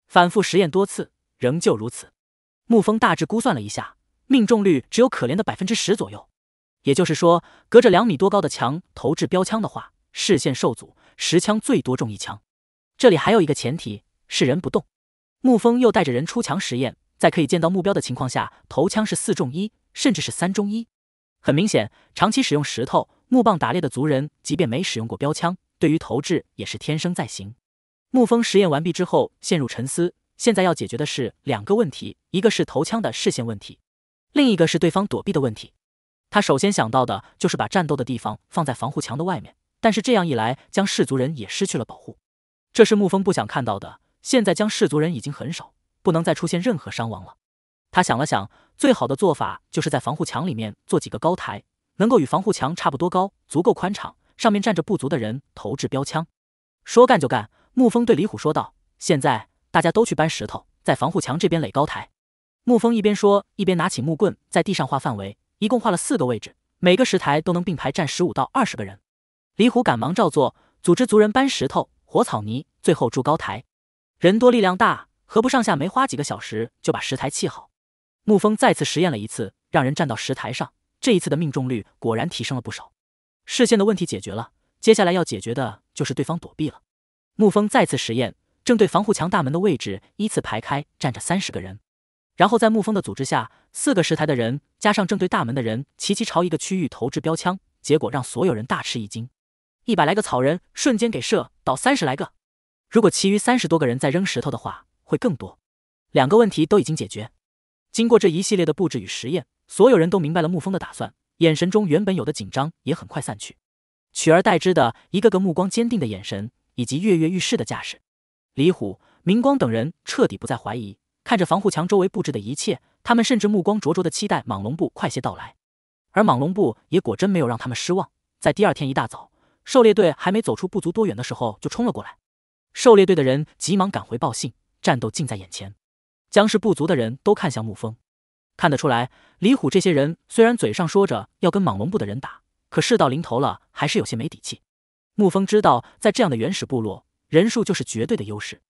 反复实验多次，仍旧如此。沐风大致估算了一下，命中率只有可怜的百分之十左右。也就是说，隔着两米多高的墙投掷标枪的话，视线受阻，十枪最多中一枪。这里还有一个前提是人不动。沐风又带着人出墙实验，在可以见到目标的情况下，投枪是四中一，甚至是三中一。很明显，长期使用石头、木棒打猎的族人，即便没使用过标枪，对于投掷也是天生在行。沐风实验完毕之后，陷入沉思。现在要解决的是两个问题，一个是投枪的视线问题，另一个是对方躲避的问题。他首先想到的就是把战斗的地方放在防护墙的外面，但是这样一来，将氏族人也失去了保护，这是沐风不想看到的。现在将氏族人已经很少，不能再出现任何伤亡了。他想了想，最好的做法就是在防护墙里面做几个高台，能够与防护墙差不多高，足够宽敞，上面站着部族的人投掷标枪。说干就干，沐风对李虎说道：“现在大家都去搬石头，在防护墙这边垒高台。”沐风一边说，一边拿起木棍在地上画范围。一共画了四个位置，每个石台都能并排站十五到二十个人。李虎赶忙照做，组织族人搬石头、火草泥，最后筑高台。人多力量大，何不上下没花几个小时就把石台砌好？沐风再次实验了一次，让人站到石台上，这一次的命中率果然提升了不少。视线的问题解决了，接下来要解决的就是对方躲避了。沐风再次实验，正对防护墙大门的位置，依次排开站着三十个人。然后在沐风的组织下，四个石台的人加上正对大门的人，齐齐朝一个区域投掷标枪。结果让所有人大吃一惊，一百来个草人瞬间给射倒三十来个。如果其余三十多个人再扔石头的话，会更多。两个问题都已经解决。经过这一系列的布置与实验，所有人都明白了沐风的打算，眼神中原本有的紧张也很快散去，取而代之的，一个个目光坚定的眼神以及跃跃欲试的架势。李虎、明光等人彻底不再怀疑。看着防护墙周围布置的一切，他们甚至目光灼灼的期待莽龙部快些到来。而莽龙部也果真没有让他们失望，在第二天一大早，狩猎队还没走出不足多远的时候就冲了过来。狩猎队的人急忙赶回报信，战斗近在眼前。僵尸部族的人都看向沐风，看得出来，李虎这些人虽然嘴上说着要跟莽龙部的人打，可事到临头了还是有些没底气。沐风知道，在这样的原始部落，人数就是绝对的优势，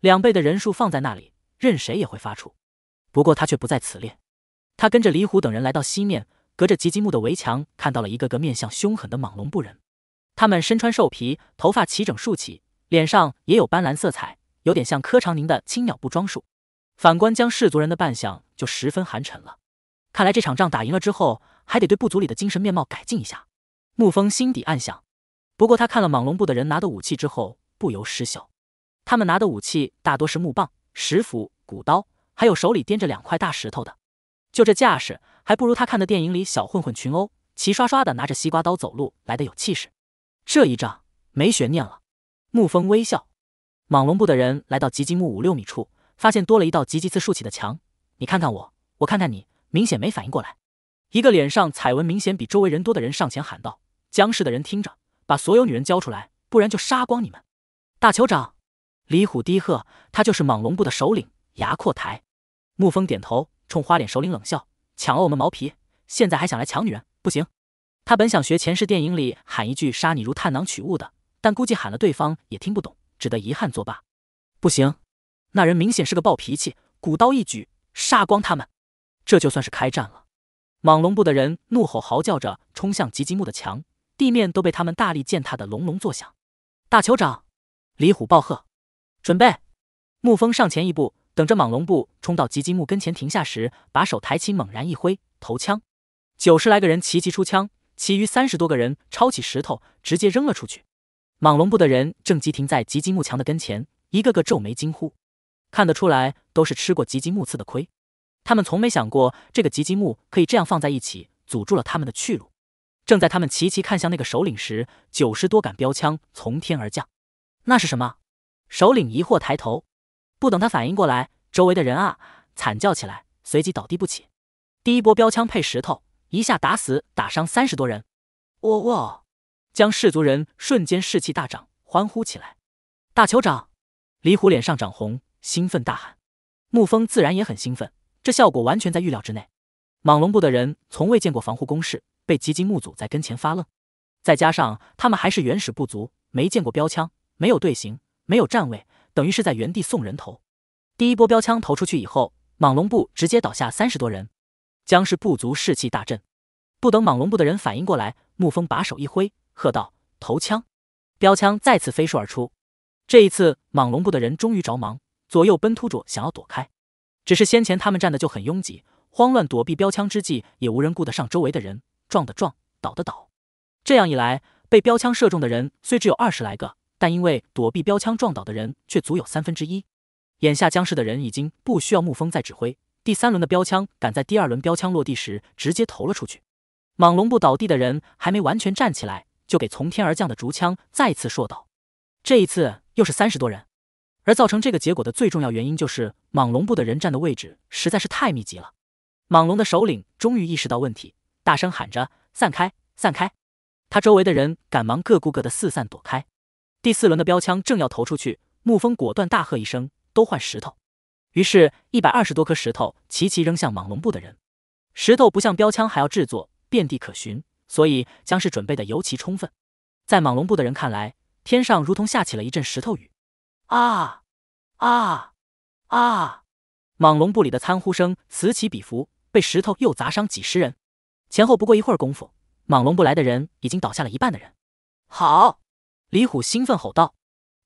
两倍的人数放在那里。任谁也会发出。不过他却不在此列。他跟着李虎等人来到西面，隔着吉吉木的围墙，看到了一个个面相凶狠的莽龙部人。他们身穿兽皮，头发齐整竖起，脸上也有斑斓色彩，有点像柯长宁的青鸟步装束。反观将氏族人的扮相就十分寒碜了。看来这场仗打赢了之后，还得对部族里的精神面貌改进一下。沐风心底暗想。不过他看了莽龙部的人拿的武器之后，不由失笑。他们拿的武器大多是木棒。石斧、骨刀，还有手里掂着两块大石头的，就这架势，还不如他看的电影里小混混群殴，齐刷刷的拿着西瓜刀走路来的有气势。这一仗没悬念了。沐风微笑。蟒龙部的人来到吉吉木五六米处，发现多了一道吉吉次竖起的墙。你看看我，我看看你，明显没反应过来。一个脸上彩纹明显比周围人多的人上前喊道：“僵氏的人听着，把所有女人交出来，不然就杀光你们！”大酋长。李虎低喝：“他就是蟒龙部的首领牙阔台。”沐风点头，冲花脸首领冷笑：“抢了我们毛皮，现在还想来抢女人，不行！”他本想学前世电影里喊一句“杀你如探囊取物”的，但估计喊了对方也听不懂，只得遗憾作罢。不行！那人明显是个暴脾气，鼓刀一举，杀光他们，这就算是开战了。蟒龙部的人怒吼嚎叫着冲向吉吉木的墙，地面都被他们大力践踏的隆隆作响。大酋长，李虎暴喝。准备，沐风上前一步，等着莽龙部冲到吉吉木跟前停下时，把手抬起，猛然一挥，投枪。九十来个人齐齐出枪，其余三十多个人抄起石头，直接扔了出去。莽龙部的人正急停在吉吉木墙的跟前，一个个皱眉惊呼，看得出来都是吃过吉吉木刺的亏。他们从没想过这个吉吉木可以这样放在一起，阻住了他们的去路。正在他们齐齐看向那个首领时，九十多杆标枪从天而降，那是什么？首领疑惑抬头，不等他反应过来，周围的人啊惨叫起来，随即倒地不起。第一波标枪配石头，一下打死打伤三十多人，哇哇！将氏族人瞬间士气大涨，欢呼起来。大酋长李虎脸上涨红，兴奋大喊。沐风自然也很兴奋，这效果完全在预料之内。莽龙部的人从未见过防护工事，被吉吉木组在跟前发愣，再加上他们还是原始部族，没见过标枪，没有队形。没有站位，等于是在原地送人头。第一波标枪投出去以后，莽龙部直接倒下三十多人，僵尸部族士气大振。不等莽龙部的人反应过来，沐风把手一挥，喝道：“投枪！”标枪再次飞射而出。这一次，莽龙部的人终于着忙，左右奔突着想要躲开。只是先前他们站的就很拥挤，慌乱躲避标枪之际，也无人顾得上周围的人，撞的撞，倒的倒。这样一来，被标枪射中的人虽只有二十来个。但因为躲避标枪撞倒的人却足有三分之一，眼下僵尸的人已经不需要沐风再指挥，第三轮的标枪赶在第二轮标枪落地时直接投了出去。莽龙部倒地的人还没完全站起来，就给从天而降的竹枪再次说倒，这一次又是三十多人。而造成这个结果的最重要原因就是莽龙部的人站的位置实在是太密集了。莽龙的首领终于意识到问题，大声喊着：“散开，散开！”他周围的人赶忙各顾各的四散躲开。第四轮的标枪正要投出去，沐风果断大喝一声：“都换石头！”于是，一百二十多颗石头齐齐扔向莽龙部的人。石头不像标枪，还要制作，遍地可寻，所以将尸准备的尤其充分。在莽龙部的人看来，天上如同下起了一阵石头雨！啊啊啊！莽龙部里的参呼声此起彼伏，被石头又砸伤几十人。前后不过一会儿功夫，莽龙部来的人已经倒下了一半的人。好！李虎兴奋吼道：“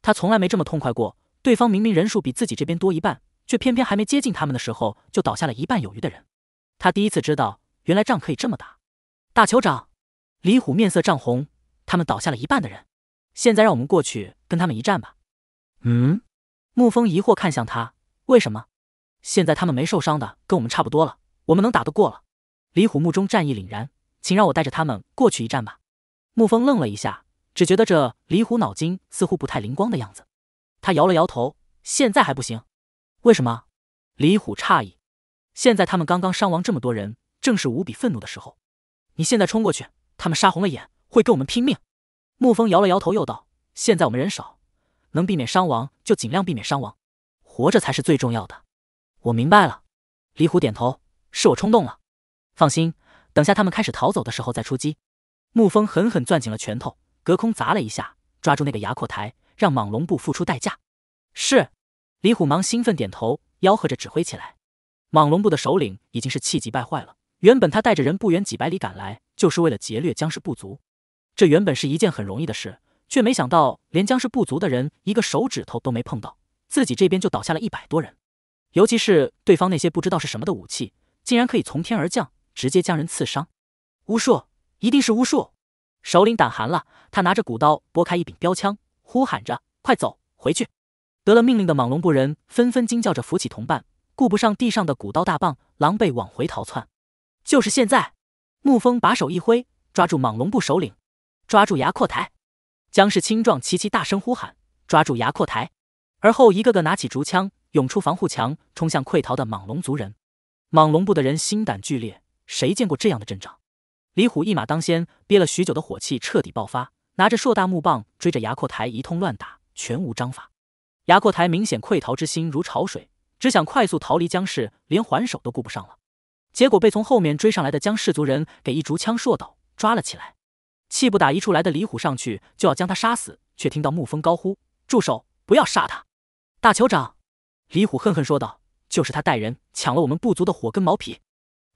他从来没这么痛快过。对方明明人数比自己这边多一半，却偏偏还没接近他们的时候就倒下了一半有余的人。他第一次知道，原来仗可以这么打。”大酋长，李虎面色涨红：“他们倒下了一半的人，现在让我们过去跟他们一战吧。”嗯，沐风疑惑看向他：“为什么？现在他们没受伤的跟我们差不多了，我们能打得过？”了。李虎目中战意凛然：“请让我带着他们过去一战吧。”沐风愣了一下。只觉得这李虎脑筋似乎不太灵光的样子，他摇了摇头。现在还不行，为什么？李虎诧异。现在他们刚刚伤亡这么多人，正是无比愤怒的时候。你现在冲过去，他们杀红了眼，会跟我们拼命。沐风摇了摇头，又道：“现在我们人少，能避免伤亡就尽量避免伤亡，活着才是最重要的。”我明白了。李虎点头：“是我冲动了。”放心，等下他们开始逃走的时候再出击。沐风狠狠攥紧了拳头。隔空砸了一下，抓住那个牙阔台，让莽龙部付出代价。是，李虎忙兴奋点头，吆喝着指挥起来。莽龙部的首领已经是气急败坏了。原本他带着人不远几百里赶来，就是为了劫掠僵尸部族。这原本是一件很容易的事，却没想到连僵尸部族的人一个手指头都没碰到，自己这边就倒下了一百多人。尤其是对方那些不知道是什么的武器，竟然可以从天而降，直接将人刺伤。巫术，一定是巫术。首领胆寒了，他拿着骨刀拨开一柄标枪，呼喊着：“快走回去！”得了命令的莽龙部人纷纷惊叫着扶起同伴，顾不上地上的骨刀大棒，狼狈往回逃窜。就是现在！沐风把手一挥，抓住莽龙部首领，抓住牙阔台。江氏青壮齐齐大声呼喊：“抓住牙阔台！”而后一个个拿起竹枪，涌出防护墙，冲向溃逃的莽龙族人。莽龙部的人心胆俱裂，谁见过这样的阵仗？李虎一马当先，憋了许久的火气彻底爆发，拿着硕大木棒追着牙阔台一通乱打，全无章法。牙阔台明显溃逃之心如潮水，只想快速逃离江氏，连还手都顾不上了。结果被从后面追上来的江氏族人给一竹枪硕倒，抓了起来。气不打一处来的李虎上去就要将他杀死，却听到沐风高呼：“住手！不要杀他！”大酋长，李虎恨恨说道：“就是他带人抢了我们部族的火跟毛皮。”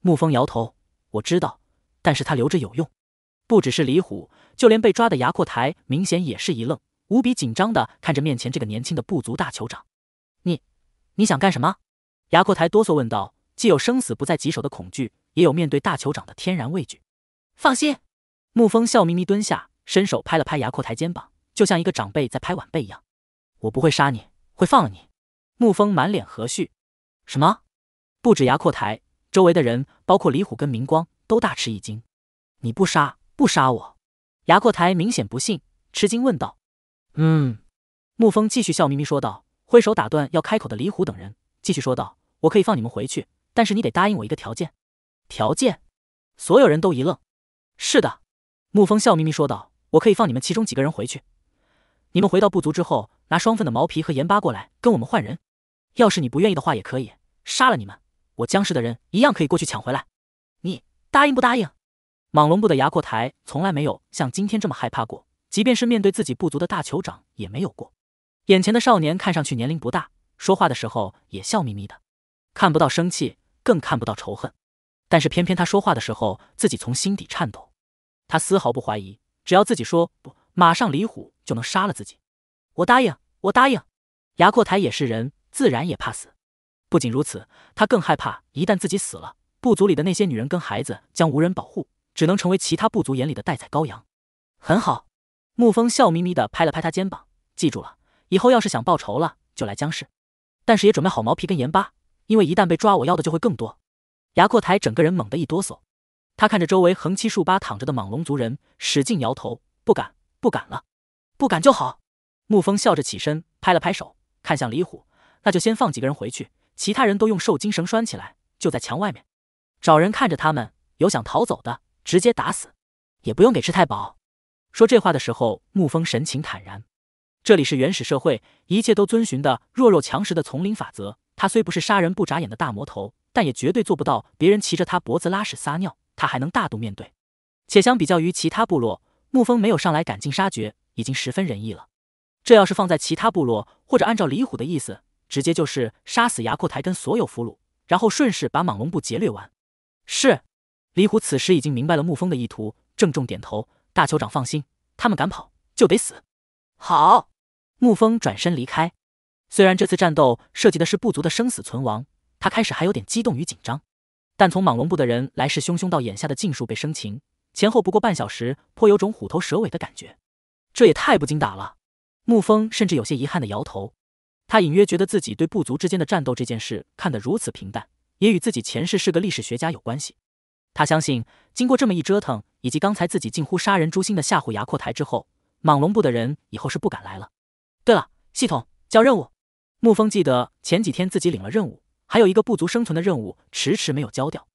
沐风摇头：“我知道。”但是他留着有用，不只是李虎，就连被抓的牙阔台明显也是一愣，无比紧张的看着面前这个年轻的部族大酋长。你，你想干什么？牙阔台哆嗦问道，既有生死不再棘手的恐惧，也有面对大酋长的天然畏惧。放心，沐风笑眯眯蹲下，伸手拍了拍牙阔台肩膀，就像一个长辈在拍晚辈一样。我不会杀你，会放了你。沐风满脸和煦。什么？不止牙阔台，周围的人，包括李虎跟明光。都大吃一惊，你不杀不杀我？牙阔台明显不信，吃惊问道：“嗯。”沐风继续笑眯眯说道，挥手打断要开口的李虎等人，继续说道：“我可以放你们回去，但是你得答应我一个条件。”条件？所有人都一愣。是的，沐风笑眯眯说道：“我可以放你们其中几个人回去，你们回到部族之后，拿双份的毛皮和盐巴过来跟我们换人。要是你不愿意的话，也可以杀了你们，我江氏的人一样可以过去抢回来。”你。答应不答应？莽龙部的牙阔台从来没有像今天这么害怕过，即便是面对自己部族的大酋长也没有过。眼前的少年看上去年龄不大，说话的时候也笑眯眯的，看不到生气，更看不到仇恨。但是偏偏他说话的时候，自己从心底颤抖。他丝毫不怀疑，只要自己说不，马上李虎就能杀了自己。我答应，我答应。牙阔台也是人，自然也怕死。不仅如此，他更害怕一旦自己死了。部族里的那些女人跟孩子将无人保护，只能成为其他部族眼里的待宰羔羊。很好，沐风笑眯眯地拍了拍他肩膀，记住了，以后要是想报仇了就来江氏，但是也准备好毛皮跟盐巴，因为一旦被抓，我要的就会更多。牙阔台整个人猛地一哆嗦，他看着周围横七竖八躺着的莽龙族人，使劲摇头，不敢，不敢了，不敢就好。沐风笑着起身，拍了拍手，看向李虎，那就先放几个人回去，其他人都用受精绳拴起来，就在墙外面。找人看着他们，有想逃走的，直接打死，也不用给吃太饱。说这话的时候，沐风神情坦然。这里是原始社会，一切都遵循的弱肉强食的丛林法则。他虽不是杀人不眨眼的大魔头，但也绝对做不到别人骑着他脖子拉屎撒尿，他还能大度面对。且相比较于其他部落，沐风没有上来赶尽杀绝，已经十分仁义了。这要是放在其他部落，或者按照李虎的意思，直接就是杀死牙阔台跟所有俘虏，然后顺势把莽龙部劫掠完。是，李虎此时已经明白了沐风的意图，郑重点头。大酋长放心，他们敢跑就得死。好，沐风转身离开。虽然这次战斗涉及的是部族的生死存亡，他开始还有点激动与紧张，但从莽龙部的人来势汹汹到眼下的禁术被生擒，前后不过半小时，颇有种虎头蛇尾的感觉。这也太不经打了。沐风甚至有些遗憾的摇头，他隐约觉得自己对部族之间的战斗这件事看得如此平淡。也与自己前世是个历史学家有关系。他相信，经过这么一折腾，以及刚才自己近乎杀人诛心的吓唬牙阔台之后，莽龙部的人以后是不敢来了。对了，系统交任务。沐风记得前几天自己领了任务，还有一个部族生存的任务迟迟没有交掉。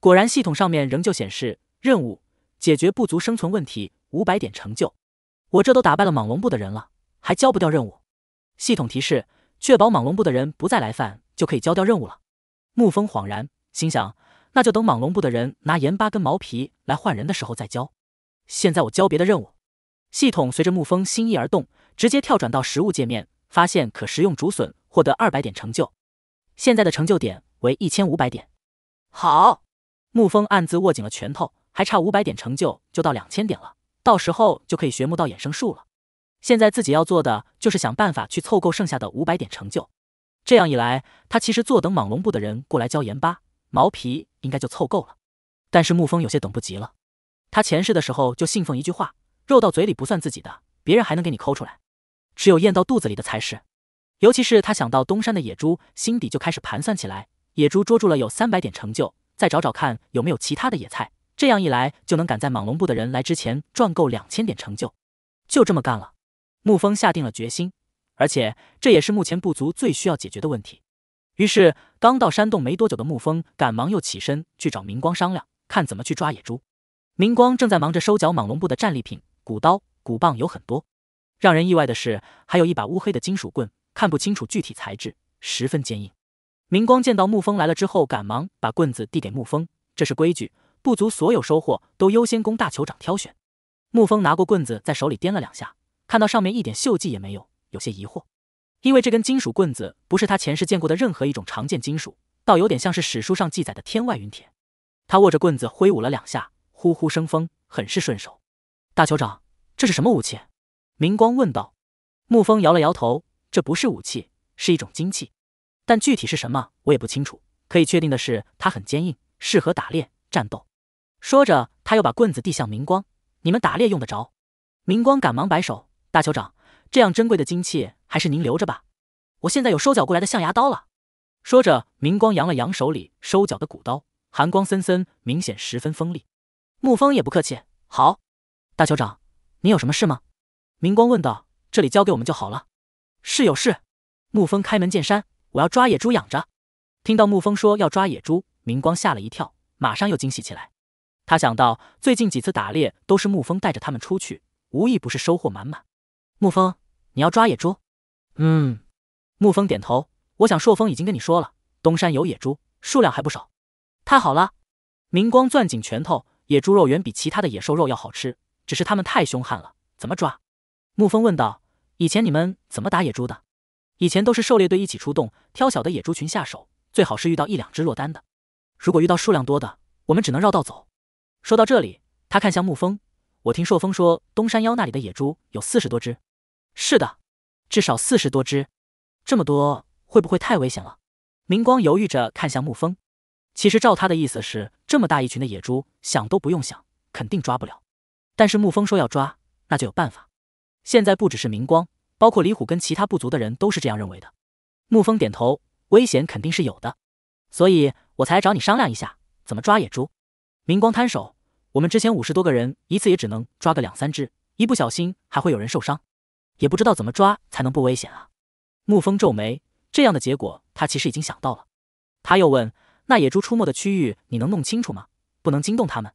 果然，系统上面仍旧显示任务解决部族生存问题五百点成就。我这都打败了莽龙部的人了，还交不掉任务？系统提示：确保莽龙部的人不再来犯，就可以交掉任务了。沐风恍然，心想：那就等蟒龙部的人拿盐巴跟毛皮来换人的时候再交。现在我交别的任务。系统随着沐风心意而动，直接跳转到食物界面，发现可食用竹笋，获得二百点成就。现在的成就点为一千五百点。好，沐风暗自握紧了拳头，还差五百点成就就到两千点了，到时候就可以学木道衍生术了。现在自己要做的就是想办法去凑够剩下的五百点成就。这样一来，他其实坐等莽龙部的人过来交盐巴、毛皮，应该就凑够了。但是沐风有些等不及了。他前世的时候就信奉一句话：肉到嘴里不算自己的，别人还能给你抠出来，只有咽到肚子里的才是。尤其是他想到东山的野猪，心底就开始盘算起来。野猪捉住了有三百点成就，再找找看有没有其他的野菜。这样一来，就能赶在莽龙部的人来之前赚够两千点成就。就这么干了，沐风下定了决心。而且这也是目前部族最需要解决的问题。于是，刚到山洞没多久的沐风赶忙又起身去找明光商量，看怎么去抓野猪。明光正在忙着收缴蟒龙部的战利品，骨刀、骨棒有很多。让人意外的是，还有一把乌黑的金属棍，看不清楚具体材质，十分坚硬。明光见到沐风来了之后，赶忙把棍子递给沐风，这是规矩，部族所有收获都优先供大酋长挑选。沐风拿过棍子，在手里掂了两下，看到上面一点锈迹也没有。有些疑惑，因为这根金属棍子不是他前世见过的任何一种常见金属，倒有点像是史书上记载的天外陨铁。他握着棍子挥舞了两下，呼呼生风，很是顺手。大酋长，这是什么武器？明光问道。沐风摇了摇头，这不是武器，是一种精器，但具体是什么我也不清楚。可以确定的是，它很坚硬，适合打猎、战斗。说着，他又把棍子递向明光：“你们打猎用得着。”明光赶忙摆手：“大酋长。”这样珍贵的精器还是您留着吧，我现在有收缴过来的象牙刀了。说着，明光扬了扬手里收缴的骨刀，寒光森森，明显十分锋利。沐风也不客气，好，大酋长，你有什么事吗？明光问道。这里交给我们就好了。是有事。沐风开门见山，我要抓野猪养着。听到沐风说要抓野猪，明光吓了一跳，马上又惊喜起来。他想到最近几次打猎都是沐风带着他们出去，无一不是收获满满。沐风。你要抓野猪？嗯，沐风点头。我想朔风已经跟你说了，东山有野猪，数量还不少。太好了！明光攥紧拳头。野猪肉远比其他的野兽肉要好吃，只是它们太凶悍了，怎么抓？沐风问道。以前你们怎么打野猪的？以前都是狩猎队一起出动，挑小的野猪群下手，最好是遇到一两只落单的。如果遇到数量多的，我们只能绕道走。说到这里，他看向沐风。我听朔风说，东山腰那里的野猪有四十多只。是的，至少四十多只，这么多会不会太危险了？明光犹豫着看向沐风。其实照他的意思是，这么大一群的野猪，想都不用想，肯定抓不了。但是沐风说要抓，那就有办法。现在不只是明光，包括李虎跟其他部族的人都是这样认为的。沐风点头，危险肯定是有的，所以我才来找你商量一下怎么抓野猪。明光摊手，我们之前五十多个人一次也只能抓个两三只，一不小心还会有人受伤。也不知道怎么抓才能不危险啊！沐风皱眉，这样的结果他其实已经想到了。他又问：“那野猪出没的区域你能弄清楚吗？不能惊动他们。”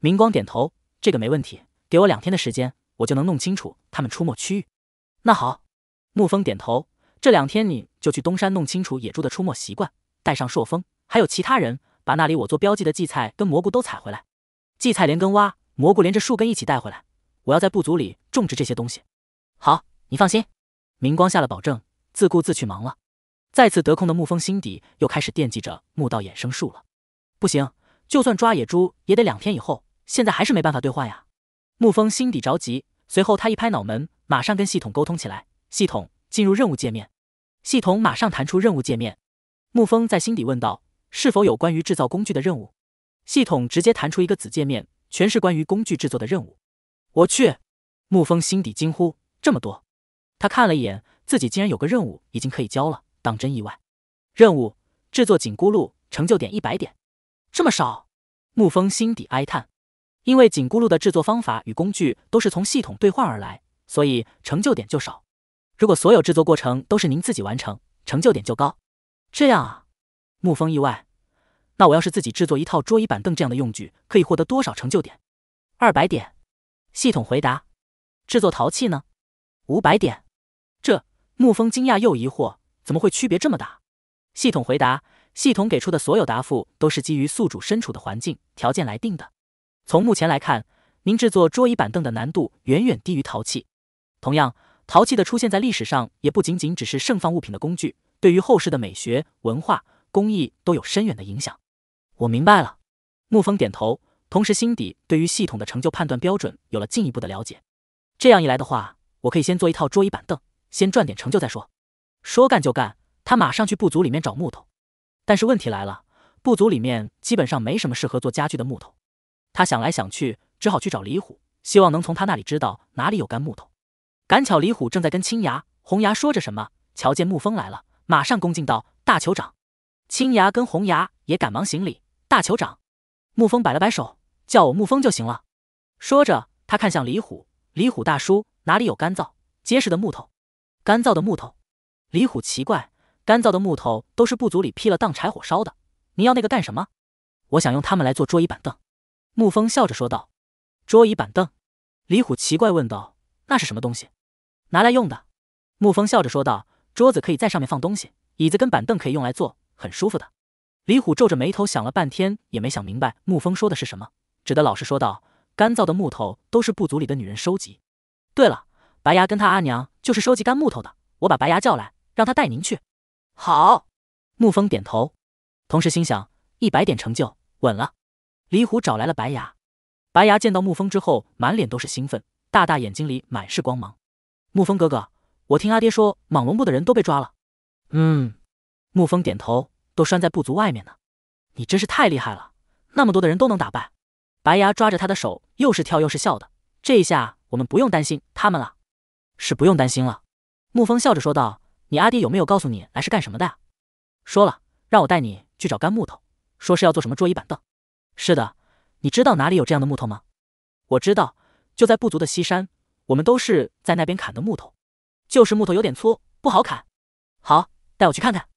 明光点头：“这个没问题，给我两天的时间，我就能弄清楚他们出没区域。”那好，沐风点头：“这两天你就去东山弄清楚野猪的出没习惯，带上朔风还有其他人，把那里我做标记的荠菜跟蘑菇都采回来，荠菜连根挖，蘑菇连着树根一起带回来，我要在部族里种植这些东西。”好，你放心。明光下了保证，自顾自去忙了。再次得空的沐风心底又开始惦记着墓道衍生术了。不行，就算抓野猪也得两天以后，现在还是没办法兑换呀。沐风心底着急，随后他一拍脑门，马上跟系统沟通起来。系统进入任务界面，系统马上弹出任务界面。沐风在心底问道：是否有关于制造工具的任务？系统直接弹出一个子界面，全是关于工具制作的任务。我去！沐风心底惊呼。这么多，他看了一眼自己，竟然有个任务已经可以交了，当真意外。任务：制作紧箍咒，成就点一百点，这么少。沐风心底哀叹，因为紧箍咒的制作方法与工具都是从系统兑换而来，所以成就点就少。如果所有制作过程都是您自己完成，成就点就高。这样啊，沐风意外。那我要是自己制作一套桌椅板凳这样的用具，可以获得多少成就点？二百点。系统回答：制作陶器呢？五百点，这沐风惊讶又疑惑，怎么会区别这么大？系统回答：系统给出的所有答复都是基于宿主身处的环境条件来定的。从目前来看，您制作桌椅板凳的难度远远低于陶器。同样，陶器的出现在历史上也不仅仅只是盛放物品的工具，对于后世的美学、文化、工艺都有深远的影响。我明白了，沐风点头，同时心底对于系统的成就判断标准有了进一步的了解。这样一来的话。我可以先做一套桌椅板凳，先赚点成就再说。说干就干，他马上去部族里面找木头。但是问题来了，部族里面基本上没什么适合做家具的木头。他想来想去，只好去找李虎，希望能从他那里知道哪里有干木头。赶巧李虎正在跟青牙、红牙说着什么，瞧见沐风来了，马上恭敬道：“大酋长。”青牙跟红牙也赶忙行礼：“大酋长。”沐风摆了摆手，叫我沐风就行了。说着，他看向李虎。李虎大叔，哪里有干燥、结实的木头？干燥的木头？李虎奇怪，干燥的木头都是部族里劈了当柴火烧的。你要那个干什么？我想用它们来做桌椅板凳。沐风笑着说道。桌椅板凳？李虎奇怪问道，那是什么东西？拿来用的。沐风笑着说道，桌子可以在上面放东西，椅子跟板凳可以用来坐，很舒服的。李虎皱着眉头想了半天，也没想明白沐风说的是什么，只得老实说道。干燥的木头都是部族里的女人收集。对了，白牙跟他阿娘就是收集干木头的。我把白牙叫来，让他带您去。好。沐风点头，同时心想：一百点成就稳了。李虎找来了白牙，白牙见到沐风之后，满脸都是兴奋，大大眼睛里满是光芒。沐风哥哥，我听阿爹说，莽龙部的人都被抓了。嗯。沐风点头，都拴在部族外面呢。你真是太厉害了，那么多的人都能打败。白牙抓着他的手，又是跳又是笑的。这一下我们不用担心他们了，是不用担心了。沐风笑着说道：“你阿爹有没有告诉你来是干什么的？”“说了，让我带你去找干木头，说是要做什么桌椅板凳。”“是的，你知道哪里有这样的木头吗？”“我知道，就在部族的西山。我们都是在那边砍的木头，就是木头有点粗，不好砍。”“好，带我去看看。”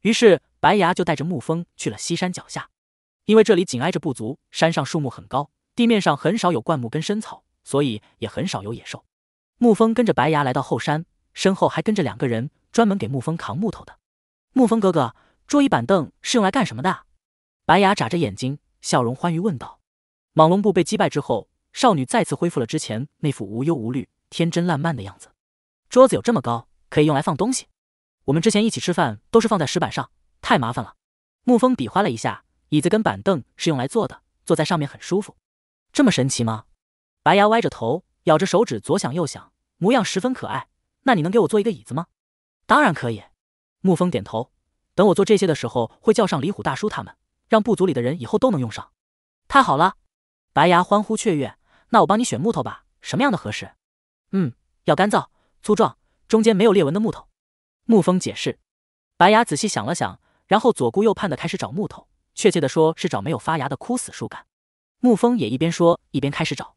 于是白牙就带着沐风去了西山脚下。因为这里紧挨着部族，山上树木很高，地面上很少有灌木跟深草，所以也很少有野兽。沐风跟着白牙来到后山，身后还跟着两个人，专门给沐风扛木头的。沐风哥哥，桌椅板凳是用来干什么的？白牙眨着眼睛，笑容欢愉问道。蟒龙部被击败之后，少女再次恢复了之前那副无忧无虑、天真烂漫的样子。桌子有这么高，可以用来放东西。我们之前一起吃饭都是放在石板上，太麻烦了。沐风比划了一下。椅子跟板凳是用来坐的，坐在上面很舒服。这么神奇吗？白牙歪着头，咬着手指，左想右想，模样十分可爱。那你能给我做一个椅子吗？当然可以。沐风点头。等我做这些的时候，会叫上李虎大叔他们，让部族里的人以后都能用上。太好了！白牙欢呼雀跃。那我帮你选木头吧，什么样的合适？嗯，要干燥、粗壮、中间没有裂纹的木头。沐风解释。白牙仔细想了想，然后左顾右盼地开始找木头。确切的说，是找没有发芽的枯死树干。沐风也一边说一边开始找。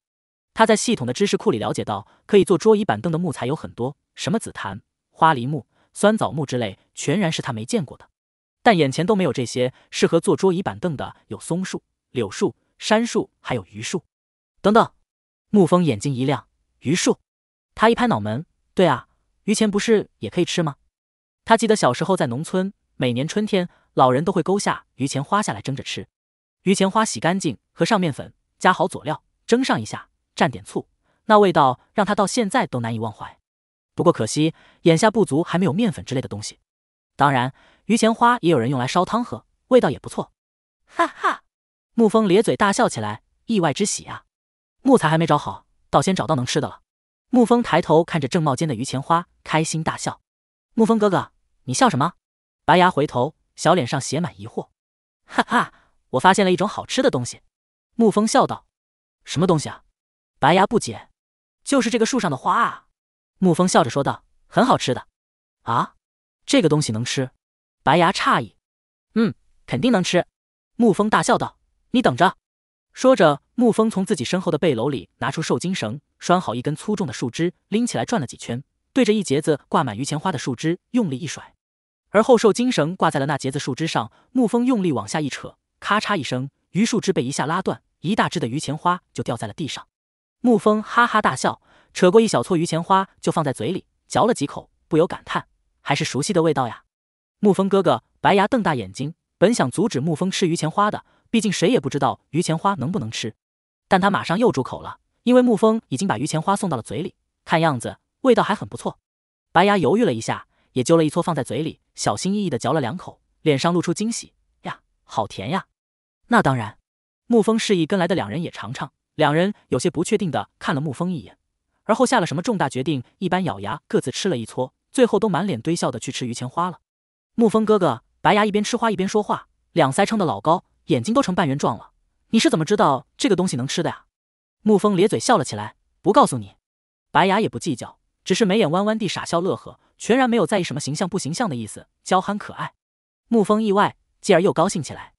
他在系统的知识库里了解到，可以做桌椅板凳的木材有很多，什么紫檀、花梨木、酸枣木之类，全然是他没见过的。但眼前都没有这些适合做桌椅板凳的，有松树、柳树、杉树，还有榆树，等等。沐风眼睛一亮，榆树。他一拍脑门，对啊，榆钱不是也可以吃吗？他记得小时候在农村，每年春天。老人都会勾下榆钱花下来蒸着吃，榆钱花洗干净和上面粉，加好佐料，蒸上一下，蘸点醋，那味道让他到现在都难以忘怀。不过可惜，眼下不足还没有面粉之类的东西。当然，榆钱花也有人用来烧汤喝，味道也不错。哈哈，沐风咧嘴大笑起来，意外之喜啊！木材还没找好，倒先找到能吃的了。沐风抬头看着正帽间的榆钱花，开心大笑。沐风哥哥，你笑什么？白牙回头。小脸上写满疑惑，哈哈，我发现了一种好吃的东西。沐风笑道：“什么东西啊？”白牙不解。“就是这个树上的花啊。”沐风笑着说道，“很好吃的啊，这个东西能吃？”白牙诧异。“嗯，肯定能吃。”沐风大笑道，“你等着。”说着，沐风从自己身后的背篓里拿出受精绳，拴好一根粗重的树枝，拎起来转了几圈，对着一节子挂满榆钱花的树枝用力一甩。而后受精绳挂在了那结子树枝上，沐风用力往下一扯，咔嚓一声，榆树枝被一下拉断，一大枝的榆钱花就掉在了地上。沐风哈哈大笑，扯过一小撮榆钱花就放在嘴里嚼了几口，不由感叹：“还是熟悉的味道呀！”沐风哥哥，白牙瞪大眼睛，本想阻止沐风吃榆钱花的，毕竟谁也不知道榆钱花能不能吃，但他马上又住口了，因为沐风已经把榆钱花送到了嘴里，看样子味道还很不错。白牙犹豫了一下，也揪了一撮放在嘴里。小心翼翼地嚼了两口，脸上露出惊喜：“呀，好甜呀！”那当然，沐风示意跟来的两人也尝尝。两人有些不确定地看了沐风一眼，而后下了什么重大决定一般，咬牙各自吃了一撮，最后都满脸堆笑地去吃榆钱花了。沐风哥哥，白牙一边吃花一边说话，两腮撑得老高，眼睛都成半圆状了。你是怎么知道这个东西能吃的呀？沐风咧嘴笑了起来，不告诉你。白牙也不计较，只是眉眼弯弯地傻笑乐呵。全然没有在意什么形象不形象的意思，娇憨可爱。沐风意外，继而又高兴起来。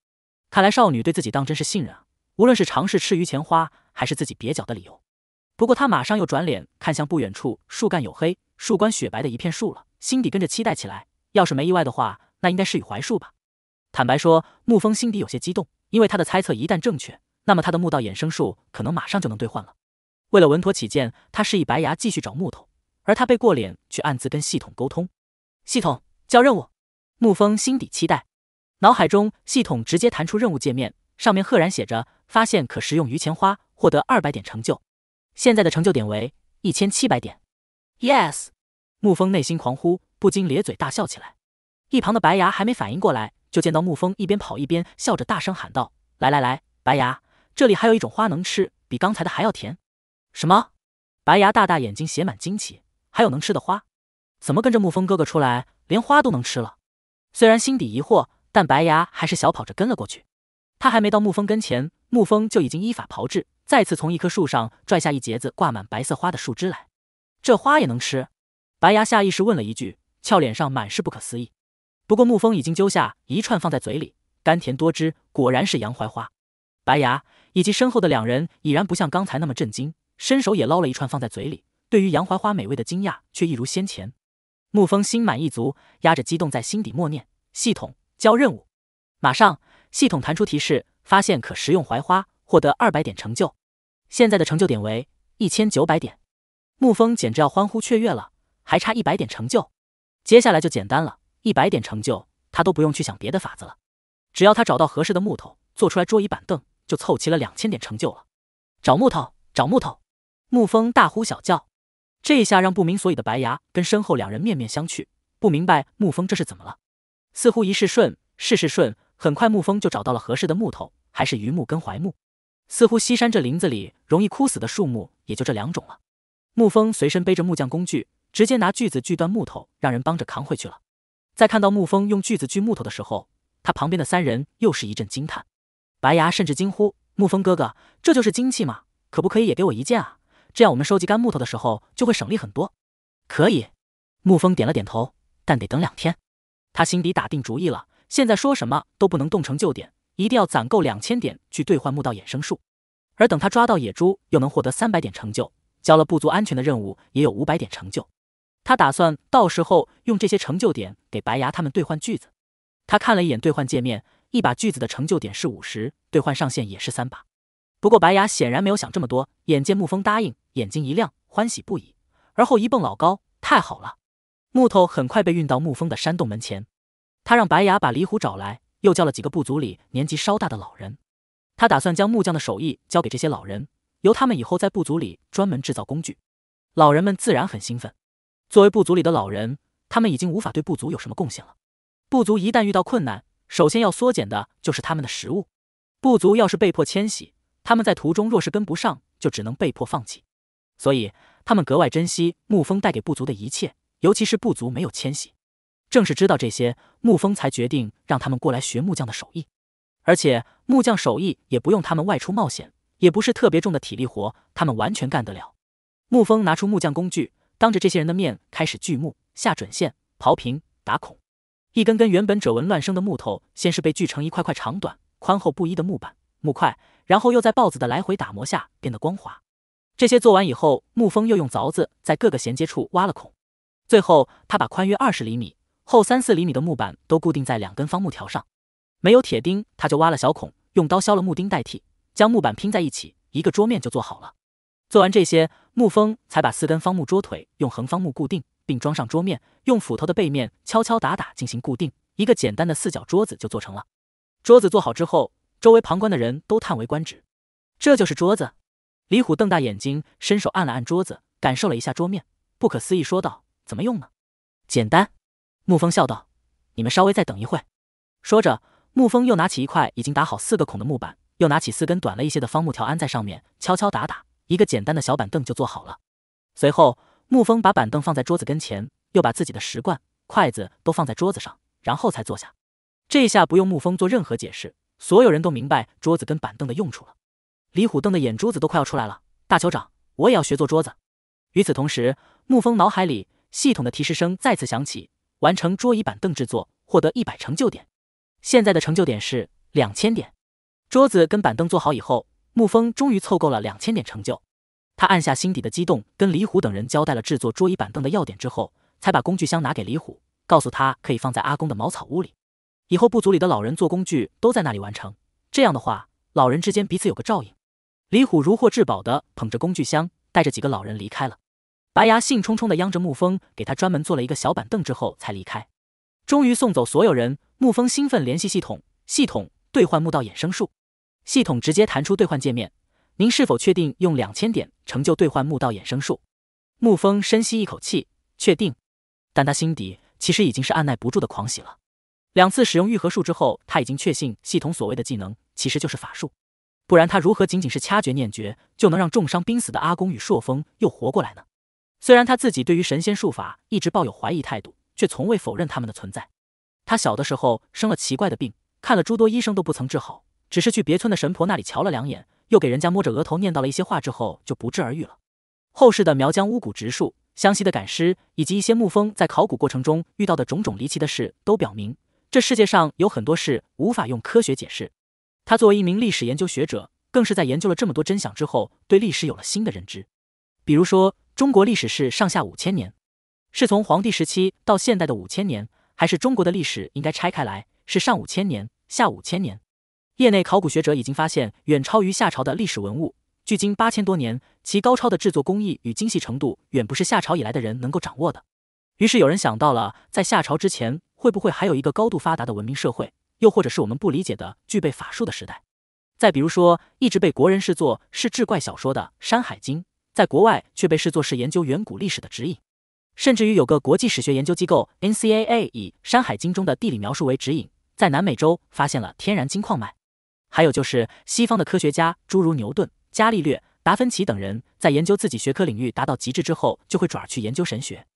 看来少女对自己当真是信任啊！无论是尝试吃榆钱花，还是自己蹩脚的理由。不过他马上又转脸看向不远处树干黝黑、树冠雪白的一片树了，心底跟着期待起来。要是没意外的话，那应该是与槐树吧？坦白说，沐风心底有些激动，因为他的猜测一旦正确，那么他的木道衍生树可能马上就能兑换了。为了稳妥起见，他示意白牙继续找木头。而他背过脸，去暗自跟系统沟通。系统交任务，沐风心底期待，脑海中系统直接弹出任务界面，上面赫然写着：发现可食用榆钱花，获得二百点成就。现在的成就点为一千七百点。Yes，沐风内心狂呼，不禁咧嘴大笑起来。一旁的白牙还没反应过来，就见到沐风一边跑一边笑着大声喊道：“来来来，白牙，这里还有一种花能吃，比刚才的还要甜。”什么？白牙大大眼睛写满惊奇。还有能吃的花，怎么跟着沐风哥哥出来，连花都能吃了？虽然心底疑惑，但白牙还是小跑着跟了过去。他还没到沐风跟前，沐风就已经依法炮制，再次从一棵树上拽下一截子挂满白色花的树枝来。这花也能吃？白牙下意识问了一句，俏脸上满是不可思议。不过沐风已经揪下一串放在嘴里，甘甜多汁，果然是洋槐花。白牙以及身后的两人已然不像刚才那么震惊，伸手也捞了一串放在嘴里。对于洋槐花美味的惊讶，却一如先前。沐风心满意足，压着激动在心底默念：“系统交任务。”马上，系统弹出提示：“发现可食用槐花，获得二百点成就。现在的成就点为一千九百点。”沐风简直要欢呼雀跃了，还差一百点成就。接下来就简单了，一百点成就他都不用去想别的法子了，只要他找到合适的木头，做出来桌椅板凳，就凑齐了两千点成就了。找木头，找木头！沐风大呼小叫。这一下让不明所以的白牙跟身后两人面面相觑，不明白沐风这是怎么了。似乎一事顺，事事顺。很快，沐风就找到了合适的木头，还是榆木跟槐木。似乎西山这林子里容易枯死的树木也就这两种了。沐风随身背着木匠工具，直接拿锯子锯断木头，让人帮着扛回去了。在看到沐风用锯子锯木头的时候，他旁边的三人又是一阵惊叹。白牙甚至惊呼：“沐风哥哥，这就是精器吗？可不可以也给我一件啊？”这样，我们收集干木头的时候就会省力很多。可以，沐风点了点头，但得等两天。他心底打定主意了，现在说什么都不能动成就点，一定要攒够两千点去兑换木道衍生术。而等他抓到野猪，又能获得三百点成就；交了不足安全的任务，也有五百点成就。他打算到时候用这些成就点给白牙他们兑换锯子。他看了一眼兑换界面，一把锯子的成就点是五十，兑换上限也是三把。不过白牙显然没有想这么多，眼见沐风答应，眼睛一亮，欢喜不已，而后一蹦老高，太好了！木头很快被运到沐风的山洞门前，他让白牙把李虎找来，又叫了几个部族里年纪稍大的老人，他打算将木匠的手艺交给这些老人，由他们以后在部族里专门制造工具。老人们自然很兴奋，作为部族里的老人，他们已经无法对部族有什么贡献了。部族一旦遇到困难，首先要缩减的就是他们的食物。部族要是被迫迁徙，他们在途中若是跟不上，就只能被迫放弃。所以他们格外珍惜沐风带给部族的一切，尤其是部族没有迁徙。正是知道这些，沐风才决定让他们过来学木匠的手艺。而且木匠手艺也不用他们外出冒险，也不是特别重的体力活，他们完全干得了。沐风拿出木匠工具，当着这些人的面开始锯木、下准线、刨平、打孔。一根根原本褶纹乱生的木头，先是被锯成一块块长短、宽厚不一的木板、木块。然后又在豹子的来回打磨下变得光滑，这些做完以后，木风又用凿子在各个衔接处挖了孔，最后他把宽约二十厘米、厚三四厘米的木板都固定在两根方木条上，没有铁钉，他就挖了小孔，用刀削了木钉代替，将木板拼在一起，一个桌面就做好了。做完这些，木风才把四根方木桌腿用横方木固定，并装上桌面，用斧头的背面敲敲打打进行固定，一个简单的四角桌子就做成了。桌子做好之后。周围旁观的人都叹为观止，这就是桌子。李虎瞪大眼睛，伸手按了按桌子，感受了一下桌面，不可思议说道：“怎么用呢？”简单，沐风笑道：“你们稍微再等一会说着，沐风又拿起一块已经打好四个孔的木板，又拿起四根短了一些的方木条安在上面，敲敲打打，一个简单的小板凳就做好了。随后，沐风把板凳放在桌子跟前，又把自己的食罐、筷子都放在桌子上，然后才坐下。这下不用沐风做任何解释。所有人都明白桌子跟板凳的用处了。李虎瞪的眼珠子都快要出来了。大酋长，我也要学做桌子。与此同时，沐风脑海里系统的提示声再次响起：完成桌椅板凳制作，获得一百成就点。现在的成就点是两千点。桌子跟板凳做好以后，沐风终于凑够了两千点成就。他按下心底的激动，跟李虎等人交代了制作桌椅板凳的要点之后，才把工具箱拿给李虎，告诉他可以放在阿公的茅草屋里。以后部族里的老人做工具都在那里完成，这样的话，老人之间彼此有个照应。李虎如获至宝的捧着工具箱，带着几个老人离开了。白牙兴冲冲的央着沐风给他专门做了一个小板凳，之后才离开。终于送走所有人，沐风兴奋联系系统，系统兑换木道衍生术。系统直接弹出兑换界面，您是否确定用两千点成就兑换木道衍生术？沐风深吸一口气，确定。但他心底其实已经是按耐不住的狂喜了。两次使用愈合术之后，他已经确信系统所谓的技能其实就是法术，不然他如何仅仅是掐诀念诀就能让重伤濒死的阿公与朔风又活过来呢？虽然他自己对于神仙术法一直抱有怀疑态度，却从未否认他们的存在。他小的时候生了奇怪的病，看了诸多医生都不曾治好，只是去别村的神婆那里瞧了两眼，又给人家摸着额头念叨了一些话之后，就不治而愈了。后世的苗疆巫蛊植术、湘西的赶尸，以及一些牧风在考古过程中遇到的种种离奇的事，都表明。这世界上有很多事无法用科学解释，他作为一名历史研究学者，更是在研究了这么多真相之后，对历史有了新的认知。比如说，中国历史是上下五千年，是从黄帝时期到现代的五千年，还是中国的历史应该拆开来，是上五千年，下五千年？业内考古学者已经发现，远超于夏朝的历史文物，距今八千多年，其高超的制作工艺与精细程度，远不是夏朝以来的人能够掌握的。于是有人想到了，在夏朝之前。会不会还有一个高度发达的文明社会，又或者是我们不理解的具备法术的时代？再比如说，一直被国人视作是志怪小说的《山海经》，在国外却被视作是研究远古历史的指引。甚至于有个国际史学研究机构 NCAA 以《山海经》中的地理描述为指引，在南美洲发现了天然金矿脉。还有就是西方的科学家，诸如牛顿、伽利略、达芬奇等人，在研究自己学科领域达到极致之后，就会转而去研究神学。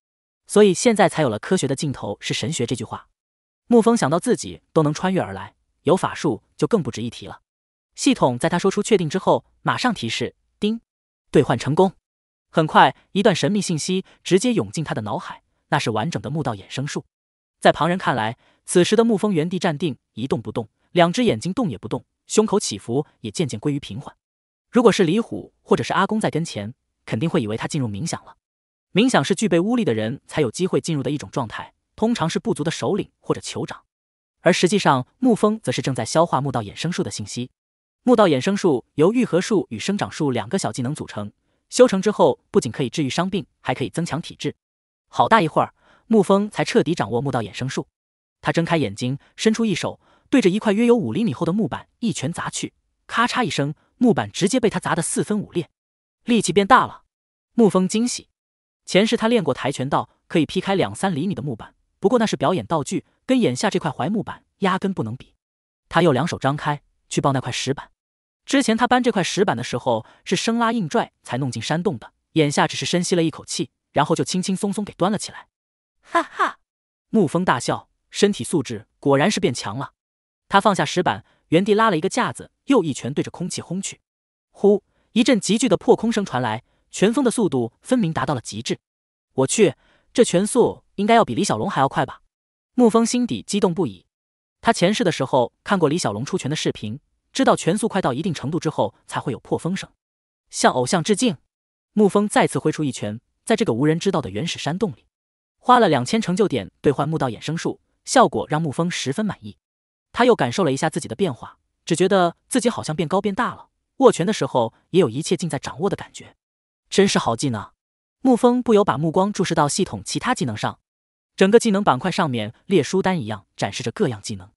所以现在才有了科学的尽头是神学这句话。沐风想到自己都能穿越而来，有法术就更不值一提了。系统在他说出确定之后，马上提示：叮，兑换成功。很快，一段神秘信息直接涌进他的脑海，那是完整的木道衍生术。在旁人看来，此时的沐风原地站定，一动不动，两只眼睛动也不动，胸口起伏也渐渐归于平缓。如果是李虎或者是阿公在跟前，肯定会以为他进入冥想了。冥想是具备巫力的人才有机会进入的一种状态，通常是部族的首领或者酋长。而实际上，沐风则是正在消化木道衍生术的信息。木道衍生术由愈合术与生长术两个小技能组成，修成之后不仅可以治愈伤病，还可以增强体质。好大一会儿，沐风才彻底掌握木道衍生术。他睁开眼睛，伸出一手，对着一块约有五厘米厚的木板一拳砸去，咔嚓一声，木板直接被他砸得四分五裂。力气变大了，沐风惊喜。前世他练过跆拳道，可以劈开两三厘米的木板，不过那是表演道具，跟眼下这块槐木板压根不能比。他又两手张开去抱那块石板，之前他搬这块石板的时候是生拉硬拽才弄进山洞的，眼下只是深吸了一口气，然后就轻轻松松给端了起来。哈哈，沐风大笑，身体素质果然是变强了。他放下石板，原地拉了一个架子，又一拳对着空气轰去，呼，一阵急剧的破空声传来。拳风的速度分明达到了极致，我去，这拳速应该要比李小龙还要快吧？沐风心底激动不已。他前世的时候看过李小龙出拳的视频，知道拳速快到一定程度之后才会有破风声，向偶像致敬。沐风再次挥出一拳，在这个无人知道的原始山洞里，花了两千成就点兑换木道衍生术，效果让沐风十分满意。他又感受了一下自己的变化，只觉得自己好像变高变大了，握拳的时候也有一切尽在掌握的感觉。真是好技能，沐风不由把目光注视到系统其他技能上。整个技能板块上面列书单一样展示着各样技能。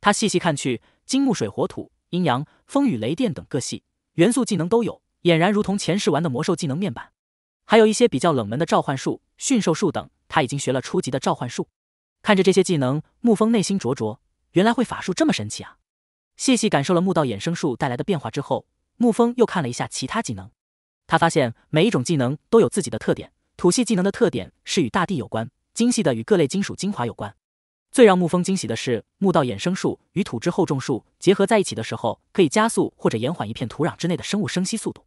他细细看去，金木水火土、阴阳、风雨雷电等各系元素技能都有，俨然如同前世玩的魔兽技能面板。还有一些比较冷门的召唤术、驯兽术等，他已经学了初级的召唤术。看着这些技能，沐风内心灼灼，原来会法术这么神奇啊！细细感受了木道衍生术带来的变化之后，沐风又看了一下其他技能。他发现每一种技能都有自己的特点，土系技能的特点是与大地有关，精细的与各类金属精华有关。最让沐风惊喜的是，木道衍生术与土之厚重术结合在一起的时候，可以加速或者延缓一片土壤之内的生物生息速度。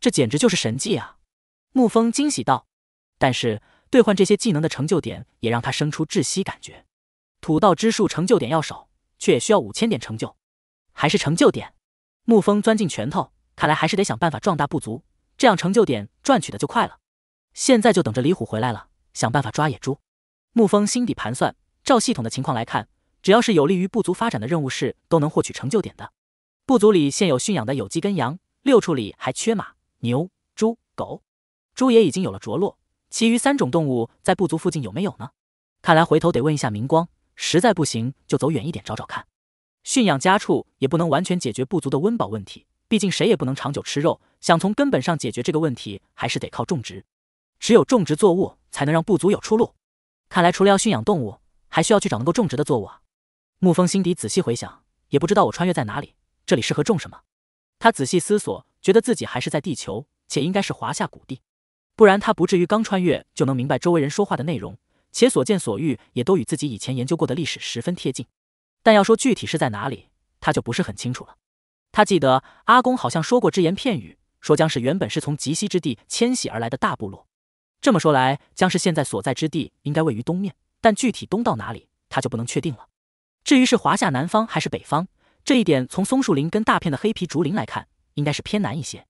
这简直就是神技啊！沐风惊喜道。但是兑换这些技能的成就点也让他生出窒息感觉。土道之术成就点要少，却也需要五千点成就，还是成就点。沐风攥进拳头，看来还是得想办法壮大不足。这样成就点赚取的就快了，现在就等着李虎回来了，想办法抓野猪。沐风心底盘算，照系统的情况来看，只要是有利于部族发展的任务是都能获取成就点的。部族里现有驯养的有鸡跟羊，六处里还缺马、牛、猪、狗，猪也已经有了着落，其余三种动物在部族附近有没有呢？看来回头得问一下明光，实在不行就走远一点找找看。驯养家畜也不能完全解决部族的温饱问题，毕竟谁也不能长久吃肉。想从根本上解决这个问题，还是得靠种植。只有种植作物，才能让部族有出路。看来除了要驯养动物，还需要去找能够种植的作物啊！沐风心底仔细回想，也不知道我穿越在哪里，这里适合种什么。他仔细思索，觉得自己还是在地球，且应该是华夏古地，不然他不至于刚穿越就能明白周围人说话的内容，且所见所遇也都与自己以前研究过的历史十分贴近。但要说具体是在哪里，他就不是很清楚了。他记得阿公好像说过只言片语。说将氏原本是从极西之地迁徙而来的大部落。这么说来，将氏现在所在之地应该位于东面，但具体东到哪里，他就不能确定了。至于是华夏南方还是北方，这一点从松树林跟大片的黑皮竹林来看，应该是偏南一些。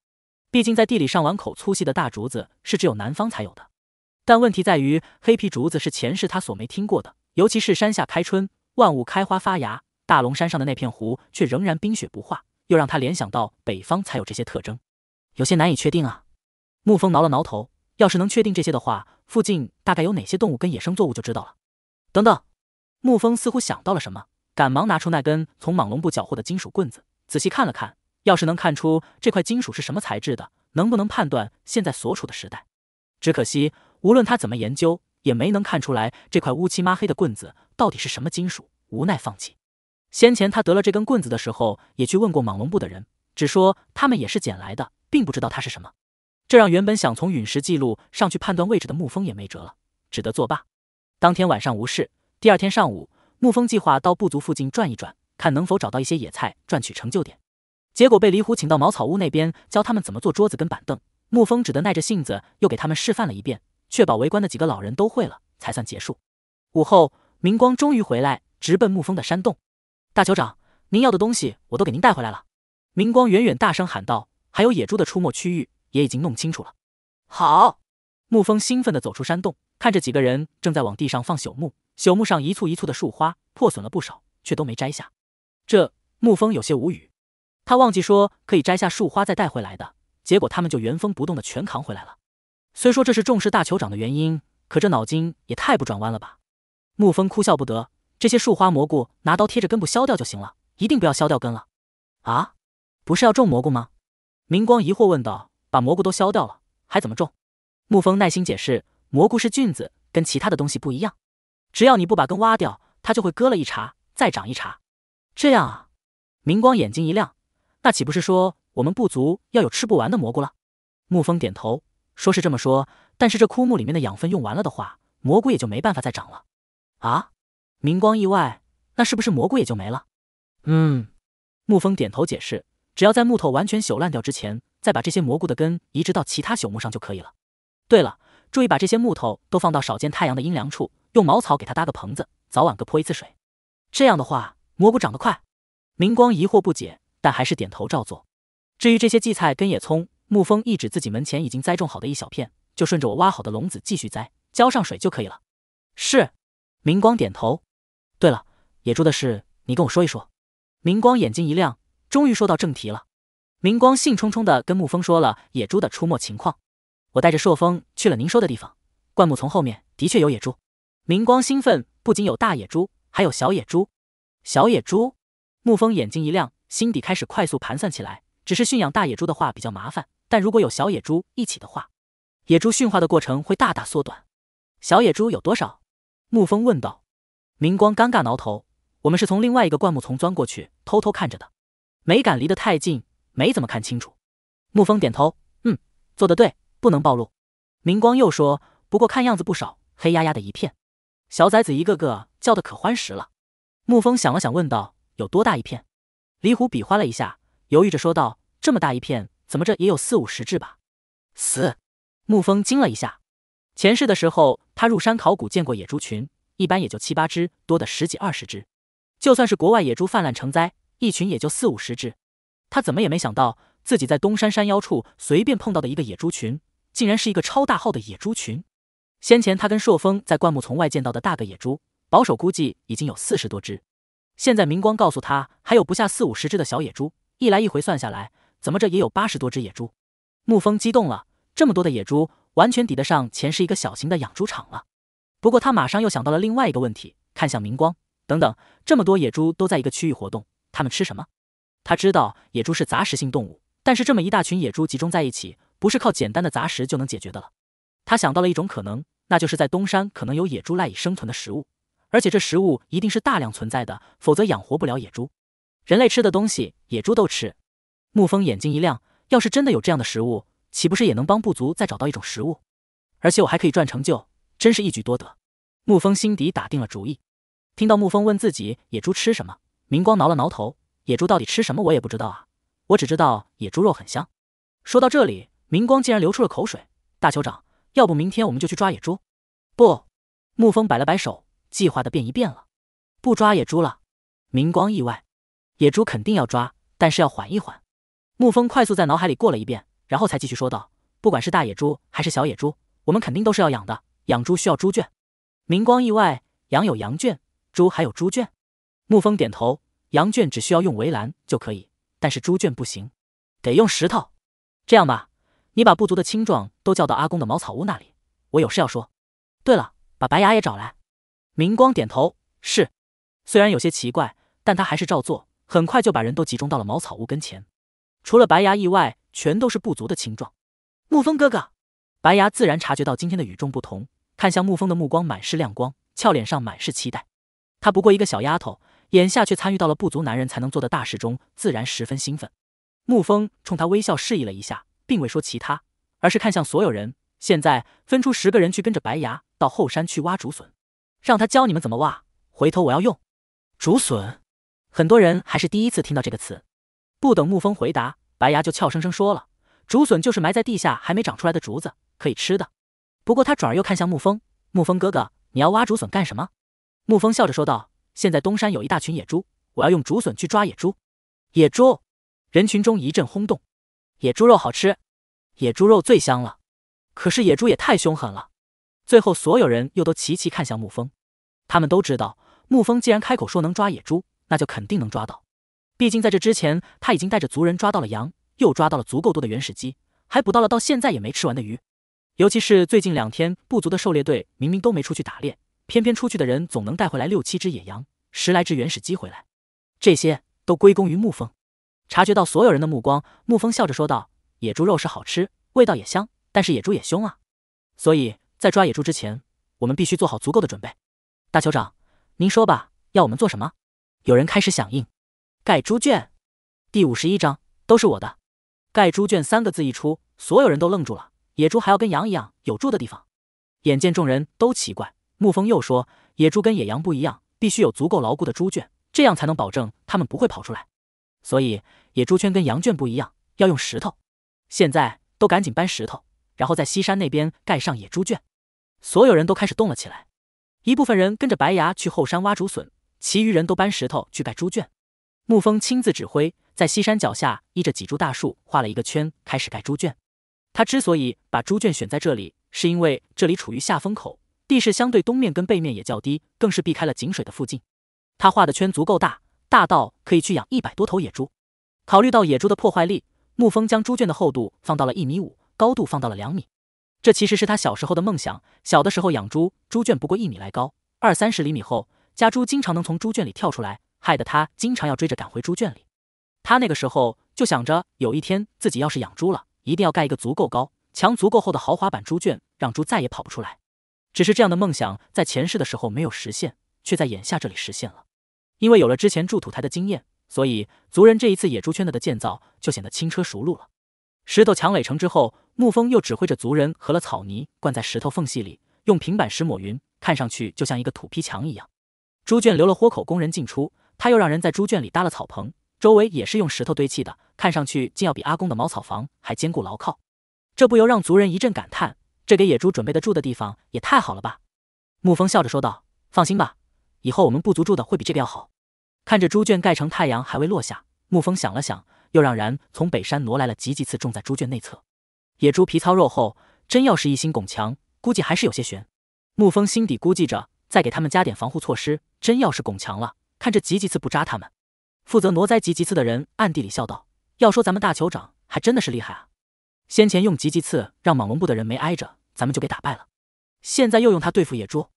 毕竟在地理上，碗口粗细的大竹子是只有南方才有的。但问题在于，黑皮竹子是前世他所没听过的。尤其是山下开春，万物开花发芽，大龙山上的那片湖却仍然冰雪不化，又让他联想到北方才有这些特征。有些难以确定啊，沐风挠了挠头。要是能确定这些的话，附近大概有哪些动物跟野生作物就知道了。等等，沐风似乎想到了什么，赶忙拿出那根从莽龙部缴获的金属棍子，仔细看了看。要是能看出这块金属是什么材质的，能不能判断现在所处的时代？只可惜，无论他怎么研究，也没能看出来这块乌漆抹黑的棍子到底是什么金属。无奈放弃。先前他得了这根棍子的时候，也去问过莽龙部的人，只说他们也是捡来的。并不知道它是什么，这让原本想从陨石记录上去判断位置的沐风也没辙了，只得作罢。当天晚上无事，第二天上午，沐风计划到部族附近转一转，看能否找到一些野菜赚取成就点。结果被李虎请到茅草屋那边教他们怎么做桌子跟板凳，沐风只得耐着性子又给他们示范了一遍，确保围观的几个老人都会了才算结束。午后，明光终于回来，直奔沐风的山洞。大酋长，您要的东西我都给您带回来了。明光远远大声喊道。还有野猪的出没区域也已经弄清楚了。好，沐风兴奋地走出山洞，看着几个人正在往地上放朽木，朽木上一簇一簇的树花破损了不少，却都没摘下。这沐风有些无语，他忘记说可以摘下树花再带回来的，结果他们就原封不动的全扛回来了。虽说这是重视大酋长的原因，可这脑筋也太不转弯了吧！沐风哭笑不得，这些树花蘑菇拿刀贴着根部削掉就行了，一定不要削掉根了。啊，不是要种蘑菇吗？明光疑惑问道：“把蘑菇都削掉了，还怎么种？”沐风耐心解释：“蘑菇是菌子，跟其他的东西不一样。只要你不把根挖掉，它就会割了一茬，再长一茬。这样啊？”明光眼睛一亮：“那岂不是说我们部族要有吃不完的蘑菇了？”沐风点头：“说是这么说，但是这枯木里面的养分用完了的话，蘑菇也就没办法再长了。”啊！明光意外：“那是不是蘑菇也就没了？”嗯，沐风点头解释。只要在木头完全朽烂掉之前，再把这些蘑菇的根移植到其他朽木上就可以了。对了，注意把这些木头都放到少见太阳的阴凉处，用茅草给它搭个棚子，早晚各泼一次水。这样的话，蘑菇长得快。明光疑惑不解，但还是点头照做。至于这些荠菜跟野葱，沐风一指自己门前已经栽种好的一小片，就顺着我挖好的笼子继续栽，浇上水就可以了。是，明光点头。对了，野猪的事你跟我说一说。明光眼睛一亮。终于说到正题了，明光兴冲冲的跟沐风说了野猪的出没情况。我带着朔风去了您说的地方，灌木丛后面的确有野猪。明光兴奋，不仅有大野猪，还有小野猪。小野猪，沐风眼睛一亮，心底开始快速盘算起来。只是驯养大野猪的话比较麻烦，但如果有小野猪一起的话，野猪驯化的过程会大大缩短。小野猪有多少？沐风问道。明光尴尬挠头，我们是从另外一个灌木丛钻过去，偷偷看着的。没敢离得太近，没怎么看清楚。沐风点头，嗯，做得对，不能暴露。明光又说，不过看样子不少，黑压压的一片，小崽子一个个叫得可欢实了。沐风想了想，问道：“有多大一片？”李虎比划了一下，犹豫着说道：“这么大一片，怎么着也有四五十只吧？”死！沐风惊了一下，前世的时候他入山考古见过野猪群，一般也就七八只，多的十几二十只。就算是国外野猪泛滥成灾。一群也就四五十只，他怎么也没想到，自己在东山山腰处随便碰到的一个野猪群，竟然是一个超大号的野猪群。先前他跟朔风在灌木丛外见到的大个野猪，保守估计已经有四十多只。现在明光告诉他，还有不下四五十只的小野猪，一来一回算下来，怎么着也有八十多只野猪。沐风激动了，这么多的野猪，完全抵得上前是一个小型的养猪场了。不过他马上又想到了另外一个问题，看向明光：“等等，这么多野猪都在一个区域活动？”他们吃什么？他知道野猪是杂食性动物，但是这么一大群野猪集中在一起，不是靠简单的杂食就能解决的了。他想到了一种可能，那就是在东山可能有野猪赖以生存的食物，而且这食物一定是大量存在的，否则养活不了野猪。人类吃的东西，野猪都吃。沐风眼睛一亮，要是真的有这样的食物，岂不是也能帮部族再找到一种食物？而且我还可以赚成就，真是一举多得。沐风心底打定了主意。听到沐风问自己野猪吃什么？明光挠了挠头，野猪到底吃什么我也不知道啊，我只知道野猪肉很香。说到这里，明光竟然流出了口水。大酋长，要不明天我们就去抓野猪？不，沐风摆了摆手，计划的变一变了，不抓野猪了。明光意外，野猪肯定要抓，但是要缓一缓。沐风快速在脑海里过了一遍，然后才继续说道：不管是大野猪还是小野猪，我们肯定都是要养的。养猪需要猪圈。明光意外，羊有羊圈，猪还有猪圈。沐风点头，羊圈只需要用围栏就可以，但是猪圈不行，得用石头。这样吧，你把部族的青壮都叫到阿公的茅草屋那里，我有事要说。对了，把白牙也找来。明光点头，是。虽然有些奇怪，但他还是照做，很快就把人都集中到了茅草屋跟前。除了白牙以外，全都是部族的青壮。沐风哥哥，白牙自然察觉到今天的与众不同，看向沐风的目光满是亮光，俏脸上满是期待。她不过一个小丫头。眼下却参与到了不足男人才能做的大事中，自然十分兴奋。沐风冲他微笑示意了一下，并未说其他，而是看向所有人。现在分出十个人去跟着白牙到后山去挖竹笋，让他教你们怎么挖。回头我要用竹笋。很多人还是第一次听到这个词。不等沐风回答，白牙就俏生生说了：“竹笋就是埋在地下还没长出来的竹子，可以吃的。”不过他转而又看向沐风：“沐风哥哥，你要挖竹笋干什么？”沐风笑着说道。现在东山有一大群野猪，我要用竹笋去抓野猪。野猪，人群中一阵轰动。野猪肉好吃，野猪肉最香了。可是野猪也太凶狠了。最后，所有人又都齐齐看向沐风。他们都知道，沐风既然开口说能抓野猪，那就肯定能抓到。毕竟在这之前，他已经带着族人抓到了羊，又抓到了足够多的原始鸡，还捕到了到现在也没吃完的鱼。尤其是最近两天，部族的狩猎队明明都没出去打猎。偏偏出去的人总能带回来六七只野羊，十来只原始鸡回来，这些都归功于沐风。察觉到所有人的目光，沐风笑着说道：“野猪肉是好吃，味道也香，但是野猪也凶啊，所以在抓野猪之前，我们必须做好足够的准备。”大酋长，您说吧，要我们做什么？有人开始响应。盖猪圈。第五十一章都是我的。盖猪圈三个字一出，所有人都愣住了。野猪还要跟羊一样有住的地方？眼见众人都奇怪。沐风又说：“野猪跟野羊不一样，必须有足够牢固的猪圈，这样才能保证它们不会跑出来。所以野猪圈跟羊圈不一样，要用石头。现在都赶紧搬石头，然后在西山那边盖上野猪圈。”所有人都开始动了起来。一部分人跟着白牙去后山挖竹笋，其余人都搬石头去盖猪圈。沐风亲自指挥，在西山脚下依着几株大树画了一个圈，开始盖猪圈。他之所以把猪圈选在这里，是因为这里处于下风口。地势相对东面跟背面也较低，更是避开了井水的附近。他画的圈足够大，大到可以去养一百多头野猪。考虑到野猪的破坏力，牧风将猪圈的厚度放到了一米五，高度放到了两米。这其实是他小时候的梦想。小的时候养猪，猪圈不过一米来高，二三十厘米厚，家猪经常能从猪圈里跳出来，害得他经常要追着赶回猪圈里。他那个时候就想着，有一天自己要是养猪了，一定要盖一个足够高、墙足够厚的豪华版猪圈，让猪再也跑不出来。只是这样的梦想在前世的时候没有实现，却在眼下这里实现了。因为有了之前筑土台的经验，所以族人这一次野猪圈的的建造就显得轻车熟路了。石头墙垒成之后，沐风又指挥着族人合了草泥灌在石头缝隙里，用平板石抹匀，看上去就像一个土坯墙一样。猪圈留了豁口，供人进出。他又让人在猪圈里搭了草棚，周围也是用石头堆砌的，看上去竟要比阿公的茅草房还坚固牢靠。这不由让族人一阵感叹。这给野猪准备的住的地方也太好了吧！沐风笑着说道：“放心吧，以后我们部族住的会比这个要好。”看着猪圈盖成，太阳还未落下，沐风想了想，又让人从北山挪来了几几次种在猪圈内侧。野猪皮糙肉厚，真要是一心拱墙，估计还是有些悬。沐风心底估计着，再给他们加点防护措施。真要是拱墙了，看这几几次不扎他们。负责挪栽吉吉次的人暗地里笑道：“要说咱们大酋长，还真的是厉害啊！”先前用吉吉刺让蟒龙部的人没挨着，咱们就给打败了。现在又用它对付野猪。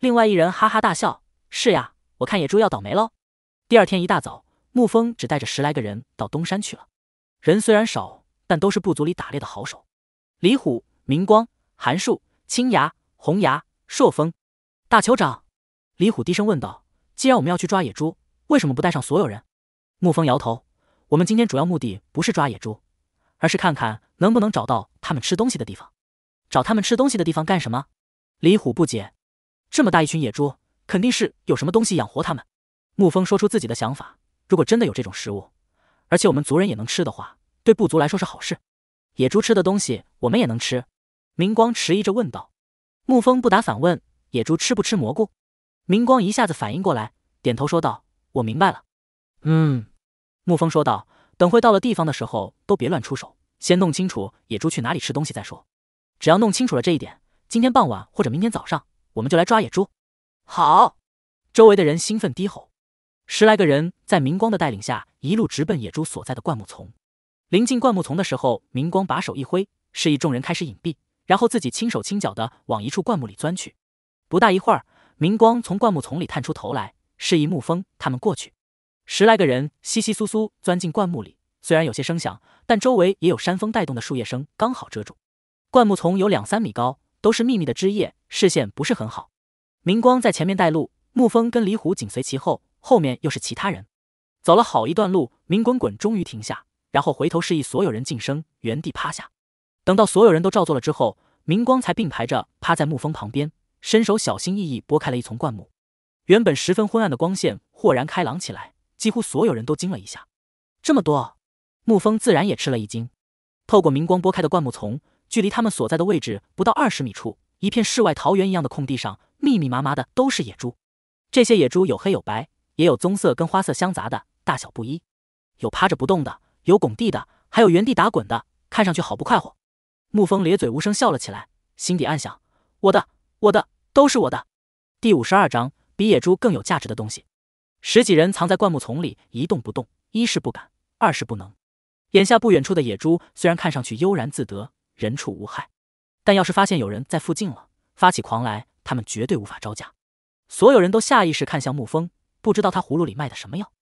另外一人哈哈大笑：“是呀，我看野猪要倒霉喽。”第二天一大早，沐风只带着十来个人到东山去了。人虽然少，但都是部族里打猎的好手。李虎、明光、韩树、青牙、红牙、朔风，大酋长。李虎低声问道：“既然我们要去抓野猪，为什么不带上所有人？”沐风摇头：“我们今天主要目的不是抓野猪。”而是看看能不能找到他们吃东西的地方，找他们吃东西的地方干什么？李虎不解。这么大一群野猪，肯定是有什么东西养活他们。沐风说出自己的想法：如果真的有这种食物，而且我们族人也能吃的话，对部族来说是好事。野猪吃的东西我们也能吃。明光迟疑着问道。沐风不答，反问：野猪吃不吃蘑菇？明光一下子反应过来，点头说道：我明白了。嗯，沐风说道。等会到了地方的时候，都别乱出手，先弄清楚野猪去哪里吃东西再说。只要弄清楚了这一点，今天傍晚或者明天早上，我们就来抓野猪。好！周围的人兴奋低吼。十来个人在明光的带领下，一路直奔野猪所在的灌木丛。临近灌木丛的时候，明光把手一挥，示意众人开始隐蔽，然后自己轻手轻脚的往一处灌木里钻去。不大一会儿，明光从灌木丛里探出头来，示意沐风他们过去。十来个人稀稀疏疏钻进灌木里，虽然有些声响，但周围也有山风带动的树叶声，刚好遮住。灌木丛有两三米高，都是密密的枝叶，视线不是很好。明光在前面带路，沐风跟李虎紧随其后，后面又是其他人。走了好一段路，明滚滚终于停下，然后回头示意所有人晋升，原地趴下。等到所有人都照做了之后，明光才并排着趴在沐风旁边，伸手小心翼翼拨开了一丛灌木，原本十分昏暗的光线豁然开朗起来。几乎所有人都惊了一下，这么多，沐风自然也吃了一惊。透过明光拨开的灌木丛，距离他们所在的位置不到二十米处，一片世外桃源一样的空地上，密密麻麻的都是野猪。这些野猪有黑有白，也有棕色跟花色相杂的，大小不一，有趴着不动的，有拱地的，还有原地打滚的，看上去好不快活。沐风咧嘴无声笑了起来，心底暗想：我的，我的，都是我的。第五十二章，比野猪更有价值的东西。十几人藏在灌木丛里一动不动，一是不敢，二是不能。眼下不远处的野猪虽然看上去悠然自得，人畜无害，但要是发现有人在附近了，发起狂来，他们绝对无法招架。所有人都下意识看向沐风，不知道他葫芦里卖的什么药。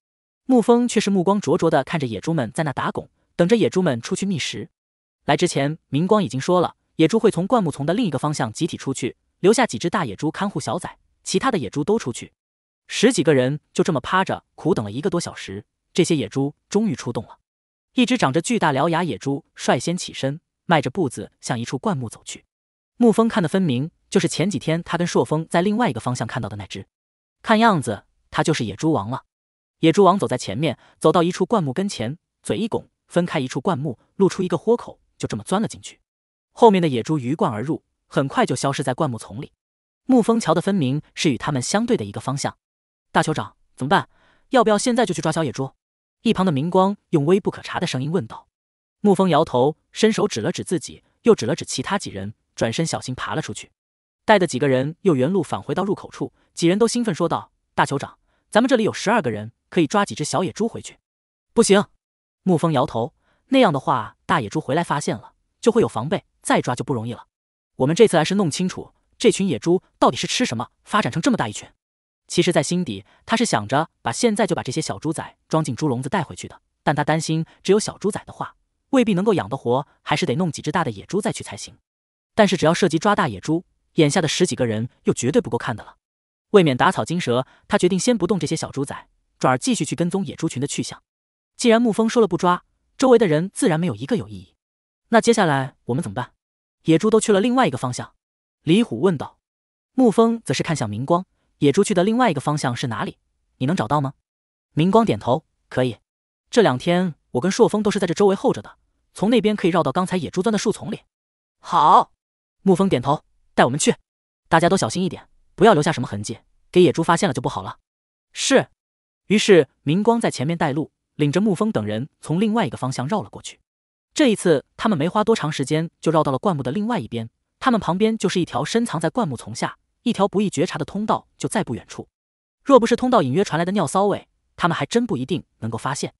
沐风却是目光灼灼地看着野猪们在那打拱，等着野猪们出去觅食。来之前，明光已经说了，野猪会从灌木丛的另一个方向集体出去，留下几只大野猪看护小崽，其他的野猪都出去。十几个人就这么趴着苦等了一个多小时，这些野猪终于出动了。一只长着巨大獠牙野猪率先起身，迈着步子向一处灌木走去。沐风看得分明，就是前几天他跟朔风在另外一个方向看到的那只。看样子，他就是野猪王了。野猪王走在前面，走到一处灌木跟前，嘴一拱，分开一处灌木，露出一个豁口，就这么钻了进去。后面的野猪鱼贯而入，很快就消失在灌木丛里。沐风瞧的分明是与他们相对的一个方向。大酋长怎么办？要不要现在就去抓小野猪？一旁的明光用微不可察的声音问道。沐风摇头，伸手指了指自己，又指了指其他几人，转身小心爬了出去。带的几个人又原路返回到入口处，几人都兴奋说道：“大酋长，咱们这里有十二个人，可以抓几只小野猪回去。”不行，沐风摇头，那样的话，大野猪回来发现了就会有防备，再抓就不容易了。我们这次来是弄清楚这群野猪到底是吃什么，发展成这么大一群。其实，在心底，他是想着把现在就把这些小猪仔装进猪笼子带回去的。但他担心，只有小猪仔的话，未必能够养得活，还是得弄几只大的野猪再去才行。但是，只要涉及抓大野猪，眼下的十几个人又绝对不够看的了。为免打草惊蛇，他决定先不动这些小猪仔，转而继续去跟踪野猪群的去向。既然沐风说了不抓，周围的人自然没有一个有异议。那接下来我们怎么办？野猪都去了另外一个方向，李虎问道。沐风则是看向明光。野猪去的另外一个方向是哪里？你能找到吗？明光点头，可以。这两天我跟朔风都是在这周围候着的，从那边可以绕到刚才野猪钻的树丛里。好，沐风点头，带我们去。大家都小心一点，不要留下什么痕迹，给野猪发现了就不好了。是。于是明光在前面带路，领着沐风等人从另外一个方向绕了过去。这一次他们没花多长时间就绕到了灌木的另外一边，他们旁边就是一条深藏在灌木丛下。一条不易觉察的通道就在不远处，若不是通道隐约传来的尿骚味，他们还真不一定能够发现。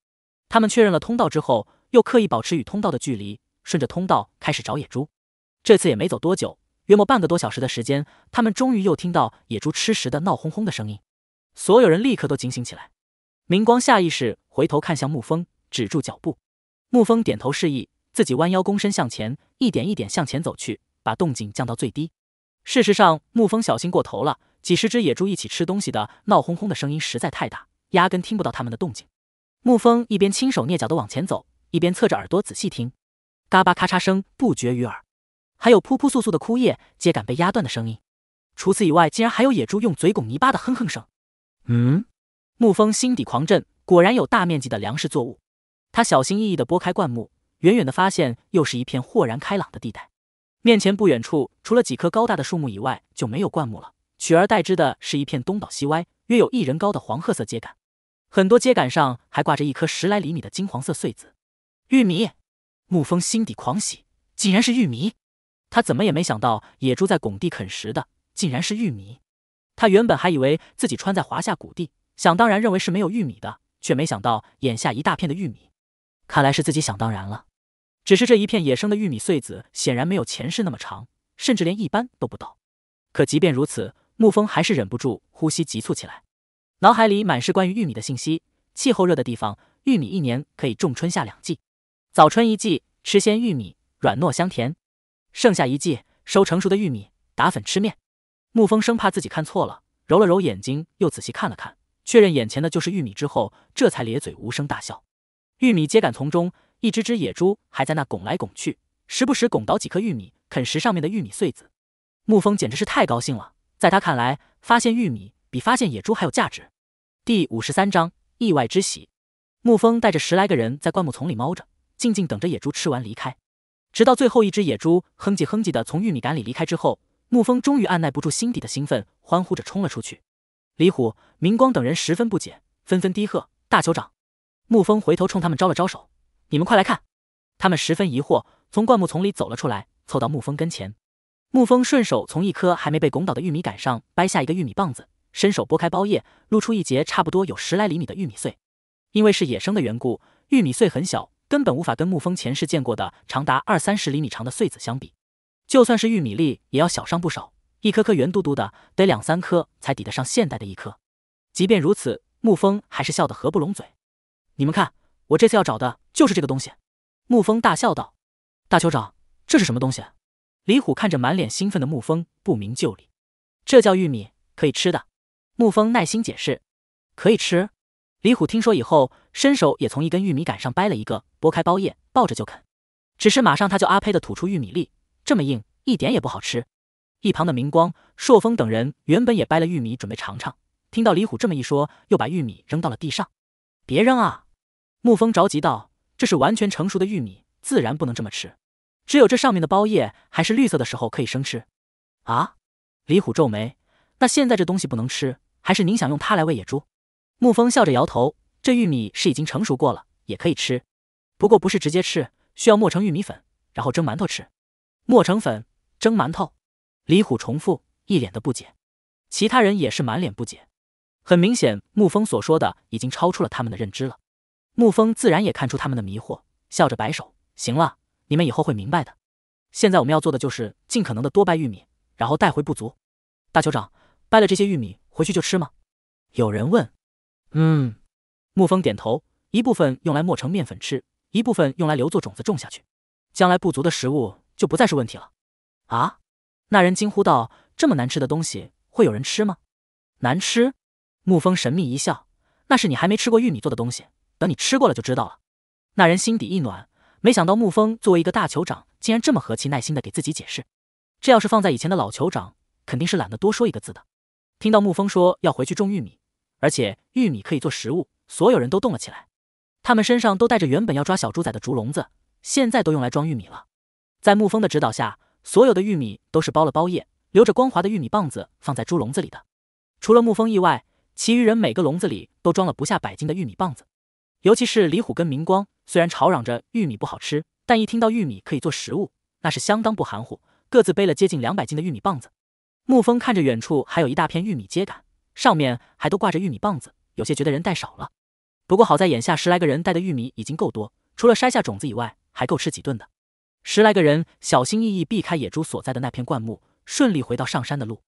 他们确认了通道之后，又刻意保持与通道的距离，顺着通道开始找野猪。这次也没走多久，约莫半个多小时的时间，他们终于又听到野猪吃食的闹哄哄的声音。所有人立刻都警醒起来，明光下意识回头看向沐风，止住脚步。沐风点头示意，自己弯腰躬身向前，一点一点向前走去，把动静降到最低。事实上，沐风小心过头了。几十只野猪一起吃东西的闹哄哄的声音实在太大，压根听不到他们的动静。沐风一边轻手蹑脚的往前走，一边侧着耳朵仔细听，嘎巴咔嚓声不绝于耳，还有扑扑簌簌的枯叶、秸秆被压断的声音。除此以外，竟然还有野猪用嘴拱泥巴的哼哼声。嗯，沐风心底狂震，果然有大面积的粮食作物。他小心翼翼地拨开灌木，远远地发现又是一片豁然开朗的地带。面前不远处，除了几棵高大的树木以外，就没有灌木了。取而代之的是一片东倒西歪、约有一人高的黄褐色秸秆，很多秸秆上还挂着一颗十来厘米的金黄色穗子。玉米，沐风心底狂喜，竟然是玉米！他怎么也没想到，野猪在拱地啃食的竟然是玉米。他原本还以为自己穿在华夏谷地，想当然认为是没有玉米的，却没想到眼下一大片的玉米，看来是自己想当然了。只是这一片野生的玉米穗子，显然没有前世那么长，甚至连一般都不到。可即便如此，沐风还是忍不住呼吸急促起来，脑海里满是关于玉米的信息。气候热的地方，玉米一年可以种春夏两季，早春一季吃鲜玉米，软糯香甜；剩下一季收成熟的玉米打粉吃面。沐风生怕自己看错了，揉了揉眼睛，又仔细看了看，确认眼前的就是玉米之后，这才咧嘴无声大笑。玉米秸秆丛中。一只只野猪还在那拱来拱去，时不时拱倒几颗玉米，啃食上面的玉米穗子。沐风简直是太高兴了，在他看来，发现玉米比发现野猪还有价值。第五十三章意外之喜。沐风带着十来个人在灌木丛里猫着，静静等着野猪吃完离开。直到最后一只野猪哼唧哼唧的从玉米杆里离开之后，沐风终于按耐不住心底的兴奋，欢呼着冲了出去。李虎、明光等人十分不解，纷纷低喝：“大酋长！”沐风回头冲他们招了招手。你们快来看！他们十分疑惑，从灌木丛里走了出来，凑到沐风跟前。沐风顺手从一颗还没被拱倒的玉米杆上掰下一个玉米棒子，伸手拨开包叶，露出一截差不多有十来厘米的玉米穗。因为是野生的缘故，玉米穗很小，根本无法跟沐风前世见过的长达二三十厘米长的穗子相比。就算是玉米粒，也要小上不少，一颗颗圆嘟嘟的，得两三颗才抵得上现代的一颗。即便如此，沐风还是笑得合不拢嘴。你们看。我这次要找的就是这个东西，沐风大笑道。大酋长，这是什么东西？李虎看着满脸兴奋的沐风，不明就里。这叫玉米，可以吃的。沐风耐心解释。可以吃。李虎听说以后，伸手也从一根玉米杆上掰了一个，剥开包叶，抱着就啃。只是马上他就阿呸的吐出玉米粒，这么硬，一点也不好吃。一旁的明光、硕风等人原本也掰了玉米准备尝尝，听到李虎这么一说，又把玉米扔到了地上。别扔啊！沐风着急道：“这是完全成熟的玉米，自然不能这么吃。只有这上面的苞叶还是绿色的时候，可以生吃。”啊！李虎皱眉：“那现在这东西不能吃，还是您想用它来喂野猪？”沐风笑着摇头：“这玉米是已经成熟过了，也可以吃，不过不是直接吃，需要磨成玉米粉，然后蒸馒头吃。”磨成粉蒸馒头？李虎重复，一脸的不解。其他人也是满脸不解。很明显，沐风所说的已经超出了他们的认知了。沐风自然也看出他们的迷惑，笑着摆手：“行了，你们以后会明白的。现在我们要做的就是尽可能的多掰玉米，然后带回部族。大酋长，掰了这些玉米回去就吃吗？”有人问。嗯，沐风点头，一部分用来磨成面粉吃，一部分用来留作种子种下去，将来不足的食物就不再是问题了。啊！那人惊呼道：“这么难吃的东西，会有人吃吗？”难吃？沐风神秘一笑：“那是你还没吃过玉米做的东西。”等你吃过了就知道了。那人心底一暖，没想到沐风作为一个大酋长，竟然这么和气耐心的给自己解释。这要是放在以前的老酋长，肯定是懒得多说一个字的。听到沐风说要回去种玉米，而且玉米可以做食物，所有人都动了起来。他们身上都带着原本要抓小猪仔的竹笼子，现在都用来装玉米了。在沐风的指导下，所有的玉米都是包了包叶，留着光滑的玉米棒子放在猪笼子里的。除了沐风意外，其余人每个笼子里都装了不下百斤的玉米棒子。尤其是李虎跟明光，虽然吵嚷着玉米不好吃，但一听到玉米可以做食物，那是相当不含糊。各自背了接近两百斤的玉米棒子。沐风看着远处还有一大片玉米秸秆，上面还都挂着玉米棒子，有些觉得人带少了。不过好在眼下十来个人带的玉米已经够多，除了筛下种子以外，还够吃几顿的。十来个人小心翼翼避开野猪所在的那片灌木，顺利回到上山的路。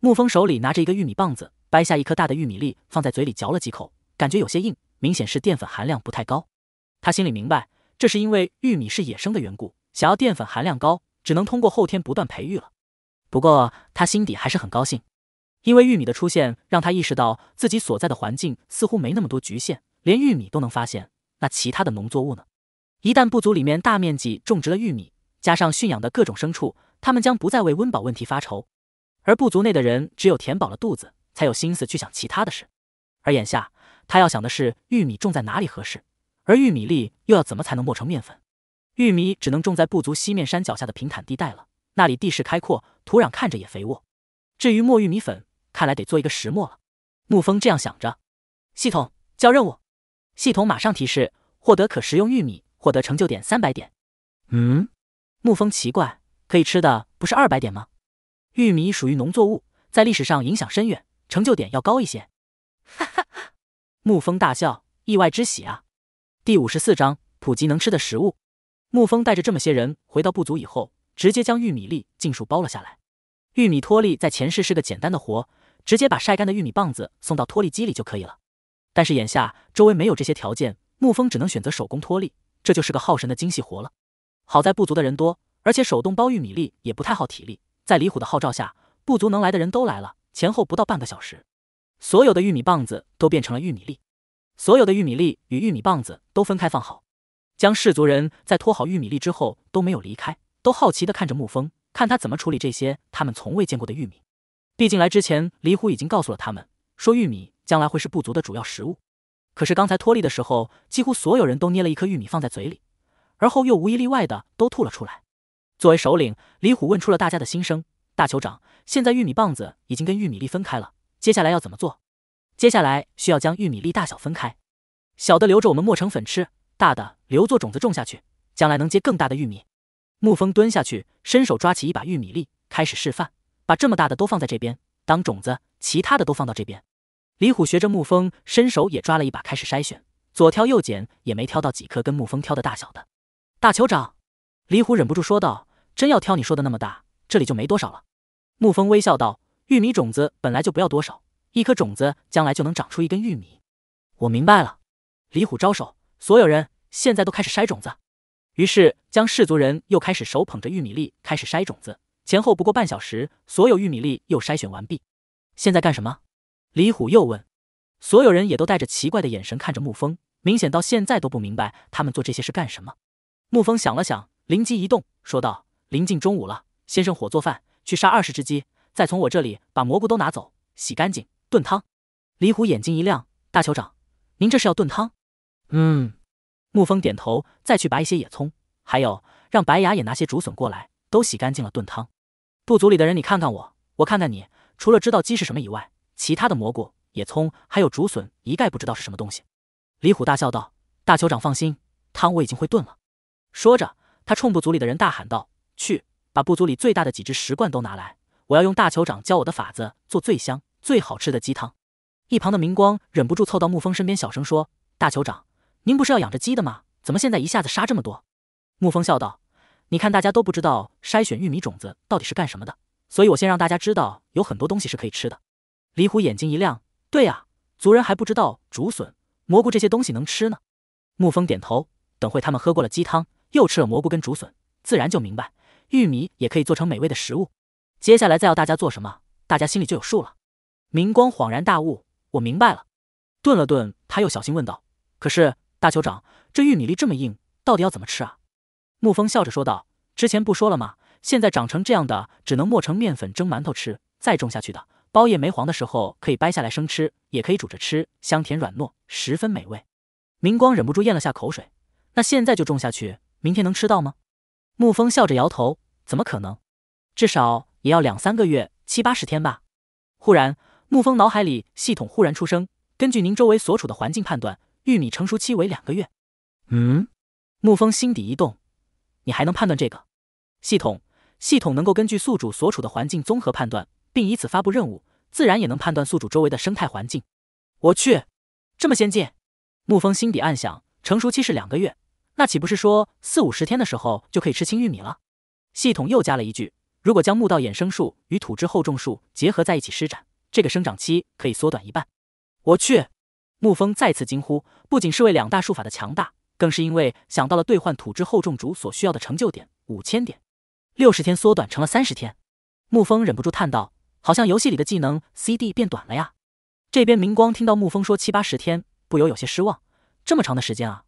沐风手里拿着一个玉米棒子，掰下一颗大的玉米粒，放在嘴里嚼了几口，感觉有些硬。明显是淀粉含量不太高，他心里明白，这是因为玉米是野生的缘故。想要淀粉含量高，只能通过后天不断培育了。不过他心底还是很高兴，因为玉米的出现让他意识到自己所在的环境似乎没那么多局限，连玉米都能发现，那其他的农作物呢？一旦部族里面大面积种植了玉米，加上驯养的各种牲畜，他们将不再为温饱问题发愁，而部族内的人只有填饱了肚子，才有心思去想其他的事。而眼下。他要想的是玉米种在哪里合适，而玉米粒又要怎么才能磨成面粉？玉米只能种在不足西面山脚下的平坦地带了，那里地势开阔，土壤看着也肥沃。至于磨玉米粉，看来得做一个石磨了。沐风这样想着。系统交任务，系统马上提示：获得可食用玉米，获得成就点三百点。嗯，沐风奇怪，可以吃的不是二百点吗？玉米属于农作物，在历史上影响深远，成就点要高一些。哈哈。沐风大笑，意外之喜啊！第五十四章普及能吃的食物。沐风带着这么些人回到部族以后，直接将玉米粒尽数剥了下来。玉米脱粒在前世是个简单的活，直接把晒干的玉米棒子送到脱粒机里就可以了。但是眼下周围没有这些条件，沐风只能选择手工脱粒，这就是个耗神的精细活了。好在部族的人多，而且手动剥玉米粒也不太耗体力。在李虎的号召下，部族能来的人都来了，前后不到半个小时。所有的玉米棒子都变成了玉米粒，所有的玉米粒与玉米棒子都分开放好。将氏族人在拖好玉米粒之后都没有离开，都好奇的看着沐风，看他怎么处理这些他们从未见过的玉米。毕竟来之前，李虎已经告诉了他们，说玉米将来会是部族的主要食物。可是刚才脱粒的时候，几乎所有人都捏了一颗玉米放在嘴里，而后又无一例外的都吐了出来。作为首领，李虎问出了大家的心声：“大酋长，现在玉米棒子已经跟玉米粒分开了。”接下来要怎么做？接下来需要将玉米粒大小分开，小的留着我们磨成粉吃，大的留作种子种下去，将来能结更大的玉米。沐风蹲下去，伸手抓起一把玉米粒，开始示范，把这么大的都放在这边当种子，其他的都放到这边。李虎学着沐风，伸手也抓了一把，开始筛选，左挑右拣，也没挑到几颗跟沐风挑的大小的。大酋长，李虎忍不住说道：“真要挑你说的那么大，这里就没多少了。”沐风微笑道。玉米种子本来就不要多少，一颗种子将来就能长出一根玉米。我明白了，李虎招手，所有人现在都开始筛种子。于是，将氏族人又开始手捧着玉米粒开始筛种子。前后不过半小时，所有玉米粒又筛选完毕。现在干什么？李虎又问。所有人也都带着奇怪的眼神看着沐风，明显到现在都不明白他们做这些是干什么。沐风想了想，灵机一动，说道：“临近中午了，先生火做饭，去杀二十只鸡。”再从我这里把蘑菇都拿走，洗干净炖汤。李虎眼睛一亮：“大酋长，您这是要炖汤？”“嗯。”沐风点头。再去拔一些野葱，还有让白牙也拿些竹笋过来，都洗干净了炖汤。部族里的人，你看看我，我看看你，除了知道鸡是什么以外，其他的蘑菇、野葱还有竹笋一概不知道是什么东西。李虎大笑道：“大酋长放心，汤我已经会炖了。”说着，他冲部族里的人大喊道：“去，把部族里最大的几只石罐都拿来。”我要用大酋长教我的法子做最香最好吃的鸡汤。一旁的明光忍不住凑到沐风身边，小声说：“大酋长，您不是要养着鸡的吗？怎么现在一下子杀这么多？”沐风笑道：“你看，大家都不知道筛选玉米种子到底是干什么的，所以我先让大家知道有很多东西是可以吃的。”李虎眼睛一亮：“对呀，族人还不知道竹笋、蘑菇这些东西能吃呢。”沐风点头：“等会他们喝过了鸡汤，又吃了蘑菇跟竹笋，自然就明白玉米也可以做成美味的食物。”接下来再要大家做什么，大家心里就有数了。明光恍然大悟，我明白了。顿了顿，他又小心问道：“可是大酋长，这玉米粒这么硬，到底要怎么吃啊？”牧风笑着说道：“之前不说了吗？现在长成这样的，只能磨成面粉蒸馒头吃。再种下去的，苞叶没黄的时候，可以掰下来生吃，也可以煮着吃，香甜软糯，十分美味。”明光忍不住咽了下口水。那现在就种下去，明天能吃到吗？牧风笑着摇头：“怎么可能？至少……”也要两三个月，七八十天吧。忽然，沐风脑海里系统忽然出声：“根据您周围所处的环境判断，玉米成熟期为两个月。”嗯，沐风心底一动：“你还能判断这个？”系统，系统能够根据宿主所处的环境综合判断，并以此发布任务，自然也能判断宿主周围的生态环境。我去，这么先进！沐风心底暗想：“成熟期是两个月，那岂不是说四五十天的时候就可以吃青玉米了？”系统又加了一句。如果将木道衍生术与土之厚重术结合在一起施展，这个生长期可以缩短一半。我去！沐风再次惊呼，不仅是为两大术法的强大，更是因为想到了兑换土之厚重竹所需要的成就点五千点，六十天缩短成了三十天。沐风忍不住叹道：“好像游戏里的技能 CD 变短了呀。”这边明光听到沐风说七八十天，不由有些失望。这么长的时间啊！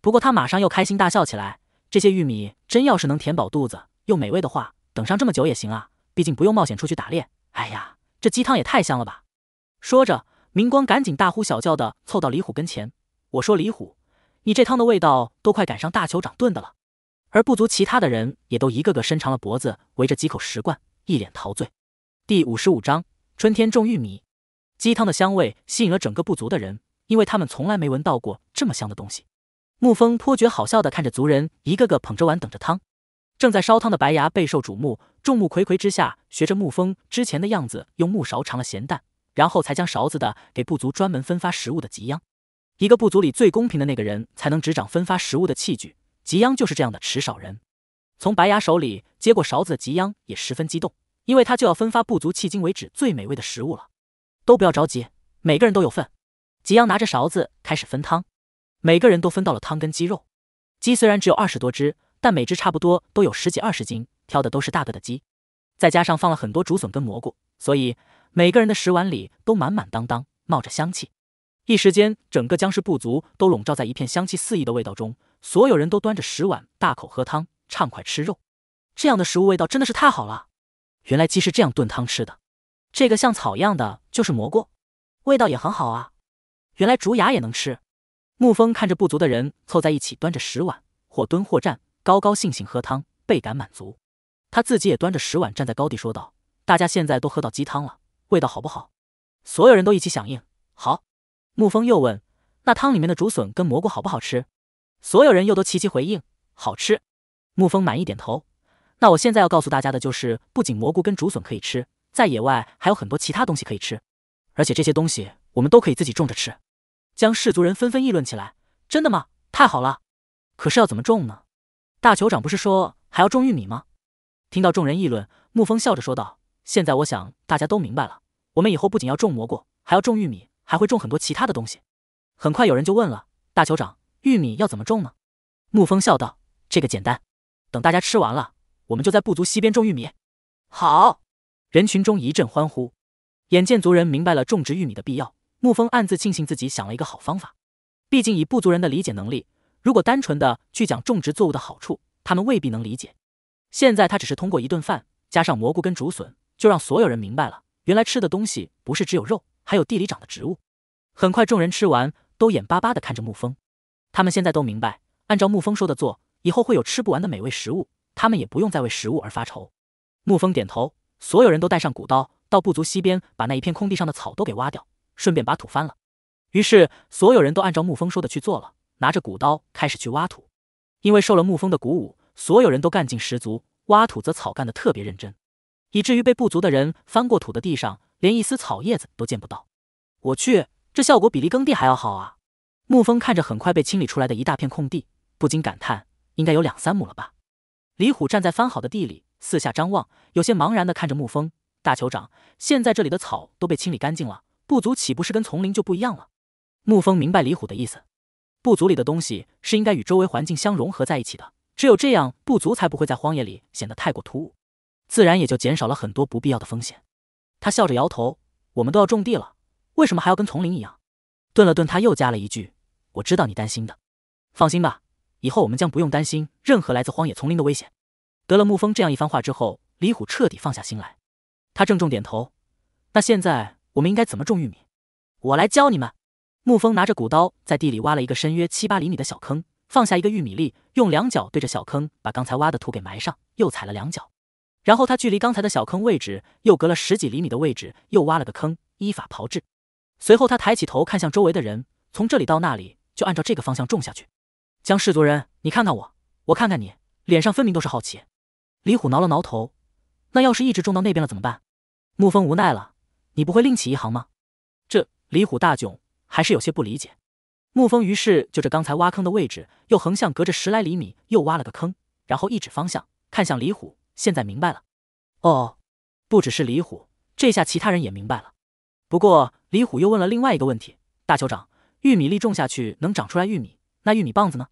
不过他马上又开心大笑起来。这些玉米真要是能填饱肚子又美味的话。等上这么久也行啊，毕竟不用冒险出去打猎。哎呀，这鸡汤也太香了吧！说着，明光赶紧大呼小叫的凑到李虎跟前：“我说李虎，你这汤的味道都快赶上大酋长炖的了。”而部族其他的人也都一个个伸长了脖子，围着几口食罐，一脸陶醉。第五十五章春天种玉米。鸡汤的香味吸引了整个部族的人，因为他们从来没闻到过这么香的东西。沐风颇觉好笑的看着族人一个个捧着碗等着汤。正在烧汤的白牙备受瞩目，众目睽睽之下，学着沐风之前的样子，用木勺尝了咸淡，然后才将勺子的给部族专门分发食物的吉央。一个部族里最公平的那个人才能执掌分发食物的器具，吉央就是这样的持勺人。从白牙手里接过勺子的吉央也十分激动，因为他就要分发部族迄今为止最美味的食物了。都不要着急，每个人都有份。吉央拿着勺子开始分汤，每个人都分到了汤跟鸡肉。鸡虽然只有二十多只。但每只差不多都有十几二十斤，挑的都是大个的鸡，再加上放了很多竹笋跟蘑菇，所以每个人的食碗里都满满当当，冒着香气。一时间，整个僵尸部族都笼罩在一片香气四溢的味道中，所有人都端着食碗，大口喝汤，畅快吃肉。这样的食物味道真的是太好了！原来鸡是这样炖汤吃的，这个像草一样的就是蘑菇，味道也很好啊。原来竹芽也能吃。沐风看着部族的人凑在一起，端着食碗，或蹲或站。高高兴兴喝汤，倍感满足。他自己也端着石碗，站在高地说道：“大家现在都喝到鸡汤了，味道好不好？”所有人都一起响应：“好。”沐风又问：“那汤里面的竹笋跟蘑菇好不好吃？”所有人又都齐齐回应：“好吃。”沐风满意点头：“那我现在要告诉大家的就是，不仅蘑菇跟竹笋可以吃，在野外还有很多其他东西可以吃，而且这些东西我们都可以自己种着吃。”将氏族人纷纷议论起来：“真的吗？太好了！可是要怎么种呢？”大酋长不是说还要种玉米吗？听到众人议论，沐风笑着说道：“现在我想大家都明白了，我们以后不仅要种蘑菇，还要种玉米，还会种很多其他的东西。”很快有人就问了：“大酋长，玉米要怎么种呢？”沐风笑道：“这个简单，等大家吃完了，我们就在部族西边种玉米。”好，人群中一阵欢呼。眼见族人明白了种植玉米的必要，沐风暗自庆幸自己想了一个好方法。毕竟以部族人的理解能力。如果单纯的去讲种植作物的好处，他们未必能理解。现在他只是通过一顿饭，加上蘑菇跟竹笋，就让所有人明白了，原来吃的东西不是只有肉，还有地里长的植物。很快，众人吃完，都眼巴巴的看着沐风。他们现在都明白，按照沐风说的做，以后会有吃不完的美味食物，他们也不用再为食物而发愁。沐风点头，所有人都带上骨刀，到部族西边，把那一片空地上的草都给挖掉，顺便把土翻了。于是，所有人都按照沐风说的去做了。拿着骨刀开始去挖土，因为受了沐风的鼓舞，所有人都干劲十足。挖土则草干得特别认真，以至于被部族的人翻过土的地上连一丝草叶子都见不到。我去，这效果比犁耕地还要好啊！沐风看着很快被清理出来的一大片空地，不禁感叹：“应该有两三亩了吧？”李虎站在翻好的地里，四下张望，有些茫然地看着沐风大酋长：“现在这里的草都被清理干净了，部族岂不是跟丛林就不一样了？”沐风明白李虎的意思。部族里的东西是应该与周围环境相融合在一起的，只有这样，部族才不会在荒野里显得太过突兀，自然也就减少了很多不必要的风险。他笑着摇头：“我们都要种地了，为什么还要跟丛林一样？”顿了顿，他又加了一句：“我知道你担心的，放心吧，以后我们将不用担心任何来自荒野丛林的危险。”得了沐风这样一番话之后，李虎彻底放下心来，他郑重点头：“那现在我们应该怎么种玉米？我来教你们。”沐风拿着骨刀在地里挖了一个深约七八厘米的小坑，放下一个玉米粒，用两脚对着小坑把刚才挖的土给埋上，又踩了两脚。然后他距离刚才的小坑位置又隔了十几厘米的位置又挖了个坑，依法炮制。随后他抬起头看向周围的人，从这里到那里就按照这个方向种下去。江氏族人，你看看我，我看看你，脸上分明都是好奇。李虎挠了挠头，那要是一直种到那边了怎么办？沐风无奈了，你不会另起一行吗？这李虎大窘。还是有些不理解，沐风于是就着刚才挖坑的位置，又横向隔着十来厘米又挖了个坑，然后一指方向，看向李虎，现在明白了。哦，不只是李虎，这下其他人也明白了。不过李虎又问了另外一个问题：大酋长，玉米粒种下去能长出来玉米，那玉米棒子呢？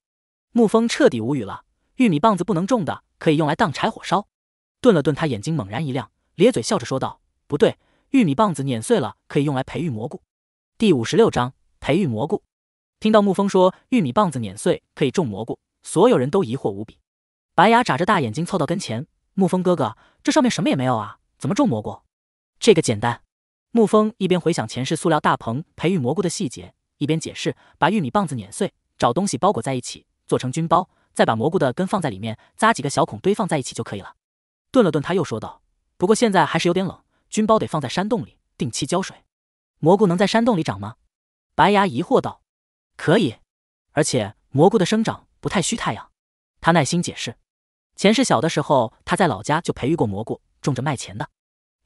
沐风彻底无语了。玉米棒子不能种的，可以用来当柴火烧。顿了顿，他眼睛猛然一亮，咧嘴笑着说道：“不对，玉米棒子碾碎了可以用来培育蘑菇。”第五十六章培育蘑菇。听到沐风说玉米棒子碾碎可以种蘑菇，所有人都疑惑无比。白牙眨着大眼睛凑到跟前：“沐风哥哥，这上面什么也没有啊，怎么种蘑菇？”“这个简单。”沐风一边回想前世塑料大棚培育蘑菇的细节，一边解释：“把玉米棒子碾碎，找东西包裹在一起，做成菌包，再把蘑菇的根放在里面，扎几个小孔，堆放在一起就可以了。”顿了顿，他又说道：“不过现在还是有点冷，菌包得放在山洞里，定期浇水。”蘑菇能在山洞里长吗？白牙疑惑道：“可以，而且蘑菇的生长不太需太阳。”他耐心解释：“前世小的时候，他在老家就培育过蘑菇，种着卖钱的，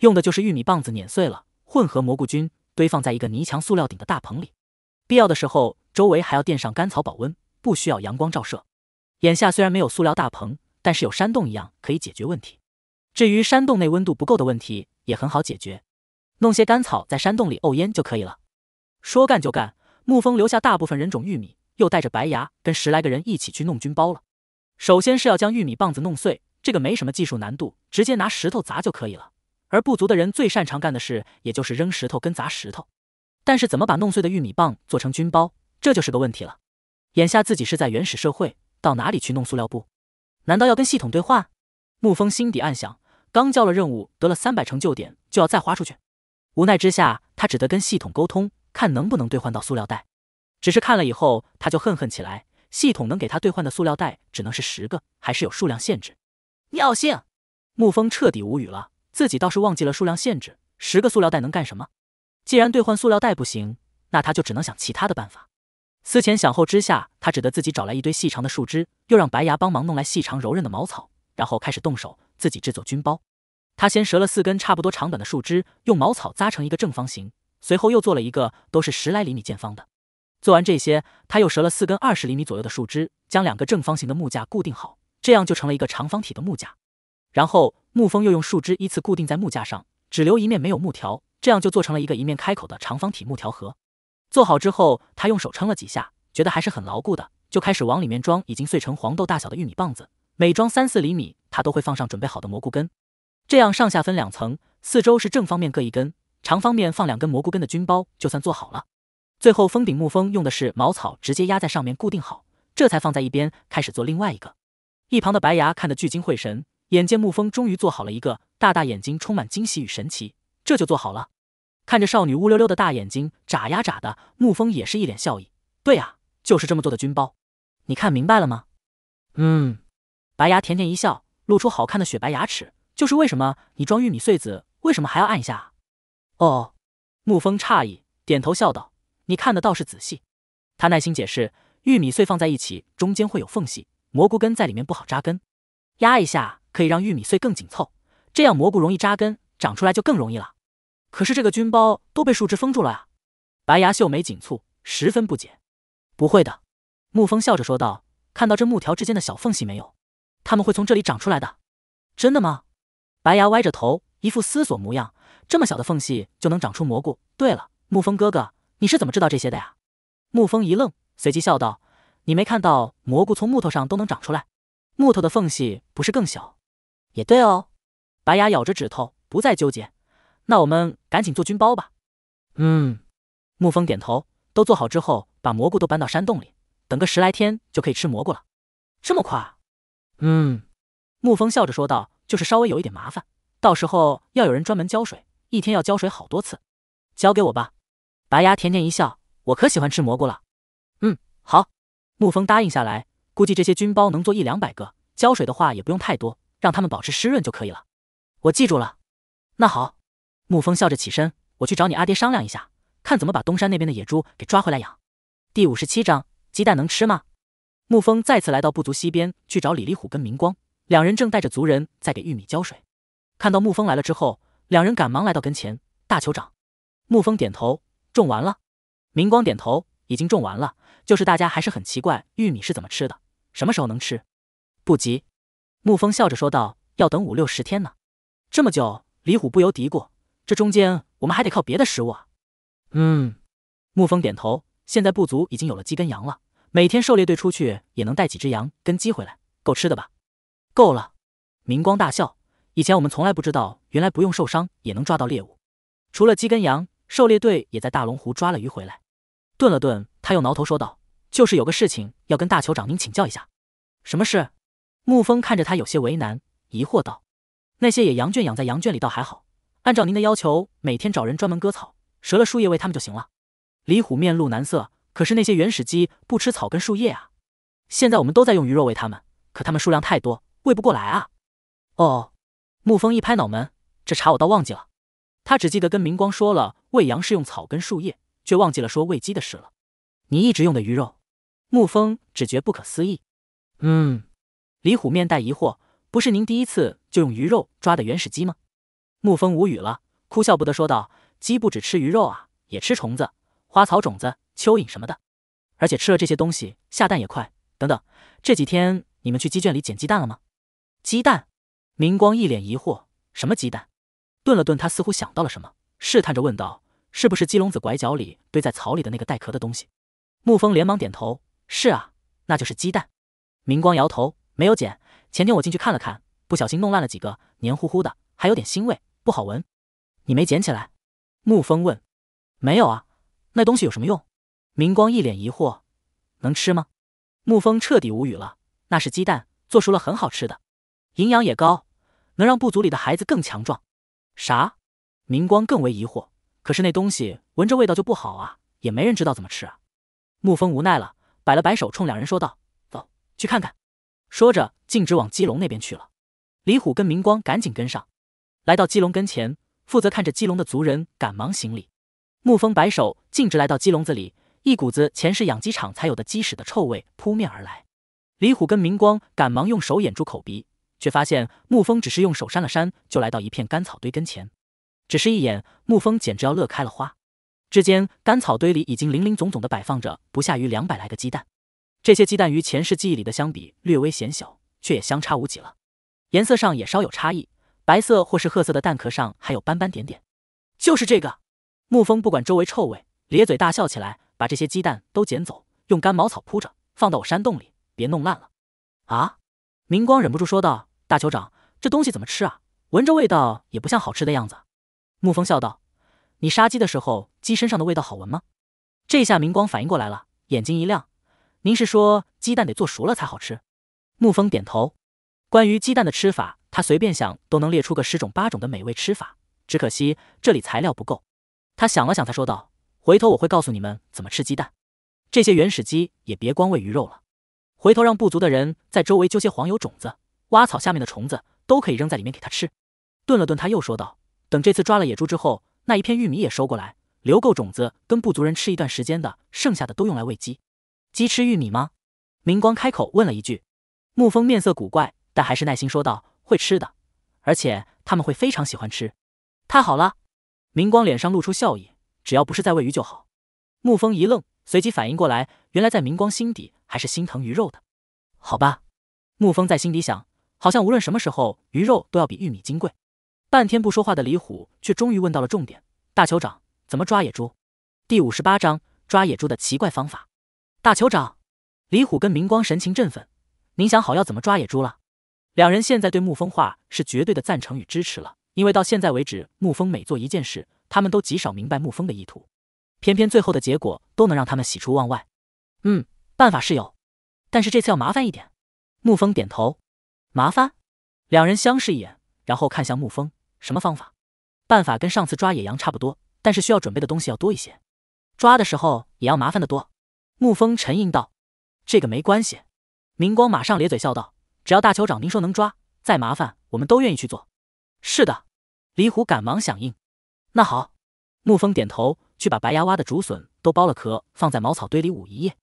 用的就是玉米棒子碾碎了，混合蘑菇菌，堆放在一个泥墙、塑料顶的大棚里。必要的时候，周围还要垫上干草保温，不需要阳光照射。眼下虽然没有塑料大棚，但是有山洞一样可以解决问题。至于山洞内温度不够的问题，也很好解决。”弄些干草在山洞里沤烟就可以了。说干就干，沐风留下大部分人种玉米，又带着白牙跟十来个人一起去弄菌包了。首先是要将玉米棒子弄碎，这个没什么技术难度，直接拿石头砸就可以了。而部族的人最擅长干的事，也就是扔石头跟砸石头。但是怎么把弄碎的玉米棒做成菌包，这就是个问题了。眼下自己是在原始社会，到哪里去弄塑料布？难道要跟系统对话？沐风心底暗想，刚交了任务得了三百成就点，就要再花出去。无奈之下，他只得跟系统沟通，看能不能兑换到塑料袋。只是看了以后，他就恨恨起来。系统能给他兑换的塑料袋，只能是十个，还是有数量限制。尿性！沐风彻底无语了，自己倒是忘记了数量限制。十个塑料袋能干什么？既然兑换塑料袋不行，那他就只能想其他的办法。思前想后之下，他只得自己找来一堆细长的树枝，又让白牙帮忙弄来细长柔韧的茅草，然后开始动手自己制作军包。他先折了四根差不多长短的树枝，用茅草扎成一个正方形，随后又做了一个都是十来厘米见方的。做完这些，他又折了四根二十厘米左右的树枝，将两个正方形的木架固定好，这样就成了一个长方体的木架。然后木风又用树枝依次固定在木架上，只留一面没有木条，这样就做成了一个一面开口的长方体木条盒。做好之后，他用手撑了几下，觉得还是很牢固的，就开始往里面装已经碎成黄豆大小的玉米棒子，每装三四厘米，他都会放上准备好的蘑菇根。这样上下分两层，四周是正方面各一根，长方面放两根蘑菇根的菌包就算做好了。最后封顶木封用的是茅草，直接压在上面固定好，这才放在一边开始做另外一个。一旁的白牙看得聚精会神，眼见木封终于做好了一个，大大眼睛充满惊喜与神奇，这就做好了。看着少女乌溜溜的大眼睛眨呀眨的，木风也是一脸笑意。对呀，就是这么做的菌包，你看明白了吗？嗯，白牙甜甜一笑，露出好看的雪白牙齿。就是为什么你装玉米穗子，为什么还要按一下？哦，沐风诧异，点头笑道：“你看的倒是仔细。”他耐心解释：“玉米穗放在一起，中间会有缝隙，蘑菇根在里面不好扎根。压一下可以让玉米穗更紧凑，这样蘑菇容易扎根，长出来就更容易了。”可是这个菌包都被树枝封住了啊！白牙秀眉紧蹙，十分不解。“不会的。”沐风笑着说道：“看到这木条之间的小缝隙没有？它们会从这里长出来的。”真的吗？白牙歪着头，一副思索模样。这么小的缝隙就能长出蘑菇？对了，沐风哥哥，你是怎么知道这些的呀？沐风一愣，随即笑道：“你没看到蘑菇从木头上都能长出来，木头的缝隙不是更小？也对哦。”白牙咬着指头，不再纠结。那我们赶紧做菌包吧。嗯，沐风点头。都做好之后，把蘑菇都搬到山洞里，等个十来天就可以吃蘑菇了。这么快？嗯，沐风笑着说道。就是稍微有一点麻烦，到时候要有人专门浇水，一天要浇水好多次。交给我吧。白牙甜甜一笑，我可喜欢吃蘑菇了。嗯，好。沐风答应下来，估计这些菌包能做一两百个，浇水的话也不用太多，让它们保持湿润就可以了。我记住了。那好。沐风笑着起身，我去找你阿爹商量一下，看怎么把东山那边的野猪给抓回来养。第五十七章：鸡蛋能吃吗？沐风再次来到部族西边去找李立虎跟明光。两人正带着族人在给玉米浇水，看到沐风来了之后，两人赶忙来到跟前。大酋长沐风点头，种完了。明光点头，已经种完了。就是大家还是很奇怪，玉米是怎么吃的，什么时候能吃？不急。沐风笑着说道：“要等五六十天呢。”这么久，李虎不由嘀咕：“这中间我们还得靠别的食物啊。”嗯，沐风点头。现在部族已经有了鸡跟羊了，每天狩猎队出去也能带几只羊跟鸡回来，够吃的吧？够了，明光大笑。以前我们从来不知道，原来不用受伤也能抓到猎物。除了鸡跟羊，狩猎队也在大龙湖抓了鱼回来。顿了顿，他又挠头说道：“就是有个事情要跟大酋长您请教一下，什么事？”沐风看着他有些为难，疑惑道：“那些野羊圈养在羊圈里倒还好，按照您的要求，每天找人专门割草、折了树叶喂他们就行了。”李虎面露难色：“可是那些原始鸡不吃草根树叶啊，现在我们都在用鱼肉喂它们，可它们数量太多。”喂不过来啊！哦，沐风一拍脑门，这茬我倒忘记了。他只记得跟明光说了喂羊是用草根树叶，却忘记了说喂鸡的事了。你一直用的鱼肉？沐风只觉不可思议。嗯，李虎面带疑惑：“不是您第一次就用鱼肉抓的原始鸡吗？”沐风无语了，哭笑不得说道：“鸡不只吃鱼肉啊，也吃虫子、花草种子、蚯蚓什么的。而且吃了这些东西，下蛋也快。等等，这几天你们去鸡圈里捡鸡蛋了吗？”鸡蛋，明光一脸疑惑，什么鸡蛋？顿了顿，他似乎想到了什么，试探着问道：“是不是鸡笼子拐角里堆在草里的那个带壳的东西？”沐风连忙点头：“是啊，那就是鸡蛋。”明光摇头：“没有捡，前天我进去看了看，不小心弄烂了几个，黏糊糊的，还有点腥味，不好闻。”“你没捡起来？”沐风问。“没有啊，那东西有什么用？”明光一脸疑惑：“能吃吗？”沐风彻底无语了：“那是鸡蛋，做熟了很好吃的。”营养也高，能让部族里的孩子更强壮。啥？明光更为疑惑。可是那东西闻着味道就不好啊，也没人知道怎么吃啊。沐风无奈了，摆了摆手，冲两人说道：“走去看看。”说着，径直往鸡笼那边去了。李虎跟明光赶紧跟上，来到鸡笼跟前，负责看着鸡笼的族人赶忙行礼。沐风摆手，径直来到鸡笼子里，一股子前世养鸡场才有的鸡屎的臭味扑面而来。李虎跟明光赶忙用手掩住口鼻。却发现沐风只是用手扇了扇，就来到一片干草堆跟前。只是一眼，沐风简直要乐开了花。之间，干草堆里已经零零总总的摆放着不下于两百来个鸡蛋。这些鸡蛋与前世记忆里的相比，略微显小，却也相差无几了。颜色上也稍有差异，白色或是褐色的蛋壳上还有斑斑点点。就是这个，沐风不管周围臭味，咧嘴大笑起来，把这些鸡蛋都捡走，用干茅草铺着，放到我山洞里，别弄烂了。啊！明光忍不住说道。大酋长，这东西怎么吃啊？闻着味道也不像好吃的样子。沐风笑道：“你杀鸡的时候，鸡身上的味道好闻吗？”这下明光反应过来了，眼睛一亮：“您是说鸡蛋得做熟了才好吃？”沐风点头。关于鸡蛋的吃法，他随便想都能列出个十种八种的美味吃法。只可惜这里材料不够，他想了想才说道：“回头我会告诉你们怎么吃鸡蛋。这些原始鸡也别光喂鱼肉了，回头让部族的人在周围揪些黄油种子。”挖草下面的虫子都可以扔在里面给它吃。顿了顿，他又说道：“等这次抓了野猪之后，那一片玉米也收过来，留够种子跟部族人吃一段时间的，剩下的都用来喂鸡。鸡吃玉米吗？”明光开口问了一句。沐风面色古怪，但还是耐心说道：“会吃的，而且他们会非常喜欢吃。”太好了，明光脸上露出笑意，只要不是在喂鱼就好。沐风一愣，随即反应过来，原来在明光心底还是心疼鱼肉的。好吧，沐风在心底想。好像无论什么时候，鱼肉都要比玉米金贵。半天不说话的李虎，却终于问到了重点：大酋长怎么抓野猪？第五十八章抓野猪的奇怪方法。大酋长，李虎跟明光神情振奋，您想好要怎么抓野猪了？两人现在对沐风话是绝对的赞成与支持了，因为到现在为止，沐风每做一件事，他们都极少明白沐风的意图，偏偏最后的结果都能让他们喜出望外。嗯，办法是有，但是这次要麻烦一点。沐风点头。麻烦，两人相视一眼，然后看向沐风。什么方法？办法跟上次抓野羊差不多，但是需要准备的东西要多一些，抓的时候也要麻烦的多。沐风沉吟道：“这个没关系。”明光马上咧嘴笑道：“只要大酋长您说能抓，再麻烦我们都愿意去做。”是的，李虎赶忙响应。那好，沐风点头，去把白牙蛙的竹笋都剥了壳，放在茅草堆里捂一夜，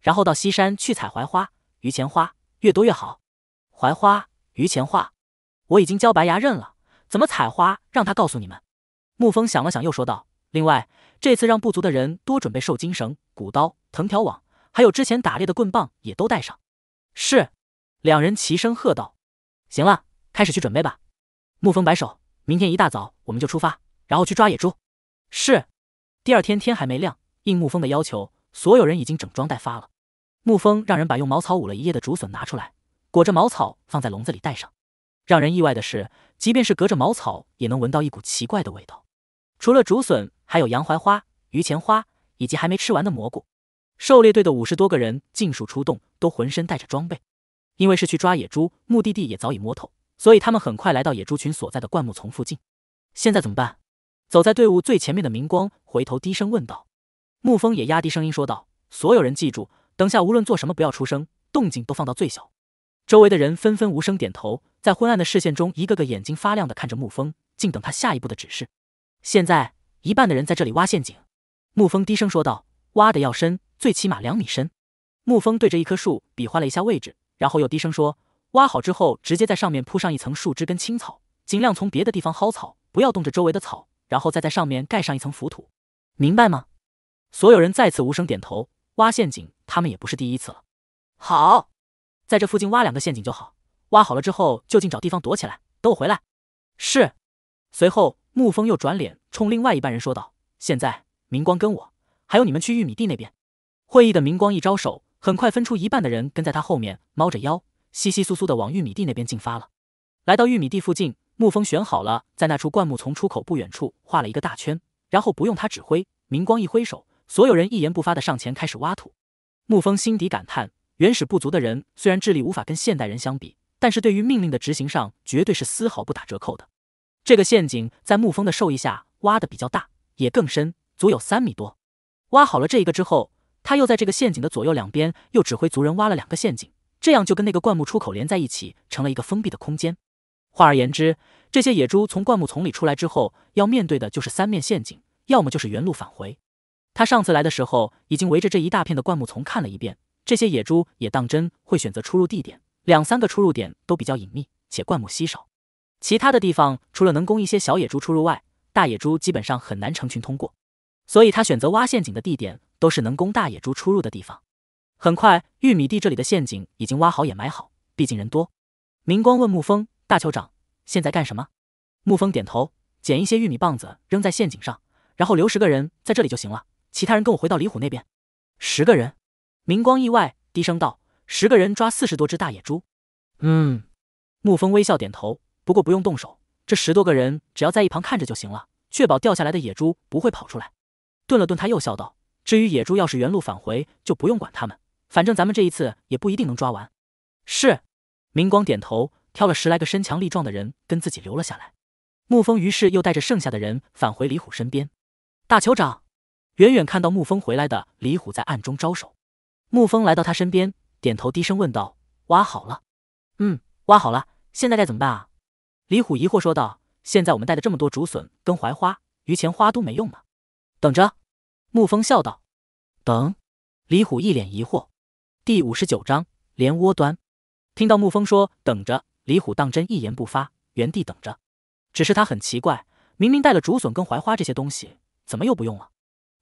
然后到西山去采槐花、榆钱花，越多越好。槐花、榆钱花，我已经教白牙认了。怎么采花，让他告诉你们。沐风想了想，又说道：“另外，这次让部族的人多准备兽精绳、骨刀、藤条网，还有之前打猎的棍棒，也都带上。”是。两人齐声喝道：“行了，开始去准备吧。”沐风摆手：“明天一大早我们就出发，然后去抓野猪。”是。第二天天还没亮，应沐风的要求，所有人已经整装待发了。沐风让人把用茅草捂了一夜的竹笋拿出来。裹着茅草放在笼子里带上。让人意外的是，即便是隔着茅草，也能闻到一股奇怪的味道。除了竹笋，还有洋槐花、榆钱花，以及还没吃完的蘑菇。狩猎队的五十多个人尽数出动，都浑身带着装备。因为是去抓野猪，目的地也早已摸透，所以他们很快来到野猪群所在的灌木丛附近。现在怎么办？走在队伍最前面的明光回头低声问道。沐风也压低声音说道：“所有人记住，等下无论做什么，不要出声，动静都放到最小。”周围的人纷纷无声点头，在昏暗的视线中，一个个眼睛发亮的看着沐风，静等他下一步的指示。现在，一半的人在这里挖陷阱。沐风低声说道：“挖的要深，最起码两米深。”沐风对着一棵树比划了一下位置，然后又低声说：“挖好之后，直接在上面铺上一层树枝跟青草，尽量从别的地方薅草，不要动着周围的草，然后再在上面盖上一层浮土，明白吗？”所有人再次无声点头。挖陷阱，他们也不是第一次了。好。在这附近挖两个陷阱就好，挖好了之后就近找地方躲起来，等我回来。是。随后，沐风又转脸冲另外一半人说道：“现在明光跟我，还有你们去玉米地那边。”会议的明光一招手，很快分出一半的人跟在他后面，猫着腰，窸窸窣窣的往玉米地那边进发了。来到玉米地附近，沐风选好了，在那处灌木丛出口不远处画了一个大圈，然后不用他指挥，明光一挥手，所有人一言不发的上前开始挖土。沐风心底感叹。原始部族的人虽然智力无法跟现代人相比，但是对于命令的执行上绝对是丝毫不打折扣的。这个陷阱在沐风的授意下挖的比较大，也更深，足有三米多。挖好了这一个之后，他又在这个陷阱的左右两边又指挥族人挖了两个陷阱，这样就跟那个灌木出口连在一起，成了一个封闭的空间。换而言之，这些野猪从灌木丛里出来之后，要面对的就是三面陷阱，要么就是原路返回。他上次来的时候，已经围着这一大片的灌木丛看了一遍。这些野猪也当真会选择出入地点，两三个出入点都比较隐秘，且灌木稀少。其他的地方除了能供一些小野猪出入外，大野猪基本上很难成群通过。所以他选择挖陷阱的地点都是能供大野猪出入的地方。很快，玉米地这里的陷阱已经挖好也埋好，毕竟人多。明光问沐风：“大酋长，现在干什么？”沐风点头，捡一些玉米棒子扔在陷阱上，然后留十个人在这里就行了，其他人跟我回到李虎那边。十个人。明光意外低声道：“十个人抓四十多只大野猪。”嗯，沐风微笑点头。不过不用动手，这十多个人只要在一旁看着就行了，确保掉下来的野猪不会跑出来。顿了顿，他又笑道：“至于野猪，要是原路返回，就不用管他们，反正咱们这一次也不一定能抓完。”是。明光点头，挑了十来个身强力壮的人跟自己留了下来。沐风于是又带着剩下的人返回李虎身边。大酋长，远远看到沐风回来的李虎在暗中招手。沐风来到他身边，点头低声问道：“挖好了，嗯，挖好了，现在该怎么办啊？”李虎疑惑说道：“现在我们带的这么多竹笋跟槐花、榆钱花都没用吗？”等着，沐风笑道：“等。”李虎一脸疑惑。第五十九章连窝端。听到沐风说“等着”，李虎当真一言不发，原地等着。只是他很奇怪，明明带了竹笋跟槐花这些东西，怎么又不用了？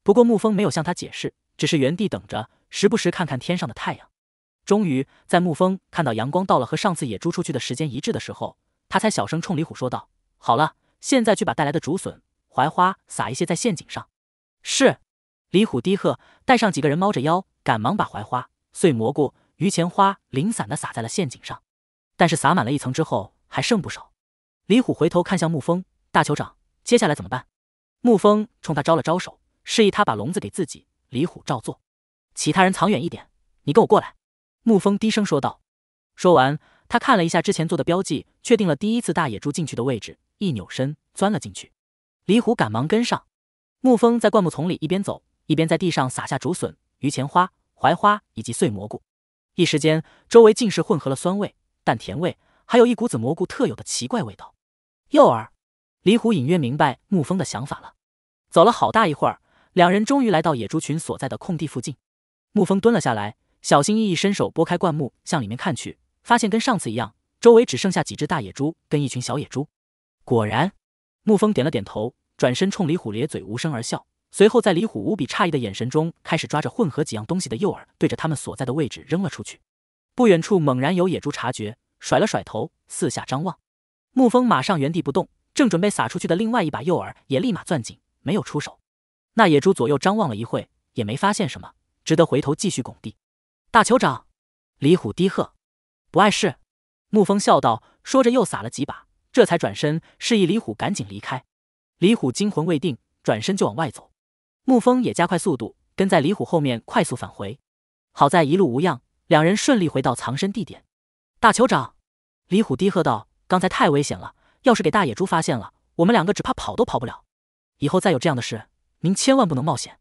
不过沐风没有向他解释。只是原地等着，时不时看看天上的太阳。终于，在沐风看到阳光到了和上次野猪出去的时间一致的时候，他才小声冲李虎说道：“好了，现在去把带来的竹笋、槐花撒一些在陷阱上。”是，李虎低喝，带上几个人猫着腰，赶忙把槐花、碎蘑菇、榆钱花零散的撒在了陷阱上。但是撒满了一层之后，还剩不少。李虎回头看向沐风大酋长：“接下来怎么办？”沐风冲他招了招手，示意他把笼子给自己。李虎照做，其他人藏远一点，你跟我过来。”沐风低声说道。说完，他看了一下之前做的标记，确定了第一次大野猪进去的位置，一扭身钻了进去。李虎赶忙跟上。沐风在灌木丛里一边走，一边在地上撒下竹笋、榆钱花、槐花以及碎蘑菇。一时间，周围尽是混合了酸味、淡甜味，还有一股子蘑菇特有的奇怪味道。诱饵。李虎隐约明白沐风的想法了。走了好大一会儿。两人终于来到野猪群所在的空地附近，沐风蹲了下来，小心翼翼伸手拨开灌木，向里面看去，发现跟上次一样，周围只剩下几只大野猪跟一群小野猪。果然，沐风点了点头，转身冲李虎咧嘴无声而笑，随后在李虎无比诧异的眼神中，开始抓着混合几样东西的诱饵，对着他们所在的位置扔了出去。不远处猛然有野猪察觉，甩了甩头，四下张望。沐风马上原地不动，正准备撒出去的另外一把诱饵也立马攥紧，没有出手。那野猪左右张望了一会，也没发现什么，只得回头继续拱地。大酋长，李虎低喝：“不碍事。”沐风笑道，说着又撒了几把，这才转身示意李虎赶紧离开。李虎惊魂未定，转身就往外走。沐风也加快速度，跟在李虎后面快速返回。好在一路无恙，两人顺利回到藏身地点。大酋长，李虎低喝道：“刚才太危险了，要是给大野猪发现了，我们两个只怕跑都跑不了。以后再有这样的事……”您千万不能冒险，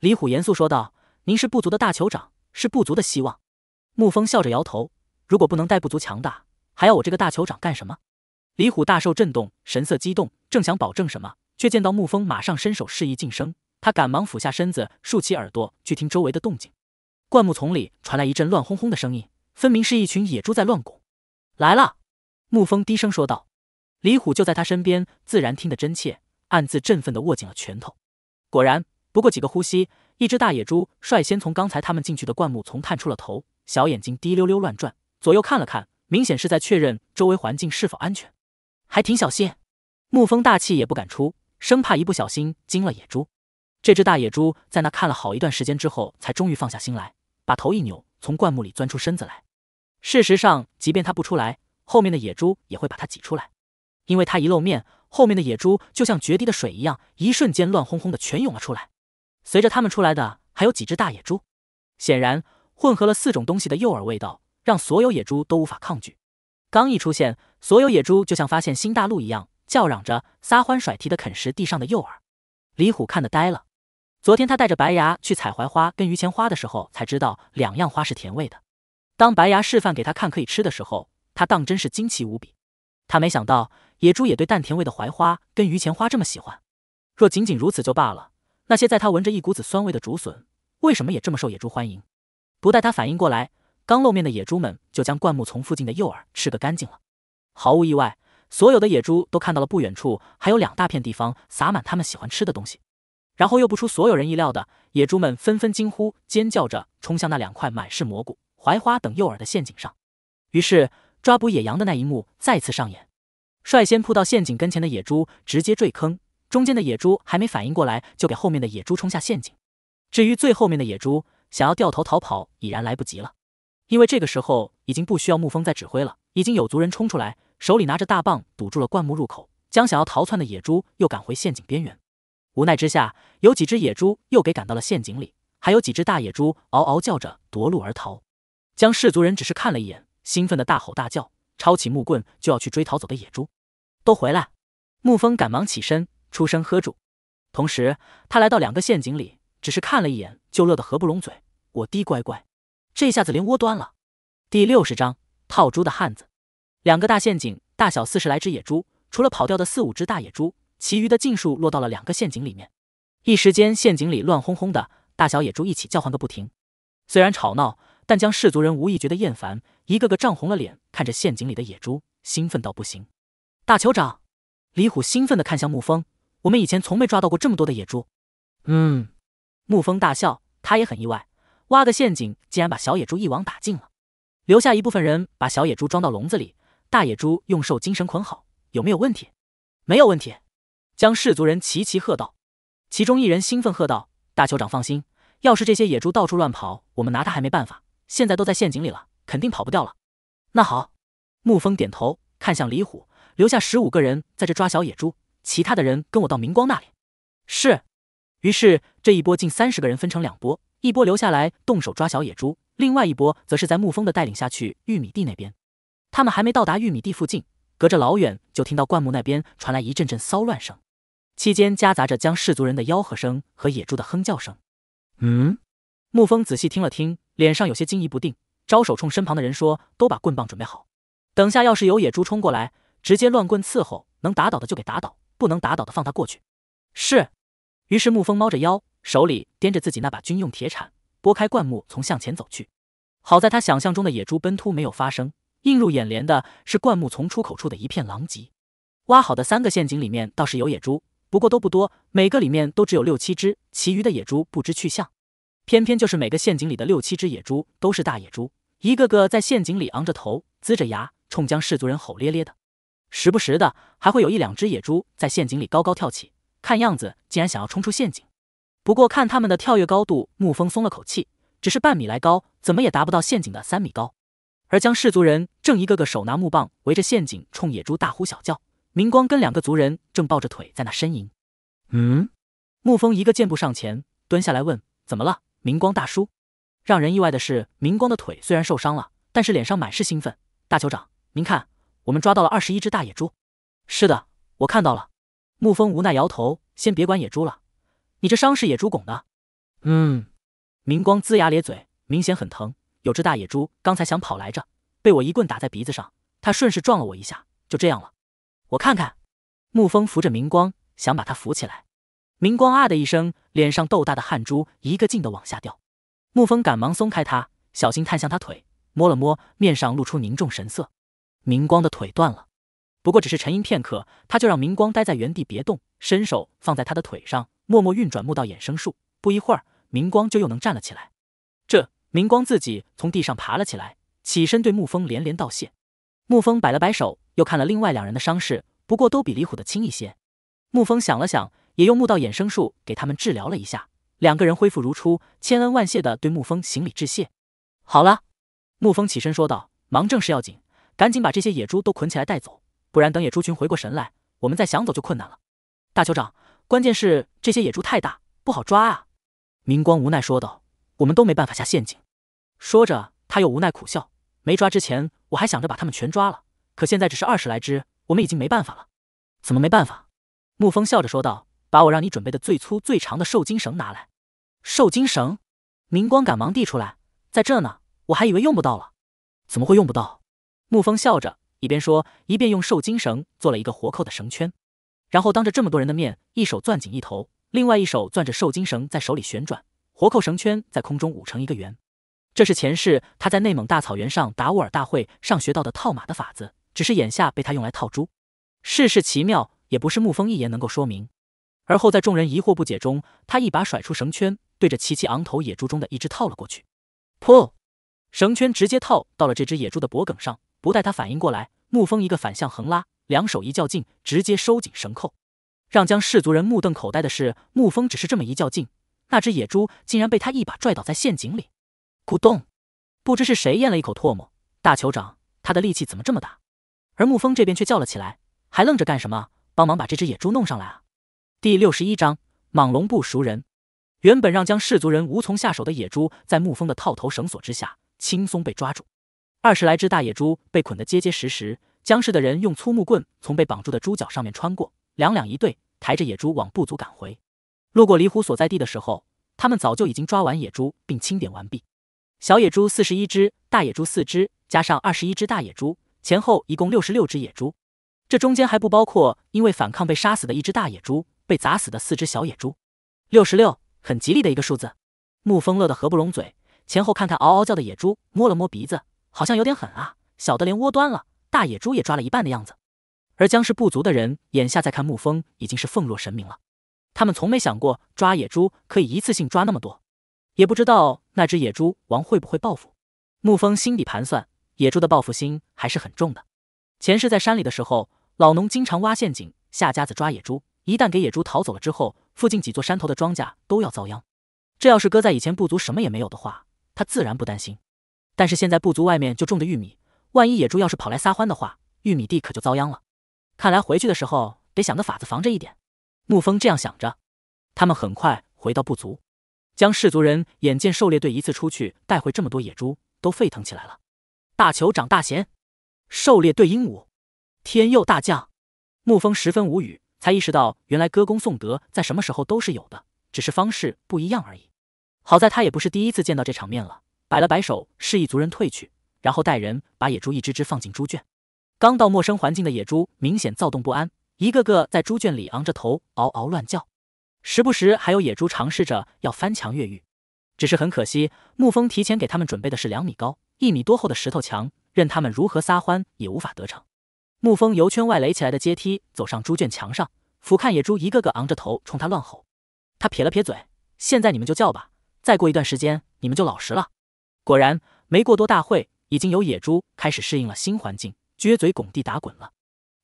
李虎严肃说道：“您是部族的大酋长，是部族的希望。”沐风笑着摇头：“如果不能带部族强大，还要我这个大酋长干什么？”李虎大受震动，神色激动，正想保证什么，却见到沐风马上伸手示意晋升，他赶忙俯下身子，竖起耳朵去听周围的动静。灌木丛里传来一阵乱哄哄的声音，分明是一群野猪在乱拱。来了，沐风低声说道。李虎就在他身边，自然听得真切，暗自振奋地握紧了拳头。果然，不过几个呼吸，一只大野猪率先从刚才他们进去的灌木丛探出了头，小眼睛滴溜溜乱转，左右看了看，明显是在确认周围环境是否安全，还挺小心。沐风大气也不敢出，生怕一不小心惊了野猪。这只大野猪在那看了好一段时间之后，才终于放下心来，把头一扭，从灌木里钻出身子来。事实上，即便它不出来，后面的野猪也会把它挤出来，因为它一露面。后面的野猪就像决堤的水一样，一瞬间乱哄哄的全涌了出来。随着他们出来的还有几只大野猪，显然混合了四种东西的诱饵味道让所有野猪都无法抗拒。刚一出现，所有野猪就像发现新大陆一样，叫嚷着、撒欢、甩蹄的啃食地上的诱饵。李虎看得呆了。昨天他带着白牙去采槐花跟榆钱花的时候，才知道两样花是甜味的。当白牙示范给他看可以吃的时候，他当真是惊奇无比。他没想到。野猪也对淡甜味的槐花跟榆钱花这么喜欢，若仅仅如此就罢了。那些在它闻着一股子酸味的竹笋，为什么也这么受野猪欢迎？不待它反应过来，刚露面的野猪们就将灌木丛附近的诱饵吃个干净了。毫无意外，所有的野猪都看到了不远处还有两大片地方撒满它们喜欢吃的东西，然后又不出所有人意料的，野猪们纷纷惊呼、尖叫着冲向那两块满是蘑菇、槐花等诱饵的陷阱上。于是，抓捕野羊的那一幕再次上演。率先扑到陷阱跟前的野猪直接坠坑，中间的野猪还没反应过来，就给后面的野猪冲下陷阱。至于最后面的野猪，想要掉头逃跑已然来不及了，因为这个时候已经不需要牧风再指挥了，已经有族人冲出来，手里拿着大棒堵住了灌木入口，将想要逃窜的野猪又赶回陷阱边缘。无奈之下，有几只野猪又给赶到了陷阱里，还有几只大野猪嗷嗷叫着夺路而逃。将氏族人只是看了一眼，兴奋的大吼大叫。抄起木棍就要去追逃走的野猪，都回来！沐风赶忙起身，出声喝住。同时，他来到两个陷阱里，只是看了一眼，就乐得合不拢嘴。我滴乖乖，这下子连窝端了！第六十章套猪的汉子。两个大陷阱，大小四十来只野猪，除了跑掉的四五只大野猪，其余的尽数落到了两个陷阱里面。一时间，陷阱里乱哄哄的，大小野猪一起叫唤个不停。虽然吵闹，但将氏族人无意觉得厌烦。一个个涨红了脸，看着陷阱里的野猪，兴奋到不行。大酋长，李虎兴奋地看向沐风：“我们以前从没抓到过这么多的野猪。”“嗯。”沐风大笑，他也很意外，挖个陷阱竟然把小野猪一网打尽了，留下一部分人把小野猪装到笼子里，大野猪用兽精神捆好，有没有问题？“没有问题。”将氏族人齐齐喝道。其中一人兴奋喝道：“大酋长放心，要是这些野猪到处乱跑，我们拿它还没办法，现在都在陷阱里了。”肯定跑不掉了。那好，沐风点头，看向李虎，留下十五个人在这抓小野猪，其他的人跟我到明光那里。是。于是这一波近三十个人分成两波，一波留下来动手抓小野猪，另外一波则是在沐风的带领下去玉米地那边。他们还没到达玉米地附近，隔着老远就听到灌木那边传来一阵阵骚乱声，期间夹杂着将氏族人的吆喝声和野猪的哼叫声。嗯，沐风仔细听了听，脸上有些惊疑不定。招手冲身旁的人说：“都把棍棒准备好，等下要是有野猪冲过来，直接乱棍伺候，能打倒的就给打倒，不能打倒的放他过去。”是。于是沐风猫着腰，手里掂着自己那把军用铁铲，拨开灌木丛向前走去。好在他想象中的野猪奔突没有发生，映入眼帘的是灌木丛出口处的一片狼藉。挖好的三个陷阱里面倒是有野猪，不过都不多，每个里面都只有六七只，其余的野猪不知去向。偏偏就是每个陷阱里的六七只野猪都是大野猪，一个个在陷阱里昂着头，龇着牙，冲将士族人吼咧咧的。时不时的还会有一两只野猪在陷阱里高高跳起，看样子竟然想要冲出陷阱。不过看他们的跳跃高度，沐风松了口气，只是半米来高，怎么也达不到陷阱的三米高。而将士族人正一个个手拿木棒围着陷阱，冲野猪大呼小叫。明光跟两个族人正抱着腿在那呻吟。嗯，沐风一个箭步上前，蹲下来问：“怎么了？”明光大叔，让人意外的是，明光的腿虽然受伤了，但是脸上满是兴奋。大酋长，您看，我们抓到了二十一只大野猪。是的，我看到了。沐风无奈摇头，先别管野猪了。你这伤是野猪拱的？嗯。明光龇牙咧嘴，明显很疼。有只大野猪刚才想跑来着，被我一棍打在鼻子上，它顺势撞了我一下，就这样了。我看看。沐风扶着明光，想把他扶起来。明光啊的一声，脸上豆大的汗珠一个劲的往下掉，沐风赶忙松开他，小心探向他腿，摸了摸，面上露出凝重神色。明光的腿断了，不过只是沉吟片刻，他就让明光待在原地别动，伸手放在他的腿上，默默运转木道衍生术。不一会儿，明光就又能站了起来。这明光自己从地上爬了起来，起身对沐风连连道谢。沐风摆了摆手，又看了另外两人的伤势，不过都比李虎的轻一些。沐风想了想。也用木道衍生术给他们治疗了一下，两个人恢复如初，千恩万谢的对沐风行礼致谢。好了，沐风起身说道：“忙正事要紧，赶紧把这些野猪都捆起来带走，不然等野猪群回过神来，我们再想走就困难了。”大酋长，关键是这些野猪太大，不好抓啊！明光无奈说道：“我们都没办法下陷阱。”说着，他又无奈苦笑：“没抓之前，我还想着把他们全抓了，可现在只是二十来只，我们已经没办法了。”怎么没办法？沐风笑着说道。把我让你准备的最粗最长的受精绳拿来。受精绳，明光赶忙递出来，在这呢，我还以为用不到了。怎么会用不到？沐风笑着一边说，一边用受精绳做了一个活扣的绳圈，然后当着这么多人的面，一手攥紧一头，另外一手攥着受精绳在手里旋转，活扣绳圈在空中舞成一个圆。这是前世他在内蒙大草原上达乌尔大会上学到的套马的法子，只是眼下被他用来套猪。世事奇妙，也不是沐风一言能够说明。而后，在众人疑惑不解中，他一把甩出绳圈，对着齐齐昂头野猪中的一只套了过去。噗，绳圈直接套到了这只野猪的脖颈上，不待他反应过来，沐风一个反向横拉，两手一较劲，直接收紧绳扣。让将氏族人目瞪口呆的是，沐风只是这么一较劲，那只野猪竟然被他一把拽倒在陷阱里。咕咚！不知是谁咽了一口唾沫。大酋长，他的力气怎么这么大？而沐风这边却叫了起来：“还愣着干什么？帮忙把这只野猪弄上来啊！”第六十一章蟒龙部熟人。原本让江氏族人无从下手的野猪，在沐风的套头绳索之下，轻松被抓住。二十来只大野猪被捆得结结实实，江氏的人用粗木棍从被绑住的猪脚上面穿过，两两一对，抬着野猪往部族赶回。路过离虎所在地的时候，他们早就已经抓完野猪并清点完毕。小野猪四十一只，大野猪四只，加上二十一只大野猪，前后一共六十六只野猪。这中间还不包括因为反抗被杀死的一只大野猪。被砸死的四只小野猪，六十六，很吉利的一个数字。沐风乐得合不拢嘴，前后看看嗷嗷叫的野猪，摸了摸鼻子，好像有点狠啊，小的连窝端了，大野猪也抓了一半的样子。而僵尸部族的人眼下在看沐风，已经是奉若神明了。他们从没想过抓野猪可以一次性抓那么多，也不知道那只野猪王会不会报复。沐风心底盘算，野猪的报复心还是很重的。前世在山里的时候，老农经常挖陷阱下夹子抓野猪。一旦给野猪逃走了之后，附近几座山头的庄稼都要遭殃。这要是搁在以前部族什么也没有的话，他自然不担心。但是现在部族外面就种着玉米，万一野猪要是跑来撒欢的话，玉米地可就遭殃了。看来回去的时候得想个法子防着一点。沐风这样想着，他们很快回到部族，将氏族人眼见狩猎队一次出去带回这么多野猪，都沸腾起来了。大酋长大贤，狩猎队鹦鹉，天佑大将。沐风十分无语。才意识到，原来歌功颂德在什么时候都是有的，只是方式不一样而已。好在他也不是第一次见到这场面了，摆了摆手示意族人退去，然后带人把野猪一只只放进猪圈。刚到陌生环境的野猪明显躁动不安，一个个在猪圈里昂着头，嗷嗷乱叫，时不时还有野猪尝试着要翻墙越狱。只是很可惜，沐风提前给他们准备的是两米高、一米多厚的石头墙，任他们如何撒欢也无法得逞。沐风由圈外垒起来的阶梯走上猪圈墙上，俯瞰野猪一个个昂着头冲他乱吼。他撇了撇嘴：“现在你们就叫吧，再过一段时间你们就老实了。”果然，没过多大会，已经有野猪开始适应了新环境，撅嘴拱地打滚了。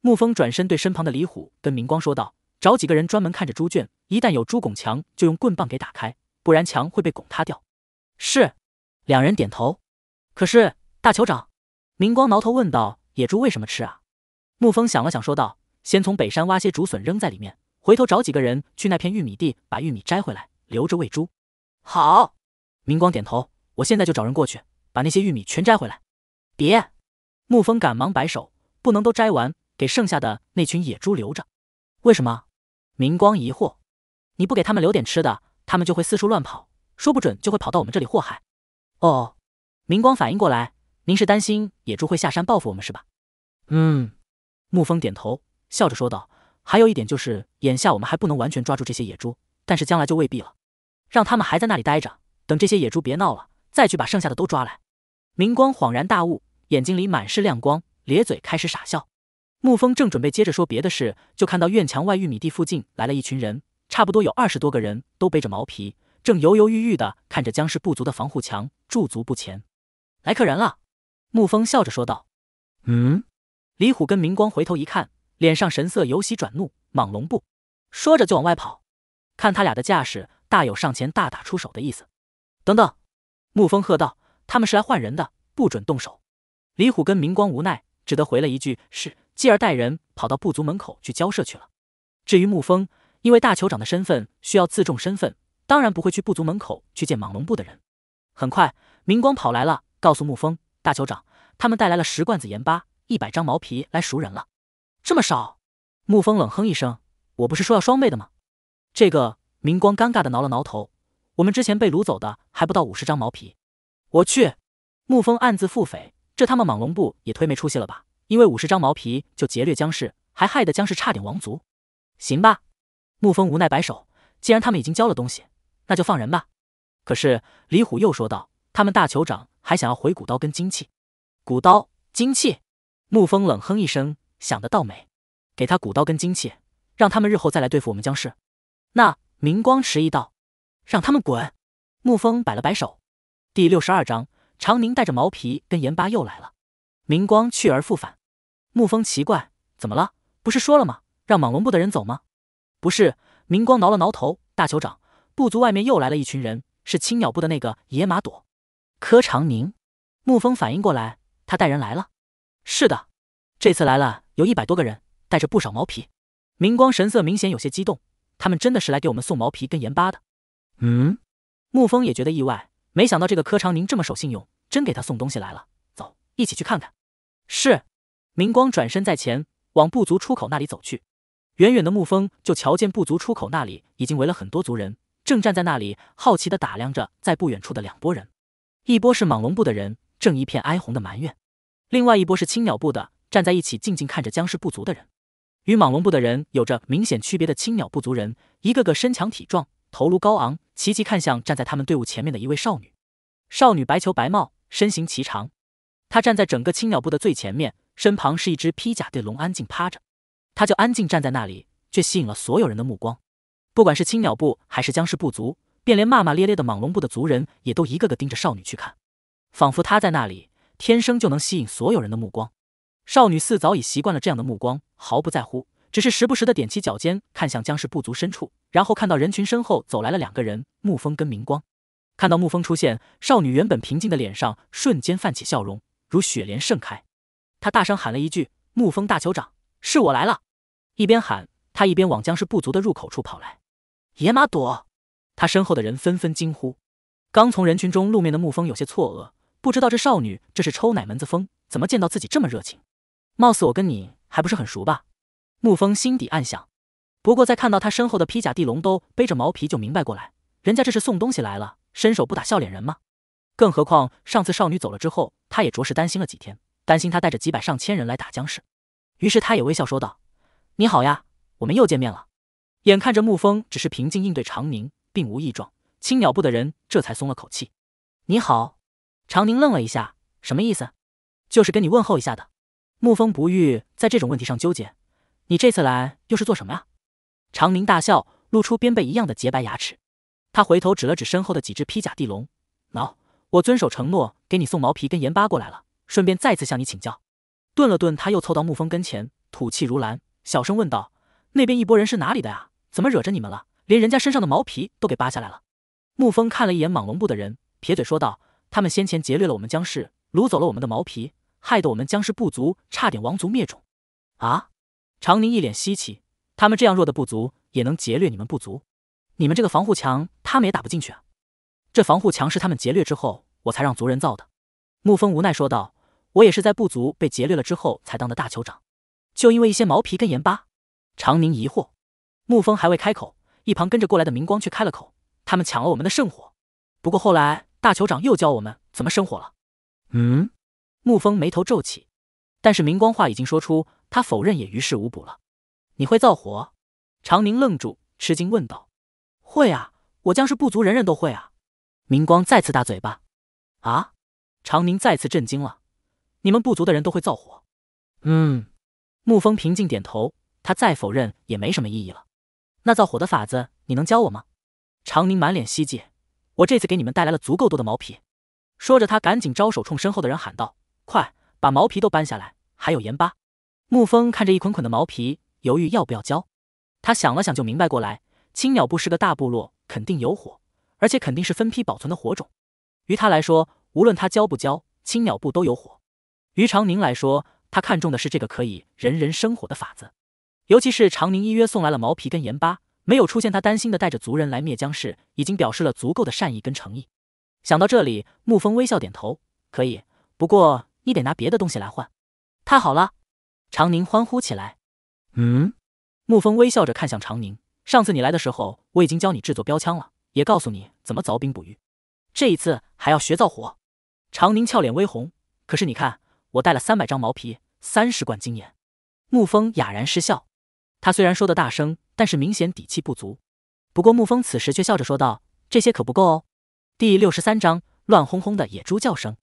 沐风转身对身旁的李虎跟明光说道：“找几个人专门看着猪圈，一旦有猪拱墙，就用棍棒给打开，不然墙会被拱塌掉。”是。两人点头。可是，大酋长，明光挠头问道：“野猪为什么吃啊？”沐风想了想，说道：“先从北山挖些竹笋扔在里面，回头找几个人去那片玉米地把玉米摘回来，留着喂猪。”“好。”明光点头，“我现在就找人过去，把那些玉米全摘回来。”“别！”沐风赶忙摆手，“不能都摘完，给剩下的那群野猪留着。”“为什么？”明光疑惑，“你不给他们留点吃的，他们就会四处乱跑，说不准就会跑到我们这里祸害。”“哦。”明光反应过来，“您是担心野猪会下山报复我们是吧？”“嗯。”沐风点头，笑着说道：“还有一点就是，眼下我们还不能完全抓住这些野猪，但是将来就未必了。让他们还在那里待着，等这些野猪别闹了，再去把剩下的都抓来。”明光恍然大悟，眼睛里满是亮光，咧嘴开始傻笑。沐风正准备接着说别的事，就看到院墙外玉米地附近来了一群人，差不多有二十多个人，都背着毛皮，正犹犹豫豫的看着僵尸部族的防护墙，驻足不前。来客人了，沐风笑着说道：“嗯。”李虎跟明光回头一看，脸上神色由喜转怒。莽龙部说着就往外跑，看他俩的架势，大有上前大打出手的意思。等等，沐风喝道：“他们是来换人的，不准动手。”李虎跟明光无奈，只得回了一句：“是。”继而带人跑到部族门口去交涉去了。至于沐风，因为大酋长的身份，需要自重身份，当然不会去部族门口去见莽龙部的人。很快，明光跑来了，告诉沐风：“大酋长，他们带来了十罐子盐巴。”一百张毛皮来赎人了，这么少？沐风冷哼一声：“我不是说要双倍的吗？”这个明光尴尬的挠了挠头：“我们之前被掳走的还不到五十张毛皮。”我去！沐风暗自腹诽：“这他妈莽龙部也忒没出息了吧？因为五十张毛皮就劫掠江氏，还害得江氏差点亡族。”行吧，沐风无奈摆手：“既然他们已经交了东西，那就放人吧。”可是李虎又说道：“他们大酋长还想要回骨刀跟金器，骨刀、金器。”沐风冷哼一声，想得倒美，给他鼓刀跟精气，让他们日后再来对付我们江氏。那明光迟疑道：“让他们滚。”沐风摆了摆手。第六十二章，长宁带着毛皮跟盐巴又来了。明光去而复返。沐风奇怪：“怎么了？不是说了吗？让莽龙部的人走吗？”不是。明光挠了挠头：“大酋长，部族外面又来了一群人，是青鸟部的那个野马朵。”柯长宁。沐风反应过来：“他带人来了。”是的，这次来了有一百多个人，带着不少毛皮。明光神色明显有些激动，他们真的是来给我们送毛皮跟盐巴的。嗯，沐风也觉得意外，没想到这个柯长宁这么守信用，真给他送东西来了。走，一起去看看。是，明光转身在前往部族出口那里走去。远远的沐风就瞧见部族出口那里已经围了很多族人，正站在那里好奇的打量着在不远处的两拨人。一波是莽龙部的人，正一片哀鸿的埋怨。另外一波是青鸟部的，站在一起静静看着僵尸部族的人。与莽龙部的人有着明显区别的青鸟部族人，一个个身强体壮，头颅高昂，齐齐看向站在他们队伍前面的一位少女。少女白裘白帽，身形颀长，她站在整个青鸟部的最前面，身旁是一只披甲对龙安静趴着，她就安静站在那里，却吸引了所有人的目光。不管是青鸟部还是僵尸部族，便连骂骂咧咧的莽龙部的族人也都一个个盯着少女去看，仿佛她在那里。天生就能吸引所有人的目光，少女四早已习惯了这样的目光，毫不在乎，只是时不时的踮起脚尖看向僵尸部族深处，然后看到人群身后走来了两个人，沐风跟明光。看到沐风出现，少女原本平静的脸上瞬间泛起笑容，如雪莲盛开。她大声喊了一句：“沐风大酋长，是我来了！”一边喊，她一边往僵尸部族的入口处跑来。野马躲！她身后的人纷纷惊呼。刚从人群中露面的沐风有些错愕。不知道这少女这是抽哪门子风，怎么见到自己这么热情？貌似我跟你还不是很熟吧？沐风心底暗想。不过在看到他身后的披甲地龙都背着毛皮，就明白过来，人家这是送东西来了，伸手不打笑脸人吗？更何况上次少女走了之后，他也着实担心了几天，担心他带着几百上千人来打僵尸。于是他也微笑说道：“你好呀，我们又见面了。”眼看着沐风只是平静应对长宁，并无异状，青鸟部的人这才松了口气。“你好。”长宁愣了一下，什么意思？就是跟你问候一下的。沐风不欲在这种问题上纠结，你这次来又是做什么呀？长宁大笑，露出边背一样的洁白牙齿。他回头指了指身后的几只披甲地龙，喏，我遵守承诺，给你送毛皮跟盐巴过来了。顺便再次向你请教。顿了顿，他又凑到沐风跟前，吐气如兰，小声问道：“那边一拨人是哪里的呀？怎么惹着你们了？连人家身上的毛皮都给扒下来了？”沐风看了一眼莽龙部的人，撇嘴说道。他们先前劫掠了我们江氏，掳走了我们的毛皮，害得我们江氏部族差点亡族灭种。啊！长宁一脸稀奇，他们这样弱的部族也能劫掠你们部族？你们这个防护墙他们也打不进去啊！这防护墙是他们劫掠之后，我才让族人造的。沐风无奈说道：“我也是在部族被劫掠了之后才当的大酋长，就因为一些毛皮跟盐巴。”长宁疑惑，沐风还未开口，一旁跟着过来的明光却开了口：“他们抢了我们的圣火，不过后来……”大酋长又教我们怎么生火了。嗯，沐风眉头皱起，但是明光话已经说出，他否认也于事无补了。你会造火？长宁愣住，吃惊问道：“会啊，我将是部族人人都会啊。”明光再次大嘴巴。啊！长宁再次震惊了。你们部族的人都会造火？嗯，沐风平静点头，他再否认也没什么意义了。那造火的法子，你能教我吗？长宁满脸希冀。我这次给你们带来了足够多的毛皮，说着，他赶紧招手冲身后的人喊道：“快把毛皮都搬下来，还有盐巴。”沐风看着一捆捆的毛皮，犹豫要不要交。他想了想，就明白过来：青鸟部是个大部落，肯定有火，而且肯定是分批保存的火种。于他来说，无论他交不交，青鸟部都有火。于长宁来说，他看中的是这个可以人人生火的法子，尤其是长宁一约送来了毛皮跟盐巴。没有出现，他担心的带着族人来灭江氏，已经表示了足够的善意跟诚意。想到这里，沐风微笑点头，可以。不过你得拿别的东西来换。太好了！常宁欢呼起来。嗯。沐风微笑着看向常宁，上次你来的时候，我已经教你制作标枪了，也告诉你怎么凿冰捕鱼。这一次还要学造火。常宁俏脸微红。可是你看，我带了三百张毛皮，三十罐金盐。沐风哑然失笑。他虽然说的大声。但是明显底气不足，不过沐风此时却笑着说道：“这些可不够哦。”第六十三章乱哄哄的野猪叫声，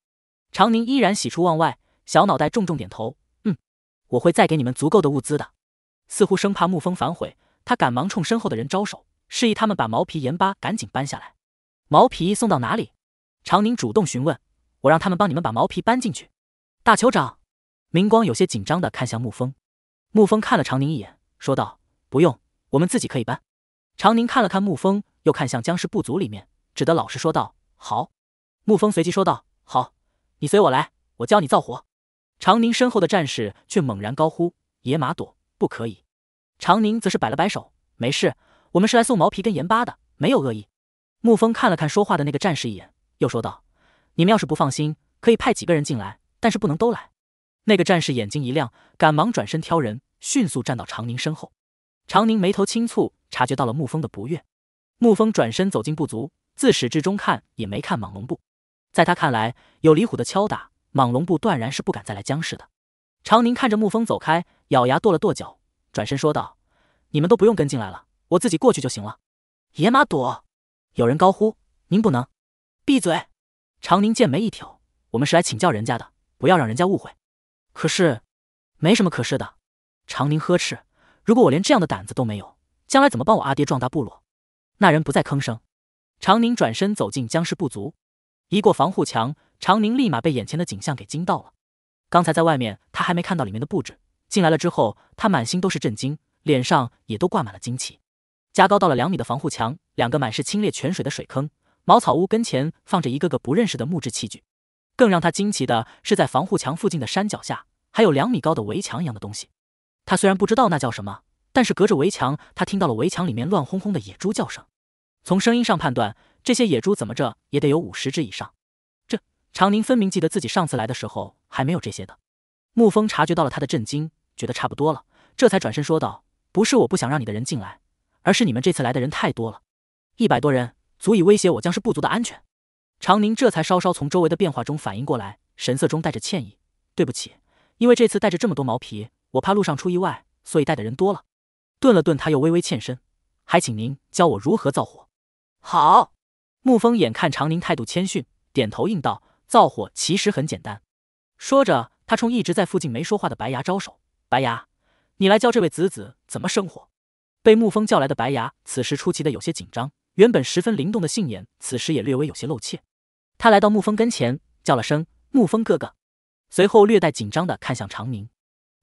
长宁依然喜出望外，小脑袋重重点头：“嗯，我会再给你们足够的物资的。”似乎生怕沐风反悔，他赶忙冲身后的人招手，示意他们把毛皮盐巴赶紧搬下来。毛皮送到哪里？长宁主动询问：“我让他们帮你们把毛皮搬进去。”大酋长明光有些紧张的看向沐风，沐风看了长宁一眼，说道：“不用。”我们自己可以搬。长宁看了看沐风，又看向僵尸部族里面，只得老实说道：“好。”沐风随即说道：“好，你随我来，我教你造火。”长宁身后的战士却猛然高呼：“野马躲，不可以！”长宁则是摆了摆手：“没事，我们是来送毛皮跟盐巴的，没有恶意。”沐风看了看说话的那个战士一眼，又说道：“你们要是不放心，可以派几个人进来，但是不能都来。”那个战士眼睛一亮，赶忙转身挑人，迅速站到长宁身后。常宁眉头轻蹙，察觉到了沐风的不悦。沐风转身走进部族，自始至终看也没看莽龙部。在他看来，有李虎的敲打，莽龙部断然是不敢再来江氏的。常宁看着沐风走开，咬牙跺了跺脚，转身说道：“你们都不用跟进来了，我自己过去就行了。”野马躲！有人高呼：“您不能！”闭嘴！常宁剑眉一挑：“我们是来请教人家的，不要让人家误会。”可是，没什么可是的。常宁呵斥。如果我连这样的胆子都没有，将来怎么帮我阿爹壮大部落？那人不再吭声。长宁转身走进僵尸部族，一过防护墙，长宁立马被眼前的景象给惊到了。刚才在外面，他还没看到里面的布置；进来了之后，他满心都是震惊，脸上也都挂满了惊奇。加高到了两米的防护墙，两个满是清冽泉水的水坑，茅草屋跟前放着一个个不认识的木质器具。更让他惊奇的是，在防护墙附近的山脚下，还有两米高的围墙一样的东西。他虽然不知道那叫什么，但是隔着围墙，他听到了围墙里面乱哄哄的野猪叫声。从声音上判断，这些野猪怎么着也得有五十只以上。这长宁分明记得自己上次来的时候还没有这些的。沐风察觉到了他的震惊，觉得差不多了，这才转身说道：“不是我不想让你的人进来，而是你们这次来的人太多了，一百多人足以威胁我将是部族的安全。”长宁这才稍稍从周围的变化中反应过来，神色中带着歉意：“对不起，因为这次带着这么多毛皮。”我怕路上出意外，所以带的人多了。顿了顿，他又微微欠身，还请您教我如何造火。好，沐风眼看长宁态度谦逊，点头应道：“造火其实很简单。”说着，他冲一直在附近没说话的白牙招手：“白牙，你来教这位子子怎么生火。”被沐风叫来的白牙，此时出奇的有些紧张，原本十分灵动的杏眼，此时也略微有些露怯。他来到沐风跟前，叫了声“沐风哥哥”，随后略带紧张的看向长宁。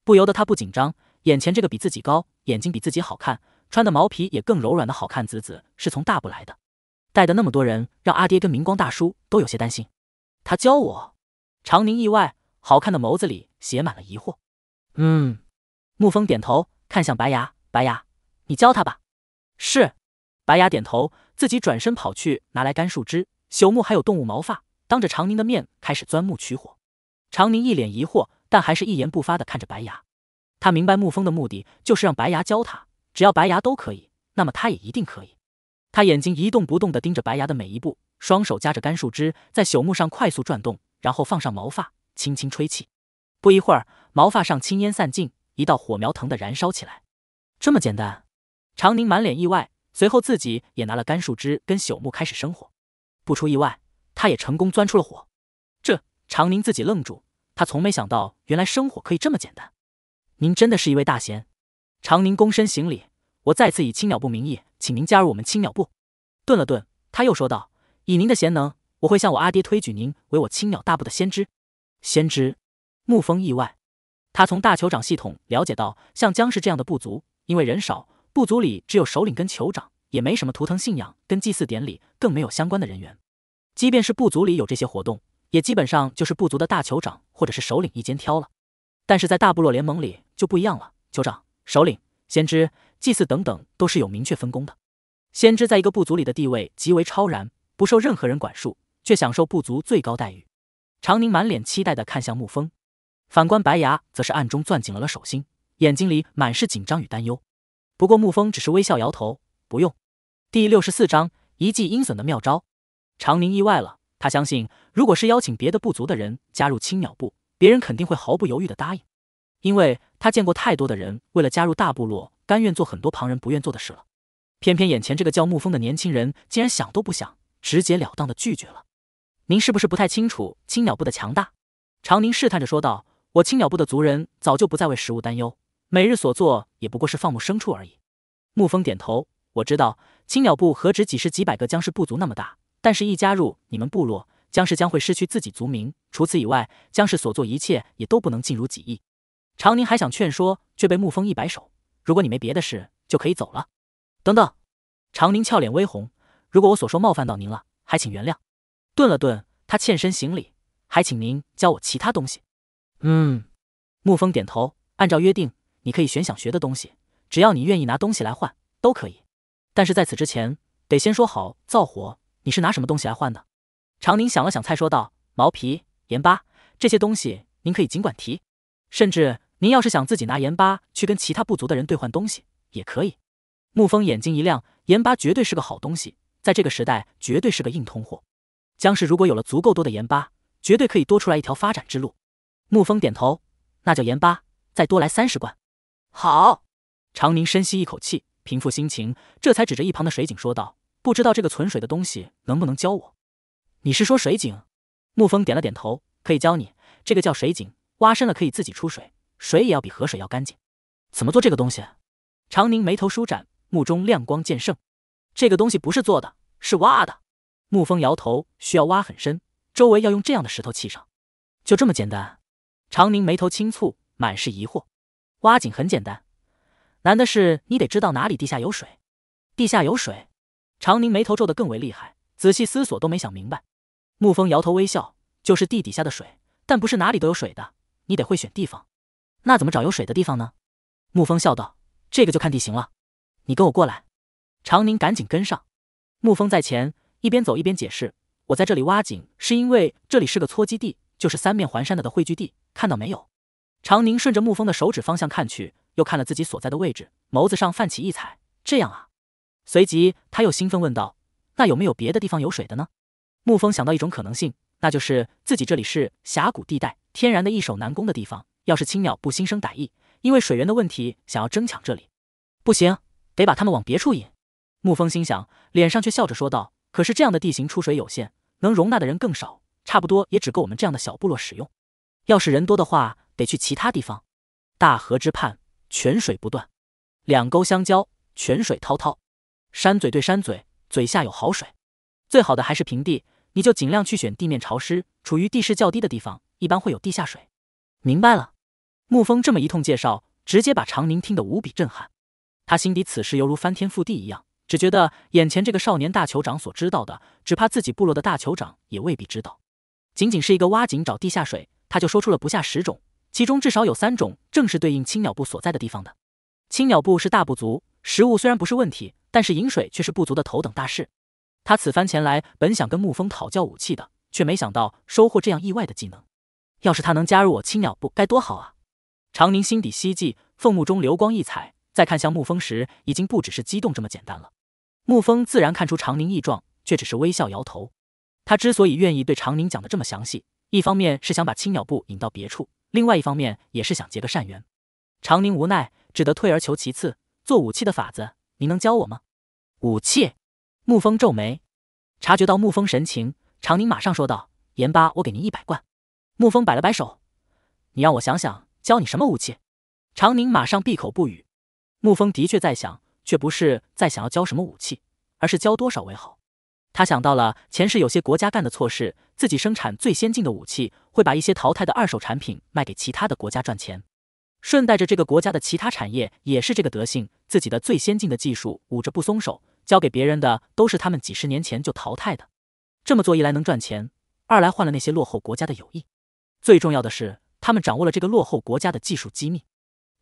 不由得他不紧张，眼前这个比自己高、眼睛比自己好看、穿的毛皮也更柔软的好看子子是从大部来的，带的那么多人，让阿爹跟明光大叔都有些担心。他教我，常宁意外，好看的眸子里写满了疑惑。嗯，沐风点头，看向白牙，白牙，你教他吧。是，白牙点头，自己转身跑去拿来干树枝、朽木还有动物毛发，当着常宁的面开始钻木取火。常宁一脸疑惑。但还是一言不发的看着白牙，他明白沐风的目的就是让白牙教他，只要白牙都可以，那么他也一定可以。他眼睛一动不动的盯着白牙的每一步，双手夹着干树枝在朽木上快速转动，然后放上毛发，轻轻吹气。不一会儿，毛发上青烟散尽，一道火苗腾地燃烧起来。这么简单？常宁满脸意外，随后自己也拿了干树枝跟朽木开始生火。不出意外，他也成功钻出了火。这，常宁自己愣住。他从没想到，原来生活可以这么简单。您真的是一位大贤，长宁躬身行礼。我再次以青鸟部名义，请您加入我们青鸟部。顿了顿，他又说道：“以您的贤能，我会向我阿爹推举您为我青鸟大部的先知。”先知，沐风意外。他从大酋长系统了解到，像姜氏这样的部族，因为人少，部族里只有首领跟酋长，也没什么图腾信仰跟祭祀典礼，更没有相关的人员。即便是部族里有这些活动。也基本上就是部族的大酋长或者是首领一肩挑了，但是在大部落联盟里就不一样了，酋长、首领、先知、祭祀等等都是有明确分工的。先知在一个部族里的地位极为超然，不受任何人管束，却享受部族最高待遇。长宁满脸期待的看向沐风，反观白牙则是暗中攥紧了了手心，眼睛里满是紧张与担忧。不过沐风只是微笑摇头，不用。第六十四章一记阴损的妙招。长宁意外了。他相信，如果是邀请别的部族的人加入青鸟部，别人肯定会毫不犹豫地答应，因为他见过太多的人为了加入大部落，甘愿做很多旁人不愿做的事了。偏偏眼前这个叫沐风的年轻人，竟然想都不想，直截了当地拒绝了。您是不是不太清楚青鸟部的强大？常宁试探着说道。我青鸟部的族人早就不再为食物担忧，每日所做也不过是放牧牲畜而已。沐风点头，我知道青鸟部何止几十几百个僵尸部族那么大。但是，一加入你们部落，姜氏将会失去自己族名。除此以外，姜氏所做一切也都不能尽如己意。常宁还想劝说，却被沐风一摆手：“如果你没别的事，就可以走了。”等等，常宁俏脸微红：“如果我所说冒犯到您了，还请原谅。”顿了顿，他欠身行礼：“还请您教我其他东西。”嗯，沐风点头：“按照约定，你可以选想学的东西，只要你愿意拿东西来换，都可以。但是在此之前，得先说好造火。”你是拿什么东西来换的？常宁想了想，才说道：“毛皮、盐巴这些东西，您可以尽管提。甚至您要是想自己拿盐巴去跟其他部族的人兑换东西，也可以。”沐风眼睛一亮，盐巴绝对是个好东西，在这个时代绝对是个硬通货。江氏如果有了足够多的盐巴，绝对可以多出来一条发展之路。沐风点头：“那就盐巴，再多来三十罐。”好。常宁深吸一口气，平复心情，这才指着一旁的水井说道。不知道这个存水的东西能不能教我？你是说水井？沐风点了点头，可以教你。这个叫水井，挖深了可以自己出水，水也要比河水要干净。怎么做这个东西？长宁眉头舒展，目中亮光渐盛。这个东西不是做的，是挖的。沐风摇头，需要挖很深，周围要用这样的石头砌上。就这么简单？长宁眉头轻蹙，满是疑惑。挖井很简单，难的是你得知道哪里地下有水。地下有水。常宁眉头皱得更为厉害，仔细思索都没想明白。沐风摇头微笑，就是地底下的水，但不是哪里都有水的，你得会选地方。那怎么找有水的地方呢？沐风笑道：“这个就看地形了，你跟我过来。”常宁赶紧跟上。沐风在前，一边走一边解释：“我在这里挖井，是因为这里是个搓积地，就是三面环山的的汇聚地。看到没有？”常宁顺着沐风的手指方向看去，又看了自己所在的位置，眸子上泛起异彩。这样啊。随即，他又兴奋问道：“那有没有别的地方有水的呢？”沐风想到一种可能性，那就是自己这里是峡谷地带，天然的易守难攻的地方。要是青鸟不心生歹意，因为水源的问题想要争抢这里，不行，得把他们往别处引。沐风心想，脸上却笑着说道：“可是这样的地形出水有限，能容纳的人更少，差不多也只够我们这样的小部落使用。要是人多的话，得去其他地方。”大河之畔，泉水不断；两沟相交，泉水滔滔。山嘴对山嘴，嘴下有好水，最好的还是平地，你就尽量去选地面潮湿、处于地势较低的地方，一般会有地下水。明白了，沐风这么一通介绍，直接把长宁听得无比震撼。他心底此时犹如翻天覆地一样，只觉得眼前这个少年大酋长所知道的，只怕自己部落的大酋长也未必知道。仅仅是一个挖井找地下水，他就说出了不下十种，其中至少有三种正是对应青鸟部所在的地方的。青鸟部是大部族，食物虽然不是问题。但是饮水却是部族的头等大事。他此番前来，本想跟沐风讨教武器的，却没想到收获这样意外的技能。要是他能加入我青鸟部，该多好啊！长宁心底希冀，凤目中流光溢彩。再看向沐风时，已经不只是激动这么简单了。沐风自然看出长宁异状，却只是微笑摇头。他之所以愿意对长宁讲的这么详细，一方面是想把青鸟部引到别处，另外一方面也是想结个善缘。长宁无奈，只得退而求其次，做武器的法子。您能教我吗？武器？沐风皱眉，察觉到沐风神情，长宁马上说道：“盐巴，我给您一百罐。”沐风摆了摆手：“你让我想想，教你什么武器？”长宁马上闭口不语。沐风的确在想，却不是在想要教什么武器，而是教多少为好。他想到了前世有些国家干的错事，自己生产最先进的武器，会把一些淘汰的二手产品卖给其他的国家赚钱。顺带着这个国家的其他产业也是这个德性，自己的最先进的技术捂着不松手，交给别人的都是他们几十年前就淘汰的。这么做一来能赚钱，二来换了那些落后国家的友谊，最重要的是他们掌握了这个落后国家的技术机密，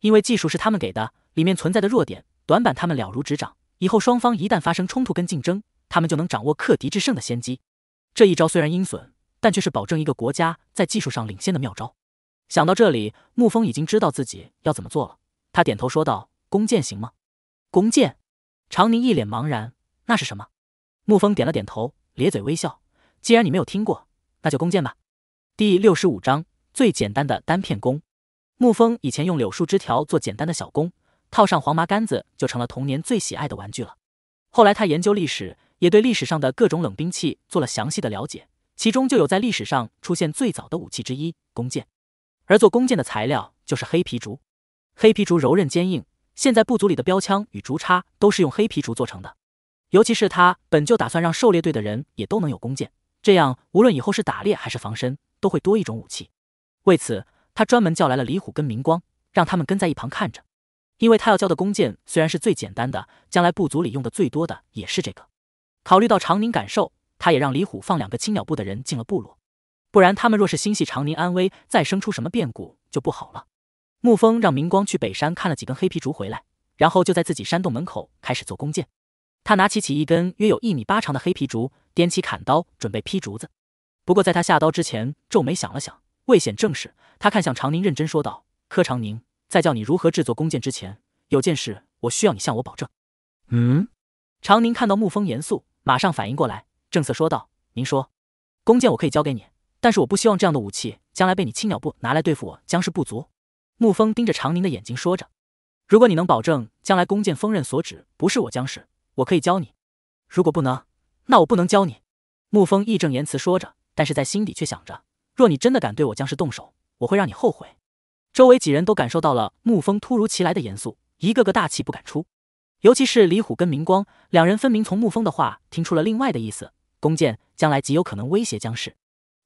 因为技术是他们给的，里面存在的弱点、短板他们了如指掌。以后双方一旦发生冲突跟竞争，他们就能掌握克敌制胜的先机。这一招虽然阴损，但却是保证一个国家在技术上领先的妙招。想到这里，沐风已经知道自己要怎么做了。他点头说道：“弓箭行吗？”弓箭，常宁一脸茫然：“那是什么？”沐风点了点头，咧嘴微笑：“既然你没有听过，那就弓箭吧。”第六十五章最简单的单片弓。沐风以前用柳树枝条做简单的小弓，套上黄麻杆子，就成了童年最喜爱的玩具了。后来他研究历史，也对历史上的各种冷兵器做了详细的了解，其中就有在历史上出现最早的武器之一——弓箭。而做弓箭的材料就是黑皮竹，黑皮竹柔韧坚硬。现在部族里的标枪与竹叉都是用黑皮竹做成的。尤其是他本就打算让狩猎队的人也都能有弓箭，这样无论以后是打猎还是防身，都会多一种武器。为此，他专门叫来了李虎跟明光，让他们跟在一旁看着，因为他要教的弓箭虽然是最简单的，将来部族里用的最多的也是这个。考虑到长宁感受，他也让李虎放两个青鸟部的人进了部落。不然他们若是心系长宁安危，再生出什么变故就不好了。沐风让明光去北山看了几根黑皮竹回来，然后就在自己山洞门口开始做弓箭。他拿起起一根约有一米八长的黑皮竹，掂起砍刀准备劈竹子。不过在他下刀之前，皱眉想了想，未显正事。他看向长宁，认真说道：“柯长宁，在教你如何制作弓箭之前，有件事我需要你向我保证。”嗯，长宁看到沐风严肃，马上反应过来，正色说道：“您说，弓箭我可以交给你。”但是我不希望这样的武器将来被你青鸟部拿来对付我将是部族。沐风盯着长宁的眼睛说着：“如果你能保证将来弓箭锋刃所指不是我将尸，我可以教你；如果不能，那我不能教你。”沐风义正言辞说着，但是在心底却想着：若你真的敢对我将尸动手，我会让你后悔。周围几人都感受到了沐风突如其来的严肃，一个个大气不敢出。尤其是李虎跟明光两人，分明从沐风的话听出了另外的意思：弓箭将来极有可能威胁江氏，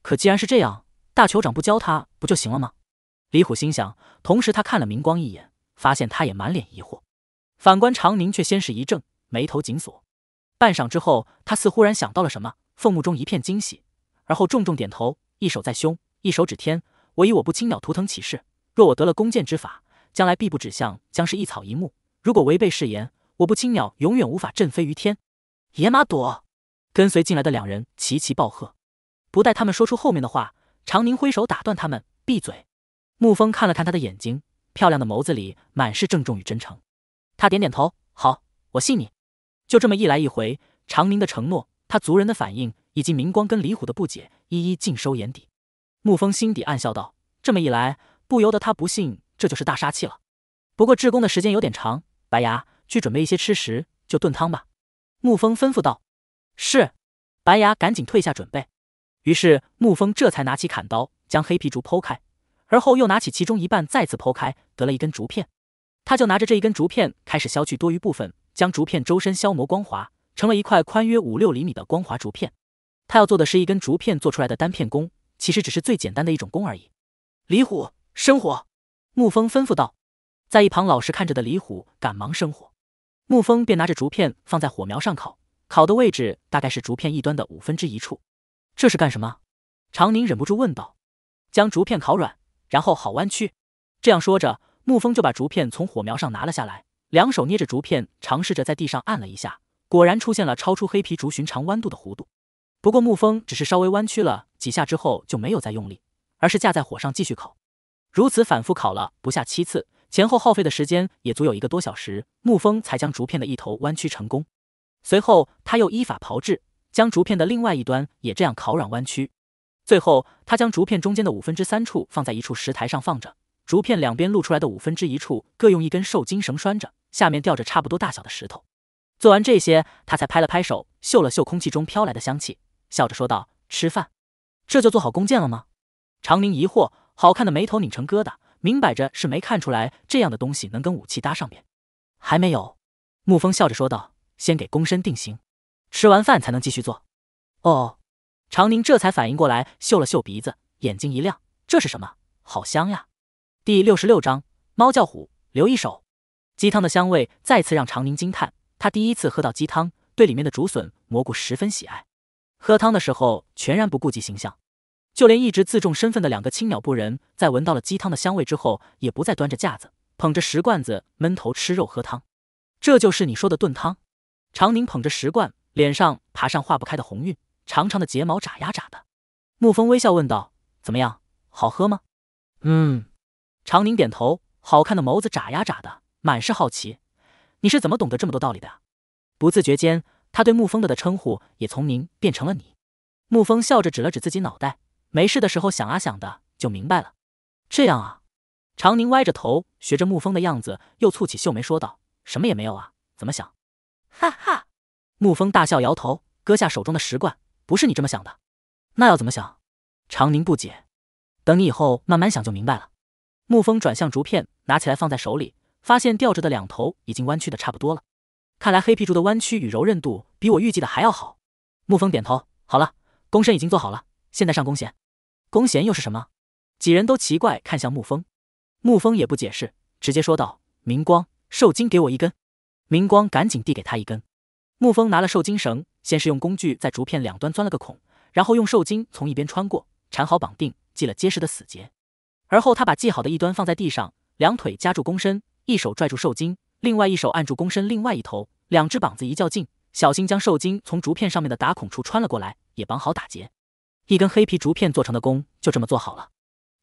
可既然是这样，大酋长不教他不就行了吗？李虎心想，同时他看了明光一眼，发现他也满脸疑惑。反观常宁，却先是一怔，眉头紧锁，半晌之后，他似忽然想到了什么，凤目中一片惊喜，而后重重点头，一手在胸，一手指天：“我以我不青鸟图腾起誓，若我得了弓箭之法，将来必不指向将是一草一木。如果违背誓言，我不青鸟永远无法振飞于天。”野马朵，跟随进来的两人齐齐暴喝。不待他们说出后面的话，长宁挥手打断他们：“闭嘴！”沐风看了看他的眼睛，漂亮的眸子里满是郑重与真诚。他点点头：“好，我信你。”就这么一来一回，长宁的承诺、他族人的反应以及明光跟李虎的不解，一一尽收眼底。沐风心底暗笑道：“这么一来，不由得他不信，这就是大杀器了。”不过制宫的时间有点长，白牙去准备一些吃食，就炖汤吧。沐风吩咐道：“是。”白牙赶紧退下准备。于是沐风这才拿起砍刀，将黑皮竹剖开，而后又拿起其中一半再次剖开，得了一根竹片。他就拿着这一根竹片开始削去多余部分，将竹片周身削磨光滑，成了一块宽约五六厘米的光滑竹片。他要做的是一根竹片做出来的单片弓，其实只是最简单的一种弓而已。李虎，生火！沐风吩咐道。在一旁老实看着的李虎赶忙生火。沐风便拿着竹片放在火苗上烤，烤的位置大概是竹片一端的五分之一处。这是干什么？常宁忍不住问道。将竹片烤软，然后好弯曲。这样说着，沐风就把竹片从火苗上拿了下来，两手捏着竹片，尝试着在地上按了一下，果然出现了超出黑皮竹寻常弯度的弧度。不过沐风只是稍微弯曲了几下之后就没有再用力，而是架在火上继续烤。如此反复烤了不下七次，前后耗费的时间也足有一个多小时，沐风才将竹片的一头弯曲成功。随后他又依法炮制。将竹片的另外一端也这样烤软弯曲，最后他将竹片中间的五分之三处放在一处石台上放着，竹片两边露出来的五分之一处各用一根受精绳拴着，下面吊着差不多大小的石头。做完这些，他才拍了拍手，嗅了嗅空气中飘来的香气，笑着说道：“吃饭。”这就做好弓箭了吗？长宁疑惑，好看的眉头拧成疙瘩，明摆着是没看出来这样的东西能跟武器搭上边。还没有，沐风笑着说道：“先给弓身定型。”吃完饭才能继续做，哦，常宁这才反应过来，嗅了嗅鼻子，眼睛一亮，这是什么？好香呀！第六十六章猫叫虎留一手，鸡汤的香味再次让常宁惊叹。他第一次喝到鸡汤，对里面的竹笋、蘑菇十分喜爱。喝汤的时候全然不顾及形象，就连一直自重身份的两个青鸟部人，在闻到了鸡汤的香味之后，也不再端着架子，捧着石罐子闷头吃肉喝汤。这就是你说的炖汤？常宁捧着石罐。脸上爬上化不开的红晕，长长的睫毛眨呀眨的。沐风微笑问道：“怎么样，好喝吗？”“嗯。”长宁点头，好看的眸子眨呀眨的，满是好奇。“你是怎么懂得这么多道理的？”不自觉间，他对沐风的的称呼也从“您”变成了“你”。沐风笑着指了指自己脑袋：“没事的时候想啊想的，就明白了。”“这样啊？”长宁歪着头，学着沐风的样子，又蹙起秀眉说道：“什么也没有啊，怎么想？”“哈哈。”沐风大笑，摇头，割下手中的石罐。不是你这么想的，那要怎么想？长宁不解。等你以后慢慢想就明白了。沐风转向竹片，拿起来放在手里，发现吊着的两头已经弯曲的差不多了。看来黑皮竹的弯曲与柔韧度比我预计的还要好。沐风点头。好了，弓身已经做好了，现在上弓弦。弓弦又是什么？几人都奇怪，看向沐风。沐风也不解释，直接说道：“明光，受精给我一根。”明光赶紧递给他一根。沐风拿了受精绳，先是用工具在竹片两端钻了个孔，然后用受精从一边穿过，缠好绑定，系了结实的死结。而后他把系好的一端放在地上，两腿夹住弓身，一手拽住受精，另外一手按住弓身另外一头，两只膀子一较劲，小心将受精从竹片上面的打孔处穿了过来，也绑好打结。一根黑皮竹片做成的弓就这么做好了。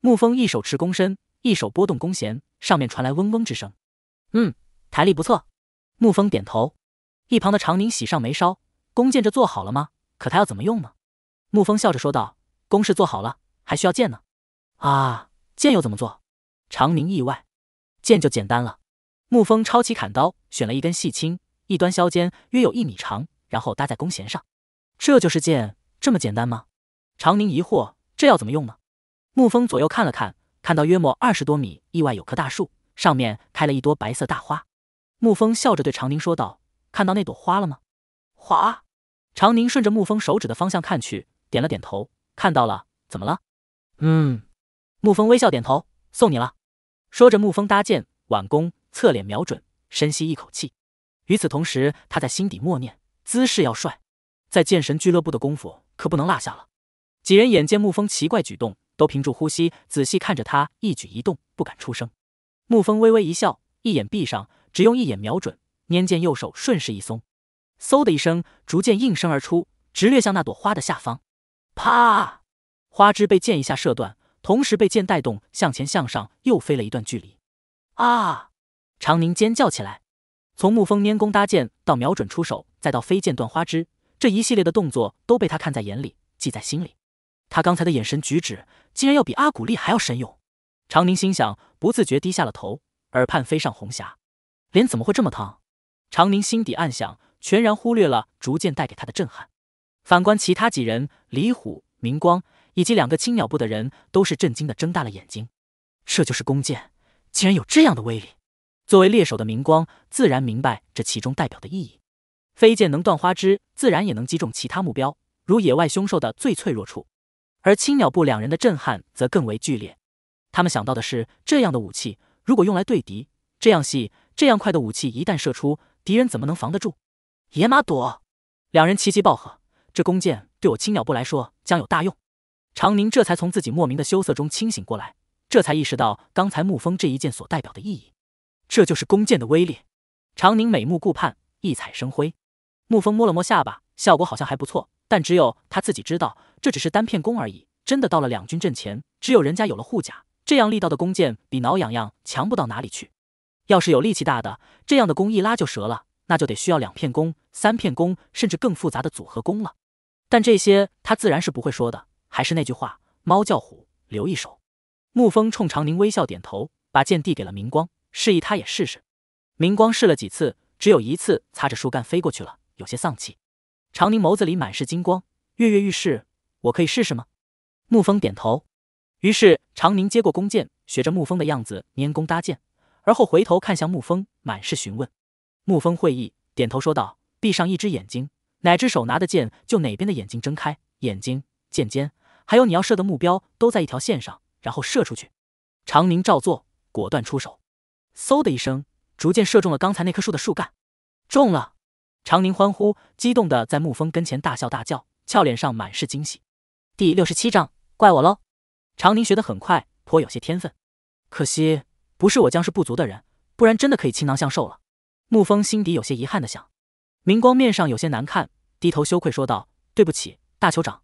沐风一手持弓身，一手拨动弓弦，上面传来嗡嗡之声。嗯，弹力不错。沐风点头。一旁的长宁喜上眉梢，弓箭这做好了吗？可他要怎么用呢？沐风笑着说道：“弓是做好了，还需要箭呢。”啊，箭又怎么做？长宁意外。箭就简单了，沐风抄起砍刀，选了一根细青，一端削尖，约有一米长，然后搭在弓弦上，这就是箭，这么简单吗？长宁疑惑，这要怎么用呢？沐风左右看了看，看到约莫二十多米意外有棵大树，上面开了一朵白色大花，沐风笑着对长宁说道。看到那朵花了吗？花。长宁顺着沐风手指的方向看去，点了点头，看到了。怎么了？嗯。沐风微笑点头，送你了。说着，沐风搭箭挽弓，侧脸瞄准，深吸一口气。与此同时，他在心底默念：姿势要帅，在剑神俱乐部的功夫可不能落下了。几人眼见沐风奇怪举动，都屏住呼吸，仔细看着他一举一动，不敢出声。沐风微微一笑，一眼闭上，只用一眼瞄准。拈剑右手顺势一松，嗖的一声，竹剑应声而出，直掠向那朵花的下方。啪，花枝被剑一下射断，同时被剑带动向前向上又飞了一段距离。啊！长宁尖叫起来。从沐风拈弓搭箭到瞄准出手，再到飞剑断花枝，这一系列的动作都被他看在眼里，记在心里。他刚才的眼神举止，竟然要比阿古丽还要神勇。长宁心想，不自觉低下了头，耳畔飞上红霞，脸怎么会这么烫？常宁心底暗想，全然忽略了逐渐带给他的震撼。反观其他几人，李虎、明光以及两个青鸟部的人，都是震惊的睁大了眼睛。这就是弓箭，竟然有这样的威力！作为猎手的明光自然明白这其中代表的意义。飞箭能断花枝，自然也能击中其他目标，如野外凶兽的最脆弱处。而青鸟部两人的震撼则更为剧烈。他们想到的是，这样的武器如果用来对敌，这样细、这样快的武器一旦射出，敌人怎么能防得住？野马躲！两人齐齐暴喝。这弓箭对我青鸟部来说将有大用。常宁这才从自己莫名的羞涩中清醒过来，这才意识到刚才沐风这一箭所代表的意义。这就是弓箭的威力。常宁美目顾盼，一彩生辉。沐风摸了摸下巴，效果好像还不错，但只有他自己知道，这只是单片弓而已。真的到了两军阵前，只有人家有了护甲，这样力道的弓箭比挠痒痒强不到哪里去。要是有力气大的，这样的弓一拉就折了，那就得需要两片弓、三片弓，甚至更复杂的组合弓了。但这些他自然是不会说的。还是那句话，猫叫虎留一手。沐风冲长宁微笑点头，把剑递给了明光，示意他也试试。明光试了几次，只有一次擦着树干飞过去了，有些丧气。长宁眸子里满是金光，跃跃欲试：“我可以试试吗？”沐风点头。于是长宁接过弓箭，学着沐风的样子拈弓搭箭。而后回头看向沐风，满是询问。沐风会意，点头说道：“闭上一只眼睛，哪只手拿的剑就哪边的眼睛睁开。眼睛、剑尖，还有你要射的目标都在一条线上，然后射出去。”长宁照做，果断出手，嗖的一声，逐渐射中了刚才那棵树的树干。中了！长宁欢呼，激动的在沐风跟前大笑大叫，俏脸上满是惊喜。第六十七章，怪我喽！长宁学得很快，颇有些天分，可惜。不是我将是不足的人，不然真的可以倾囊相授了。沐风心底有些遗憾的想，明光面上有些难看，低头羞愧说道：“对不起，大酋长。”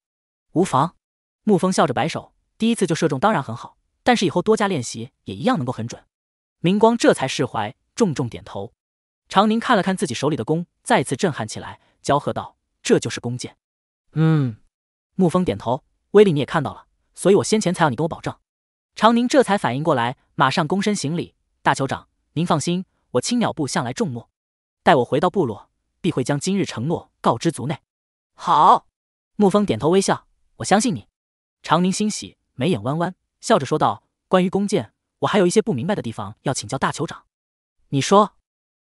无妨，沐风笑着摆手。第一次就射中，当然很好，但是以后多加练习，也一样能够很准。明光这才释怀，重重点头。常宁看了看自己手里的弓，再次震撼起来，娇喝道：“这就是弓箭。”嗯，沐风点头，威力你也看到了，所以我先前才要你跟我保证。常宁这才反应过来，马上躬身行礼：“大酋长，您放心，我青鸟部向来重诺，待我回到部落，必会将今日承诺告知族内。”好，沐风点头微笑：“我相信你。”常宁欣喜，眉眼弯弯，笑着说道：“关于弓箭，我还有一些不明白的地方要请教大酋长。你说，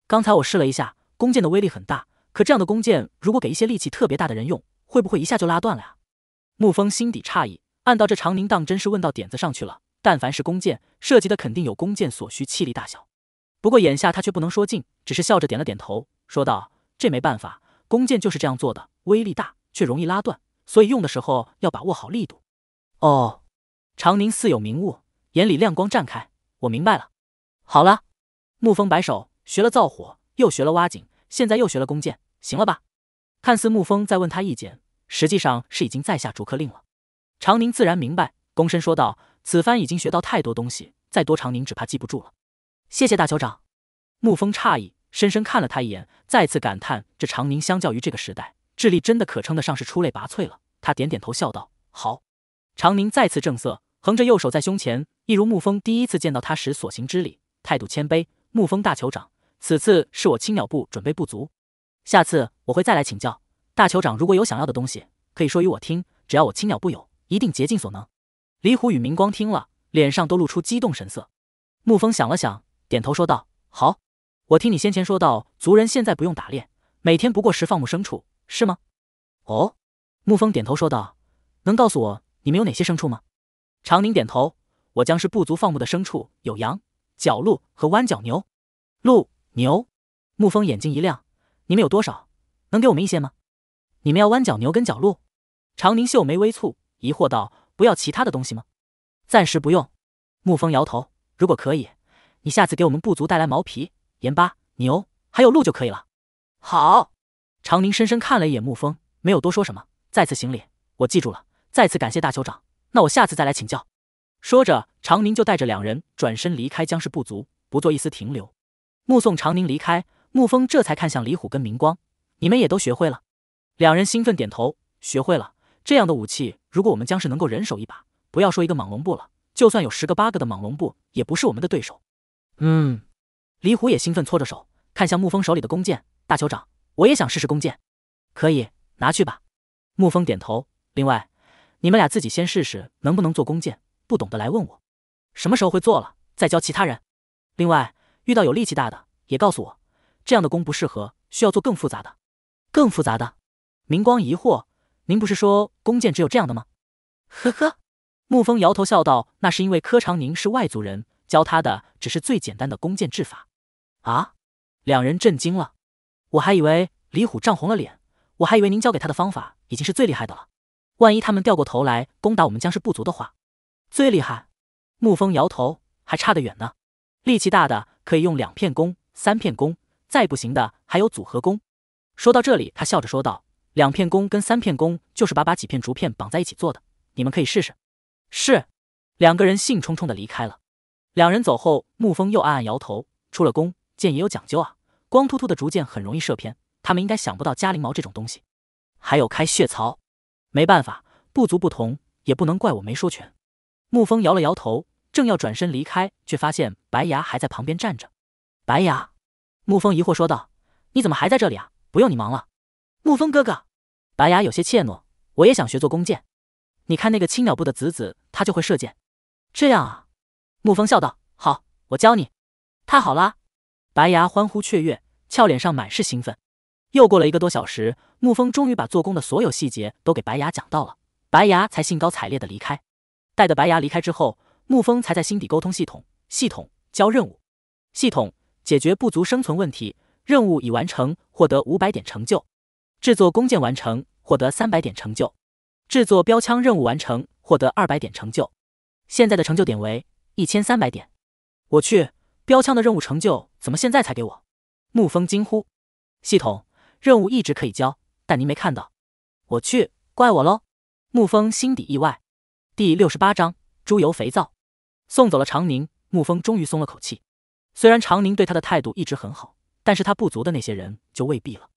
刚才我试了一下，弓箭的威力很大，可这样的弓箭如果给一些力气特别大的人用，会不会一下就拉断了呀？”沐风心底诧异，暗道这常宁当真是问到点子上去了。但凡是弓箭，涉及的肯定有弓箭所需气力大小。不过眼下他却不能说尽，只是笑着点了点头，说道：“这没办法，弓箭就是这样做的，威力大却容易拉断，所以用的时候要把握好力度。”哦，长宁似有明悟，眼里亮光绽开：“我明白了。”好了，沐风摆手，学了造火，又学了挖井，现在又学了弓箭，行了吧？看似沐风在问他意见，实际上是已经在下逐客令了。长宁自然明白，躬身说道。此番已经学到太多东西，再多长宁只怕记不住了。谢谢大酋长。沐风诧异，深深看了他一眼，再次感叹：这长宁相较于这个时代，智力真的可称得上是出类拔萃了。他点点头，笑道：“好。”长宁再次正色，横着右手在胸前，一如沐风第一次见到他时所行之礼，态度谦卑。沐风大酋长，此次是我青鸟部准备不足，下次我会再来请教。大酋长如果有想要的东西，可以说与我听，只要我青鸟部有，一定竭尽所能。李虎与明光听了，脸上都露出激动神色。沐风想了想，点头说道：“好，我听你先前说到，族人现在不用打猎，每天不过食放牧牲畜，是吗？”“哦。”沐风点头说道，“能告诉我你们有哪些牲畜吗？”长宁点头：“我将是部族放牧的牲畜，有羊、角鹿和弯角牛、鹿、牛。”沐风眼睛一亮：“你们有多少？能给我们一些吗？你们要弯角牛跟角鹿？”长宁秀眉微蹙，疑惑道。不要其他的东西吗？暂时不用。沐风摇头。如果可以，你下次给我们部族带来毛皮、盐巴、牛，还有鹿就可以了。好。常宁深深看了一眼沐风，没有多说什么，再次行礼。我记住了。再次感谢大酋长。那我下次再来请教。说着，常宁就带着两人转身离开江氏部族，不做一丝停留。目送常宁离开，沐风这才看向李虎跟明光：“你们也都学会了？”两人兴奋点头：“学会了。”这样的武器，如果我们将是能够人手一把，不要说一个莽龙步了，就算有十个八个的莽龙步，也不是我们的对手。嗯，李虎也兴奋搓着手，看向沐风手里的弓箭。大酋长，我也想试试弓箭，可以拿去吧。沐风点头。另外，你们俩自己先试试能不能做弓箭，不懂的来问我。什么时候会做了，再教其他人。另外，遇到有力气大的，也告诉我，这样的弓不适合，需要做更复杂的。更复杂的？明光疑惑。您不是说弓箭只有这样的吗？呵呵，沐风摇头笑道：“那是因为柯长宁是外族人，教他的只是最简单的弓箭制法。”啊！两人震惊了。我还以为李虎涨红了脸，我还以为您教给他的方法已经是最厉害的了。万一他们掉过头来攻打我们僵尸部族的话，最厉害？沐风摇头，还差得远呢。力气大的可以用两片弓、三片弓，再不行的还有组合弓。说到这里，他笑着说道。两片弓跟三片弓就是把把几片竹片绑在一起做的，你们可以试试。是，两个人兴冲冲的离开了。两人走后，沐风又暗暗摇头。出了弓箭也有讲究啊，光秃秃的竹箭很容易射偏。他们应该想不到加灵毛这种东西，还有开血槽。没办法，部族不同，也不能怪我没说全。沐风摇了摇头，正要转身离开，却发现白牙还在旁边站着。白牙，沐风疑惑说道：“你怎么还在这里啊？不用你忙了。”沐风哥哥，白牙有些怯懦。我也想学做弓箭，你看那个青鸟部的子子，他就会射箭。这样啊，沐风笑道：“好，我教你。”太好了，白牙欢呼雀跃，俏脸上满是兴奋。又过了一个多小时，沐风终于把做工的所有细节都给白牙讲到了，白牙才兴高采烈地离开。待着白牙离开之后，沐风才在心底沟通系统：“系统，交任务。系统，解决不足生存问题。任务已完成，获得五百点成就。”制作弓箭完成，获得三百点成就；制作标枪任务完成，获得二百点成就。现在的成就点为一千三百点。我去，标枪的任务成就怎么现在才给我？沐风惊呼。系统，任务一直可以交，但您没看到。我去，怪我喽！沐风心底意外。第六十八章猪油肥皂。送走了长宁，沐风终于松了口气。虽然长宁对他的态度一直很好，但是他不足的那些人就未必了。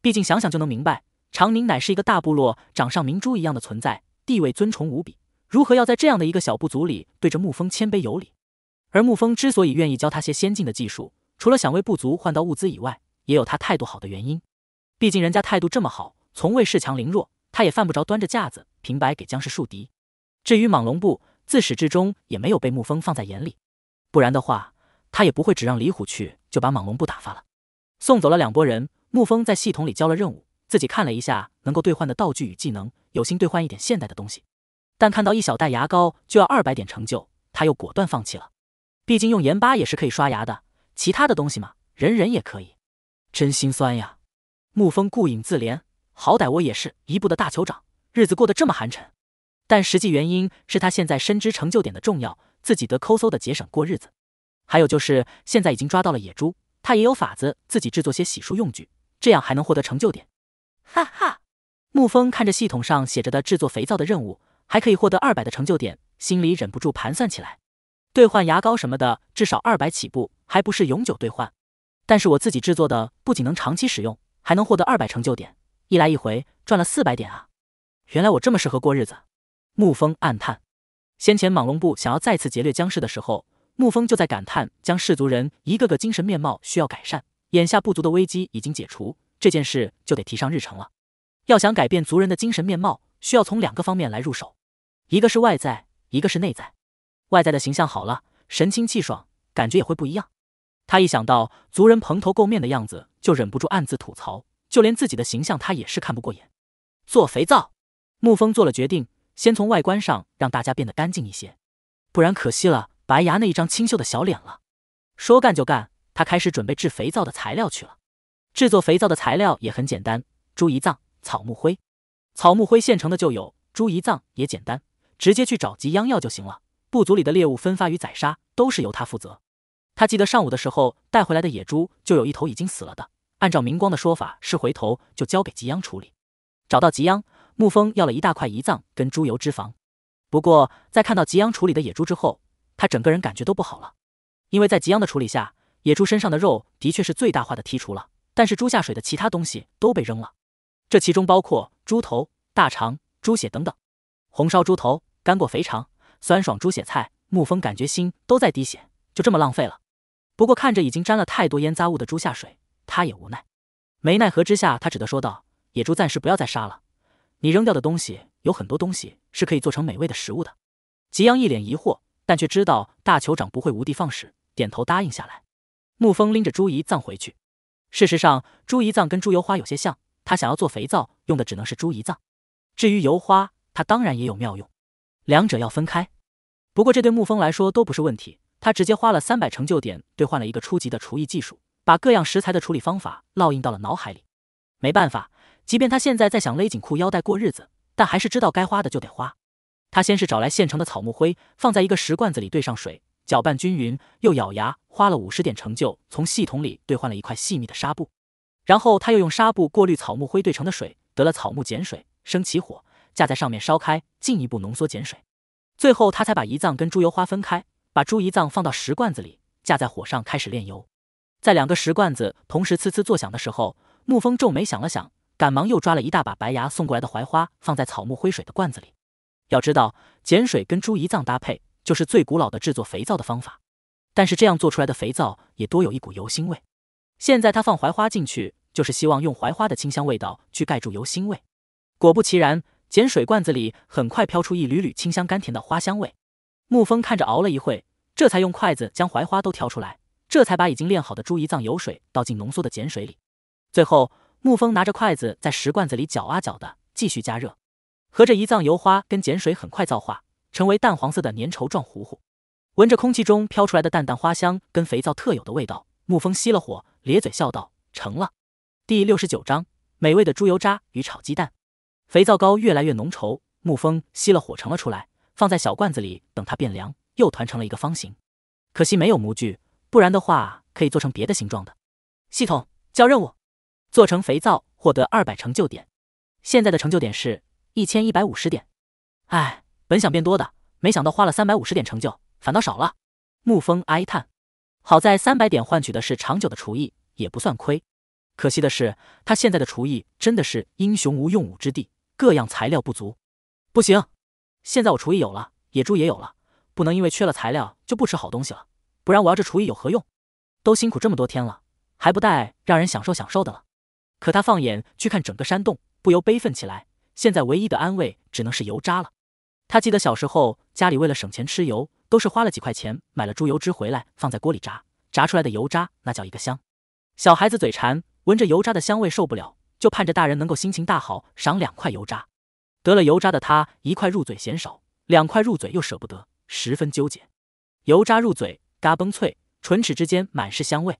毕竟想想就能明白，长宁乃是一个大部落掌上明珠一样的存在，地位尊崇无比。如何要在这样的一个小部族里对着沐风谦卑有礼？而沐风之所以愿意教他些先进的技术，除了想为部族换到物资以外，也有他态度好的原因。毕竟人家态度这么好，从未恃强凌弱，他也犯不着端着架子，平白给江氏树敌。至于莽龙部，自始至终也没有被沐风放在眼里，不然的话，他也不会只让李虎去就把莽龙部打发了。送走了两拨人。沐风在系统里交了任务，自己看了一下能够兑换的道具与技能，有心兑换一点现代的东西，但看到一小袋牙膏就要二百点成就，他又果断放弃了。毕竟用盐巴也是可以刷牙的，其他的东西嘛，人人也可以。真心酸呀！沐风顾影自怜，好歹我也是一部的大酋长，日子过得这么寒碜。但实际原因是他现在深知成就点的重要，自己得抠搜的节省过日子。还有就是现在已经抓到了野猪，他也有法子自己制作些洗漱用具。这样还能获得成就点，哈哈！沐风看着系统上写着的制作肥皂的任务，还可以获得二百的成就点，心里忍不住盘算起来。兑换牙膏什么的，至少二百起步，还不是永久兑换。但是我自己制作的，不仅能长期使用，还能获得二百成就点，一来一回赚了四百点啊！原来我这么适合过日子，沐风暗叹。先前莽龙部想要再次劫掠江氏的时候，沐风就在感叹江氏族人一个个精神面貌需要改善。眼下部族的危机已经解除，这件事就得提上日程了。要想改变族人的精神面貌，需要从两个方面来入手，一个是外在，一个是内在。外在的形象好了，神清气爽，感觉也会不一样。他一想到族人蓬头垢面的样子，就忍不住暗自吐槽。就连自己的形象，他也是看不过眼。做肥皂，沐风做了决定，先从外观上让大家变得干净一些，不然可惜了白牙那一张清秀的小脸了。说干就干。他开始准备制肥皂的材料去了。制作肥皂的材料也很简单，猪胰脏、草木灰。草木灰现成的就有，猪胰脏也简单，直接去找吉央要就行了。部族里的猎物分发与宰杀都是由他负责。他记得上午的时候带回来的野猪就有一头已经死了的，按照明光的说法是回头就交给吉央处理。找到吉央，沐风要了一大块胰脏跟猪油脂肪。不过在看到吉央处理的野猪之后，他整个人感觉都不好了，因为在吉央的处理下。野猪身上的肉的确是最大化的剔除了，但是猪下水的其他东西都被扔了，这其中包括猪头、大肠、猪血等等。红烧猪头、干过肥肠、酸爽猪血菜，沐风感觉心都在滴血，就这么浪费了。不过看着已经沾了太多烟杂物的猪下水，他也无奈。没奈何之下，他只得说道：“野猪暂时不要再杀了，你扔掉的东西，有很多东西是可以做成美味的食物的。”吉阳一脸疑惑，但却知道大酋长不会无的放矢，点头答应下来。沐风拎着朱胰葬回去。事实上，朱胰葬跟猪油花有些像，他想要做肥皂，用的只能是猪胰脏。至于油花，他当然也有妙用，两者要分开。不过这对沐风来说都不是问题，他直接花了三百成就点兑换了一个初级的厨艺技术，把各样食材的处理方法烙印到了脑海里。没办法，即便他现在在想勒紧裤腰带过日子，但还是知道该花的就得花。他先是找来现成的草木灰，放在一个石罐子里兑上水。搅拌均匀，又咬牙花了五十点成就，从系统里兑换了一块细密的纱布，然后他又用纱布过滤草木灰兑成的水，得了草木碱水，生起火，架在上面烧开，进一步浓缩碱水。最后他才把胰脏跟猪油花分开，把猪胰脏放到石罐子里，架在火上开始炼油。在两个石罐子同时呲呲作响的时候，沐风皱眉想了想，赶忙又抓了一大把白牙送过来的槐花，放在草木灰水的罐子里。要知道碱水跟猪胰脏搭配。就是最古老的制作肥皂的方法，但是这样做出来的肥皂也多有一股油腥味。现在他放槐花进去，就是希望用槐花的清香味道去盖住油腥味。果不其然，碱水罐子里很快飘出一缕缕清香甘甜的花香味。沐风看着熬了一会，这才用筷子将槐花都挑出来，这才把已经炼好的猪胰脏油水倒进浓缩的碱水里。最后，沐风拿着筷子在石罐子里搅啊搅的，继续加热，合着胰脏油花跟碱水很快皂化。成为淡黄色的粘稠状糊糊，闻着空气中飘出来的淡淡花香跟肥皂特有的味道，沐风熄了火，咧嘴笑道：“成了。”第六十九章美味的猪油渣与炒鸡蛋。肥皂膏越来越浓稠，沐风熄了火盛了出来，放在小罐子里，等它变凉，又团成了一个方形。可惜没有模具，不然的话可以做成别的形状的。系统交任务，做成肥皂，获得二百成就点。现在的成就点是一千一百五十点。唉。本想变多的，没想到花了三百五十点成就，反倒少了。沐风哀叹，好在三百点换取的是长久的厨艺，也不算亏。可惜的是，他现在的厨艺真的是英雄无用武之地，各样材料不足。不行，现在我厨艺有了，野猪也有了，不能因为缺了材料就不吃好东西了，不然我要这厨艺有何用？都辛苦这么多天了，还不带让人享受享受的了？可他放眼去看整个山洞，不由悲愤起来。现在唯一的安慰，只能是油渣了。他记得小时候，家里为了省钱吃油，都是花了几块钱买了猪油汁回来，放在锅里炸，炸出来的油渣那叫一个香。小孩子嘴馋，闻着油渣的香味受不了，就盼着大人能够心情大好，赏两块油渣。得了油渣的他，一块入嘴嫌少，两块入嘴又舍不得，十分纠结。油渣入嘴，嘎嘣脆，唇齿之间满是香味。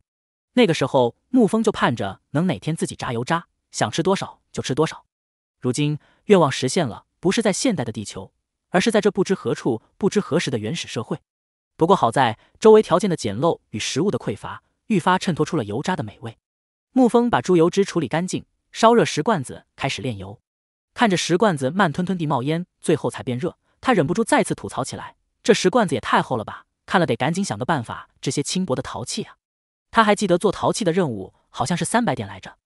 那个时候，沐风就盼着能哪天自己炸油渣，想吃多少就吃多少。如今愿望实现了，不是在现代的地球。而是在这不知何处、不知何时的原始社会。不过好在周围条件的简陋与食物的匮乏，愈发衬托出了油渣的美味。沐风把猪油汁处理干净，烧热石罐子，开始炼油。看着石罐子慢吞吞地冒烟，最后才变热，他忍不住再次吐槽起来：“这石罐子也太厚了吧！看了得赶紧想个办法，这些轻薄的陶器啊！”他还记得做陶器的任务好像是三百点来着。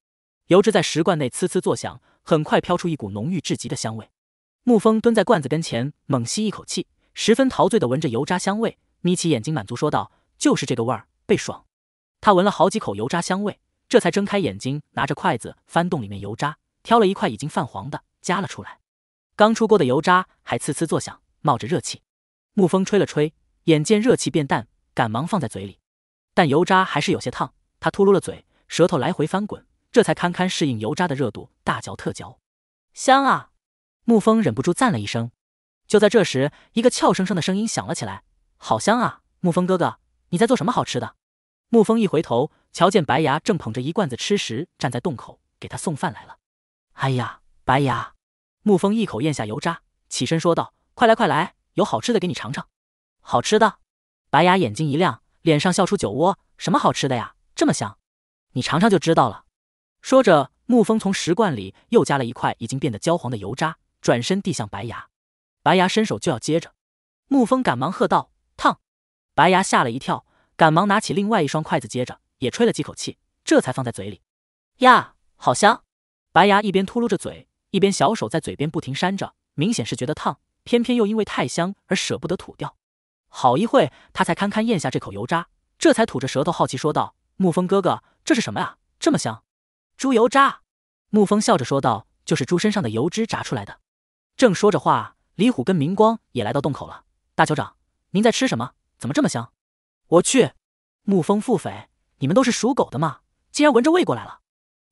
油脂在石罐内呲呲作响，很快飘出一股浓郁至极的香味。沐风蹲在罐子跟前，猛吸一口气，十分陶醉地闻着油渣香味，眯起眼睛，满足说道：“就是这个味儿，倍爽。”他闻了好几口油渣香味，这才睁开眼睛，拿着筷子翻动里面油渣，挑了一块已经泛黄的夹了出来。刚出锅的油渣还呲呲作响，冒着热气。沐风吹了吹，眼见热气变淡，赶忙放在嘴里，但油渣还是有些烫，他秃噜了嘴，舌头来回翻滚，这才堪堪适应油渣的热度，大嚼特嚼，香啊！沐风忍不住赞了一声，就在这时，一个俏生生的声音响了起来：“好香啊，沐风哥哥，你在做什么好吃的？”沐风一回头，瞧见白牙正捧着一罐子吃食站在洞口，给他送饭来了。“哎呀，白牙！”沐风一口咽下油渣，起身说道：“快来快来，有好吃的给你尝尝。”“好吃的？”白牙眼睛一亮，脸上笑出酒窝：“什么好吃的呀？这么香，你尝尝就知道了。”说着，沐风从食罐里又加了一块已经变得焦黄的油渣。转身递向白牙，白牙伸手就要接着，沐风赶忙喝道：“烫！”白牙吓了一跳，赶忙拿起另外一双筷子接着，也吹了几口气，这才放在嘴里。呀，好香！白牙一边秃噜着嘴，一边小手在嘴边不停扇着，明显是觉得烫，偏偏又因为太香而舍不得吐掉。好一会他才堪堪咽下这口油渣，这才吐着舌头好奇说道：“沐风哥哥，这是什么啊？这么香？”猪油渣。沐风笑着说道：“就是猪身上的油脂炸出来的。”正说着话，李虎跟明光也来到洞口了。大酋长，您在吃什么？怎么这么香？我去！沐风腹诽，你们都是属狗的吗？竟然闻着味过来了。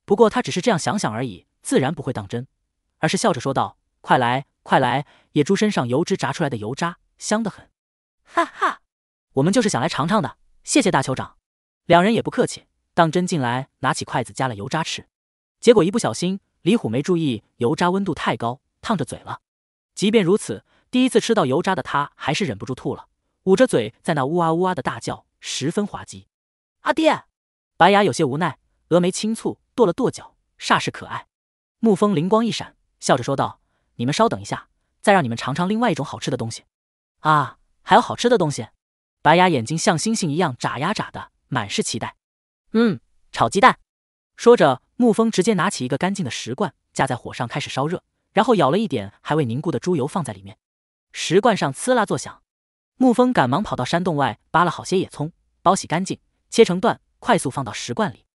不过他只是这样想想而已，自然不会当真，而是笑着说道：“快来，快来！野猪身上油脂炸出来的油渣，香得很。”哈哈，我们就是想来尝尝的。谢谢大酋长。两人也不客气，当真进来，拿起筷子夹了油渣吃。结果一不小心，李虎没注意，油渣温度太高。烫着嘴了，即便如此，第一次吃到油渣的他还是忍不住吐了，捂着嘴在那呜啊呜啊的大叫，十分滑稽。阿爹，白牙有些无奈，峨眉轻蹙，跺了跺脚，煞是可爱。沐风灵光一闪，笑着说道：“你们稍等一下，再让你们尝尝另外一种好吃的东西。”啊，还有好吃的东西！白牙眼睛像星星一样眨呀眨的，满是期待。嗯，炒鸡蛋。说着，沐风直接拿起一个干净的石罐，架在火上开始烧热。然后舀了一点还未凝固的猪油放在里面，石罐上呲啦作响。沐风赶忙跑到山洞外，扒了好些野葱，剥洗干净，切成段，快速放到石罐里。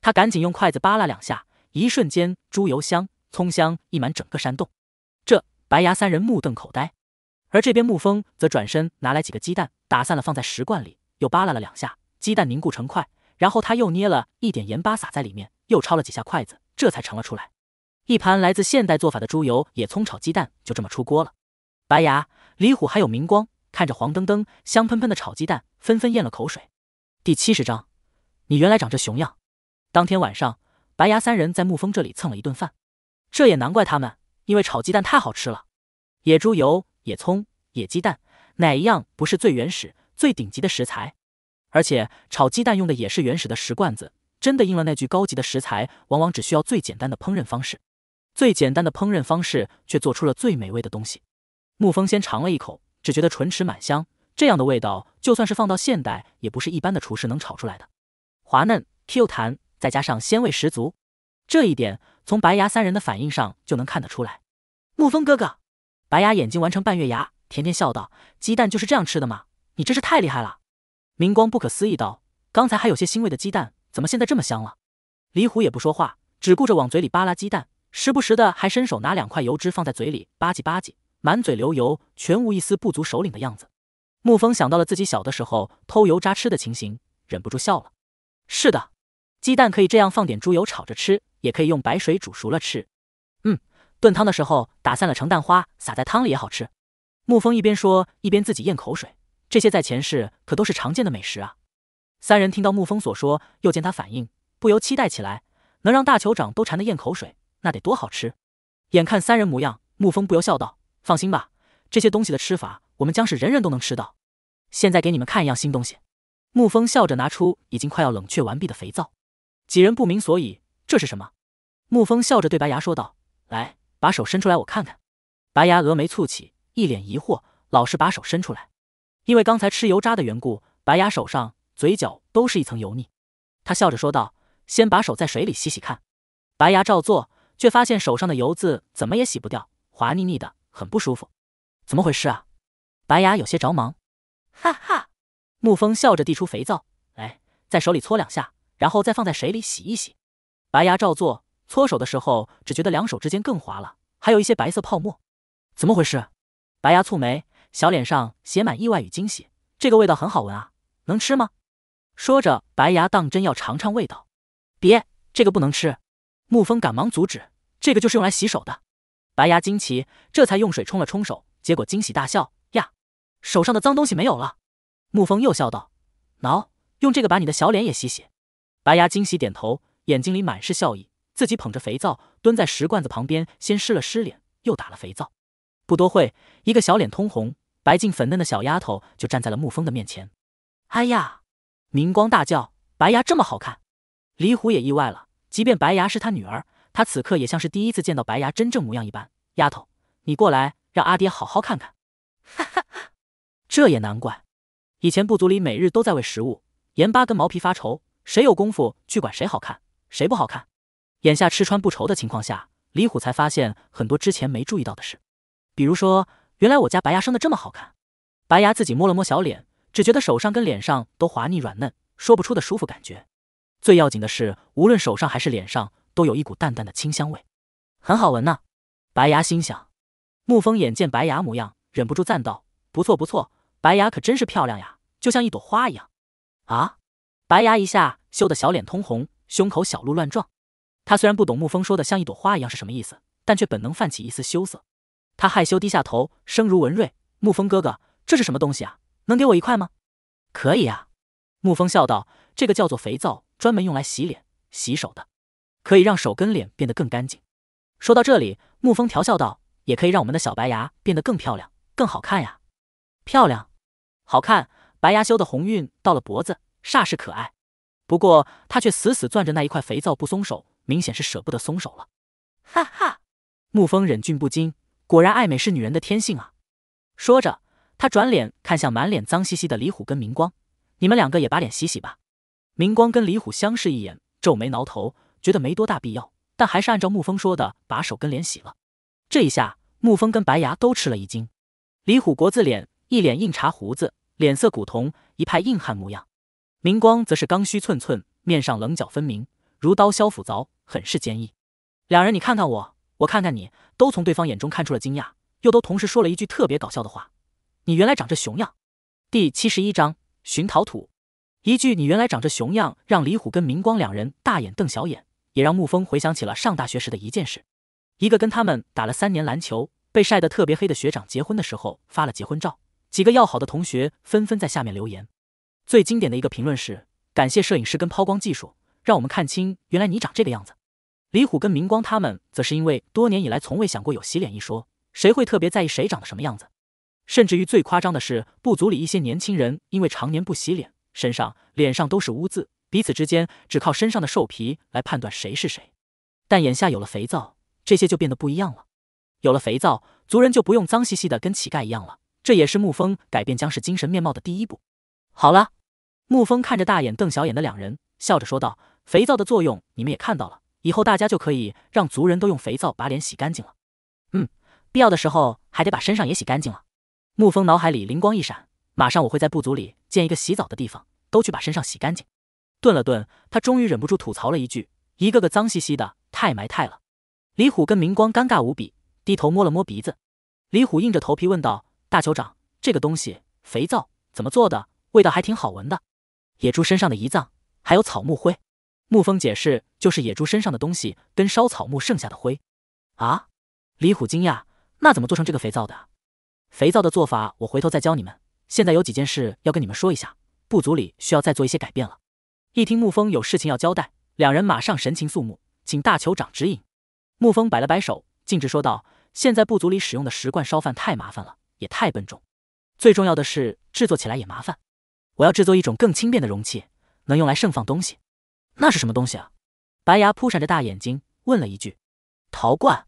他赶紧用筷子扒拉两下，一瞬间，猪油香、葱香溢满整个山洞。这白牙三人目瞪口呆，而这边沐风则转身拿来几个鸡蛋，打散了放在石罐里，又扒拉了两下，鸡蛋凝固成块。然后他又捏了一点盐巴撒在里面，又抄了几下筷子，这才盛了出来。一盘来自现代做法的猪油野葱炒鸡蛋就这么出锅了。白牙、李虎还有明光看着黄澄澄、香喷喷的炒鸡蛋，纷纷咽了口水。第七十章，你原来长这熊样。当天晚上，白牙三人在沐风这里蹭了一顿饭，这也难怪他们，因为炒鸡蛋太好吃了。野猪油、野葱、野鸡蛋，哪一样不是最原始、最顶级的食材？而且炒鸡蛋用的也是原始的石罐子，真的应了那句：高级的食材往往只需要最简单的烹饪方式。最简单的烹饪方式，却做出了最美味的东西。沐风先尝了一口，只觉得唇齿满香。这样的味道，就算是放到现代，也不是一般的厨师能炒出来的。滑嫩、Q 弹，再加上鲜味十足，这一点从白牙三人的反应上就能看得出来。沐风哥哥，白牙眼睛完成半月牙，甜甜笑道：“鸡蛋就是这样吃的吗？你真是太厉害了。”明光不可思议道：“刚才还有些腥味的鸡蛋，怎么现在这么香了？”李虎也不说话，只顾着往嘴里扒拉鸡蛋。时不时的还伸手拿两块油脂放在嘴里吧唧吧唧，满嘴流油，全无一丝不足首领的样子。沐风想到了自己小的时候偷油渣吃的情形，忍不住笑了。是的，鸡蛋可以这样放点猪油炒着吃，也可以用白水煮熟了吃。嗯，炖汤的时候打散了成蛋花，撒在汤里也好吃。沐风一边说，一边自己咽口水。这些在前世可都是常见的美食啊。三人听到沐风所说，又见他反应，不由期待起来，能让大酋长都馋得咽口水。那得多好吃！眼看三人模样，沐风不由笑道：“放心吧，这些东西的吃法，我们将是人人都能吃到。现在给你们看一样新东西。”沐风笑着拿出已经快要冷却完毕的肥皂，几人不明所以，这是什么？沐风笑着对白牙说道：“来，把手伸出来，我看看。”白牙峨眉蹙起，一脸疑惑，老实把手伸出来。因为刚才吃油渣的缘故，白牙手上、嘴角都是一层油腻。他笑着说道：“先把手在水里洗洗看。”白牙照做。却发现手上的油渍怎么也洗不掉，滑腻腻的，很不舒服。怎么回事啊？白牙有些着忙。哈哈，沐风笑着递出肥皂，哎，在手里搓两下，然后再放在水里洗一洗。白牙照做，搓手的时候只觉得两手之间更滑了，还有一些白色泡沫。怎么回事？白牙蹙眉，小脸上写满意外与惊喜。这个味道很好闻啊，能吃吗？说着，白牙当真要尝尝味道。别，这个不能吃。沐风赶忙阻止。这个就是用来洗手的，白牙惊奇，这才用水冲了冲手，结果惊喜大笑呀，手上的脏东西没有了。沐风又笑道：“挠，用这个把你的小脸也洗洗。”白牙惊喜点头，眼睛里满是笑意，自己捧着肥皂蹲在石罐子旁边，先湿了湿脸，又打了肥皂。不多会，一个小脸通红、白净粉嫩的小丫头就站在了沐风的面前。哎呀！明光大叫：“白牙这么好看！”李虎也意外了，即便白牙是他女儿。他此刻也像是第一次见到白牙真正模样一般。丫头，你过来，让阿爹好好看看。哈哈哈，这也难怪。以前部族里每日都在为食物、盐巴跟毛皮发愁，谁有功夫去管谁好看，谁不好看。眼下吃穿不愁的情况下，李虎才发现很多之前没注意到的事。比如说，原来我家白牙生的这么好看。白牙自己摸了摸小脸，只觉得手上跟脸上都滑腻软嫩，说不出的舒服感觉。最要紧的是，无论手上还是脸上。都有一股淡淡的清香味，很好闻呢。白牙心想，沐风眼见白牙模样，忍不住赞道：“不错不错，白牙可真是漂亮呀，就像一朵花一样。”啊！白牙一下羞得小脸通红，胸口小鹿乱撞。他虽然不懂沐风说的“像一朵花一样”是什么意思，但却本能泛起一丝羞涩。他害羞低下头，声如文瑞：“沐风哥哥，这是什么东西啊？能给我一块吗？”“可以呀。”沐风笑道，“这个叫做肥皂，专门用来洗脸、洗手的。”可以让手跟脸变得更干净。说到这里，沐风调笑道：“也可以让我们的小白牙变得更漂亮、更好看呀！”漂亮、好看，白牙修的红晕到了脖子，煞是可爱。不过他却死死攥着那一块肥皂不松手，明显是舍不得松手了。哈哈，沐风忍俊不禁，果然爱美是女人的天性啊！说着，他转脸看向满脸脏兮兮的李虎跟明光：“你们两个也把脸洗洗吧。”明光跟李虎相视一眼，皱眉挠头。觉得没多大必要，但还是按照沐风说的把手跟脸洗了。这一下，沐风跟白牙都吃了一惊。李虎国字脸，一脸硬茬胡子，脸色古铜，一派硬汉模样。明光则是刚须寸寸，面上棱角分明，如刀削斧凿，很是坚毅。两人你看看我，我看看你，都从对方眼中看出了惊讶，又都同时说了一句特别搞笑的话：“你原来长这熊样。”第七十一章寻陶土。一句“你原来长这熊样”让李虎跟明光两人大眼瞪小眼。也让沐风回想起了上大学时的一件事：一个跟他们打了三年篮球、被晒得特别黑的学长结婚的时候发了结婚照，几个要好的同学纷纷在下面留言。最经典的一个评论是：“感谢摄影师跟抛光技术，让我们看清原来你长这个样子。”李虎跟明光他们则是因为多年以来从未想过有洗脸一说，谁会特别在意谁长得什么样子？甚至于最夸张的是，部族里一些年轻人因为常年不洗脸，身上、脸上都是污渍。彼此之间只靠身上的兽皮来判断谁是谁，但眼下有了肥皂，这些就变得不一样了。有了肥皂，族人就不用脏兮兮的跟乞丐一样了。这也是沐风改变僵尸精神面貌的第一步。好了，沐风看着大眼瞪小眼的两人，笑着说道：“肥皂的作用你们也看到了，以后大家就可以让族人都用肥皂把脸洗干净了。嗯，必要的时候还得把身上也洗干净了。”沐风脑海里灵光一闪，马上我会在部族里建一个洗澡的地方，都去把身上洗干净。顿了顿，他终于忍不住吐槽了一句：“一个个脏兮兮的，太埋汰了。”李虎跟明光尴尬无比，低头摸了摸鼻子。李虎硬着头皮问道：“大酋长，这个东西肥皂怎么做的？味道还挺好闻的。”野猪身上的遗脏，还有草木灰。沐风解释：“就是野猪身上的东西跟烧草木剩下的灰。”啊！李虎惊讶：“那怎么做成这个肥皂的？”肥皂的做法我回头再教你们。现在有几件事要跟你们说一下，部族里需要再做一些改变了。一听沐风有事情要交代，两人马上神情肃穆，请大酋长指引。沐风摆了摆手，径直说道：“现在部族里使用的石罐烧饭太麻烦了，也太笨重，最重要的是制作起来也麻烦。我要制作一种更轻便的容器，能用来盛放东西。那是什么东西啊？”白牙扑闪着大眼睛问了一句：“陶罐？”“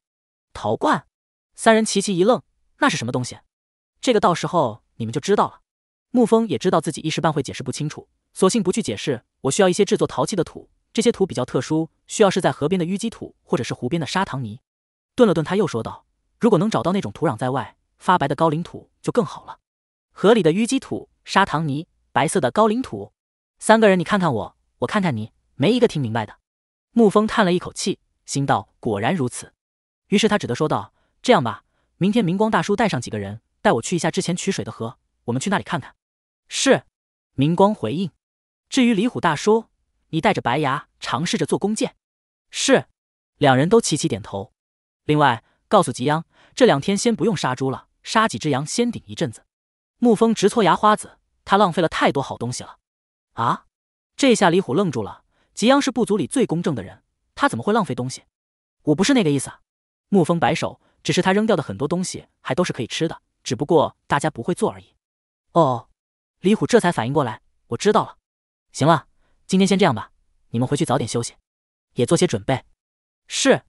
陶罐？”三人齐齐一愣：“那是什么东西？”“这个到时候你们就知道了。”沐风也知道自己一时半会解释不清楚，索性不去解释。我需要一些制作陶器的土，这些土比较特殊，需要是在河边的淤积土或者是湖边的砂糖泥。顿了顿，他又说道：“如果能找到那种土壤在外发白的高岭土就更好了。”河里的淤积土、砂糖泥、白色的高岭土，三个人你看看我，我看看你，没一个听明白的。沐风叹了一口气，心道：“果然如此。”于是他只得说道：“这样吧，明天明光大叔带上几个人带我去一下之前取水的河，我们去那里看看。”是，明光回应。至于李虎大叔，你带着白牙尝试着做弓箭。是，两人都齐齐点头。另外，告诉吉央，这两天先不用杀猪了，杀几只羊先顶一阵子。沐风直搓牙花子，他浪费了太多好东西了。啊！这下李虎愣住了。吉央是部族里最公正的人，他怎么会浪费东西？我不是那个意思。沐风摆手，只是他扔掉的很多东西还都是可以吃的，只不过大家不会做而已。哦，李虎这才反应过来，我知道了。行了，今天先这样吧。你们回去早点休息，也做些准备。是，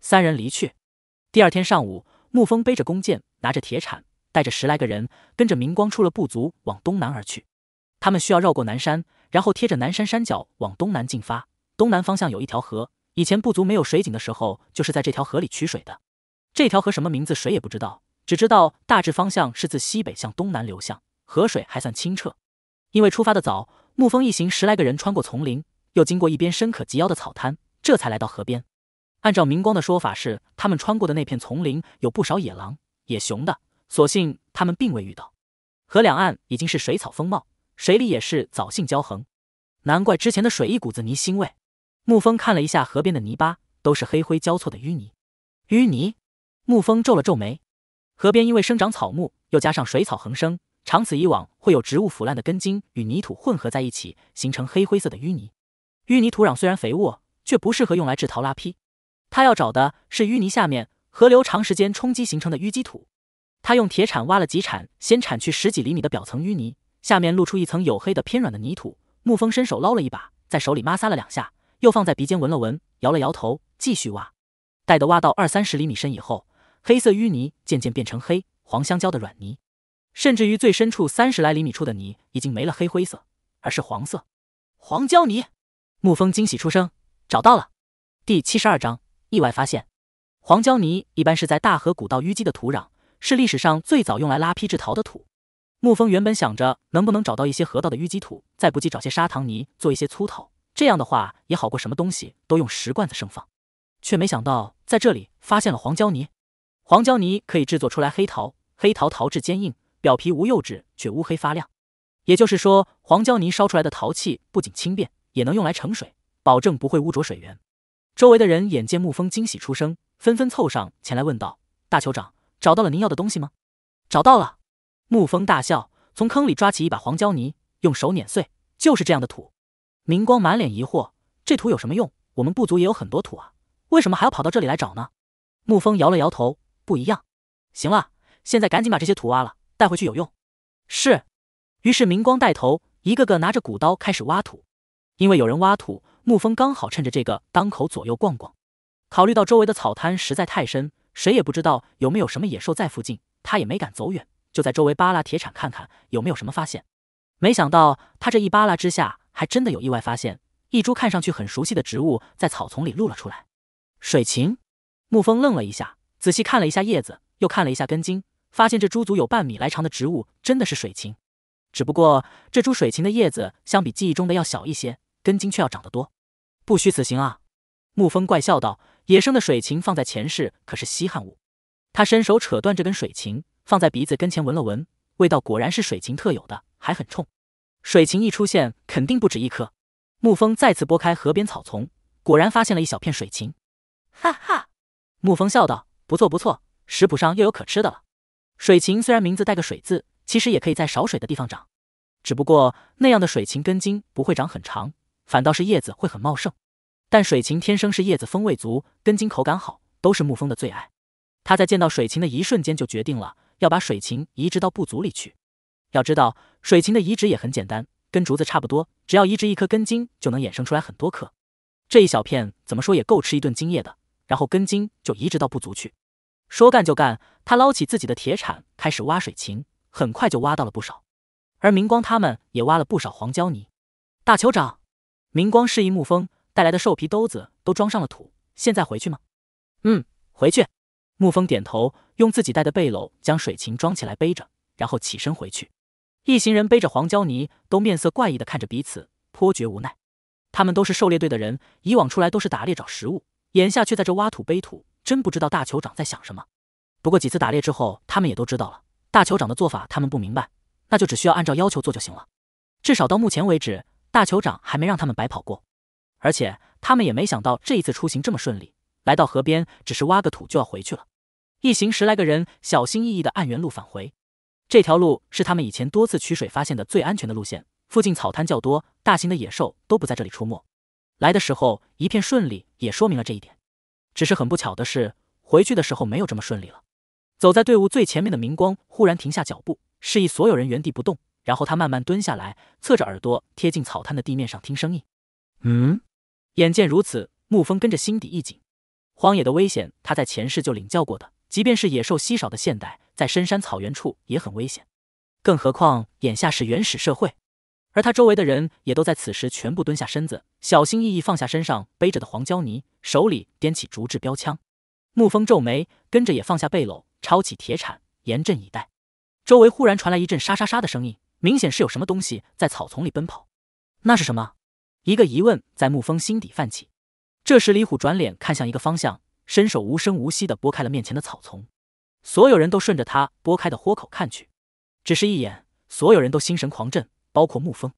三人离去。第二天上午，沐风背着弓箭，拿着铁铲，带着十来个人，跟着明光出了部族，往东南而去。他们需要绕过南山，然后贴着南山山脚往东南进发。东南方向有一条河，以前部族没有水井的时候，就是在这条河里取水的。这条河什么名字，谁也不知道，只知道大致方向是自西北向东南流向，河水还算清澈。因为出发的早。沐风一行十来个人穿过丛林，又经过一边深可及腰的草滩，这才来到河边。按照明光的说法，是他们穿过的那片丛林有不少野狼、野熊的，所幸他们并未遇到。河两岸已经是水草丰茂，水里也是藻性交横，难怪之前的水一股子泥腥味。沐风看了一下河边的泥巴，都是黑灰交错的淤泥。淤泥，沐风皱了皱眉。河边因为生长草木，又加上水草横生。长此以往，会有植物腐烂的根茎与泥土混合在一起，形成黑灰色的淤泥。淤泥土壤虽然肥沃，却不适合用来制陶拉坯。他要找的是淤泥下面河流长时间冲击形成的淤积土。他用铁铲挖了几铲，先铲去十几厘米的表层淤泥，下面露出一层黝黑的偏软的泥土。沐风伸手捞了一把，在手里摩挲了两下，又放在鼻尖闻了闻，摇了摇头，继续挖。待得挖到二三十厘米深以后，黑色淤泥渐渐变成黑黄相交的软泥。甚至于最深处三十来厘米处的泥已经没了黑灰色，而是黄色，黄胶泥。沐风惊喜出声：“找到了！”第七十二章意外发现。黄胶泥一般是在大河古道淤积的土壤，是历史上最早用来拉坯制陶的土。沐风原本想着能不能找到一些河道的淤积土，再不济找些砂糖泥做一些粗陶，这样的话也好过什么东西都用石罐子盛放。却没想到在这里发现了黄胶泥。黄胶泥可以制作出来黑陶，黑陶陶质坚硬。表皮无釉质，却乌黑发亮，也就是说，黄胶泥烧出来的陶器不仅轻便，也能用来盛水，保证不会污浊水源。周围的人眼见沐风惊喜出声，纷纷凑上前来问道：“大酋长，找到了您要的东西吗？”“找到了。”沐风大笑，从坑里抓起一把黄胶泥，用手碾碎，就是这样的土。明光满脸疑惑：“这土有什么用？我们部族也有很多土啊，为什么还要跑到这里来找呢？”沐风摇了摇头：“不一样。行了，现在赶紧把这些土挖了。”带回去有用，是。于是明光带头，一个个拿着古刀开始挖土。因为有人挖土，沐风刚好趁着这个当口左右逛逛。考虑到周围的草滩实在太深，谁也不知道有没有什么野兽在附近，他也没敢走远，就在周围扒拉铁铲看看有没有什么发现。没想到他这一扒拉之下，还真的有意外发现，一株看上去很熟悉的植物在草丛里露了出来。水芹。沐风愣了一下，仔细看了一下叶子，又看了一下根茎。发现这株足有半米来长的植物真的是水芹，只不过这株水芹的叶子相比记忆中的要小一些，根茎却要长得多。不虚此行啊！沐风怪笑道：“野生的水芹放在前世可是稀罕物。”他伸手扯断这根水芹，放在鼻子跟前闻了闻，味道果然是水芹特有的，还很冲。水芹一出现，肯定不止一颗。沐风再次拨开河边草丛，果然发现了一小片水芹。哈哈！沐风笑道：“不错不错，食谱上又有可吃的了。”水芹虽然名字带个水字，其实也可以在少水的地方长，只不过那样的水芹根茎不会长很长，反倒是叶子会很茂盛。但水芹天生是叶子风味足，根茎口感好，都是牧风的最爱。他在见到水芹的一瞬间就决定了要把水芹移植到部族里去。要知道水芹的移植也很简单，跟竹子差不多，只要移植一颗根茎就能衍生出来很多颗。这一小片怎么说也够吃一顿精叶的，然后根茎就移植到部族去。说干就干，他捞起自己的铁铲，开始挖水芹，很快就挖到了不少。而明光他们也挖了不少黄胶泥。大酋长，明光示意沐风带来的兽皮兜子都装上了土，现在回去吗？嗯，回去。沐风点头，用自己带的背篓将水芹装起来背着，然后起身回去。一行人背着黄胶泥，都面色怪异的看着彼此，颇觉无奈。他们都是狩猎队的人，以往出来都是打猎找食物，眼下却在这挖土背土。真不知道大酋长在想什么。不过几次打猎之后，他们也都知道了大酋长的做法。他们不明白，那就只需要按照要求做就行了。至少到目前为止，大酋长还没让他们白跑过。而且他们也没想到这一次出行这么顺利。来到河边，只是挖个土就要回去了。一行十来个人小心翼翼的按原路返回。这条路是他们以前多次取水发现的最安全的路线。附近草滩较多，大型的野兽都不在这里出没。来的时候一片顺利，也说明了这一点。只是很不巧的是，回去的时候没有这么顺利了。走在队伍最前面的明光忽然停下脚步，示意所有人原地不动，然后他慢慢蹲下来，侧着耳朵贴近草滩的地面上听声音。嗯，眼见如此，沐风跟着心底一紧。荒野的危险，他在前世就领教过的，即便是野兽稀少的现代，在深山草原处也很危险，更何况眼下是原始社会。而他周围的人也都在此时全部蹲下身子，小心翼翼放下身上背着的黄胶泥，手里掂起竹制标枪。沐风皱眉，跟着也放下背篓，抄起铁铲，严阵以待。周围忽然传来一阵沙沙沙的声音，明显是有什么东西在草丛里奔跑。那是什么？一个疑问在沐风心底泛起。这时，李虎转脸看向一个方向，伸手无声无息地拨开了面前的草丛。所有人都顺着他拨开的豁口看去，只是一眼，所有人都心神狂震。包括沐风，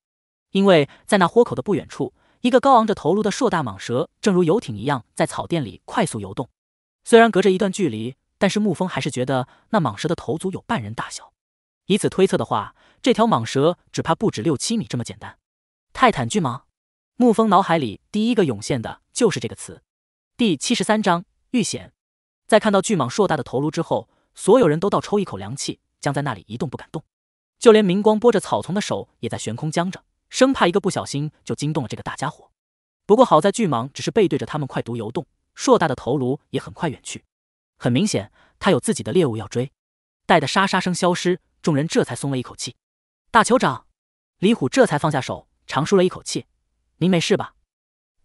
因为在那豁口的不远处，一个高昂着头颅的硕大蟒蛇，正如游艇一样在草甸里快速游动。虽然隔着一段距离，但是沐风还是觉得那蟒蛇的头足有半人大小。以此推测的话，这条蟒蛇只怕不止六七米这么简单。泰坦巨蟒，沐风脑海里第一个涌现的就是这个词。第七十三章遇险，在看到巨蟒硕大的头颅之后，所有人都倒抽一口凉气，僵在那里一动不敢动。就连明光拨着草丛的手也在悬空僵着，生怕一个不小心就惊动了这个大家伙。不过好在巨蟒只是背对着他们快毒游动，硕大的头颅也很快远去。很明显，他有自己的猎物要追。待的沙沙声消失，众人这才松了一口气。大酋长李虎这才放下手，长舒了一口气：“您没事吧？”“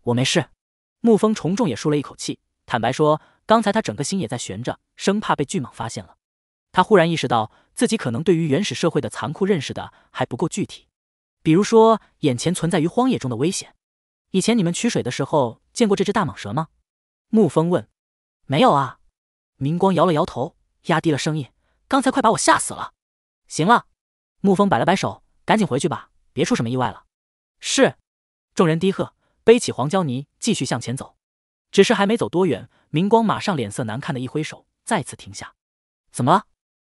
我没事。”沐风重重也舒了一口气，坦白说，刚才他整个心也在悬着，生怕被巨蟒发现了。他忽然意识到，自己可能对于原始社会的残酷认识的还不够具体，比如说眼前存在于荒野中的危险。以前你们取水的时候见过这只大蟒蛇吗？沐风问。没有啊。明光摇了摇头，压低了声音：“刚才快把我吓死了。”行了，沐风摆了摆手：“赶紧回去吧，别出什么意外了。”是。众人低喝，背起黄胶泥，继续向前走。只是还没走多远，明光马上脸色难看的一挥手，再次停下。怎么了？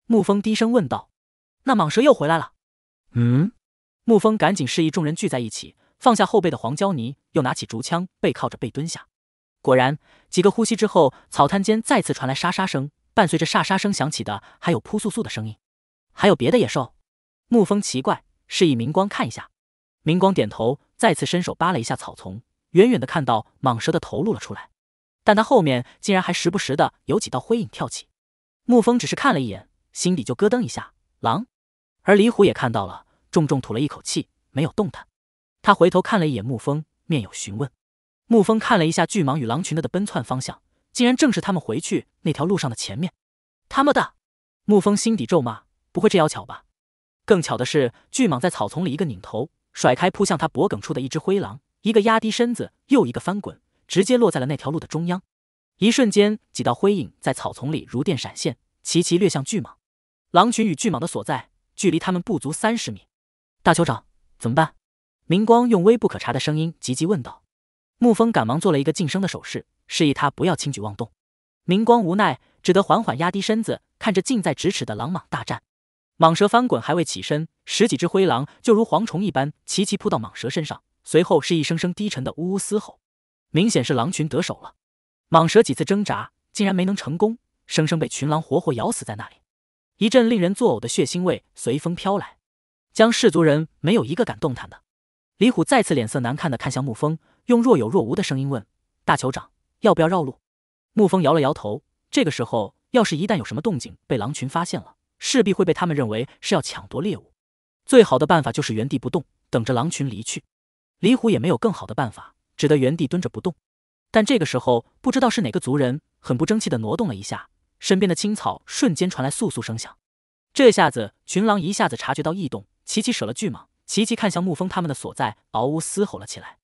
沐风低声问道：“那蟒蛇又回来了？”嗯，沐风赶紧示意众人聚在一起，放下后背的黄胶泥，又拿起竹枪，背靠着背蹲下。果然，几个呼吸之后，草滩间再次传来沙沙声，伴随着沙沙声响起的，还有扑簌簌的声音，还有别的野兽。沐风奇怪，示意明光看一下。明光点头，再次伸手扒了一下草丛，远远的看到蟒蛇的头露了出来，但它后面竟然还时不时的有几道灰影跳起。沐风只是看了一眼。心底就咯噔一下，狼，而李虎也看到了，重重吐了一口气，没有动弹。他回头看了一眼沐风，面有询问。沐风看了一下巨蟒与狼群的的奔窜方向，竟然正是他们回去那条路上的前面。他妈的！沐风心底咒骂，不会这妖巧吧？更巧的是，巨蟒在草丛里一个拧头，甩开扑向他脖梗处的一只灰狼，一个压低身子，又一个翻滚，直接落在了那条路的中央。一瞬间，几道灰影在草丛里如电闪现，齐齐掠向巨蟒。狼群与巨蟒的所在距离他们不足三十米，大酋长怎么办？明光用微不可察的声音急急问道。沐风赶忙做了一个噤声的手势，示意他不要轻举妄动。明光无奈，只得缓缓压低身子，看着近在咫尺的狼蟒大战。蟒蛇翻滚还未起身，十几只灰狼就如蝗虫一般，齐齐扑到蟒蛇身上。随后是一声声低沉的呜呜嘶吼，明显是狼群得手了。蟒蛇几次挣扎，竟然没能成功，生生被群狼活活咬死在那里。一阵令人作呕的血腥味随风飘来，将氏族人没有一个敢动弹的。李虎再次脸色难看的看向沐风，用若有若无的声音问：“大酋长，要不要绕路？”沐风摇了摇头。这个时候，要是一旦有什么动静被狼群发现了，势必会被他们认为是要抢夺猎物。最好的办法就是原地不动，等着狼群离去。李虎也没有更好的办法，只得原地蹲着不动。但这个时候，不知道是哪个族人，很不争气的挪动了一下。身边的青草瞬间传来簌簌声响，这下子群狼一下子察觉到异动，齐齐舍了巨蟒，齐齐看向沐风他们的所在，嗷呜嘶吼了起来。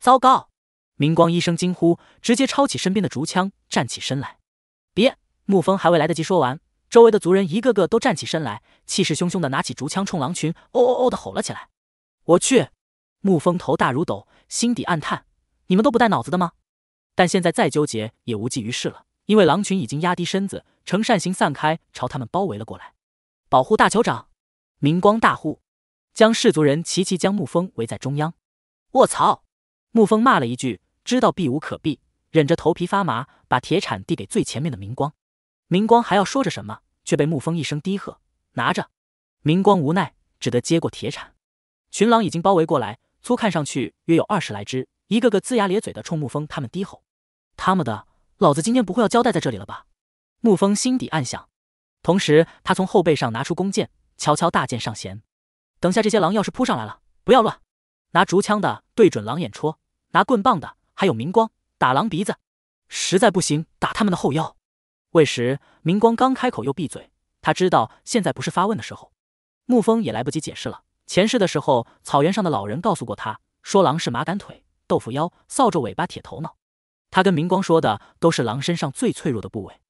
糟糕！明光一声惊呼，直接抄起身边的竹枪，站起身来。别！沐风还未来得及说完，周围的族人一个个都站起身来，气势汹汹的拿起竹枪冲狼群，嗷嗷嗷的吼了起来。我去！沐风头大如斗，心底暗叹：你们都不带脑子的吗？但现在再纠结也无济于事了。因为狼群已经压低身子，呈扇形散开，朝他们包围了过来。保护大酋长！明光大呼，将氏族人齐齐将沐风围在中央。卧槽！沐风骂了一句，知道避无可避，忍着头皮发麻，把铁铲递给最前面的明光。明光还要说着什么，却被沐风一声低喝：“拿着！”明光无奈，只得接过铁铲。群狼已经包围过来，粗看上去约有二十来只，一个个龇牙咧嘴的冲沐风他们低吼：“他们的！”老子今天不会要交代在这里了吧？沐风心底暗想，同时他从后背上拿出弓箭，悄悄大箭上弦。等下这些狼要是扑上来了，不要乱，拿竹枪的对准狼眼戳，拿棍棒的还有明光打狼鼻子，实在不行打他们的后腰。为时，明光刚开口又闭嘴，他知道现在不是发问的时候。沐风也来不及解释了。前世的时候，草原上的老人告诉过他，说狼是马杆腿、豆腐腰、扫帚尾巴、铁头脑。他跟明光说的都是狼身上最脆弱的部位，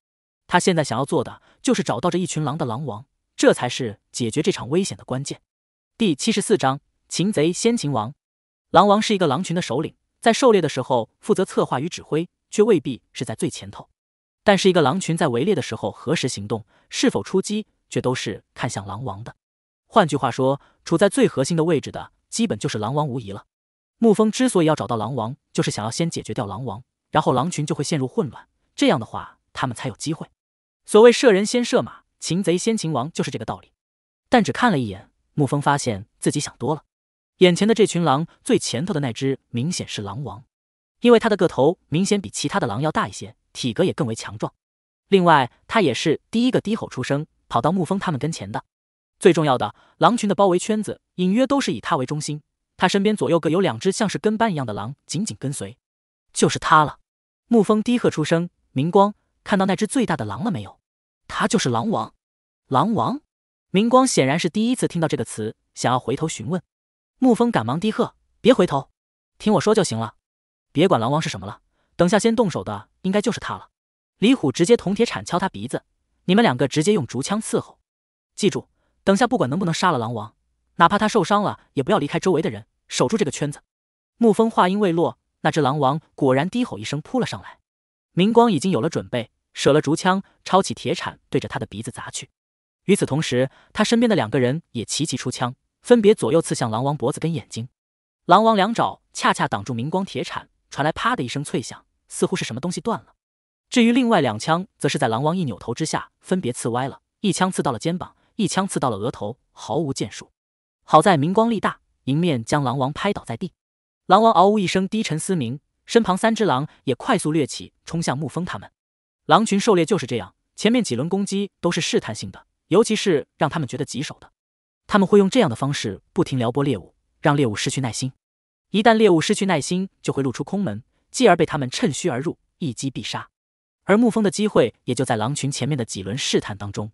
他现在想要做的就是找到这一群狼的狼王，这才是解决这场危险的关键。第七十四章：擒贼先擒王。狼王是一个狼群的首领，在狩猎的时候负责策划与指挥，却未必是在最前头。但是一个狼群在围猎的时候，何时行动、是否出击，却都是看向狼王的。换句话说，处在最核心的位置的基本就是狼王无疑了。牧风之所以要找到狼王，就是想要先解决掉狼王。然后狼群就会陷入混乱，这样的话他们才有机会。所谓“射人先射马，擒贼先擒王”，就是这个道理。但只看了一眼，沐风发现自己想多了。眼前的这群狼，最前头的那只明显是狼王，因为它的个头明显比其他的狼要大一些，体格也更为强壮。另外，它也是第一个低吼出声，跑到沐风他们跟前的。最重要的，狼群的包围圈子隐约都是以它为中心，它身边左右各有两只像是跟班一样的狼紧紧跟随，就是它了。沐风低喝出声：“明光，看到那只最大的狼了没有？他就是狼王。狼王，明光显然是第一次听到这个词，想要回头询问。沐风赶忙低喝：别回头，听我说就行了。别管狼王是什么了，等下先动手的应该就是他了。李虎直接铜铁铲敲他鼻子，你们两个直接用竹枪伺候。记住，等下不管能不能杀了狼王，哪怕他受伤了，也不要离开周围的人，守住这个圈子。沐风话音未落。”那只狼王果然低吼一声扑了上来，明光已经有了准备，舍了竹枪，抄起铁铲对着他的鼻子砸去。与此同时，他身边的两个人也齐齐出枪，分别左右刺向狼王脖子跟眼睛。狼王两爪恰恰挡住明光铁铲，传来啪的一声脆响，似乎是什么东西断了。至于另外两枪，则是在狼王一扭头之下，分别刺歪了，一枪刺到了肩膀，一枪刺到了额头，毫无建树。好在明光力大，迎面将狼王拍倒在地。狼王嗷呜一声低沉嘶鸣，身旁三只狼也快速掠起，冲向牧风他们。狼群狩猎就是这样，前面几轮攻击都是试探性的，尤其是让他们觉得棘手的，他们会用这样的方式不停撩拨猎物，让猎物失去耐心。一旦猎物失去耐心，就会露出空门，继而被他们趁虚而入，一击必杀。而沐风的机会也就在狼群前面的几轮试探当中。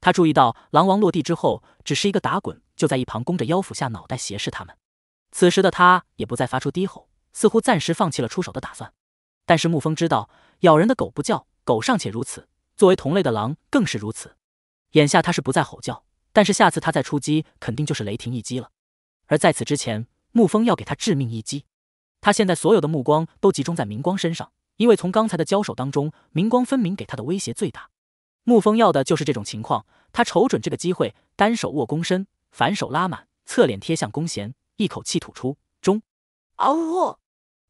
他注意到狼王落地之后，只是一个打滚，就在一旁弓着腰、俯下脑袋斜视他们。此时的他也不再发出低吼，似乎暂时放弃了出手的打算。但是沐风知道，咬人的狗不叫，狗尚且如此，作为同类的狼更是如此。眼下他是不再吼叫，但是下次他再出击，肯定就是雷霆一击了。而在此之前，沐风要给他致命一击。他现在所有的目光都集中在明光身上，因为从刚才的交手当中，明光分明给他的威胁最大。沐风要的就是这种情况。他瞅准这个机会，单手握弓身，反手拉满，侧脸贴向弓弦。一口气吐出，中！嗷呜！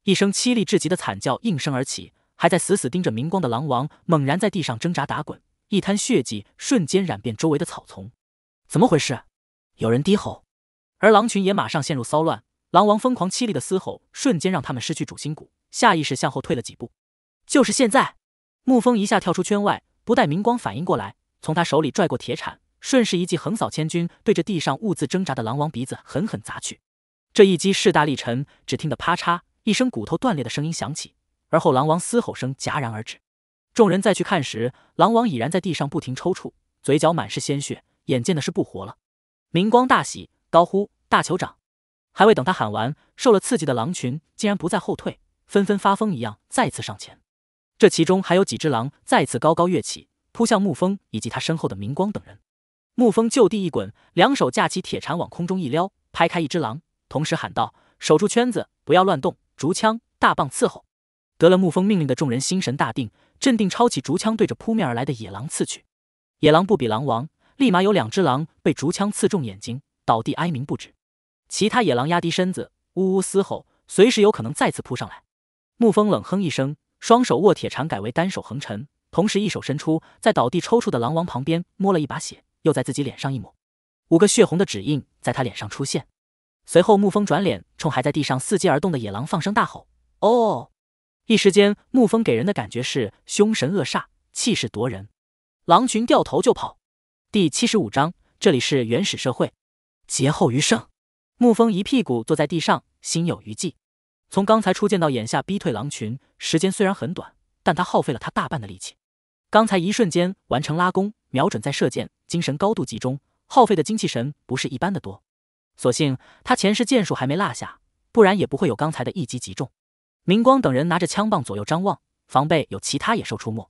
一声凄厉至极的惨叫应声而起，还在死死盯着明光的狼王猛然在地上挣扎打滚，一滩血迹瞬间染遍周围的草丛。怎么回事？有人低吼，而狼群也马上陷入骚乱。狼王疯狂凄厉的嘶吼瞬间让他们失去主心骨，下意识向后退了几步。就是现在！沐风一下跳出圈外，不待明光反应过来，从他手里拽过铁铲，顺势一记横扫千军，对着地上兀自挣扎的狼王鼻子狠狠砸去。这一击势大力沉，只听得“啪嚓”一声骨头断裂的声音响起，而后狼王嘶吼声戛然而止。众人再去看时，狼王已然在地上不停抽搐，嘴角满是鲜血，眼见的是不活了。明光大喜，高呼：“大酋长！”还未等他喊完，受了刺激的狼群竟然不再后退，纷纷发疯一样再次上前。这其中还有几只狼再次高高跃起，扑向沐风以及他身后的明光等人。沐风就地一滚，两手架起铁铲，往空中一撩，拍开一只狼。同时喊道：“守住圈子，不要乱动！竹枪、大棒伺候！”得了沐风命令的众人心神大定，镇定抄起竹枪，对着扑面而来的野狼刺去。野狼不比狼王，立马有两只狼被竹枪刺中眼睛，倒地哀鸣不止。其他野狼压低身子，呜呜嘶吼，随时有可能再次扑上来。沐风冷哼一声，双手握铁铲，改为单手横沉，同时一手伸出，在倒地抽搐的狼王旁边摸了一把血，又在自己脸上一抹，五个血红的指印在他脸上出现。随后，沐风转脸冲还在地上伺机而动的野狼放声大吼：“哦！”一时间，沐风给人的感觉是凶神恶煞、气势夺人。狼群掉头就跑。第七十五章：这里是原始社会，劫后余生。沐风一屁股坐在地上，心有余悸。从刚才初见到眼下逼退狼群，时间虽然很短，但他耗费了他大半的力气。刚才一瞬间完成拉弓、瞄准再射箭，精神高度集中，耗费的精气神不是一般的多。所幸他前世剑术还没落下，不然也不会有刚才的一击即中。明光等人拿着枪棒左右张望，防备有其他野兽出没。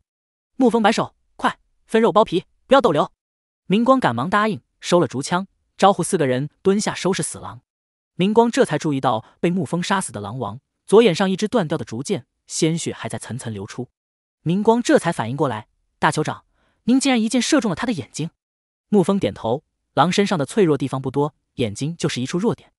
沐风摆手：“快分肉剥皮，不要逗留。”明光赶忙答应，收了竹枪，招呼四个人蹲下收拾死狼。明光这才注意到被沐风杀死的狼王左眼上一只断掉的竹剑，鲜血还在层层流出。明光这才反应过来：“大酋长，您竟然一箭射中了他的眼睛？”沐风点头：“狼身上的脆弱地方不多。”眼睛就是一处弱点。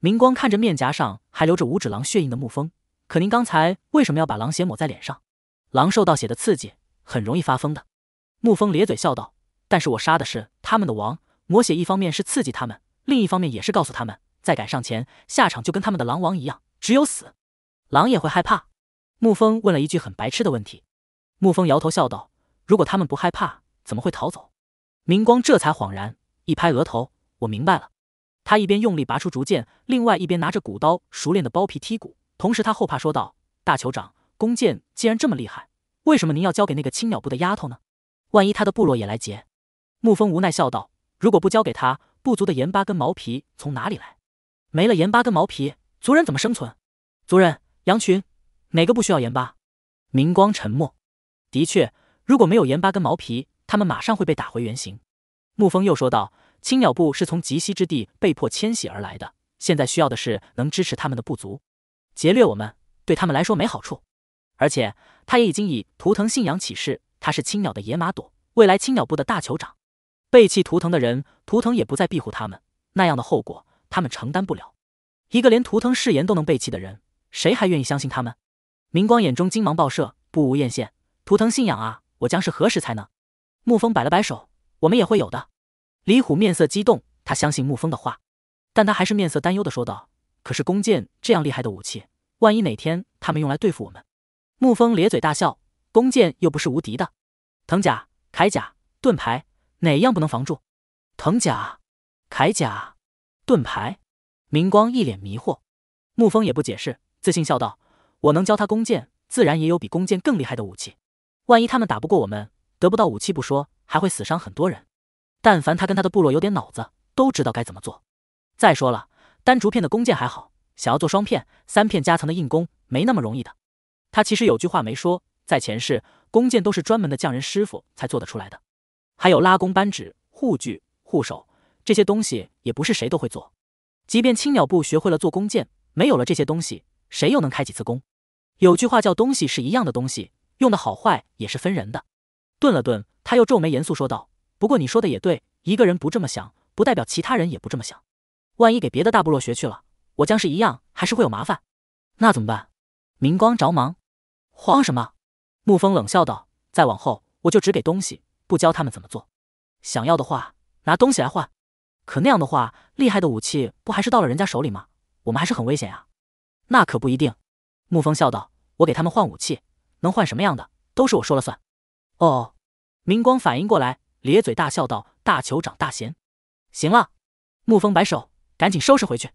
明光看着面颊上还留着五指狼血印的沐风，可您刚才为什么要把狼血抹在脸上？狼受到血的刺激，很容易发疯的。沐风咧嘴笑道：“但是我杀的是他们的王，抹血一方面是刺激他们，另一方面也是告诉他们，再敢上前，下场就跟他们的狼王一样，只有死。”狼也会害怕？沐风问了一句很白痴的问题。沐风摇头笑道：“如果他们不害怕，怎么会逃走？”明光这才恍然，一拍额头：“我明白了。”他一边用力拔出竹剑，另外一边拿着骨刀熟练的剥皮剔骨，同时他后怕说道：“大酋长，弓箭既然这么厉害，为什么您要交给那个青鸟部的丫头呢？万一她的部落也来劫？”沐风无奈笑道：“如果不交给他，部族的盐巴跟毛皮从哪里来？没了盐巴跟毛皮，族人怎么生存？族人、羊群，哪个不需要盐巴？”明光沉默。的确，如果没有盐巴跟毛皮，他们马上会被打回原形。沐风又说道。青鸟部是从极西之地被迫迁徙而来的，现在需要的是能支持他们的部族。劫掠我们，对他们来说没好处。而且，他也已经以图腾信仰起誓，他是青鸟的野马朵，未来青鸟部的大酋长。背弃图腾的人，图腾也不再庇护他们，那样的后果他们承担不了。一个连图腾誓言都能背弃的人，谁还愿意相信他们？明光眼中金芒爆射，不无艳羡。图腾信仰啊，我将是何时才能？沐风摆了摆手，我们也会有的。李虎面色激动，他相信沐风的话，但他还是面色担忧的说道：“可是弓箭这样厉害的武器，万一哪天他们用来对付我们？”沐风咧嘴大笑：“弓箭又不是无敌的，藤甲、铠甲、盾牌哪样不能防住？”藤甲、铠甲、盾牌，明光一脸迷惑，沐风也不解释，自信笑道：“我能教他弓箭，自然也有比弓箭更厉害的武器。万一他们打不过我们，得不到武器不说，还会死伤很多人。”但凡他跟他的部落有点脑子，都知道该怎么做。再说了，单竹片的弓箭还好，想要做双片、三片夹层的硬弓，没那么容易的。他其实有句话没说，在前世，弓箭都是专门的匠人师傅才做得出来的。还有拉弓扳指、护具、护手这些东西，也不是谁都会做。即便青鸟部学会了做弓箭，没有了这些东西，谁又能开几次弓？有句话叫东西是一样的东西，用的好坏也是分人的。顿了顿，他又皱眉严肃说道。不过你说的也对，一个人不这么想，不代表其他人也不这么想。万一给别的大部落学去了，我将是一样，还是会有麻烦。那怎么办？明光着忙，慌什么？沐风冷笑道：“再往后，我就只给东西，不教他们怎么做。想要的话，拿东西来换。可那样的话，厉害的武器不还是到了人家手里吗？我们还是很危险呀。”那可不一定。沐风笑道：“我给他们换武器，能换什么样的，都是我说了算。”哦，明光反应过来。咧嘴大笑道：“大酋长大贤，行了。”沐风摆手，赶紧收拾回去。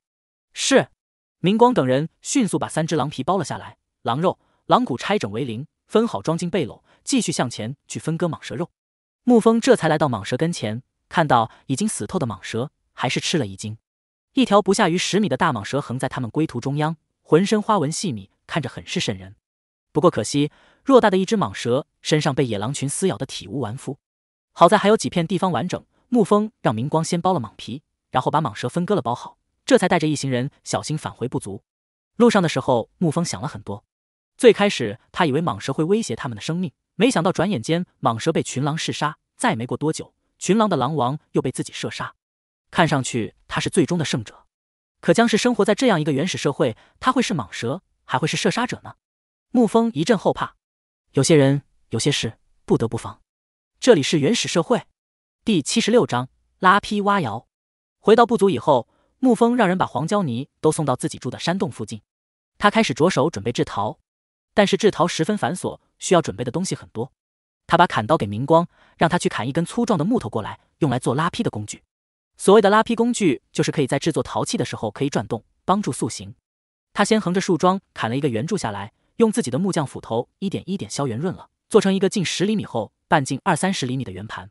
是明光等人迅速把三只狼皮剥了下来，狼肉、狼骨拆整为零，分好装进背篓，继续向前去分割蟒蛇肉。沐风这才来到蟒蛇跟前，看到已经死透的蟒蛇，还是吃了一惊。一条不下于十米的大蟒蛇横在他们归途中央，浑身花纹细密，看着很是渗人。不过可惜，偌大的一只蟒蛇身上被野狼群撕咬的体无完肤。好在还有几片地方完整。沐风让明光先剥了蟒皮，然后把蟒蛇分割了，包好，这才带着一行人小心返回部族。路上的时候，沐风想了很多。最开始他以为蟒蛇会威胁他们的生命，没想到转眼间蟒蛇被群狼弑杀，再没过多久，群狼的狼王又被自己射杀。看上去他是最终的胜者，可将是生活在这样一个原始社会，他会是蟒蛇，还会是射杀者呢？沐风一阵后怕。有些人，有些事，不得不防。这里是原始社会，第七十六章拉坯挖窑。回到部族以后，沐风让人把黄胶泥都送到自己住的山洞附近。他开始着手准备制陶，但是制陶十分繁琐，需要准备的东西很多。他把砍刀给明光，让他去砍一根粗壮的木头过来，用来做拉坯的工具。所谓的拉坯工具，就是可以在制作陶器的时候可以转动，帮助塑形。他先横着树桩砍了一个圆柱下来，用自己的木匠斧头一点一点削圆润了，做成一个近十厘米厚。半径二三十厘米的圆盘，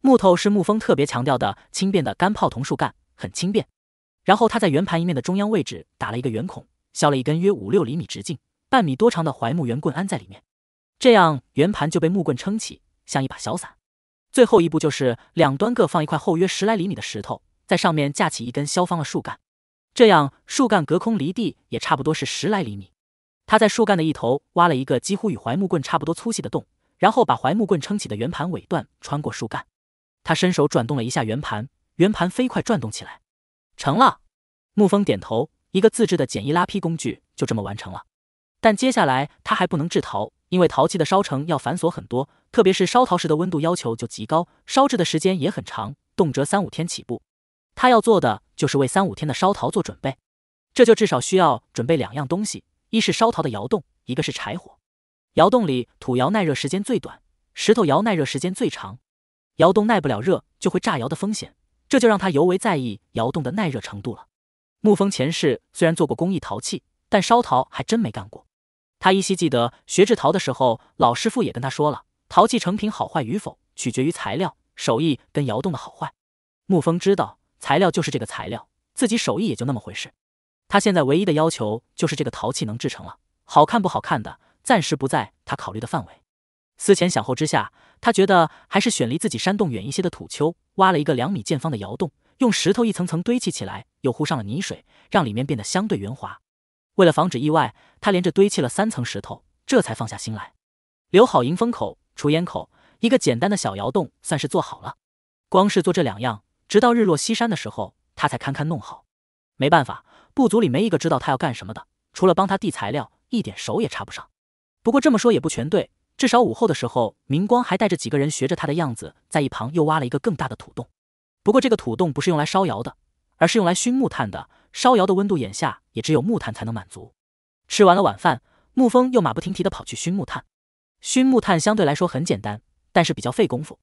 木头是木风特别强调的轻便的干泡桐树干，很轻便。然后他在圆盘一面的中央位置打了一个圆孔，削了一根约五六厘米直径、半米多长的槐木圆棍安在里面，这样圆盘就被木棍撑起，像一把小伞。最后一步就是两端各放一块厚约十来厘米的石头，在上面架起一根削方了树干，这样树干隔空离地也差不多是十来厘米。他在树干的一头挖了一个几乎与槐木棍差不多粗细的洞。然后把槐木棍撑起的圆盘尾段穿过树干，他伸手转动了一下圆盘，圆盘飞快转动起来，成了。沐风点头，一个自制的简易拉坯工具就这么完成了。但接下来他还不能制陶，因为陶器的烧成要繁琐很多，特别是烧陶时的温度要求就极高，烧制的时间也很长，动辄三五天起步。他要做的就是为三五天的烧陶做准备，这就至少需要准备两样东西：一是烧陶的窑洞，一个是柴火。窑洞里土窑耐热时间最短，石头窑耐热时间最长。窑洞耐不了热，就会炸窑的风险，这就让他尤为在意窑洞的耐热程度了。沐风前世虽然做过工艺陶器，但烧陶还真没干过。他依稀记得学制陶的时候，老师傅也跟他说了，陶器成品好坏与否，取决于材料、手艺跟窑洞的好坏。沐风知道，材料就是这个材料，自己手艺也就那么回事。他现在唯一的要求就是这个陶器能制成了，好看不好看的。暂时不在他考虑的范围。思前想后之下，他觉得还是选离自己山洞远一些的土丘，挖了一个两米见方的窑洞，用石头一层层堆砌起来，又糊上了泥水，让里面变得相对圆滑。为了防止意外，他连着堆砌了三层石头，这才放下心来，留好迎风口、出烟口，一个简单的小窑洞算是做好了。光是做这两样，直到日落西山的时候，他才堪堪弄好。没办法，部族里没一个知道他要干什么的，除了帮他递材料，一点手也插不上。不过这么说也不全对，至少午后的时候，明光还带着几个人学着他的样子，在一旁又挖了一个更大的土洞。不过这个土洞不是用来烧窑的，而是用来熏木炭的。烧窑的温度眼下也只有木炭才能满足。吃完了晚饭，沐风又马不停蹄地跑去熏木炭。熏木炭相对来说很简单，但是比较费功夫。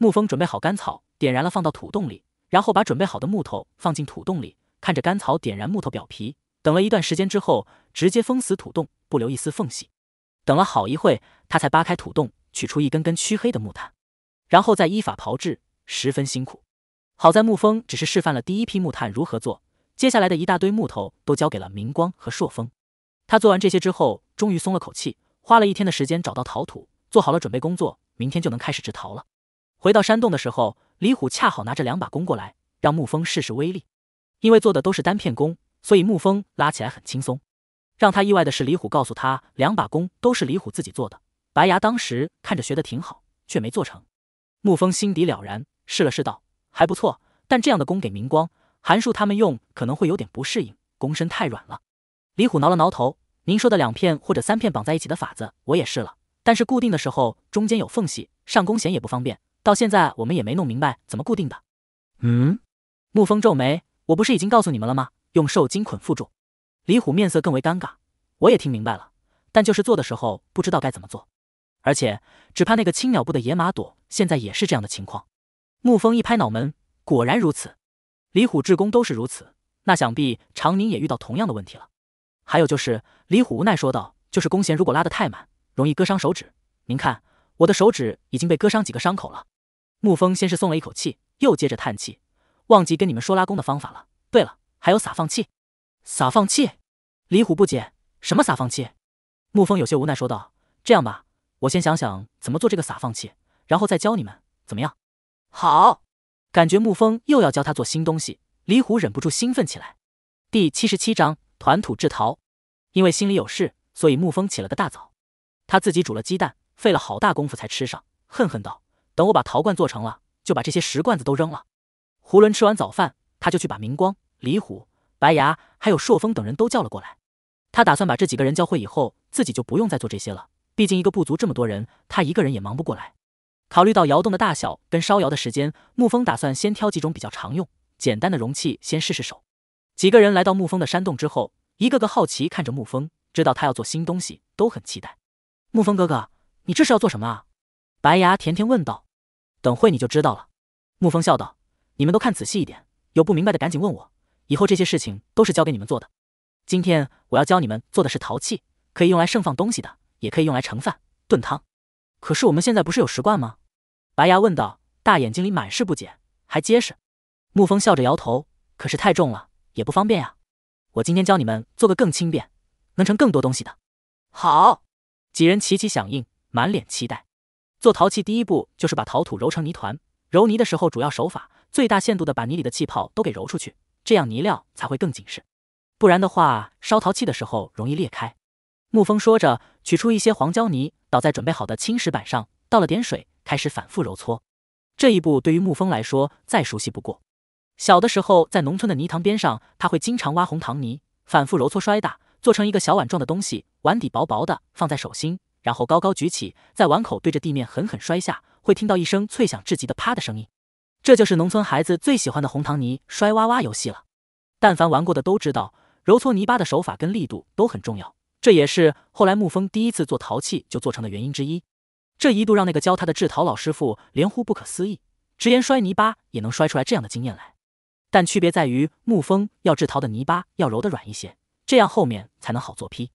沐风准备好干草，点燃了放到土洞里，然后把准备好的木头放进土洞里，看着干草点燃木头表皮，等了一段时间之后，直接封死土洞，不留一丝缝隙。等了好一会，他才扒开土洞，取出一根根黢黑的木炭，然后再依法炮制，十分辛苦。好在沐风只是示范了第一批木炭如何做，接下来的一大堆木头都交给了明光和朔风。他做完这些之后，终于松了口气，花了一天的时间找到陶土，做好了准备工作，明天就能开始制陶了。回到山洞的时候，李虎恰好拿着两把弓过来，让沐风试试威力。因为做的都是单片弓，所以木风拉起来很轻松。让他意外的是，李虎告诉他，两把弓都是李虎自己做的。白牙当时看着学得挺好，却没做成。沐风心底了然，试了试，道还不错。但这样的弓给明光、韩树他们用，可能会有点不适应，弓身太软了。李虎挠了挠头：“您说的两片或者三片绑在一起的法子，我也试了，但是固定的时候中间有缝隙，上弓弦也不方便。到现在我们也没弄明白怎么固定的。”嗯，沐风皱眉：“我不是已经告诉你们了吗？用兽筋捆缚住。”李虎面色更为尴尬，我也听明白了，但就是做的时候不知道该怎么做，而且只怕那个青鸟部的野马朵现在也是这样的情况。沐风一拍脑门，果然如此，李虎至公都是如此，那想必长宁也遇到同样的问题了。还有就是，李虎无奈说道，就是弓弦如果拉得太满，容易割伤手指。您看，我的手指已经被割伤几个伤口了。沐风先是松了一口气，又接着叹气，忘记跟你们说拉弓的方法了。对了，还有撒放器。撒放气？李虎不解，什么撒放气？沐风有些无奈说道：“这样吧，我先想想怎么做这个撒放器，然后再教你们，怎么样？”好，感觉沐风又要教他做新东西，李虎忍不住兴奋起来。第七十七章团土制陶，因为心里有事，所以沐风起了个大早，他自己煮了鸡蛋，费了好大功夫才吃上，恨恨道：“等我把陶罐做成了，就把这些石罐子都扔了。”胡伦吃完早饭，他就去把明光、李虎。白牙还有朔风等人都叫了过来，他打算把这几个人教会以后，自己就不用再做这些了。毕竟一个部族这么多人，他一个人也忙不过来。考虑到窑洞的大小跟烧窑的时间，沐风打算先挑几种比较常用、简单的容器先试试手。几个人来到沐风的山洞之后，一个个好奇看着沐风，知道他要做新东西，都很期待。沐风哥哥，你这是要做什么啊？白牙甜甜问道。等会你就知道了，沐风笑道。你们都看仔细一点，有不明白的赶紧问我。以后这些事情都是交给你们做的。今天我要教你们做的是陶器，可以用来盛放东西的，也可以用来盛饭、炖汤。可是我们现在不是有石罐吗？白牙问道，大眼睛里满是不解。还结实？沐风笑着摇头。可是太重了，也不方便呀。我今天教你们做个更轻便、能盛更多东西的。好，几人齐齐响应，满脸期待。做陶器第一步就是把陶土揉成泥团。揉泥的时候，主要手法最大限度的把泥里的气泡都给揉出去。这样泥料才会更紧实，不然的话烧陶器的时候容易裂开。沐风说着，取出一些黄胶泥，倒在准备好的青石板上，倒了点水，开始反复揉搓。这一步对于沐风来说再熟悉不过。小的时候在农村的泥塘边上，他会经常挖红糖泥，反复揉搓摔打，做成一个小碗状的东西，碗底薄薄的，放在手心，然后高高举起，在碗口对着地面狠狠摔下，会听到一声脆响至极的啪的声音。这就是农村孩子最喜欢的红糖泥摔哇哇游戏了。但凡玩过的都知道，揉搓泥巴的手法跟力度都很重要，这也是后来沐风第一次做陶器就做成的原因之一。这一度让那个教他的制陶老师傅连呼不可思议，直言摔泥巴也能摔出来这样的经验来。但区别在于，沐风要制陶的泥巴要揉得软一些，这样后面才能好做坯。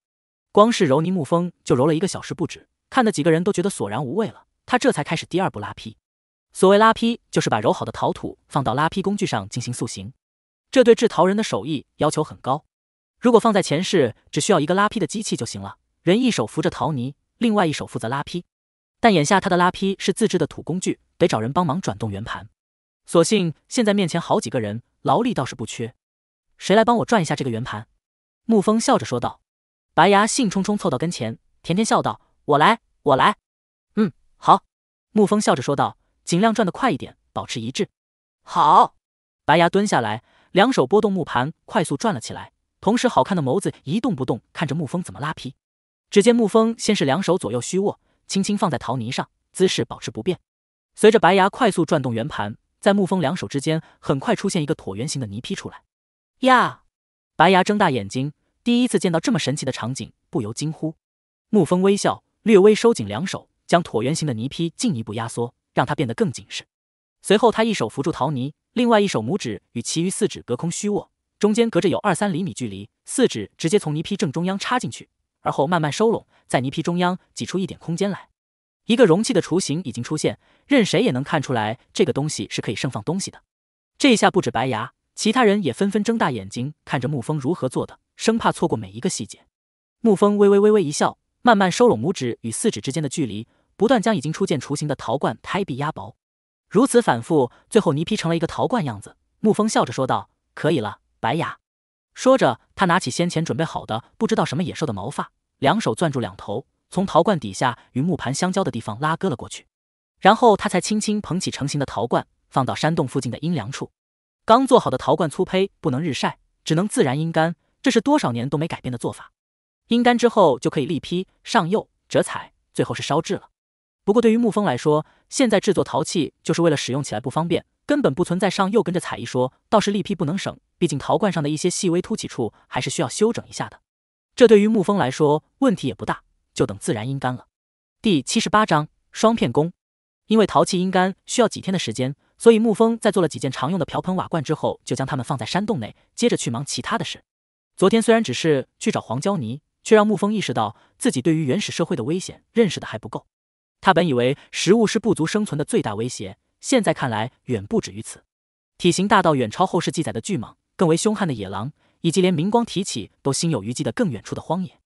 光是揉泥，沐风就揉了一个小时不止，看得几个人都觉得索然无味了。他这才开始第二步拉坯。所谓拉坯，就是把揉好的陶土放到拉坯工具上进行塑形，这对制陶人的手艺要求很高。如果放在前世，只需要一个拉坯的机器就行了，人一手扶着陶泥，另外一手负责拉坯。但眼下他的拉坯是自制的土工具，得找人帮忙转动圆盘。所幸现在面前好几个人，劳力倒是不缺。谁来帮我转一下这个圆盘？沐风笑着说道。白牙兴冲冲凑到跟前，甜甜笑道：“我来，我来。”嗯，好。沐风笑着说道。尽量转得快一点，保持一致。好，白牙蹲下来，两手拨动木盘，快速转了起来，同时好看的眸子一动不动看着沐风怎么拉坯。只见沐风先是两手左右虚握，轻轻放在陶泥上，姿势保持不变。随着白牙快速转动圆盘，在沐风两手之间，很快出现一个椭圆形的泥坯出来。呀！白牙睁大眼睛，第一次见到这么神奇的场景，不由惊呼。沐风微笑，略微收紧两手，将椭圆形的泥坯进一步压缩。让他变得更紧实。随后，他一手扶住陶泥，另外一手拇指与其余四指隔空虚握，中间隔着有二三厘米距离，四指直接从泥坯正中央插进去，而后慢慢收拢，在泥坯中央挤出一点空间来。一个容器的雏形已经出现，任谁也能看出来，这个东西是可以盛放东西的。这一下不止白牙，其他人也纷纷睁大眼睛看着沐风如何做的，生怕错过每一个细节。沐风微微微微一笑，慢慢收拢拇指与四指之间的距离。不断将已经初见雏形的陶罐胎壁压薄，如此反复，最后泥坯成了一个陶罐样子。沐风笑着说道：“可以了，白牙。”说着，他拿起先前准备好的不知道什么野兽的毛发，两手攥住两头，从陶罐底下与木盘相交的地方拉割了过去。然后他才轻轻捧起成型的陶罐，放到山洞附近的阴凉处。刚做好的陶罐粗胚不能日晒，只能自然阴干，这是多少年都没改变的做法。阴干之后就可以立坯、上釉、折彩，最后是烧制了。不过，对于沐风来说，现在制作陶器就是为了使用起来不方便，根本不存在上釉。跟着彩一说，倒是力劈不能省，毕竟陶罐上的一些细微凸起处还是需要修整一下的。这对于沐风来说问题也不大，就等自然阴干了。第七十八章双片工。因为陶器阴干需要几天的时间，所以沐风在做了几件常用的瓢盆瓦罐之后，就将它们放在山洞内，接着去忙其他的事。昨天虽然只是去找黄胶泥，却让沐风意识到自己对于原始社会的危险认识的还不够。他本以为食物是部族生存的最大威胁，现在看来远不止于此。体型大到远超后世记载的巨蟒，更为凶悍的野狼，以及连明光提起都心有余悸的更远处的荒野，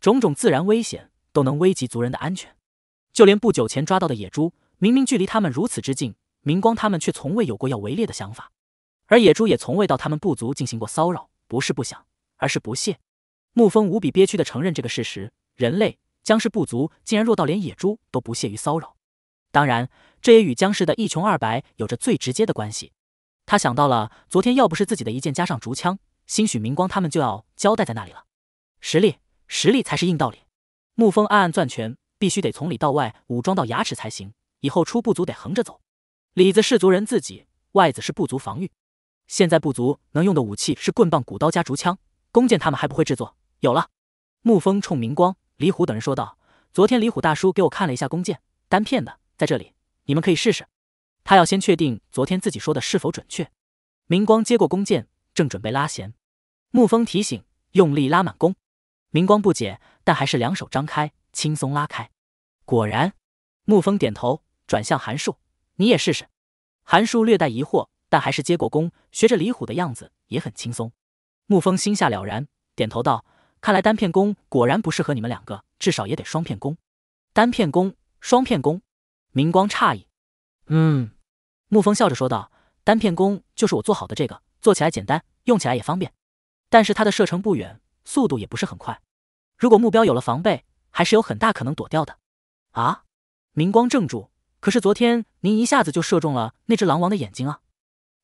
种种自然危险都能危及族人的安全。就连不久前抓到的野猪，明明距离他们如此之近，明光他们却从未有过要围猎的想法，而野猪也从未到他们部族进行过骚扰，不是不想，而是不屑。沐风无比憋屈地承认这个事实：人类。僵尸部族竟然弱到连野猪都不屑于骚扰，当然，这也与僵尸的一穷二白有着最直接的关系。他想到了昨天，要不是自己的一剑加上竹枪，兴许明光他们就要交代在那里了。实力，实力才是硬道理。沐风暗暗攥拳，必须得从里到外武装到牙齿才行。以后出部族得横着走，里子是族人自己，外子是部族防御。现在部族能用的武器是棍棒、古刀加竹枪，弓箭他们还不会制作。有了，沐风冲明光。李虎等人说道：“昨天李虎大叔给我看了一下弓箭，单片的在这里，你们可以试试。”他要先确定昨天自己说的是否准确。明光接过弓箭，正准备拉弦，沐风提醒：“用力拉满弓。”明光不解，但还是两手张开，轻松拉开。果然，沐风点头，转向韩树：“你也试试。”韩树略带疑惑，但还是接过弓，学着李虎的样子，也很轻松。沐风心下了然，点头道。看来单片弓果然不适合你们两个，至少也得双片弓。单片弓、双片弓，明光诧异。嗯，沐风笑着说道：“单片弓就是我做好的这个，做起来简单，用起来也方便。但是它的射程不远，速度也不是很快。如果目标有了防备，还是有很大可能躲掉的。”啊！明光怔住。可是昨天您一下子就射中了那只狼王的眼睛啊！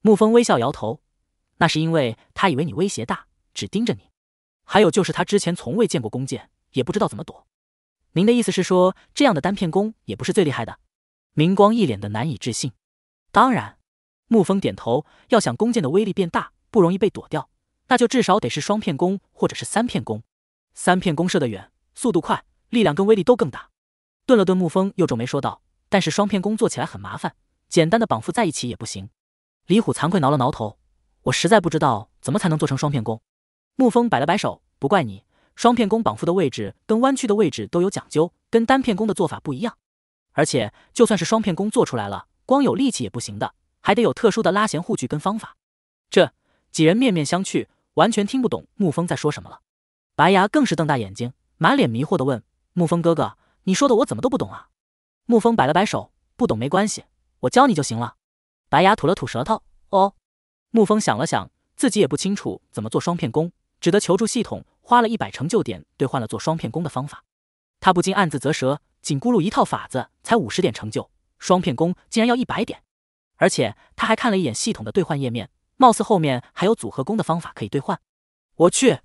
沐风微笑摇头：“那是因为他以为你威胁大，只盯着你。”还有就是他之前从未见过弓箭，也不知道怎么躲。您的意思是说，这样的单片弓也不是最厉害的？明光一脸的难以置信。当然，沐风点头。要想弓箭的威力变大，不容易被躲掉，那就至少得是双片弓或者是三片弓。三片弓射得远，速度快，力量跟威力都更大。顿了顿，沐风又皱眉说道：“但是双片弓做起来很麻烦，简单的绑缚在一起也不行。”李虎惭愧挠了挠头：“我实在不知道怎么才能做成双片弓。”沐风摆了摆手，不怪你。双片弓绑缚的位置跟弯曲的位置都有讲究，跟单片弓的做法不一样。而且就算是双片弓做出来了，光有力气也不行的，还得有特殊的拉弦护具跟方法。这几人面面相觑，完全听不懂沐风在说什么了。白牙更是瞪大眼睛，满脸迷惑地问：“沐风哥哥，你说的我怎么都不懂啊？”沐风摆了摆手，不懂没关系，我教你就行了。白牙吐了吐舌头，哦。沐风想了想，自己也不清楚怎么做双片弓。只得求助系统，花了一百成就点兑换了做双片弓的方法。他不禁暗自啧舌：仅咕噜一套法子才五十点成就，双片弓竟然要一百点！而且他还看了一眼系统的兑换页面，貌似后面还有组合弓的方法可以兑换。我去，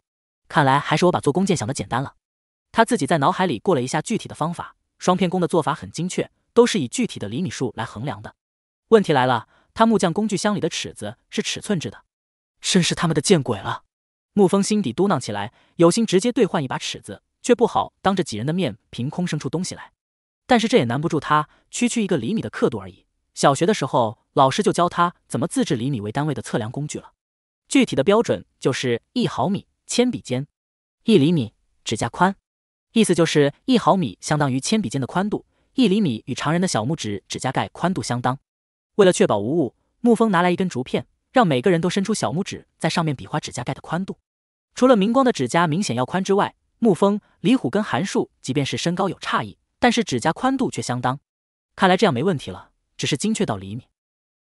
看来还是我把做弓箭想的简单了。他自己在脑海里过了一下具体的方法，双片弓的做法很精确，都是以具体的厘米数来衡量的。问题来了，他木匠工具箱里的尺子是尺寸制的，真是他们的见鬼了！沐风心底嘟囔起来，有心直接兑换一把尺子，却不好当着几人的面凭空生出东西来。但是这也难不住他，区区一个厘米的刻度而已。小学的时候，老师就教他怎么自制厘米为单位的测量工具了。具体的标准就是一毫米铅笔尖，一厘米指甲宽。意思就是一毫米相当于铅笔尖的宽度，一厘米与常人的小拇指指甲盖宽度相当。为了确保无误，沐风拿来一根竹片。让每个人都伸出小拇指，在上面比划指甲盖的宽度。除了明光的指甲明显要宽之外，沐风、李虎跟韩树，即便是身高有差异，但是指甲宽度却相当。看来这样没问题了，只是精确到厘米。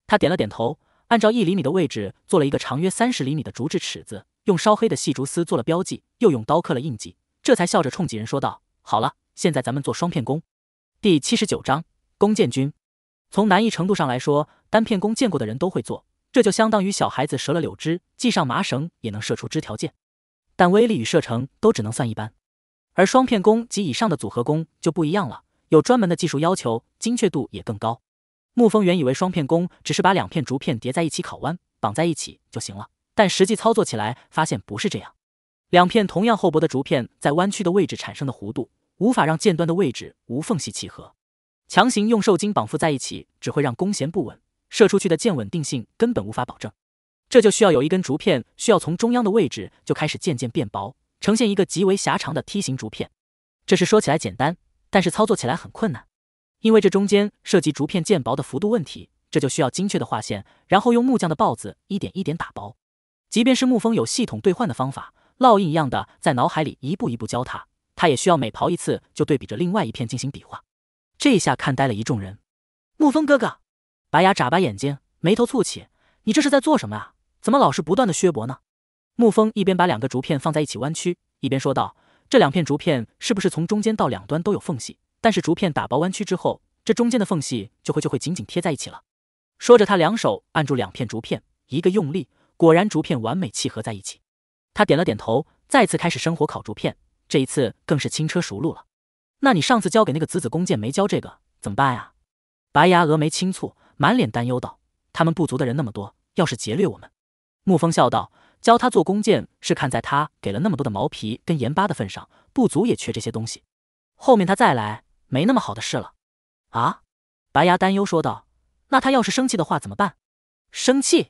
他点了点头，按照一厘米的位置做了一个长约三十厘米的竹制尺子，用烧黑的细竹丝做了标记，又用刀刻了印记，这才笑着冲几人说道：“好了，现在咱们做双片弓。”第七十九章弓箭军。从难易程度上来说，单片弓见过的人都会做。这就相当于小孩子折了柳枝，系上麻绳也能射出枝条箭，但威力与射程都只能算一般。而双片弓及以上的组合弓就不一样了，有专门的技术要求，精确度也更高。沐风原以为双片弓只是把两片竹片叠在一起烤弯，绑在一起就行了，但实际操作起来发现不是这样。两片同样厚薄的竹片在弯曲的位置产生的弧度，无法让箭端的位置无缝隙契合，强行用受精绑缚在一起，只会让弓弦不稳。射出去的箭稳定性根本无法保证，这就需要有一根竹片，需要从中央的位置就开始渐渐变薄，呈现一个极为狭长的梯形竹片。这是说起来简单，但是操作起来很困难，因为这中间涉及竹片渐薄的幅度问题，这就需要精确的画线，然后用木匠的刨子一点一点打薄。即便是沐风有系统兑换的方法，烙印一样的在脑海里一步一步教他，他也需要每刨一次就对比着另外一片进行比划。这一下看呆了一众人，沐风哥哥。白牙眨巴眼睛，眉头蹙起：“你这是在做什么啊？怎么老是不断的削薄呢？”沐风一边把两个竹片放在一起弯曲，一边说道：“这两片竹片是不是从中间到两端都有缝隙？但是竹片打薄弯曲之后，这中间的缝隙就会就会紧紧贴在一起了。”说着，他两手按住两片竹片，一个用力，果然竹片完美契合在一起。他点了点头，再次开始生火烤竹片。这一次更是轻车熟路了。那你上次教给那个子子弓箭，没教这个怎么办呀？白牙峨眉轻蹙。满脸担忧道：“他们部族的人那么多，要是劫掠我们。”沐风笑道：“教他做弓箭是看在他给了那么多的毛皮跟盐巴的份上，部族也缺这些东西。后面他再来，没那么好的事了。”啊！白牙担忧说道：“那他要是生气的话怎么办？”生气？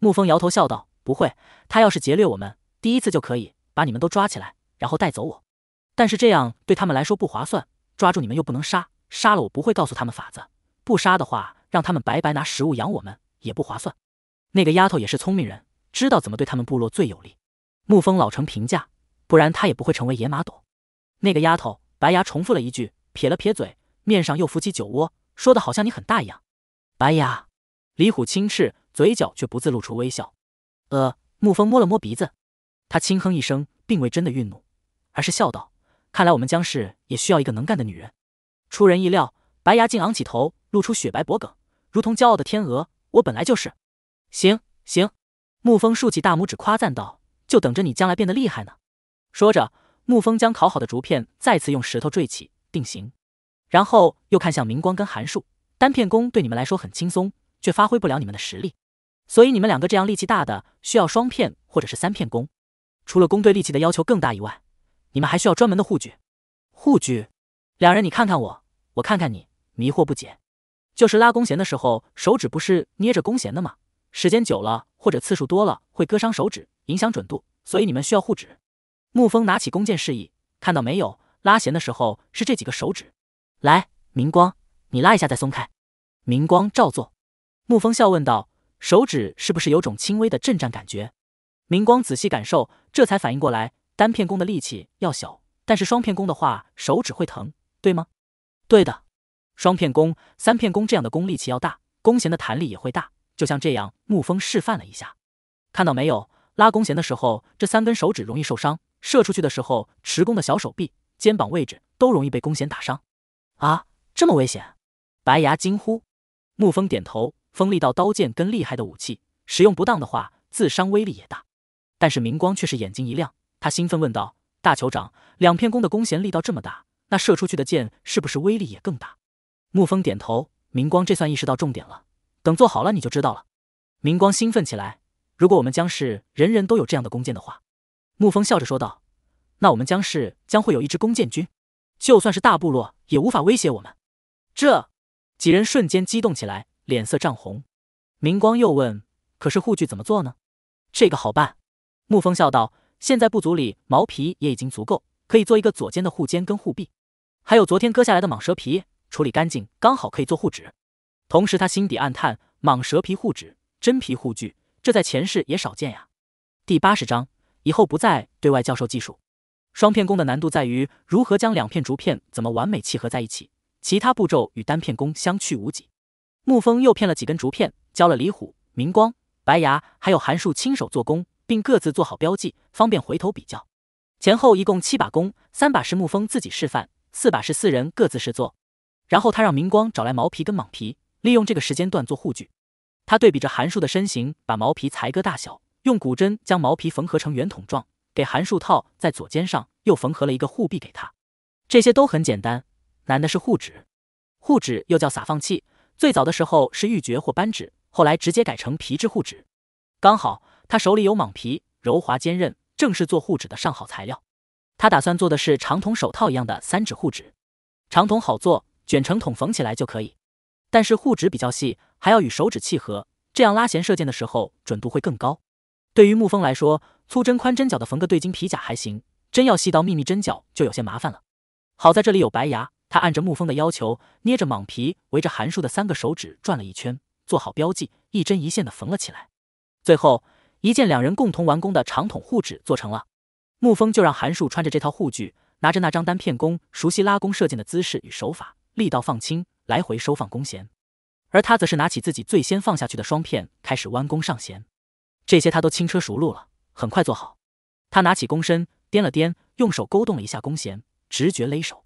沐风摇头笑道：“不会，他要是劫掠我们，第一次就可以把你们都抓起来，然后带走我。但是这样对他们来说不划算，抓住你们又不能杀，杀了我不会告诉他们法子。不杀的话……”让他们白白拿食物养我们也不划算。那个丫头也是聪明人，知道怎么对他们部落最有利。沐风老成评价，不然他也不会成为野马朵。那个丫头，白牙重复了一句，撇了撇嘴，面上又浮起酒窝，说的好像你很大一样。白牙，李虎轻斥，嘴角却不自露出微笑。呃，沐风摸了摸鼻子，他轻哼一声，并未真的愠怒，而是笑道：“看来我们江氏也需要一个能干的女人。”出人意料，白牙竟昂起头，露出雪白脖梗。如同骄傲的天鹅，我本来就是。行行，沐风竖起大拇指夸赞道：“就等着你将来变得厉害呢。”说着，沐风将烤好的竹片再次用石头坠起定型，然后又看向明光跟韩树：“单片弓对你们来说很轻松，却发挥不了你们的实力。所以你们两个这样力气大的，需要双片或者是三片弓。除了弓对力气的要求更大以外，你们还需要专门的护具。”护具，两人你看看我，我看看你，迷惑不解。就是拉弓弦的时候，手指不是捏着弓弦的吗？时间久了或者次数多了，会割伤手指，影响准度。所以你们需要护指。沐风拿起弓箭示意，看到没有？拉弦的时候是这几个手指。来，明光，你拉一下再松开。明光照做。沐风笑问道：“手指是不是有种轻微的震颤感觉？”明光仔细感受，这才反应过来，单片弓的力气要小，但是双片弓的话，手指会疼，对吗？对的。双片弓、三片弓这样的弓力气要大，弓弦的弹力也会大。就像这样，沐风示范了一下，看到没有？拉弓弦的时候，这三根手指容易受伤；射出去的时候，持弓的小手臂、肩膀位置都容易被弓弦打伤。啊，这么危险！白牙惊呼。沐风点头，锋利到刀剑跟厉害的武器，使用不当的话，自伤威力也大。但是明光却是眼睛一亮，他兴奋问道：“大酋长，两片弓的弓弦力道这么大，那射出去的箭是不是威力也更大？”沐风点头，明光这算意识到重点了。等做好了，你就知道了。明光兴奋起来。如果我们江氏人人都有这样的弓箭的话，沐风笑着说道：“那我们江氏将会有一支弓箭军，就算是大部落也无法威胁我们。”这，几人瞬间激动起来，脸色涨红。明光又问：“可是护具怎么做呢？”这个好办，沐风笑道：“现在部族里毛皮也已经足够，可以做一个左肩的护肩跟护臂，还有昨天割下来的蟒蛇皮。”处理干净，刚好可以做护指。同时，他心底暗叹：蟒蛇皮护指、真皮护具，这在前世也少见呀。第八十章，以后不再对外教授技术。双片弓的难度在于如何将两片竹片怎么完美契合在一起，其他步骤与单片弓相去无几。沐风又骗了几根竹片，教了李虎、明光、白牙还有韩树亲手做工，并各自做好标记，方便回头比较。前后一共七把弓，三把是沐风自己示范，四把是四人各自试做。然后他让明光找来毛皮跟蟒皮，利用这个时间段做护具。他对比着韩树的身形，把毛皮裁割大小，用骨针将毛皮缝合成圆筒状，给韩树套在左肩上，又缝合了一个护臂给他。这些都很简单，难的是护指。护指又叫撒放器，最早的时候是玉珏或扳指，后来直接改成皮质护指。刚好他手里有蟒皮，柔滑坚韧，正是做护指的上好材料。他打算做的是长筒手套一样的三指护指，长筒好做。卷成筒缝起来就可以，但是护指比较细，还要与手指契合，这样拉弦射箭的时候准度会更高。对于沐风来说，粗针宽针脚的缝个对襟皮甲还行，针要细到密密针脚就有些麻烦了。好在这里有白牙，他按着沐风的要求，捏着蟒皮围着韩树的三个手指转了一圈，做好标记，一针一线的缝了起来。最后一件两人共同完工的长筒护指做成了，沐风就让韩树穿着这套护具，拿着那张单片弓，熟悉拉弓射箭的姿势与手法。力道放轻，来回收放弓弦，而他则是拿起自己最先放下去的双片，开始弯弓上弦。这些他都轻车熟路了，很快做好。他拿起弓身，掂了掂，用手勾动了一下弓弦，直觉勒手，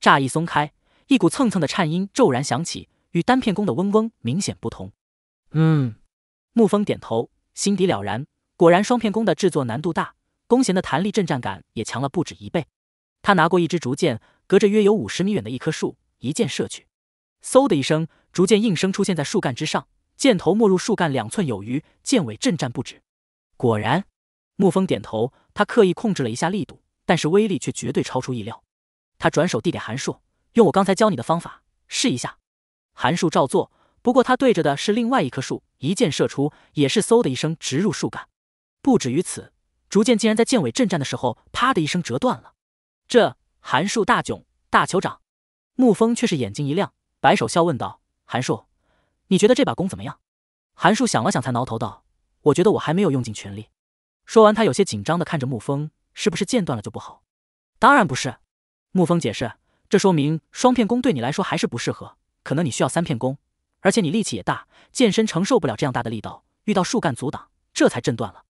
乍一松开，一股蹭蹭的颤音骤然响起，与单片弓的嗡嗡明显不同。嗯，沐风点头，心底了然，果然双片弓的制作难度大，弓弦的弹力震颤感也强了不止一倍。他拿过一支竹箭，隔着约有五十米远的一棵树。一箭射去，嗖的一声，竹箭应声出现在树干之上，箭头没入树干两寸有余，箭尾震颤不止。果然，沐风点头，他刻意控制了一下力度，但是威力却绝对超出意料。他转手递给韩树，用我刚才教你的方法试一下。韩树照做，不过他对着的是另外一棵树，一箭射出，也是嗖的一声直入树干。不止于此，竹箭竟然在箭尾震颤的时候，啪的一声折断了。这韩树大囧，大酋长。沐风却是眼睛一亮，摆手笑问道：“韩树，你觉得这把弓怎么样？”韩树想了想，才挠头道：“我觉得我还没有用尽全力。”说完，他有些紧张的看着沐风：“是不是剑断了就不好？”“当然不是。”沐风解释：“这说明双片弓对你来说还是不适合，可能你需要三片弓。而且你力气也大，剑身承受不了这样大的力道，遇到树干阻挡，这才震断了。”“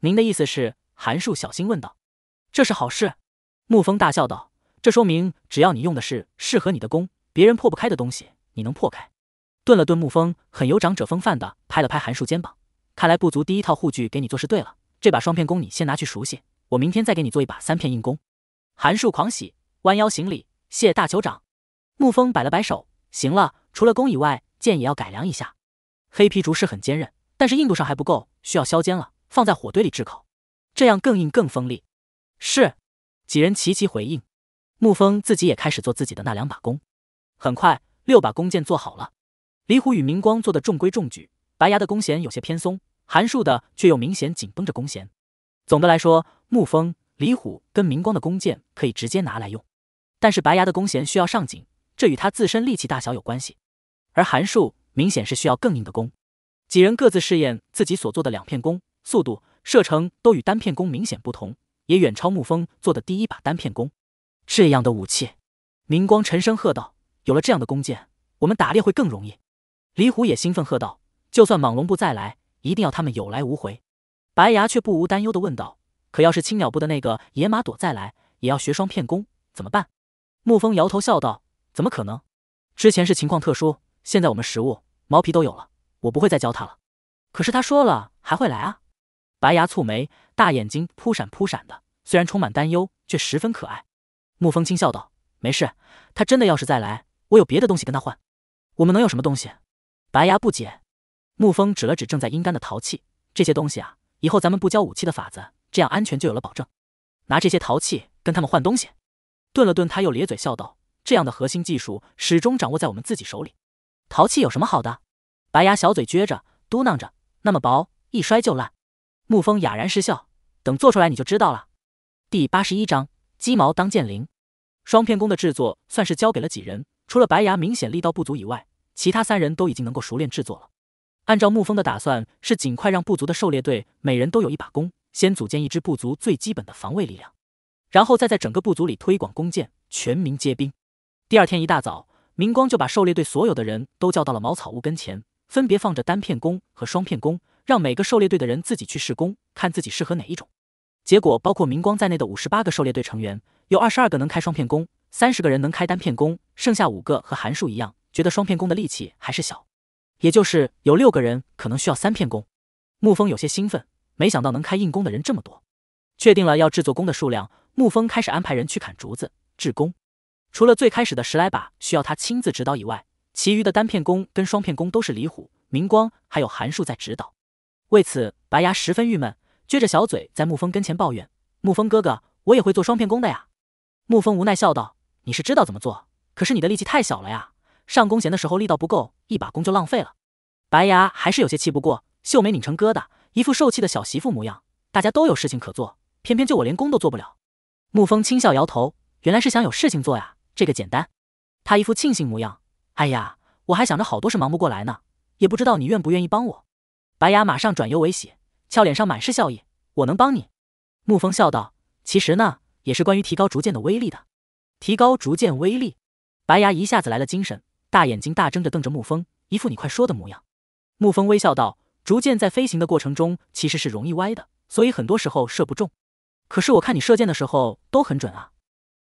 您的意思是？”韩树小心问道。“这是好事。”沐风大笑道。这说明，只要你用的是适合你的弓，别人破不开的东西，你能破开。顿了顿，沐风很有长者风范的拍了拍韩树肩膀，看来部族第一套护具给你做是对了。这把双片弓你先拿去熟悉，我明天再给你做一把三片硬弓。韩树狂喜，弯腰行礼，谢大酋长。沐风摆了摆手，行了，除了弓以外，剑也要改良一下。黑皮竹是很坚韧，但是硬度上还不够，需要削尖了，放在火堆里炙烤，这样更硬更锋利。是，几人齐齐回应。沐风自己也开始做自己的那两把弓，很快六把弓箭做好了。李虎与明光做的中规中矩，白牙的弓弦有些偏松，韩树的却又明显紧绷着弓弦。总的来说，沐风、李虎跟明光的弓箭可以直接拿来用，但是白牙的弓弦需要上紧，这与他自身力气大小有关系。而韩树明显是需要更硬的弓。几人各自试验自己所做的两片弓，速度、射程都与单片弓明显不同，也远超沐风做的第一把单片弓。这样的武器，明光沉声喝道：“有了这样的弓箭，我们打猎会更容易。”李虎也兴奋喝道：“就算莽龙不再来，一定要他们有来无回。”白牙却不无担忧的问道：“可要是青鸟部的那个野马朵再来，也要学双片弓，怎么办？”沐风摇头笑道：“怎么可能？之前是情况特殊，现在我们食物、毛皮都有了，我不会再教他了。可是他说了还会来啊。”白牙蹙眉，大眼睛扑闪扑闪的，虽然充满担忧，却十分可爱。沐风轻笑道：“没事，他真的要是再来，我有别的东西跟他换。我们能有什么东西？”白牙不解。沐风指了指正在阴干的陶器：“这些东西啊，以后咱们不教武器的法子，这样安全就有了保证。拿这些陶器跟他们换东西。”顿了顿，他又咧嘴笑道：“这样的核心技术始终掌握在我们自己手里。陶器有什么好的？”白牙小嘴撅着，嘟囔着：“那么薄，一摔就烂。”沐风哑然失笑：“等做出来你就知道了。”第八十一章：鸡毛当剑灵。双片弓的制作算是交给了几人，除了白牙明显力道不足以外，其他三人都已经能够熟练制作了。按照沐风的打算，是尽快让部族的狩猎队每人都有一把弓，先组建一支部族最基本的防卫力量，然后再在整个部族里推广弓箭，全民皆兵。第二天一大早，明光就把狩猎队所有的人都叫到了茅草屋跟前，分别放着单片弓和双片弓，让每个狩猎队的人自己去试弓，看自己适合哪一种。结果，包括明光在内的五十八个狩猎队成员，有二十二个能开双片弓，三十个人能开单片弓，剩下五个和韩树一样，觉得双片弓的力气还是小，也就是有六个人可能需要三片弓。沐风有些兴奋，没想到能开硬弓的人这么多。确定了要制作弓的数量，沐风开始安排人去砍竹子制弓。除了最开始的十来把需要他亲自指导以外，其余的单片弓跟双片弓都是李虎、明光还有韩树在指导。为此，白牙十分郁闷。撅着小嘴在沐风跟前抱怨：“沐风哥哥，我也会做双片弓的呀。”沐风无奈笑道：“你是知道怎么做，可是你的力气太小了呀。上弓弦的时候力道不够，一把弓就浪费了。”白牙还是有些气不过，秀眉拧成疙瘩，一副受气的小媳妇模样。大家都有事情可做，偏偏就我连弓都做不了。沐风轻笑摇头：“原来是想有事情做呀，这个简单。”他一副庆幸模样：“哎呀，我还想着好多事忙不过来呢，也不知道你愿不愿意帮我。”白牙马上转忧为喜。俏脸上满是笑意，我能帮你，沐风笑道。其实呢，也是关于提高竹剑的威力的。提高竹剑威力，白牙一下子来了精神，大眼睛大睁着瞪着沐风，一副你快说的模样。沐风微笑道：“竹渐在飞行的过程中其实是容易歪的，所以很多时候射不中。可是我看你射箭的时候都很准啊。”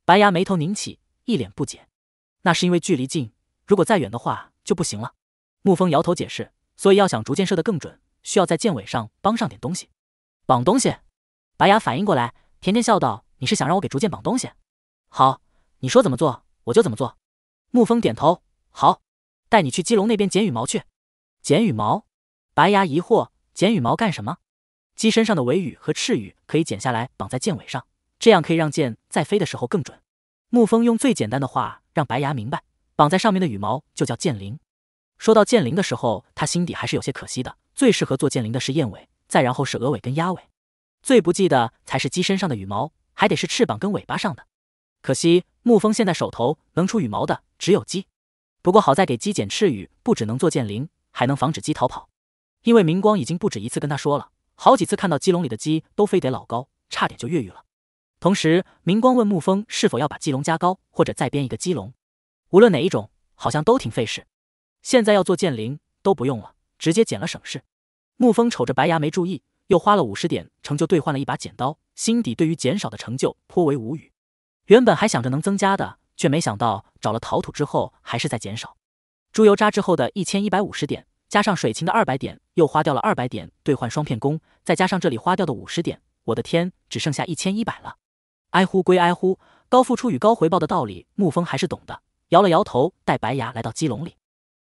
白牙眉头拧起，一脸不解。那是因为距离近，如果再远的话就不行了。沐风摇头解释。所以要想逐渐射得更准。需要在剑尾上绑上点东西，绑东西。白牙反应过来，甜甜笑道：“你是想让我给竹剑绑东西？”“好，你说怎么做，我就怎么做。”沐风点头：“好，带你去鸡笼那边剪羽毛去。”“剪羽毛？”白牙疑惑：“剪羽毛干什么？”“鸡身上的尾羽和翅羽可以剪下来绑在剑尾上，这样可以让剑在飞的时候更准。”沐风用最简单的话让白牙明白，绑在上面的羽毛就叫剑灵。说到剑灵的时候，他心底还是有些可惜的。最适合做剑灵的是燕尾，再然后是鹅尾跟鸭尾，最不济的才是鸡身上的羽毛，还得是翅膀跟尾巴上的。可惜沐风现在手头能出羽毛的只有鸡，不过好在给鸡剪翅羽不只能做剑灵，还能防止鸡逃跑。因为明光已经不止一次跟他说了，好几次看到鸡笼里的鸡都飞得老高，差点就越狱了。同时，明光问沐风是否要把鸡笼加高，或者再编一个鸡笼。无论哪一种，好像都挺费事。现在要做剑灵都不用了。直接剪了省事。沐风瞅着白牙没注意，又花了五十点成就兑换了一把剪刀，心底对于减少的成就颇为无语。原本还想着能增加的，却没想到找了陶土之后还是在减少。猪油渣之后的一千一百五十点，加上水晴的二百点，又花掉了二百点兑换双片弓，再加上这里花掉的五十点，我的天，只剩下一千一百了。哀呼归哀呼，高付出与高回报的道理，沐风还是懂的。摇了摇头，带白牙来到鸡笼里，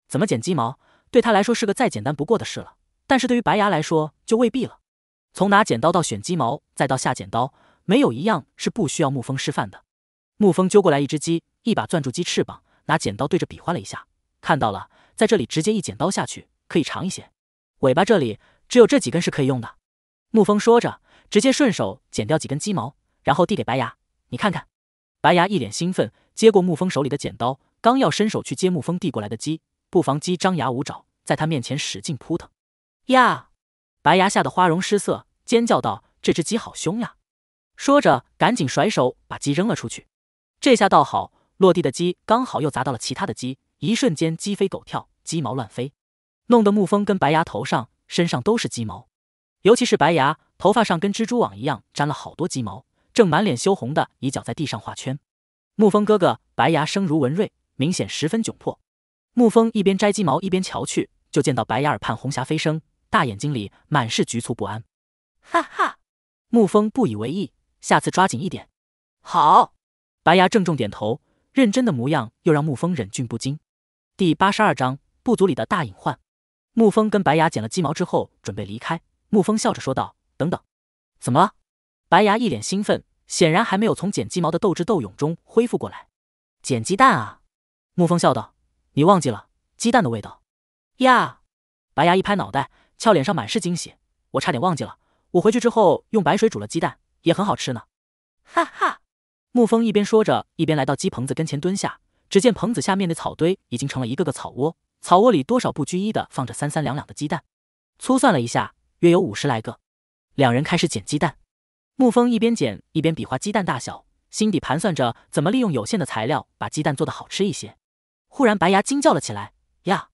怎么剪鸡毛？对他来说是个再简单不过的事了，但是对于白牙来说就未必了。从拿剪刀到选鸡毛，再到下剪刀，没有一样是不需要沐风示范的。沐风揪过来一只鸡，一把攥住鸡翅膀，拿剪刀对着比划了一下，看到了，在这里直接一剪刀下去可以长一些，尾巴这里只有这几根是可以用的。沐风说着，直接顺手剪掉几根鸡毛，然后递给白牙，你看看。白牙一脸兴奋，接过沐风手里的剪刀，刚要伸手去接沐风递过来的鸡。不防鸡张牙舞爪，在他面前使劲扑腾。呀！白牙吓得花容失色，尖叫道：“这只鸡好凶呀！”说着，赶紧甩手把鸡扔了出去。这下倒好，落地的鸡刚好又砸到了其他的鸡，一瞬间鸡飞狗跳，鸡毛乱飞，弄得沐风跟白牙头上、身上都是鸡毛。尤其是白牙，头发上跟蜘蛛网一样粘了好多鸡毛，正满脸羞红的以脚在地上画圈。沐风哥哥，白牙声如蚊瑞，明显十分窘迫。沐风一边摘鸡毛一边瞧去，就见到白牙耳畔红霞飞升，大眼睛里满是局促不安。哈哈，沐风不以为意，下次抓紧一点。好，白牙郑重点头，认真的模样又让沐风忍俊不禁。第八十二章部族里的大隐患。沐风跟白牙剪了鸡毛之后，准备离开。沐风笑着说道：“等等，怎么了？”白牙一脸兴奋，显然还没有从剪鸡毛的斗智斗勇中恢复过来。剪鸡蛋啊！沐风笑道。你忘记了鸡蛋的味道，呀！白牙一拍脑袋，俏脸上满是惊喜。我差点忘记了，我回去之后用白水煮了鸡蛋，也很好吃呢。哈哈！沐风一边说着，一边来到鸡棚子跟前蹲下。只见棚子下面的草堆已经成了一个个草窝，草窝里多少不拘一的放着三三两两的鸡蛋。粗算了一下，约有五十来个。两人开始捡鸡蛋。沐风一边捡一边比划鸡蛋大小，心底盘算着怎么利用有限的材料把鸡蛋做的好吃一些。忽然，白牙惊叫了起来：“呀！”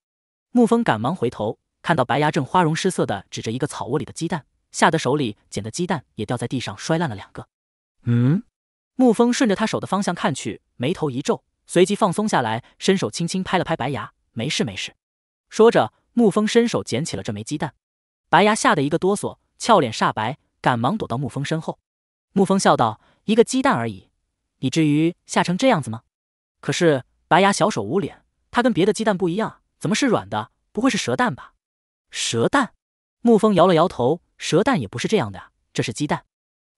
沐风赶忙回头，看到白牙正花容失色的指着一个草窝里的鸡蛋，吓得手里捡的鸡蛋也掉在地上，摔烂了两个。嗯，沐风顺着他手的方向看去，眉头一皱，随即放松下来，伸手轻轻拍了拍白牙：“没事，没事。”说着，沐风伸手捡起了这枚鸡蛋。白牙吓得一个哆嗦，俏脸煞白，赶忙躲到沐风身后。沐风笑道：“一个鸡蛋而已，你至于吓成这样子吗？”可是。白牙小手捂脸，它跟别的鸡蛋不一样，怎么是软的？不会是蛇蛋吧？蛇蛋？沐风摇了摇头，蛇蛋也不是这样的呀，这是鸡蛋，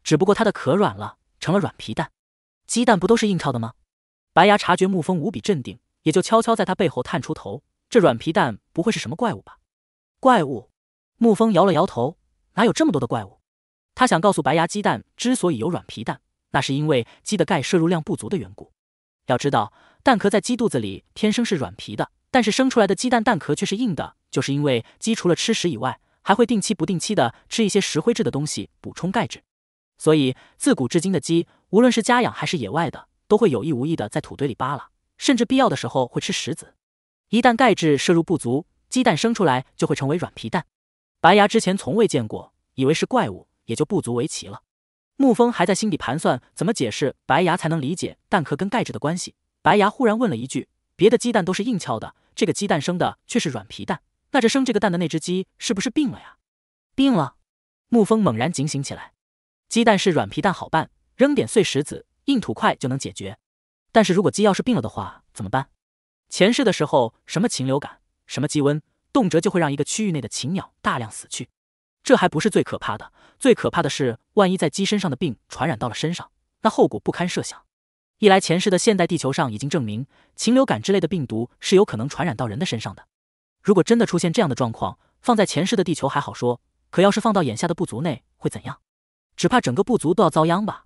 只不过它的壳软了，成了软皮蛋。鸡蛋不都是硬壳的吗？白牙察觉沐风无比镇定，也就悄悄在他背后探出头，这软皮蛋不会是什么怪物吧？怪物？沐风摇了摇头，哪有这么多的怪物？他想告诉白牙，鸡蛋之所以有软皮蛋，那是因为鸡的钙摄入量不足的缘故。要知道，蛋壳在鸡肚子里天生是软皮的，但是生出来的鸡蛋蛋壳却是硬的，就是因为鸡除了吃食以外，还会定期不定期的吃一些石灰质的东西补充钙质。所以自古至今的鸡，无论是家养还是野外的，都会有意无意的在土堆里扒拉，甚至必要的时候会吃石子。一旦钙质摄入不足，鸡蛋生出来就会成为软皮蛋。白牙之前从未见过，以为是怪物，也就不足为奇了。沐风还在心底盘算怎么解释白牙才能理解蛋壳跟钙质的关系。白牙忽然问了一句：“别的鸡蛋都是硬壳的，这个鸡蛋生的却是软皮蛋，那这生这个蛋的那只鸡是不是病了呀？”病了！沐风猛然警醒起来。鸡蛋是软皮蛋，好办，扔点碎石子、硬土块就能解决。但是如果鸡要是病了的话，怎么办？前世的时候，什么禽流感，什么鸡瘟，动辄就会让一个区域内的禽鸟大量死去。这还不是最可怕的。最可怕的是，万一在鸡身上的病传染到了身上，那后果不堪设想。一来，前世的现代地球上已经证明，禽流感之类的病毒是有可能传染到人的身上的。如果真的出现这样的状况，放在前世的地球还好说，可要是放到眼下的部族内，会怎样？只怕整个部族都要遭殃吧。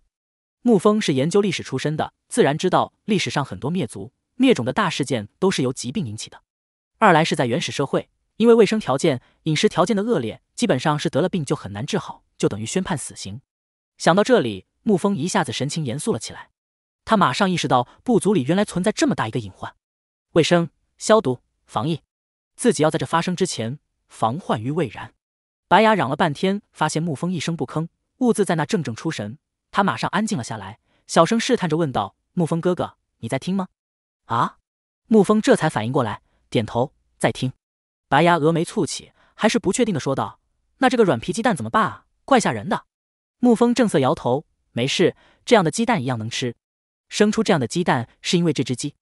沐风是研究历史出身的，自然知道历史上很多灭族、灭种的大事件都是由疾病引起的。二来是在原始社会，因为卫生条件、饮食条件的恶劣，基本上是得了病就很难治好。就等于宣判死刑。想到这里，沐风一下子神情严肃了起来。他马上意识到部族里原来存在这么大一个隐患，卫生、消毒、防疫，自己要在这发生之前防患于未然。白牙嚷了半天，发现沐风一声不吭，兀自在那怔怔出神。他马上安静了下来，小声试探着问道：“沐风哥哥，你在听吗？”啊！沐风这才反应过来，点头，在听。白牙峨眉蹙起，还是不确定的说道：“那这个软皮鸡蛋怎么办啊？”怪吓人的，沐风正色摇头，没事，这样的鸡蛋一样能吃。生出这样的鸡蛋是因为这只鸡，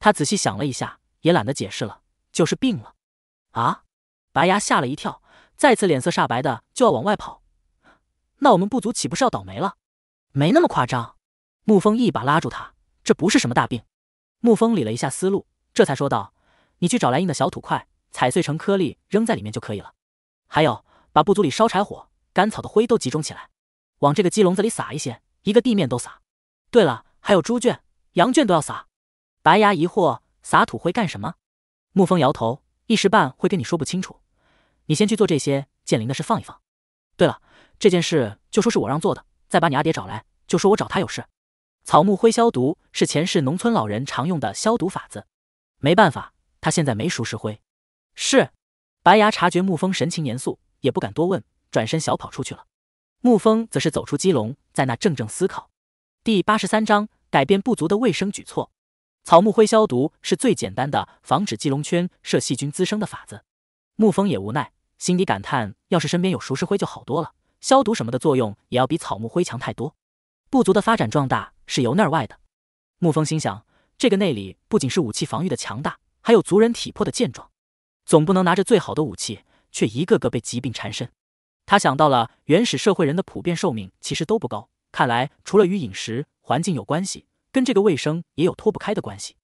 他仔细想了一下，也懒得解释了，就是病了。啊！白牙吓了一跳，再次脸色煞白的就要往外跑。那我们部族岂不是要倒霉了？没那么夸张。沐风一把拉住他，这不是什么大病。沐风理了一下思路，这才说道：“你去找来硬的小土块，踩碎成颗粒扔在里面就可以了。还有，把部族里烧柴火。”干草的灰都集中起来，往这个鸡笼子里撒一些，一个地面都撒。对了，还有猪圈、羊圈都要撒。白牙疑惑：撒土灰干什么？沐风摇头，一时半会跟你说不清楚。你先去做这些，剑灵的事放一放。对了，这件事就说是我让做的。再把你阿爹找来，就说我找他有事。草木灰消毒是前世农村老人常用的消毒法子。没办法，他现在没熟石灰。是。白牙察觉沐风神情严肃，也不敢多问。转身小跑出去了，沐风则是走出鸡笼，在那怔怔思考。第八十三章改变部族的卫生举措，草木灰消毒是最简单的防止鸡笼圈舍细菌滋生的法子。沐风也无奈，心底感叹：要是身边有熟石灰就好多了，消毒什么的作用也要比草木灰强太多。部族的发展壮大是由内而外的，沐风心想：这个内里不仅是武器防御的强大，还有族人体魄的健壮，总不能拿着最好的武器，却一个个被疾病缠身。他想到了原始社会人的普遍寿命其实都不高，看来除了与饮食环境有关系，跟这个卫生也有脱不开的关系。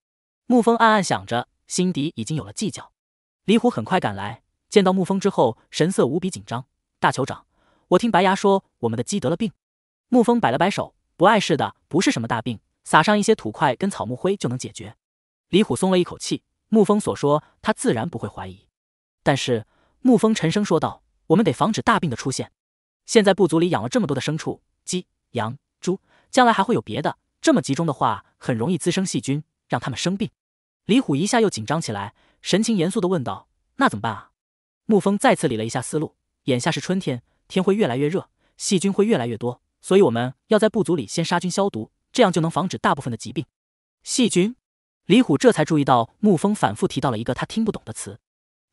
沐风暗暗想着，心底已经有了计较。李虎很快赶来，见到沐风之后，神色无比紧张。大酋长，我听白牙说我们的鸡得了病。沐风摆了摆手，不碍事的，不是什么大病，撒上一些土块跟草木灰就能解决。李虎松了一口气，沐风所说他自然不会怀疑。但是沐风沉声说道。我们得防止大病的出现。现在部族里养了这么多的牲畜，鸡、羊、猪，将来还会有别的。这么集中的话，很容易滋生细菌，让他们生病。李虎一下又紧张起来，神情严肃地问道：“那怎么办啊？”沐风再次理了一下思路，眼下是春天，天会越来越热，细菌会越来越多，所以我们要在部族里先杀菌消毒，这样就能防止大部分的疾病。细菌？李虎这才注意到沐风反复提到了一个他听不懂的词，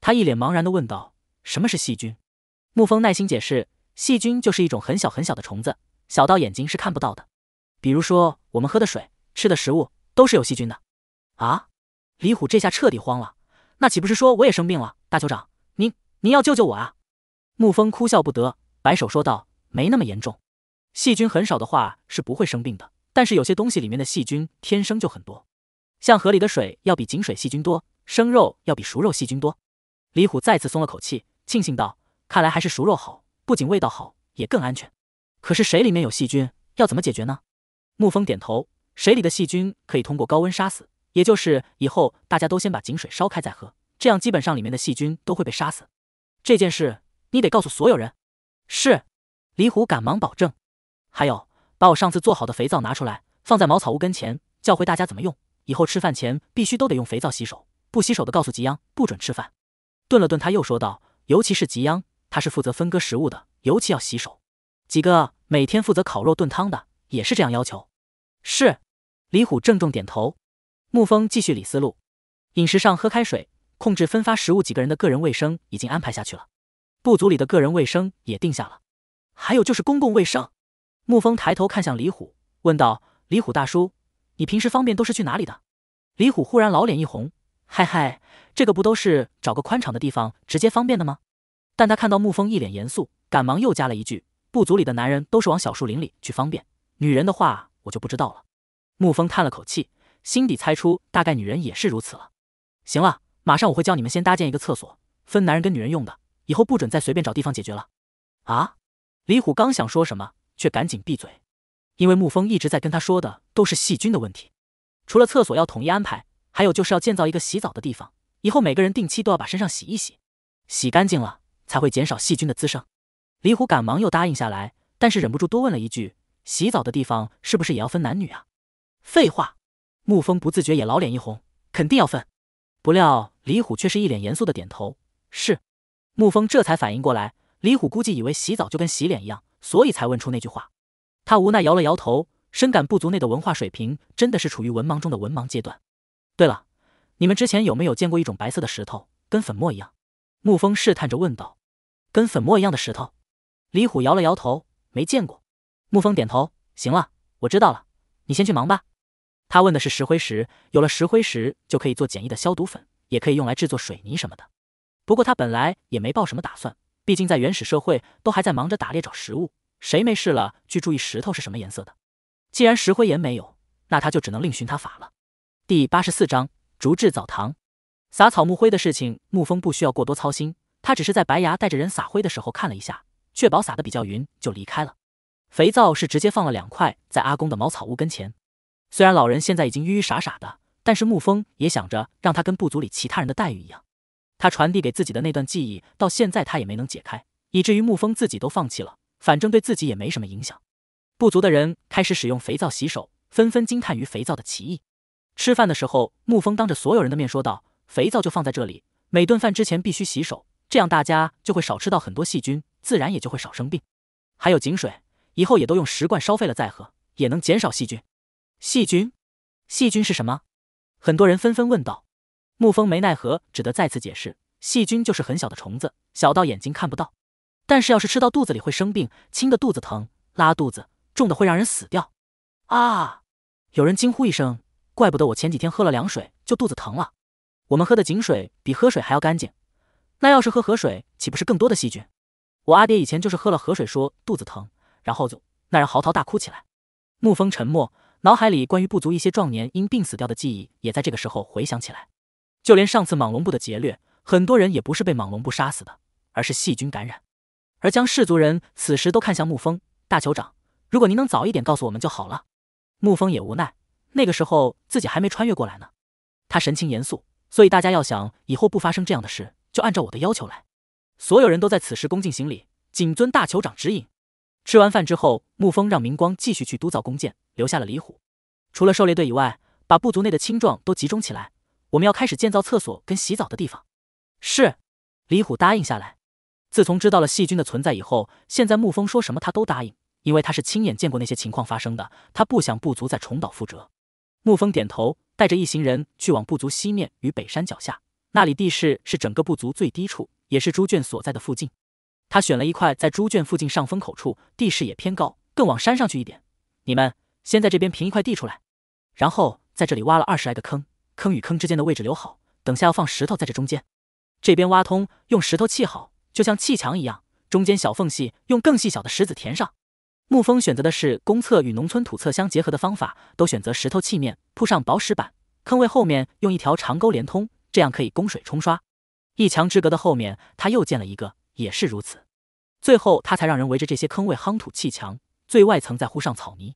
他一脸茫然地问道：“什么是细菌？”沐风耐心解释，细菌就是一种很小很小的虫子，小到眼睛是看不到的。比如说，我们喝的水、吃的食物都是有细菌的。啊！李虎这下彻底慌了，那岂不是说我也生病了？大酋长，您您要救救我啊！沐风哭笑不得，摆手说道：“没那么严重，细菌很少的话是不会生病的。但是有些东西里面的细菌天生就很多，像河里的水要比井水细菌多，生肉要比熟肉细菌多。”李虎再次松了口气，庆幸道。看来还是熟肉好，不仅味道好，也更安全。可是水里面有细菌，要怎么解决呢？沐风点头，水里的细菌可以通过高温杀死，也就是以后大家都先把井水烧开再喝，这样基本上里面的细菌都会被杀死。这件事你得告诉所有人。是，李虎赶忙保证。还有，把我上次做好的肥皂拿出来，放在茅草屋跟前，教会大家怎么用。以后吃饭前必须都得用肥皂洗手，不洗手的告诉吉央不准吃饭。顿了顿，他又说道，尤其是吉央。他是负责分割食物的，尤其要洗手。几个每天负责烤肉炖汤的，也是这样要求。是，李虎郑重点头。沐风继续理思路。饮食上喝开水，控制分发食物。几个人的个人卫生已经安排下去了，部族里的个人卫生也定下了。还有就是公共卫生。沐风抬头看向李虎，问道：“李虎大叔，你平时方便都是去哪里的？”李虎忽然老脸一红：“嗨嗨，这个不都是找个宽敞的地方直接方便的吗？”但他看到沐风一脸严肃，赶忙又加了一句：“部族里的男人都是往小树林里去方便，女人的话我就不知道了。”沐风叹了口气，心底猜出大概女人也是如此了。行了，马上我会教你们先搭建一个厕所，分男人跟女人用的，以后不准再随便找地方解决了。啊！李虎刚想说什么，却赶紧闭嘴，因为沐风一直在跟他说的都是细菌的问题。除了厕所要统一安排，还有就是要建造一个洗澡的地方，以后每个人定期都要把身上洗一洗，洗干净了。才会减少细菌的滋生。李虎赶忙又答应下来，但是忍不住多问了一句：“洗澡的地方是不是也要分男女啊？”废话！沐风不自觉也老脸一红，肯定要分。不料李虎却是一脸严肃的点头：“是。”沐风这才反应过来，李虎估计以为洗澡就跟洗脸一样，所以才问出那句话。他无奈摇了摇头，深感部族内的文化水平真的是处于文盲中的文盲阶段。对了，你们之前有没有见过一种白色的石头，跟粉末一样？沐风试探着问道。跟粉末一样的石头，李虎摇了摇头，没见过。沐风点头，行了，我知道了，你先去忙吧。他问的是石灰石，有了石灰石就可以做简易的消毒粉，也可以用来制作水泥什么的。不过他本来也没抱什么打算，毕竟在原始社会都还在忙着打猎找食物，谁没事了去注意石头是什么颜色的？既然石灰岩没有，那他就只能另寻他法了。第八十四章竹制澡堂，撒草木灰的事情，沐风不需要过多操心。他只是在白牙带着人撒灰的时候看了一下，确保撒的比较匀，就离开了。肥皂是直接放了两块在阿公的茅草屋跟前。虽然老人现在已经晕晕傻傻的，但是沐风也想着让他跟部族里其他人的待遇一样。他传递给自己的那段记忆，到现在他也没能解开，以至于沐风自己都放弃了，反正对自己也没什么影响。部族的人开始使用肥皂洗手，纷纷惊叹于肥皂的奇异。吃饭的时候，沐风当着所有人的面说道：“肥皂就放在这里，每顿饭之前必须洗手。”这样大家就会少吃到很多细菌，自然也就会少生病。还有井水，以后也都用石罐烧沸了再喝，也能减少细菌。细菌？细菌是什么？很多人纷纷问道。沐风没奈何，只得再次解释：细菌就是很小的虫子，小到眼睛看不到，但是要是吃到肚子里会生病，轻的肚子疼、拉肚子，重的会让人死掉。啊！有人惊呼一声：“怪不得我前几天喝了凉水就肚子疼了。”我们喝的井水比喝水还要干净。那要是喝河水，岂不是更多的细菌？我阿爹以前就是喝了河水，说肚子疼，然后就那人嚎啕大哭起来。沐风沉默，脑海里关于不足一些壮年因病死掉的记忆也在这个时候回想起来。就连上次莽龙部的劫掠，很多人也不是被莽龙部杀死的，而是细菌感染。而江氏族人此时都看向沐风大酋长，如果您能早一点告诉我们就好了。沐风也无奈，那个时候自己还没穿越过来呢。他神情严肃，所以大家要想以后不发生这样的事。就按照我的要求来，所有人都在此时恭敬行礼，谨遵大酋长指引。吃完饭之后，沐风让明光继续去督造弓箭，留下了李虎。除了狩猎队以外，把部族内的青壮都集中起来，我们要开始建造厕所跟洗澡的地方。是，李虎答应下来。自从知道了细菌的存在以后，现在沐风说什么他都答应，因为他是亲眼见过那些情况发生的，他不想部族再重蹈覆辙。沐风点头，带着一行人去往部族西面与北山脚下。那里地势是整个部族最低处，也是猪圈所在的附近。他选了一块在猪圈附近上风口处，地势也偏高，更往山上去一点。你们先在这边平一块地出来，然后在这里挖了二十来个坑，坑与坑之间的位置留好，等下要放石头在这中间。这边挖通，用石头砌好，就像砌墙一样，中间小缝隙用更细小的石子填上。沐风选择的是公厕与农村土厕相结合的方法，都选择石头砌面，铺上薄石板，坑位后面用一条长沟连通。这样可以供水冲刷，一墙之隔的后面，他又建了一个，也是如此。最后，他才让人围着这些坑位夯土砌墙，最外层再糊上草泥。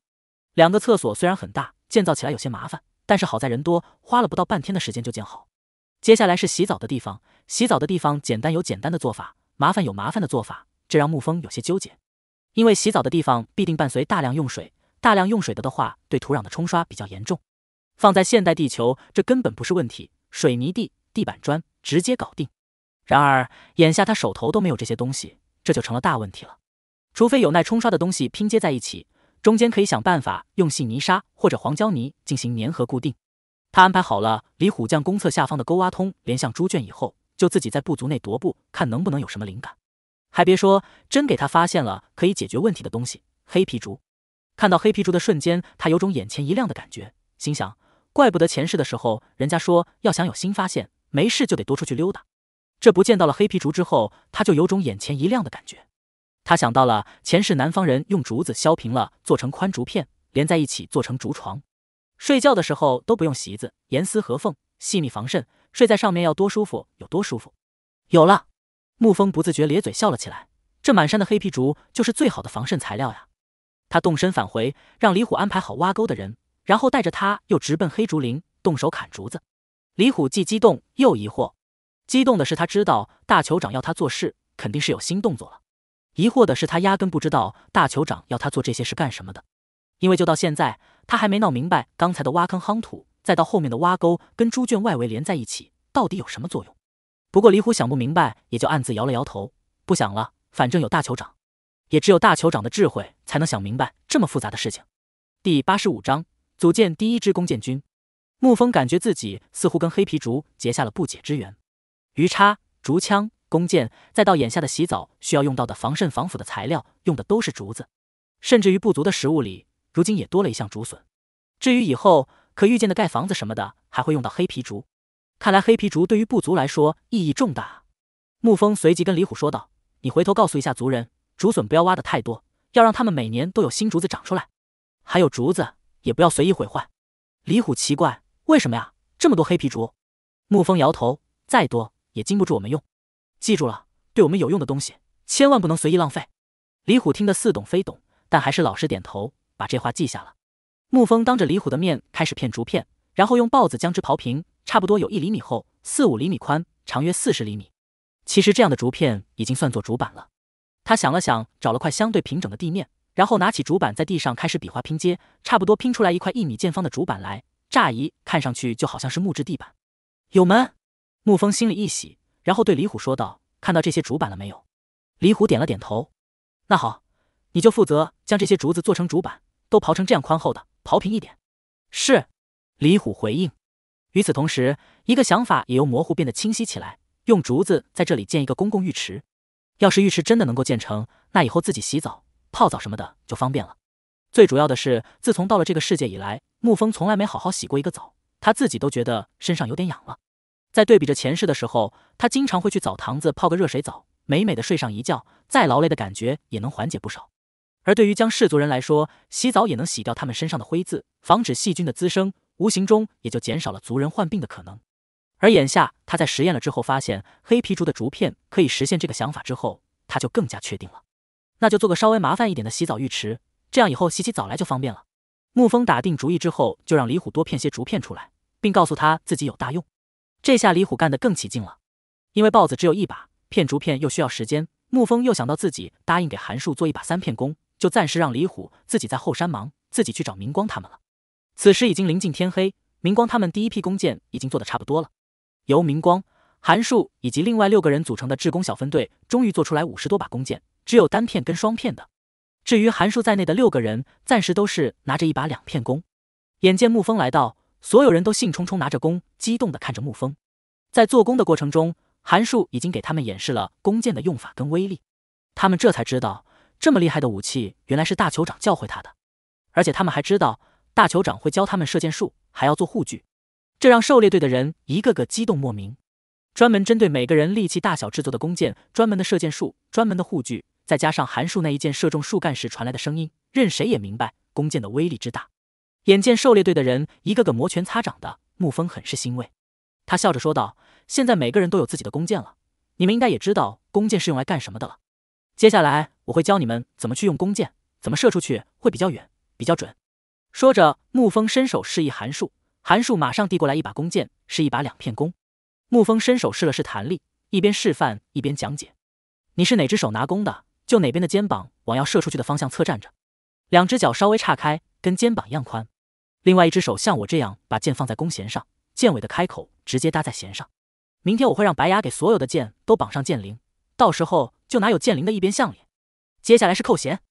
两个厕所虽然很大，建造起来有些麻烦，但是好在人多，花了不到半天的时间就建好。接下来是洗澡的地方，洗澡的地方简单有简单的做法，麻烦有麻烦的做法，这让沐风有些纠结。因为洗澡的地方必定伴随大量用水，大量用水的的话，对土壤的冲刷比较严重。放在现代地球，这根本不是问题。水泥地、地板砖直接搞定，然而眼下他手头都没有这些东西，这就成了大问题了。除非有耐冲刷的东西拼接在一起，中间可以想办法用细泥沙或者黄胶泥进行粘合固定。他安排好了，离虎将公厕下方的沟挖通，连向猪圈以后，就自己在部族内踱步，看能不能有什么灵感。还别说，真给他发现了可以解决问题的东西——黑皮竹。看到黑皮竹的瞬间，他有种眼前一亮的感觉，心想。怪不得前世的时候，人家说要想有新发现，没事就得多出去溜达。这不见到了黑皮竹之后，他就有种眼前一亮的感觉。他想到了前世南方人用竹子削平了，做成宽竹片，连在一起做成竹床，睡觉的时候都不用席子，严丝合缝，细密防渗，睡在上面要多舒服有多舒服。有了，沐风不自觉咧嘴笑了起来。这满山的黑皮竹就是最好的防渗材料呀。他动身返回，让李虎安排好挖沟的人。然后带着他又直奔黑竹林，动手砍竹子。李虎既激动又疑惑。激动的是他知道大酋长要他做事，肯定是有新动作了。疑惑的是他压根不知道大酋长要他做这些是干什么的，因为就到现在他还没闹明白刚才的挖坑夯土，再到后面的挖沟跟猪圈外围连在一起，到底有什么作用。不过李虎想不明白，也就暗自摇了摇头，不想了。反正有大酋长，也只有大酋长的智慧才能想明白这么复杂的事情。第八十五章。组建第一支弓箭军，沐风感觉自己似乎跟黑皮竹结下了不解之缘。鱼叉、竹枪、弓箭，再到眼下的洗澡需要用到的防渗防腐的材料，用的都是竹子。甚至于不足的食物里，如今也多了一项竹笋。至于以后可预见的盖房子什么的，还会用到黑皮竹。看来黑皮竹对于部族来说意义重大。沐风随即跟李虎说道：“你回头告诉一下族人，竹笋不要挖的太多，要让他们每年都有新竹子长出来。还有竹子。”也不要随意毁坏。李虎奇怪，为什么呀？这么多黑皮竹。沐风摇头，再多也经不住我们用。记住了，对我们有用的东西，千万不能随意浪费。李虎听得似懂非懂，但还是老实点头，把这话记下了。沐风当着李虎的面开始片竹片，然后用刨子将之刨平，差不多有一厘米厚，四五厘米宽，长约四十厘米。其实这样的竹片已经算作竹板了。他想了想，找了块相对平整的地面。然后拿起竹板，在地上开始比划拼接，差不多拼出来一块一米见方的竹板来。乍一看上去就好像是木质地板。有门，沐风心里一喜，然后对李虎说道：“看到这些竹板了没有？”李虎点了点头。那好，你就负责将这些竹子做成竹板，都刨成这样宽厚的，刨平一点。是，李虎回应。与此同时，一个想法也由模糊变得清晰起来：用竹子在这里建一个公共浴池。要是浴池真的能够建成，那以后自己洗澡。泡澡什么的就方便了。最主要的是，自从到了这个世界以来，沐风从来没好好洗过一个澡，他自己都觉得身上有点痒了。在对比着前世的时候，他经常会去澡堂子泡个热水澡，美美的睡上一觉，再劳累的感觉也能缓解不少。而对于将氏族人来说，洗澡也能洗掉他们身上的灰渍，防止细菌的滋生，无形中也就减少了族人患病的可能。而眼下他在实验了之后，发现黑皮竹的竹片可以实现这个想法之后，他就更加确定了。那就做个稍微麻烦一点的洗澡浴池，这样以后洗起澡来就方便了。沐风打定主意之后，就让李虎多骗些竹片出来，并告诉他自己有大用。这下李虎干得更起劲了，因为豹子只有一把，骗竹片又需要时间。沐风又想到自己答应给韩树做一把三片弓，就暂时让李虎自己在后山忙，自己去找明光他们了。此时已经临近天黑，明光他们第一批弓箭已经做得差不多了。由明光、韩树以及另外六个人组成的制弓小分队，终于做出来五十多把弓箭。只有单片跟双片的。至于韩树在内的六个人，暂时都是拿着一把两片弓。眼见沐风来到，所有人都兴冲冲拿着弓，激动的看着沐风。在做工的过程中，韩树已经给他们演示了弓箭的用法跟威力。他们这才知道，这么厉害的武器原来是大酋长教会他的。而且他们还知道，大酋长会教他们射箭术，还要做护具。这让狩猎队的人一个个激动莫名。专门针对每个人力气大小制作的弓箭，专门的射箭术，专门的护具。再加上韩树那一箭射中树干时传来的声音，任谁也明白弓箭的威力之大。眼见狩猎队的人一个个摩拳擦掌的，沐风很是欣慰。他笑着说道：“现在每个人都有自己的弓箭了，你们应该也知道弓箭是用来干什么的了。接下来我会教你们怎么去用弓箭，怎么射出去会比较远，比较准。”说着，沐风伸手示意韩树，韩树马上递过来一把弓箭，是一把两片弓。沐风伸手试了试弹力，一边示范一边讲解：“你是哪只手拿弓的？”就哪边的肩膀往要射出去的方向侧站着，两只脚稍微岔开，跟肩膀一样宽。另外一只手像我这样把剑放在弓弦上，箭尾的开口直接搭在弦上。明天我会让白牙给所有的箭都绑上剑铃，到时候就拿有剑铃的一边向里。接下来是扣弦，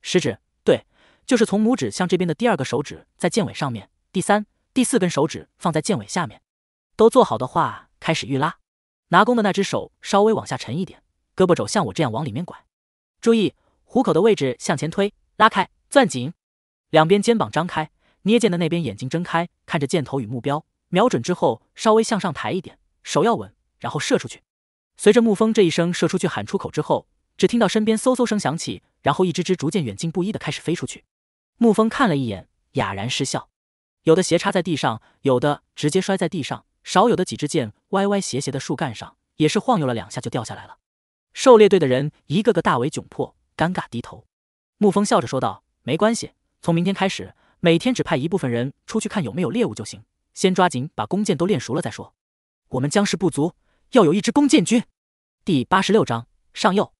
食指对，就是从拇指向这边的第二个手指在箭尾上面，第三、第四根手指放在箭尾下面。都做好的话，开始预拉。拿弓的那只手稍微往下沉一点，胳膊肘像我这样往里面拐。注意虎口的位置，向前推，拉开，攥紧，两边肩膀张开，捏剑的那边眼睛睁开，看着箭头与目标，瞄准之后稍微向上抬一点，手要稳，然后射出去。随着沐风这一声射出去喊出口之后，只听到身边嗖嗖声响起，然后一支支逐渐远近不一的开始飞出去。沐风看了一眼，哑然失笑，有的斜插在地上，有的直接摔在地上，少有的几支箭歪歪斜斜的树干上，也是晃悠了两下就掉下来了。狩猎队的人一个个大为窘迫，尴尬低头。沐风笑着说道：“没关系，从明天开始，每天只派一部分人出去看有没有猎物就行。先抓紧把弓箭都练熟了再说。我们僵尸不足，要有一支弓箭军。”第八十六章上右。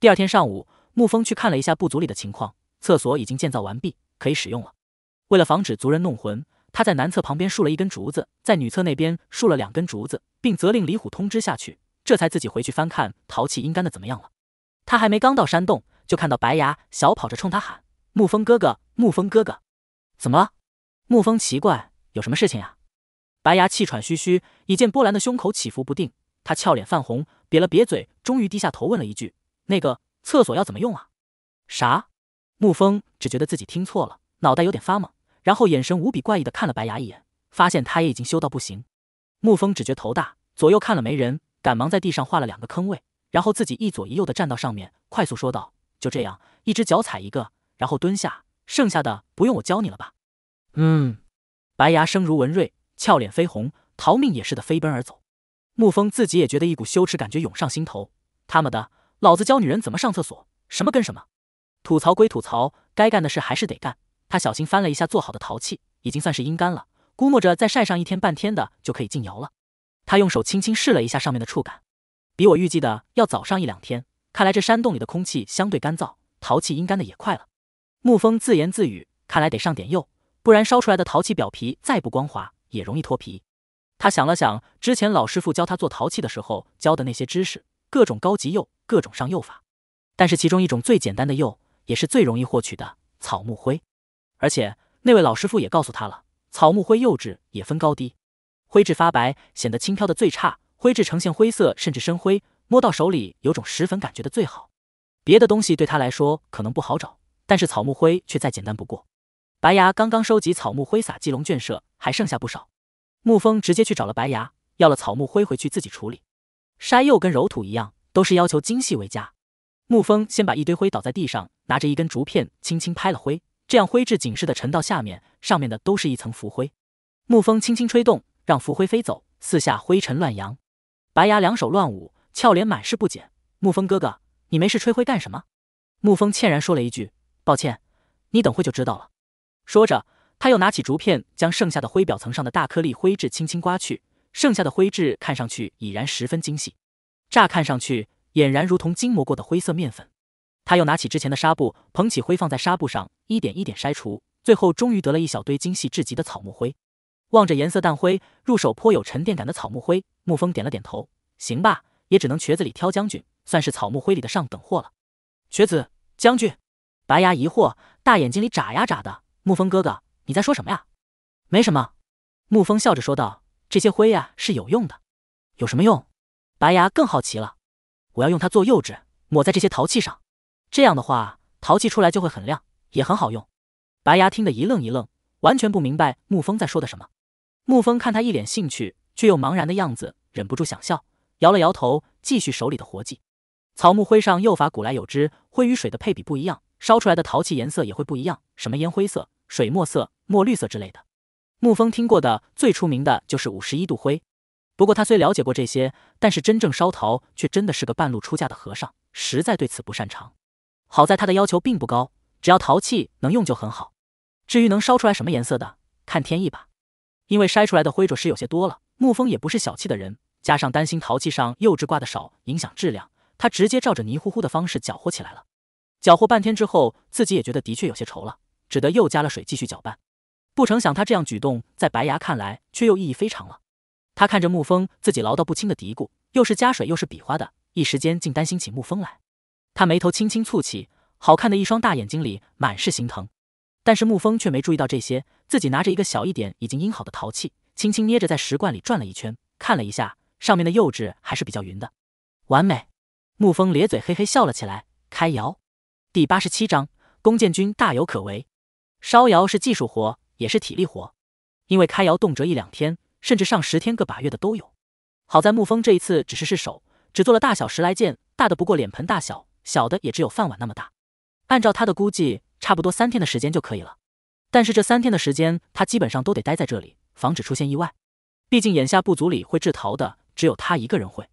第二天上午，沐风去看了一下部族里的情况，厕所已经建造完毕，可以使用了。为了防止族人弄混，他在男厕旁边竖了一根竹子，在女厕那边竖了两根竹子，并责令李虎通知下去。这才自己回去翻看淘气阴干的怎么样了。他还没刚到山洞，就看到白牙小跑着冲他喊：“沐风哥哥，沐风哥哥，怎么了？”沐风奇怪，有什么事情呀？白牙气喘吁吁，已见波兰的胸口起伏不定，他俏脸泛红，瘪了瘪嘴，终于低下头问了一句：“那个厕所要怎么用啊？”啥？沐风只觉得自己听错了，脑袋有点发懵，然后眼神无比怪异的看了白牙一眼，发现他也已经羞到不行。沐风只觉头大，左右看了没人。赶忙在地上画了两个坑位，然后自己一左一右的站到上面，快速说道：“就这样，一只脚踩一个，然后蹲下，剩下的不用我教你了吧？”嗯，白牙声如文瑞，俏脸绯红，逃命也似的飞奔而走。沐风自己也觉得一股羞耻感觉涌上心头，他妈的，老子教女人怎么上厕所，什么跟什么！吐槽归吐槽，该干的事还是得干。他小心翻了一下做好的陶器，已经算是阴干了，估摸着再晒上一天半天的就可以进窑了。他用手轻轻试了一下上面的触感，比我预计的要早上一两天。看来这山洞里的空气相对干燥，陶器阴干的也快了。沐风自言自语：“看来得上点釉，不然烧出来的陶器表皮再不光滑，也容易脱皮。”他想了想之前老师傅教他做陶器的时候教的那些知识，各种高级釉，各种上釉法。但是其中一种最简单的釉，也是最容易获取的草木灰，而且那位老师傅也告诉他了，草木灰釉质也分高低。灰质发白，显得轻飘的最差；灰质呈现灰色甚至深灰，摸到手里有种石粉感觉的最好。别的东西对他来说可能不好找，但是草木灰却再简单不过。白牙刚刚收集草木灰撒鸡笼圈舍，还剩下不少。沐风直接去找了白牙，要了草木灰回去自己处理。筛又跟揉土一样，都是要求精细为佳。沐风先把一堆灰倒在地上，拿着一根竹片轻轻拍了灰，这样灰质紧实的沉到下面，上面的都是一层浮灰。沐风轻轻吹动。让浮灰飞走，四下灰尘乱扬。白牙两手乱舞，俏脸满是不解。沐风哥哥，你没事吹灰干什么？沐风歉然说了一句：“抱歉，你等会就知道了。”说着，他又拿起竹片，将剩下的灰表层上的大颗粒灰质轻轻刮去，剩下的灰质看上去已然十分精细。乍看上去，俨然如同精磨过的灰色面粉。他又拿起之前的纱布，捧起灰放在纱布上，一点一点筛除，最后终于得了一小堆精细至极的草木灰。望着颜色淡灰、入手颇有沉淀感的草木灰，沐风点了点头：“行吧，也只能瘸子里挑将军，算是草木灰里的上等货了。”瘸子将军，白牙疑惑，大眼睛里眨呀眨的：“沐风哥哥，你在说什么呀？”“没什么。”沐风笑着说道：“这些灰呀，是有用的。”“有什么用？”白牙更好奇了。“我要用它做釉质，抹在这些陶器上，这样的话，陶器出来就会很亮，也很好用。”白牙听得一愣一愣，完全不明白沐风在说的什么。沐风看他一脸兴趣却又茫然的样子，忍不住想笑，摇了摇头，继续手里的活计。草木灰上釉法古来有之，灰与水的配比不一样，烧出来的陶器颜色也会不一样，什么烟灰色、水墨色、墨绿色之类的。沐风听过的最出名的就是五十一度灰，不过他虽了解过这些，但是真正烧陶却真的是个半路出家的和尚，实在对此不擅长。好在他的要求并不高，只要陶器能用就很好，至于能烧出来什么颜色的，看天意吧。因为筛出来的灰浊是有些多了，沐风也不是小气的人，加上担心陶器上釉质挂的少，影响质量，他直接照着泥糊糊的方式搅和起来了。搅和半天之后，自己也觉得的确有些稠了，只得又加了水继续搅拌。不成想他这样举动，在白牙看来却又意义非常了。他看着沐风自己唠叨不清的嘀咕，又是加水又是比划的，一时间竟担心起沐风来。他眉头轻轻蹙起，好看的一双大眼睛里满是心疼。但是沐风却没注意到这些。自己拿着一个小一点、已经阴好的陶器，轻轻捏着在石罐里转了一圈，看了一下，上面的釉质还是比较匀的，完美。沐风咧嘴嘿嘿笑了起来，开窑。第八十七章，弓箭军大有可为。烧窑是技术活，也是体力活，因为开窑动辄一两天，甚至上十天、个把月的都有。好在沐风这一次只是试手，只做了大小十来件，大的不过脸盆大小，小的也只有饭碗那么大。按照他的估计，差不多三天的时间就可以了。但是这三天的时间，他基本上都得待在这里，防止出现意外。毕竟眼下部族里会制陶的只有他一个人会，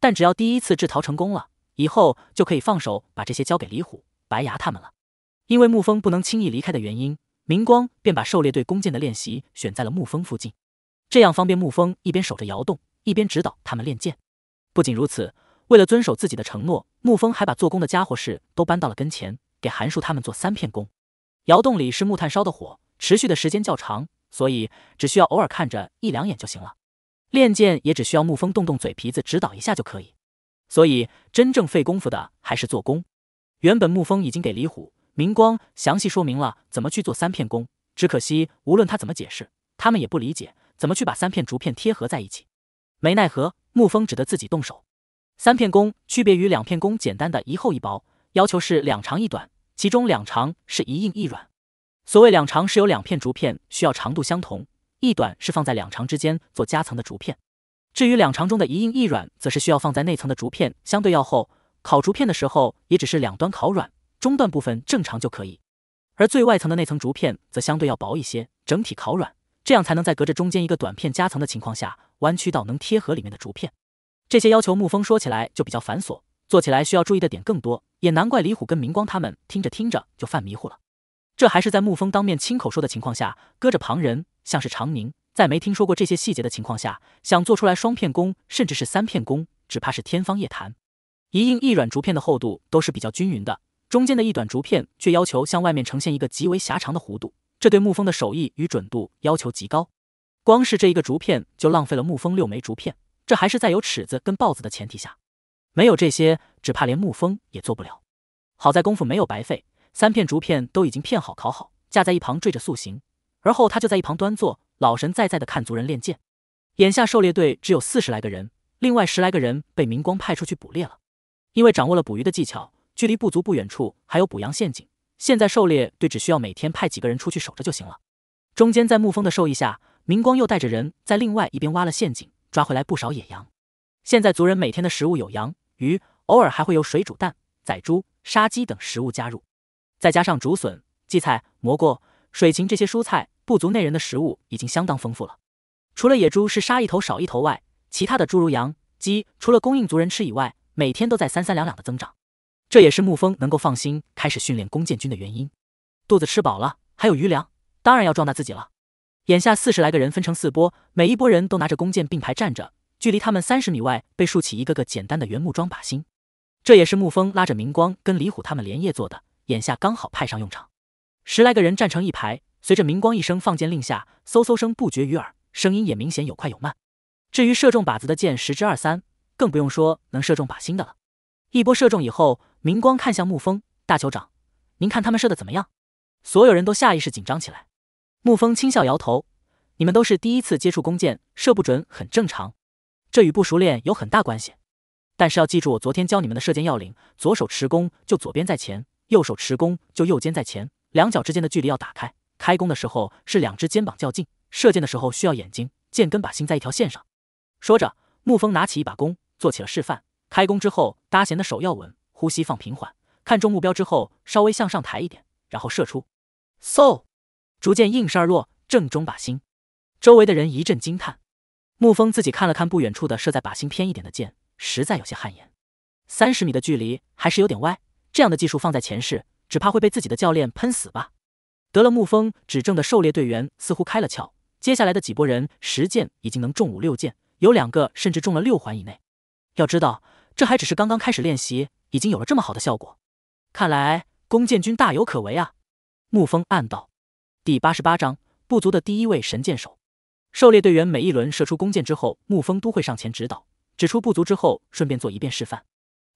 但只要第一次制陶成功了，以后就可以放手把这些交给李虎、白牙他们了。因为沐风不能轻易离开的原因，明光便把狩猎队弓箭的练习选在了沐风附近，这样方便沐风一边守着窑洞，一边指导他们练剑。不仅如此，为了遵守自己的承诺，沐风还把做工的家伙事都搬到了跟前，给韩树他们做三片弓。窑洞里是木炭烧的火，持续的时间较长，所以只需要偶尔看着一两眼就行了。练剑也只需要沐风动动嘴皮子指导一下就可以。所以真正费功夫的还是做工。原本沐风已经给李虎、明光详细说明了怎么去做三片弓，只可惜无论他怎么解释，他们也不理解怎么去把三片竹片贴合在一起。没奈何，沐风只得自己动手。三片弓区别于两片弓，简单的一厚一薄，要求是两长一短。其中两长是一硬一软，所谓两长是有两片竹片需要长度相同，一短是放在两长之间做夹层的竹片。至于两长中的一硬一软，则是需要放在内层的竹片相对要厚，烤竹片的时候也只是两端烤软，中段部分正常就可以。而最外层的那层竹片则相对要薄一些，整体烤软，这样才能在隔着中间一个短片夹层的情况下弯曲到能贴合里面的竹片。这些要求木风说起来就比较繁琐。做起来需要注意的点更多，也难怪李虎跟明光他们听着听着就犯迷糊了。这还是在沐风当面亲口说的情况下，搁着旁人，像是长宁，在没听说过这些细节的情况下，想做出来双片弓，甚至是三片弓，只怕是天方夜谭。一硬一软竹片的厚度都是比较均匀的，中间的一短竹片却要求向外面呈现一个极为狭长的弧度，这对沐风的手艺与准度要求极高。光是这一个竹片就浪费了沐风六枚竹片，这还是在有尺子跟刨子的前提下。没有这些，只怕连牧风也做不了。好在功夫没有白费，三片竹片都已经片好、烤好，架在一旁，缀着塑形。而后他就在一旁端坐，老神在在的看族人练剑。眼下狩猎队只有四十来个人，另外十来个人被明光派出去捕猎了。因为掌握了捕鱼的技巧，距离部族不远处还有捕羊陷阱。现在狩猎队只需要每天派几个人出去守着就行了。中间在牧风的授意下，明光又带着人在另外一边挖了陷阱，抓回来不少野羊。现在族人每天的食物有羊。鱼偶尔还会有水煮蛋、宰猪、杀鸡等食物加入，再加上竹笋、荠菜、蘑菇、水芹这些蔬菜，部族内人的食物已经相当丰富了。除了野猪是杀一头少一头外，其他的诸如羊、鸡，除了供应族人吃以外，每天都在三三两两的增长。这也是牧风能够放心开始训练弓箭军的原因。肚子吃饱了，还有余粮，当然要壮大自己了。眼下四十来个人分成四波，每一波人都拿着弓箭并排站着。距离他们三十米外，被竖起一个个简单的圆木桩靶心，这也是沐风拉着明光跟李虎他们连夜做的，眼下刚好派上用场。十来个人站成一排，随着明光一声放箭令下，嗖嗖声不绝于耳，声音也明显有快有慢。至于射中靶子的箭十之二三，更不用说能射中靶心的了。一波射中以后，明光看向沐风大酋长：“您看他们射的怎么样？”所有人都下意识紧张起来。沐风轻笑摇头：“你们都是第一次接触弓箭，射不准很正常。”这与不熟练有很大关系，但是要记住我昨天教你们的射箭要领：左手持弓就左边在前，右手持弓就右肩在前，两脚之间的距离要打开。开弓的时候是两只肩膀较近，射箭的时候需要眼睛、箭跟靶心在一条线上。说着，沐风拿起一把弓，做起了示范。开弓之后，搭弦的手要稳，呼吸放平缓。看中目标之后，稍微向上抬一点，然后射出。嗖，逐渐应声而落，正中靶心。周围的人一阵惊叹。沐风自己看了看不远处的射在靶心偏一点的箭，实在有些汗颜。三十米的距离还是有点歪，这样的技术放在前世，只怕会被自己的教练喷死吧。得了沐风指正的狩猎队员似乎开了窍，接下来的几波人十箭已经能中五六箭，有两个甚至中了六环以内。要知道，这还只是刚刚开始练习，已经有了这么好的效果，看来弓箭军大有可为啊！沐风暗道。第八十八章，部族的第一位神箭手。狩猎队员每一轮射出弓箭之后，沐风都会上前指导，指出不足之后，顺便做一遍示范。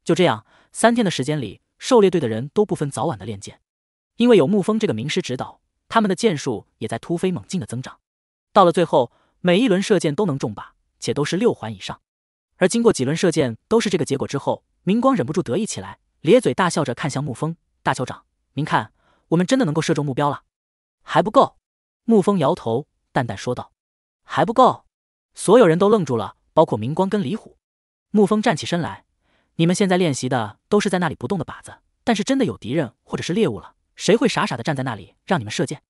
就这样，三天的时间里，狩猎队的人都不分早晚的练剑，因为有沐风这个名师指导，他们的剑术也在突飞猛进的增长。到了最后，每一轮射箭都能中靶，且都是六环以上。而经过几轮射箭都是这个结果之后，明光忍不住得意起来，咧嘴大笑着看向沐风大酋长：“您看，我们真的能够射中目标了？”还不够。沐风摇头，淡淡说道。还不够，所有人都愣住了，包括明光跟李虎。沐风站起身来：“你们现在练习的都是在那里不动的靶子，但是真的有敌人或者是猎物了，谁会傻傻的站在那里让你们射箭？”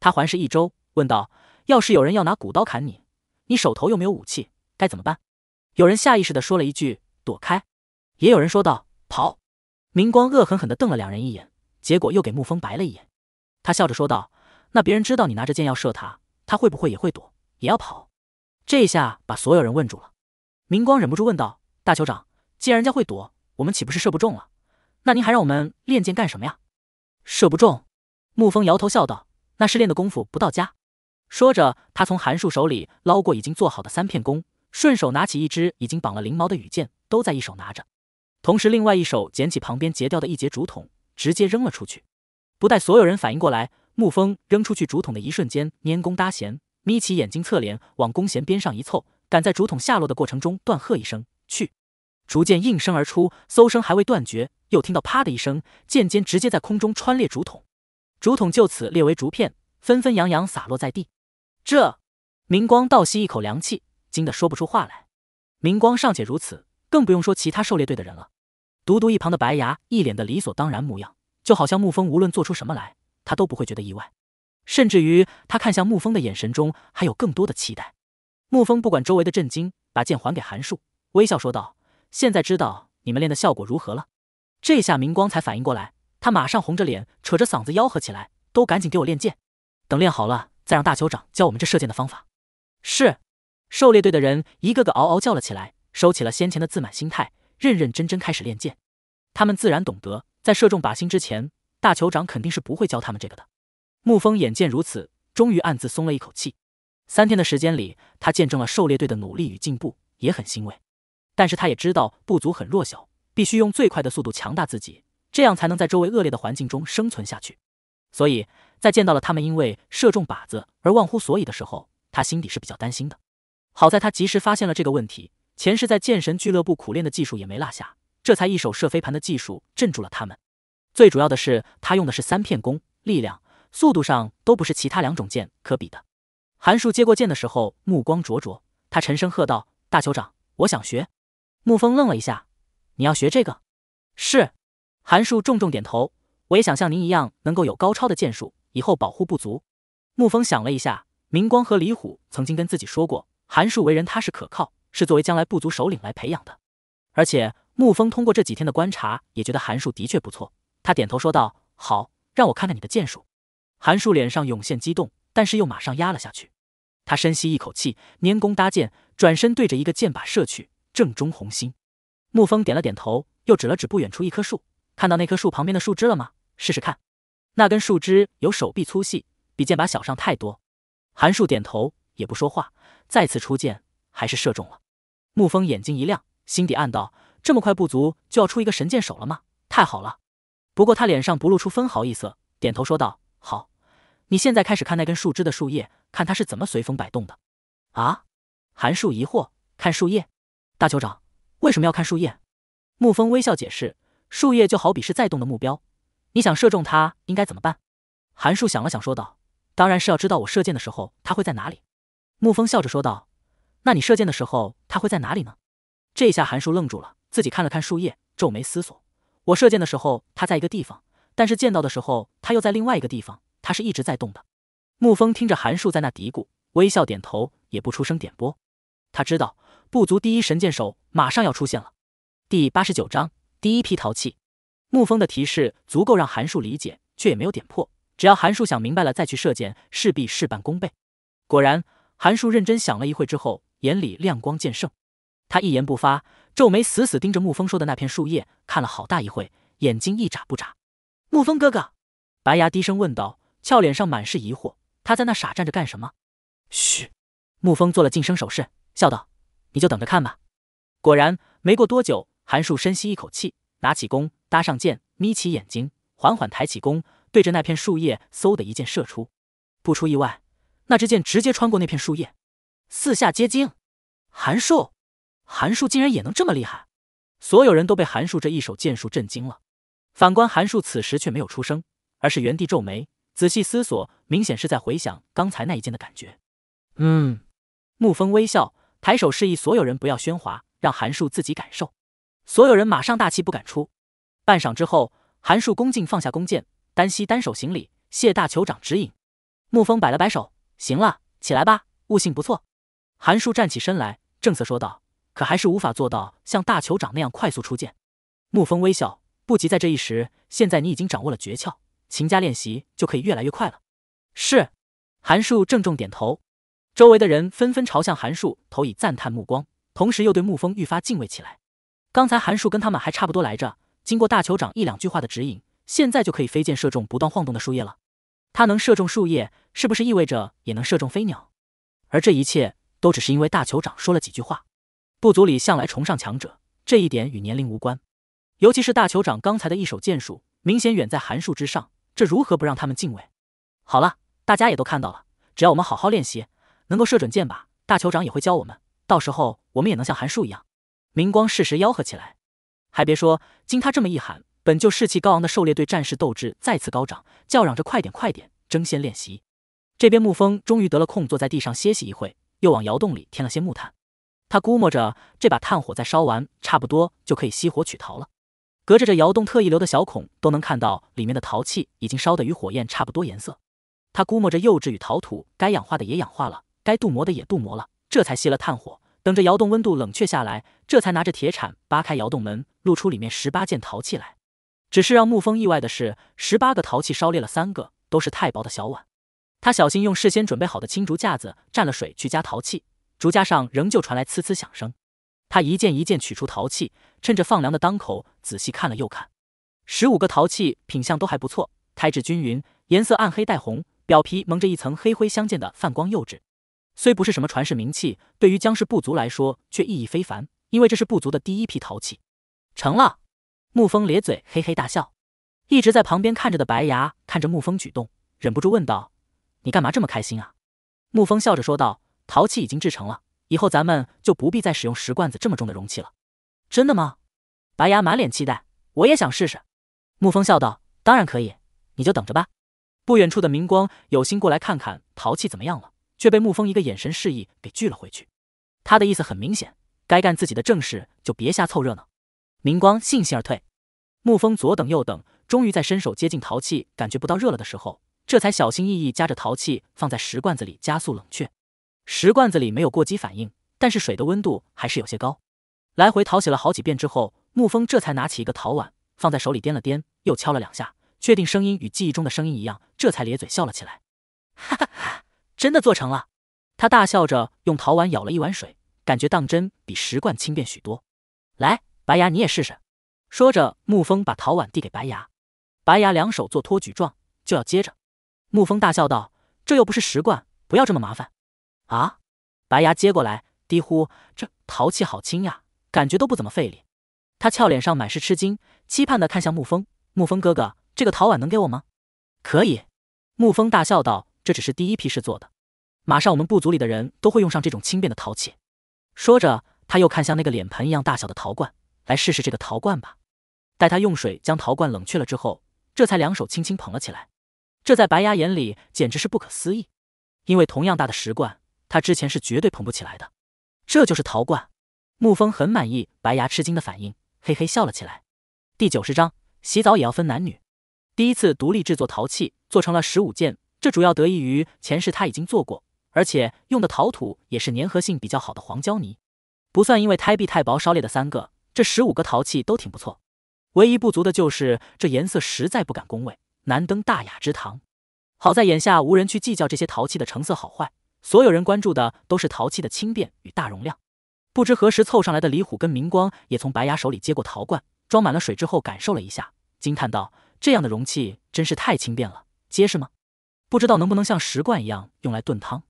他环视一周，问道：“要是有人要拿骨刀砍你，你手头又没有武器，该怎么办？”有人下意识的说了一句：“躲开。”也有人说道：“跑。”明光恶狠狠的瞪了两人一眼，结果又给沐风白了一眼。他笑着说道：“那别人知道你拿着箭要射他，他会不会也会躲？”也要跑，这一下把所有人问住了。明光忍不住问道：“大酋长，既然人家会躲，我们岂不是射不中了？那您还让我们练箭干什么呀？”射不中，沐风摇头笑道：“那是练的功夫不到家。”说着，他从韩树手里捞过已经做好的三片弓，顺手拿起一支已经绑了翎毛的羽箭，都在一手拿着，同时另外一手捡起旁边截掉的一截竹筒，直接扔了出去。不待所有人反应过来，沐风扔出去竹筒的一瞬间，拈弓搭弦。眯起眼睛，侧脸往弓弦边上一凑，赶在竹筒下落的过程中，断喝一声：“去！”竹箭应声而出，嗖声还未断绝，又听到啪的一声，箭尖直接在空中穿裂竹筒，竹筒就此裂为竹片，纷纷扬扬洒落在地。这明光倒吸一口凉气，惊得说不出话来。明光尚且如此，更不用说其他狩猎队的人了。独独一旁的白牙，一脸的理所当然模样，就好像沐风无论做出什么来，他都不会觉得意外。甚至于，他看向沐风的眼神中还有更多的期待。沐风不管周围的震惊，把剑还给韩树，微笑说道：“现在知道你们练的效果如何了？”这下明光才反应过来，他马上红着脸，扯着嗓子吆喝起来：“都赶紧给我练剑！等练好了，再让大酋长教我们这射箭的方法。”是，狩猎队的人一个个嗷嗷叫了起来，收起了先前的自满心态，认认真真开始练剑。他们自然懂得，在射中靶心之前，大酋长肯定是不会教他们这个的。沐风眼见如此，终于暗自松了一口气。三天的时间里，他见证了狩猎队的努力与进步，也很欣慰。但是他也知道部族很弱小，必须用最快的速度强大自己，这样才能在周围恶劣的环境中生存下去。所以在见到了他们因为射中靶子而忘乎所以的时候，他心底是比较担心的。好在他及时发现了这个问题，前世在剑神俱乐部苦练的技术也没落下，这才一手射飞盘的技术镇住了他们。最主要的是，他用的是三片弓，力量。速度上都不是其他两种剑可比的。韩树接过剑的时候，目光灼灼，他沉声喝道：“大酋长，我想学。”沐风愣了一下：“你要学这个？”“是。”韩树重重点头：“我也想像您一样，能够有高超的剑术，以后保护部族。”沐风想了一下，明光和李虎曾经跟自己说过，韩树为人踏实可靠，是作为将来部族首领来培养的。而且沐风通过这几天的观察，也觉得韩树的确不错。他点头说道：“好，让我看看你的剑术。”韩树脸上涌现激动，但是又马上压了下去。他深吸一口气，拈弓搭箭，转身对着一个箭靶射去，正中红心。沐风点了点头，又指了指不远处一棵树，看到那棵树旁边的树枝了吗？试试看。那根树枝有手臂粗细，比箭靶小上太多。韩树点头，也不说话，再次出箭，还是射中了。沐风眼睛一亮，心底暗道：这么快，不足就要出一个神箭手了吗？太好了！不过他脸上不露出分毫异色，点头说道：好。你现在开始看那根树枝的树叶，看它是怎么随风摆动的。啊？韩树疑惑，看树叶？大酋长，为什么要看树叶？沐风微笑解释，树叶就好比是在动的目标，你想射中它，应该怎么办？韩树想了想，说道：“当然是要知道我射箭的时候，它会在哪里。”沐风笑着说道：“那你射箭的时候，它会在哪里呢？”这一下韩树愣住了，自己看了看树叶，皱眉思索：“我射箭的时候，它在一个地方，但是见到的时候，它又在另外一个地方。”他是一直在动的。沐风听着韩树在那嘀咕，微笑点头，也不出声点拨。他知道部族第一神箭手马上要出现了。第八十九章第一批淘气。沐风的提示足够让韩树理解，却也没有点破。只要韩树想明白了再去射箭，势必事半功倍。果然，韩树认真想了一会之后，眼里亮光渐盛。他一言不发，皱眉死死盯着沐风说的那片树叶看了好大一会，眼睛一眨不眨。沐风哥哥，白牙低声问道。俏脸上满是疑惑，他在那傻站着干什么？嘘，沐风做了噤声手势，笑道：“你就等着看吧。”果然，没过多久，韩树深吸一口气，拿起弓，搭上箭，眯起眼睛，缓缓抬起弓，对着那片树叶，嗖的一箭射出。不出意外，那支箭直接穿过那片树叶，四下皆惊。韩树，韩树竟然也能这么厉害！所有人都被韩树这一手剑术震惊了。反观韩树，此时却没有出声，而是原地皱眉。仔细思索，明显是在回想刚才那一剑的感觉。嗯，沐风微笑，抬手示意所有人不要喧哗，让韩树自己感受。所有人马上大气不敢出。半晌之后，韩树恭敬放下弓箭，单膝单手行礼，谢大酋长指引。沐风摆了摆手，行了起来吧，悟性不错。韩树站起身来，正色说道：“可还是无法做到像大酋长那样快速出剑。”沐风微笑，不急在这一时，现在你已经掌握了诀窍。勤加练习就可以越来越快了。是，韩树正重点头，周围的人纷纷朝向韩树投以赞叹目光，同时又对沐风愈发敬畏起来。刚才韩树跟他们还差不多来着，经过大酋长一两句话的指引，现在就可以飞箭射中不断晃动的树叶了。他能射中树叶，是不是意味着也能射中飞鸟？而这一切都只是因为大酋长说了几句话。部族里向来崇尚强者，这一点与年龄无关。尤其是大酋长刚才的一手剑术，明显远在韩树之上。这如何不让他们敬畏？好了，大家也都看到了，只要我们好好练习，能够射准箭靶，大酋长也会教我们，到时候我们也能像韩树一样。明光适时吆喝起来，还别说，经他这么一喊，本就士气高昂的狩猎队战士斗志再次高涨，叫嚷着快点快点，争先练习。这边沐风终于得了空，坐在地上歇息一会，又往窑洞里添了些木炭。他估摸着这把炭火再烧完，差不多就可以熄火取桃了。隔着这窑洞特意留的小孔，都能看到里面的陶器已经烧得与火焰差不多颜色。他估摸着釉质与陶土该氧化的也氧化了，该镀膜的也镀膜了，这才熄了炭火，等着窑洞温度冷却下来，这才拿着铁铲扒开窑洞门，露出里面十八件陶器来。只是让沐风意外的是，十八个陶器烧裂了三个，都是太薄的小碗。他小心用事先准备好的青竹架子蘸了水去加陶器，竹架上仍旧传来呲呲响声。他一件一件取出陶器，趁着放凉的当口，仔细看了又看。十五个陶器品相都还不错，胎质均匀，颜色暗黑带红，表皮蒙着一层黑灰相间的泛光釉质。虽不是什么传世名器，对于江氏部族来说却意义非凡，因为这是部族的第一批陶器，成了。沐风咧嘴嘿嘿大笑，一直在旁边看着的白牙看着沐风举动，忍不住问道：“你干嘛这么开心啊？”沐风笑着说道：“陶器已经制成了。”以后咱们就不必再使用石罐子这么重的容器了，真的吗？白牙满脸期待，我也想试试。沐风笑道，当然可以，你就等着吧。不远处的明光有心过来看看陶器怎么样了，却被沐风一个眼神示意给拒了回去。他的意思很明显，该干自己的正事就别瞎凑热闹。明光悻悻而退。沐风左等右等，终于在伸手接近陶器感觉不到热了的时候，这才小心翼翼夹着陶器放在石罐子里加速冷却。石罐子里没有过激反应，但是水的温度还是有些高。来回淘洗了好几遍之后，沐风这才拿起一个陶碗，放在手里掂了掂，又敲了两下，确定声音与记忆中的声音一样，这才咧嘴笑了起来。哈哈哈，真的做成了！他大笑着用陶碗舀了一碗水，感觉当真比石罐轻便许多。来，白牙你也试试。说着，沐风把陶碗递给白牙，白牙两手做托举状，就要接着。沐风大笑道：“这又不是石罐，不要这么麻烦。”啊！白牙接过来，低呼：“这陶器好轻呀，感觉都不怎么费力。”他俏脸上满是吃惊，期盼的看向沐风。沐风哥哥，这个陶碗能给我吗？可以。沐风大笑道：“这只是第一批试做的，马上我们部族里的人都会用上这种轻便的陶器。”说着，他又看向那个脸盆一样大小的陶罐，“来试试这个陶罐吧。”待他用水将陶罐冷却了之后，这才两手轻轻捧了起来。这在白牙眼里简直是不可思议，因为同样大的石罐。他之前是绝对捧不起来的，这就是陶罐。沐风很满意白牙吃惊的反应，嘿嘿笑了起来。第九十章洗澡也要分男女。第一次独立制作陶器，做成了十五件，这主要得益于前世他已经做过，而且用的陶土也是粘合性比较好的黄胶泥。不算因为胎壁太薄烧裂的三个，这十五个陶器都挺不错。唯一不足的就是这颜色实在不敢恭维，难登大雅之堂。好在眼下无人去计较这些陶器的成色好坏。所有人关注的都是陶器的轻便与大容量。不知何时凑上来的李虎跟明光也从白牙手里接过陶罐，装满了水之后，感受了一下，惊叹道：“这样的容器真是太轻便了，结实吗？不知道能不能像石罐一样用来炖汤？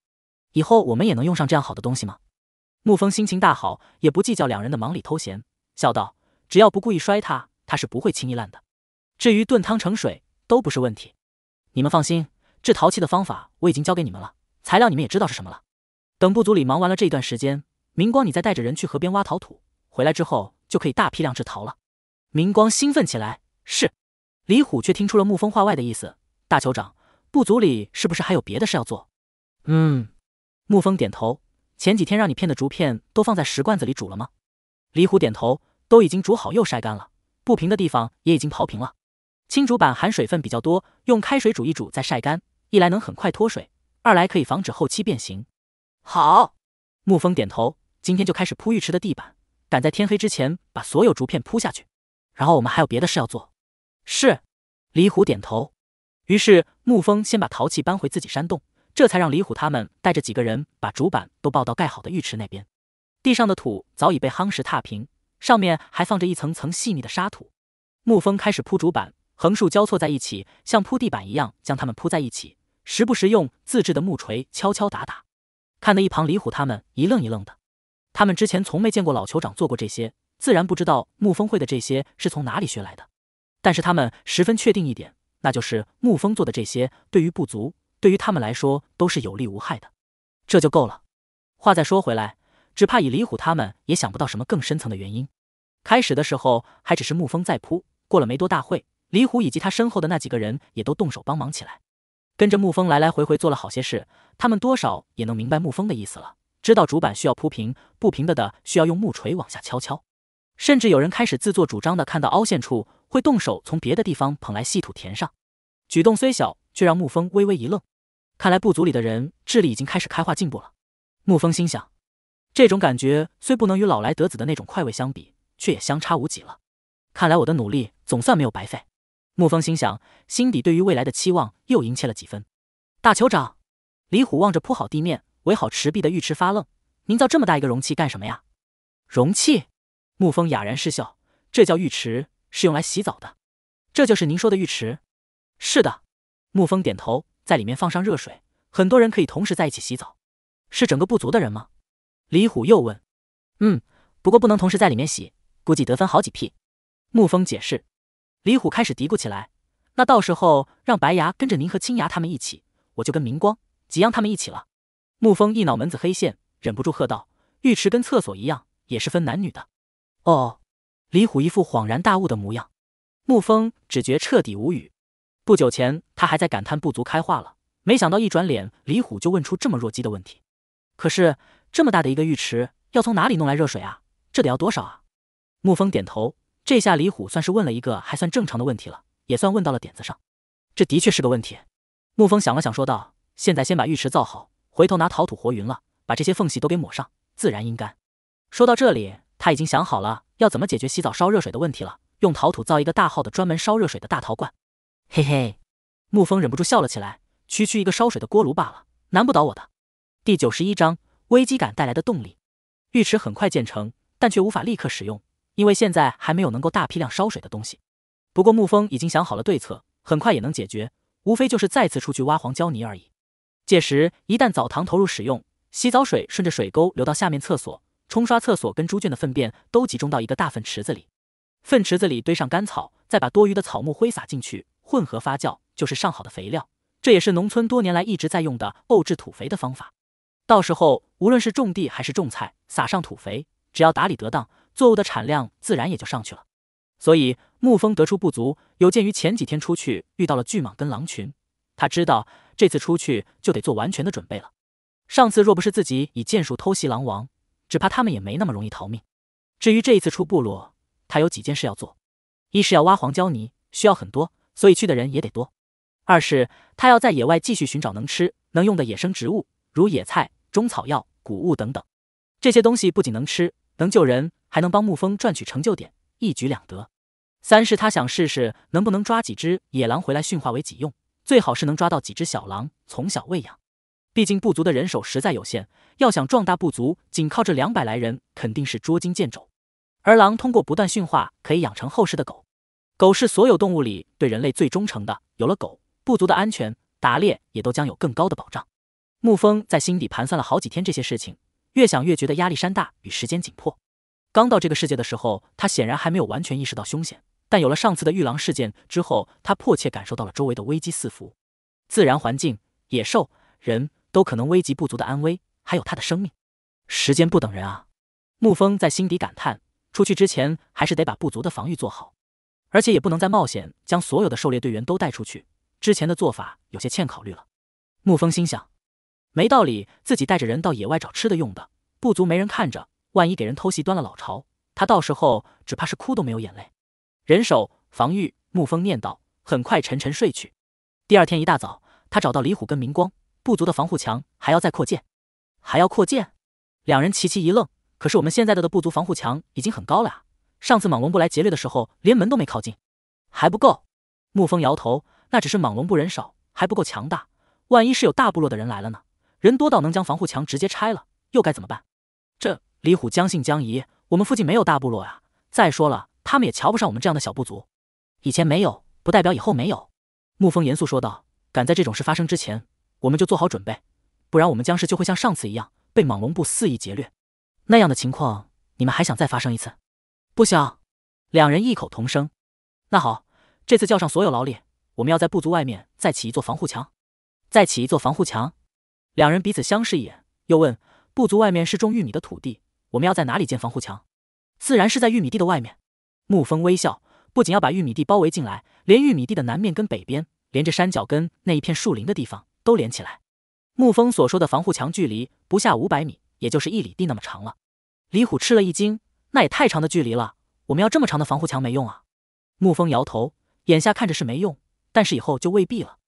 以后我们也能用上这样好的东西吗？”沐风心情大好，也不计较两人的忙里偷闲，笑道：“只要不故意摔它，它是不会轻易烂的。至于炖汤盛水，都不是问题。你们放心，制陶器的方法我已经教给你们了。”材料你们也知道是什么了。等部族里忙完了这一段时间，明光，你再带着人去河边挖陶土，回来之后就可以大批量制陶了。明光兴奋起来：“是。”李虎却听出了沐风话外的意思：“大酋长，部族里是不是还有别的事要做？”“嗯。”沐风点头：“前几天让你片的竹片都放在石罐子里煮了吗？”李虎点头：“都已经煮好又晒干了，不平的地方也已经刨平了。青竹板含水分比较多，用开水煮一煮再晒干，一来能很快脱水。”二来可以防止后期变形。好，沐风点头。今天就开始铺浴池的地板，赶在天黑之前把所有竹片铺下去。然后我们还有别的事要做。是，李虎点头。于是沐风先把陶器搬回自己山洞，这才让李虎他们带着几个人把竹板都抱到盖好的浴池那边。地上的土早已被夯实踏平，上面还放着一层层细腻的沙土。沐风开始铺竹板，横竖交错在一起，像铺地板一样将它们铺在一起。时不时用自制的木锤敲敲打打，看得一旁李虎他们一愣一愣的。他们之前从没见过老酋长做过这些，自然不知道沐风会的这些是从哪里学来的。但是他们十分确定一点，那就是沐风做的这些对于不足，对于他们来说都是有利无害的，这就够了。话再说回来，只怕以李虎他们也想不到什么更深层的原因。开始的时候还只是沐风在扑，过了没多大会，李虎以及他身后的那几个人也都动手帮忙起来。跟着沐风来来回回做了好些事，他们多少也能明白沐风的意思了。知道主板需要铺平，不平的的需要用木锤往下敲敲。甚至有人开始自作主张的，看到凹陷处会动手从别的地方捧来细土填上。举动虽小，却让沐风微微一愣。看来部族里的人智力已经开始开化进步了。沐风心想，这种感觉虽不能与老来得子的那种快慰相比，却也相差无几了。看来我的努力总算没有白费。沐风心想，心底对于未来的期望又殷切了几分。大酋长李虎望着铺好地面、围好池壁的浴池发愣：“您造这么大一个容器干什么呀？”容器？沐风哑然失笑：“这叫浴池，是用来洗澡的。”“这就是您说的浴池？”“是的。”沐风点头：“在里面放上热水，很多人可以同时在一起洗澡。”“是整个部族的人吗？”李虎又问。“嗯，不过不能同时在里面洗，估计得分好几批。”沐风解释。李虎开始嘀咕起来：“那到时候让白牙跟着您和青牙他们一起，我就跟明光、吉央他们一起了。”沐风一脑门子黑线，忍不住喝道：“浴池跟厕所一样，也是分男女的。”哦，李虎一副恍然大悟的模样。沐风只觉彻底无语。不久前他还在感叹部族开化了，没想到一转脸，李虎就问出这么弱鸡的问题。可是这么大的一个浴池，要从哪里弄来热水啊？这得要多少啊？沐风点头。这下李虎算是问了一个还算正常的问题了，也算问到了点子上。这的确是个问题。沐风想了想，说道：“现在先把浴池造好，回头拿陶土和匀了，把这些缝隙都给抹上，自然阴干。”说到这里，他已经想好了要怎么解决洗澡烧热水的问题了。用陶土造一个大号的专门烧热水的大陶罐。嘿嘿，沐风忍不住笑了起来。区区一个烧水的锅炉罢了，难不倒我的。第九十一章危机感带来的动力。浴池很快建成，但却无法立刻使用。因为现在还没有能够大批量烧水的东西，不过沐风已经想好了对策，很快也能解决。无非就是再次出去挖黄胶泥而已。届时一旦澡堂投入使用，洗澡水顺着水沟流到下面厕所，冲刷厕所跟猪圈的粪便都集中到一个大粪池子里。粪池子里堆上干草，再把多余的草木灰撒进去，混合发酵，就是上好的肥料。这也是农村多年来一直在用的沤制土肥的方法。到时候无论是种地还是种菜，撒上土肥，只要打理得当。作物的产量自然也就上去了，所以沐风得出不足有鉴于前几天出去遇到了巨蟒跟狼群，他知道这次出去就得做完全的准备了。上次若不是自己以剑术偷袭狼王，只怕他们也没那么容易逃命。至于这一次出部落，他有几件事要做：一是要挖黄胶泥，需要很多，所以去的人也得多；二是他要在野外继续寻找能吃能用的野生植物，如野菜、中草药、谷物等等。这些东西不仅能吃。能救人，还能帮牧风赚取成就点，一举两得。三是他想试试能不能抓几只野狼回来驯化为己用，最好是能抓到几只小狼，从小喂养。毕竟部族的人手实在有限，要想壮大部族，仅靠这两百来人肯定是捉襟见肘。而狼通过不断驯化，可以养成后世的狗。狗是所有动物里对人类最忠诚的，有了狗，部族的安全、打猎也都将有更高的保障。牧风在心底盘算了好几天这些事情。越想越觉得压力山大，与时间紧迫。刚到这个世界的时候，他显然还没有完全意识到凶险，但有了上次的遇狼事件之后，他迫切感受到了周围的危机四伏。自然环境、野兽、人都可能危及部族的安危，还有他的生命。时间不等人啊！沐风在心底感叹。出去之前，还是得把部族的防御做好，而且也不能再冒险将所有的狩猎队员都带出去。之前的做法有些欠考虑了，沐风心想。没道理，自己带着人到野外找吃的用的，部族没人看着，万一给人偷袭端了老巢，他到时候只怕是哭都没有眼泪。人手防御，沐风念叨，很快沉沉睡去。第二天一大早，他找到李虎跟明光，部族的防护墙还要再扩建，还要扩建。两人齐齐一愣，可是我们现在的的部族防护墙已经很高了啊，上次莽龙部来劫掠的时候，连门都没靠近，还不够。沐风摇头，那只是莽龙部人少，还不够强大，万一是有大部落的人来了呢？人多到能将防护墙直接拆了，又该怎么办？这李虎将信将疑。我们附近没有大部落啊。再说了，他们也瞧不上我们这样的小部族。以前没有，不代表以后没有。沐风严肃说道：“赶在这种事发生之前，我们就做好准备，不然我们僵尸就会像上次一样被莽龙部肆意劫掠。那样的情况，你们还想再发生一次？不想。”两人异口同声：“那好，这次叫上所有劳力，我们要在部族外面再起一座防护墙，再起一座防护墙。”两人彼此相视一眼，又问：“部族外面是种玉米的土地，我们要在哪里建防护墙？”“自然是在玉米地的外面。”沐风微笑：“不仅要把玉米地包围进来，连玉米地的南面跟北边，连着山脚跟那一片树林的地方都连起来。”沐风所说的防护墙距离不下五百米，也就是一里地那么长了。李虎吃了一惊：“那也太长的距离了！我们要这么长的防护墙没用啊！”沐风摇头：“眼下看着是没用，但是以后就未必了。”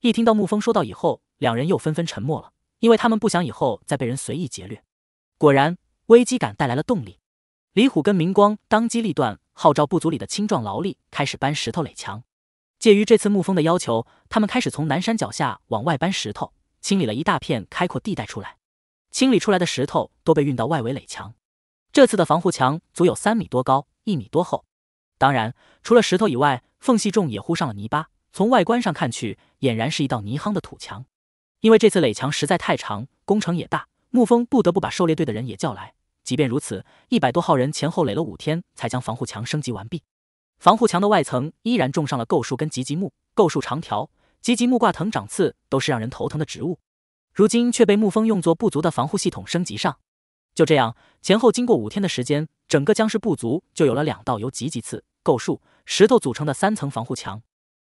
一听到沐风说到以后，两人又纷纷沉默了，因为他们不想以后再被人随意劫掠。果然，危机感带来了动力。李虎跟明光当机立断，号召部族里的青壮劳力开始搬石头垒墙。介于这次沐风的要求，他们开始从南山脚下往外搬石头，清理了一大片开阔地带出来。清理出来的石头都被运到外围垒墙。这次的防护墙足有三米多高，一米多厚。当然，除了石头以外，缝隙中也糊上了泥巴，从外观上看去，俨然是一道泥夯的土墙。因为这次垒墙实在太长，工程也大，沐风不得不把狩猎队的人也叫来。即便如此，一百多号人前后垒了五天才将防护墙升级完毕。防护墙的外层依然种上了构树跟吉吉木，构树长条，吉吉木挂藤长刺都是让人头疼的植物，如今却被沐风用作部族的防护系统升级上。就这样，前后经过五天的时间，整个僵尸部族就有了两道由吉吉刺、构树、石头组成的三层防护墙。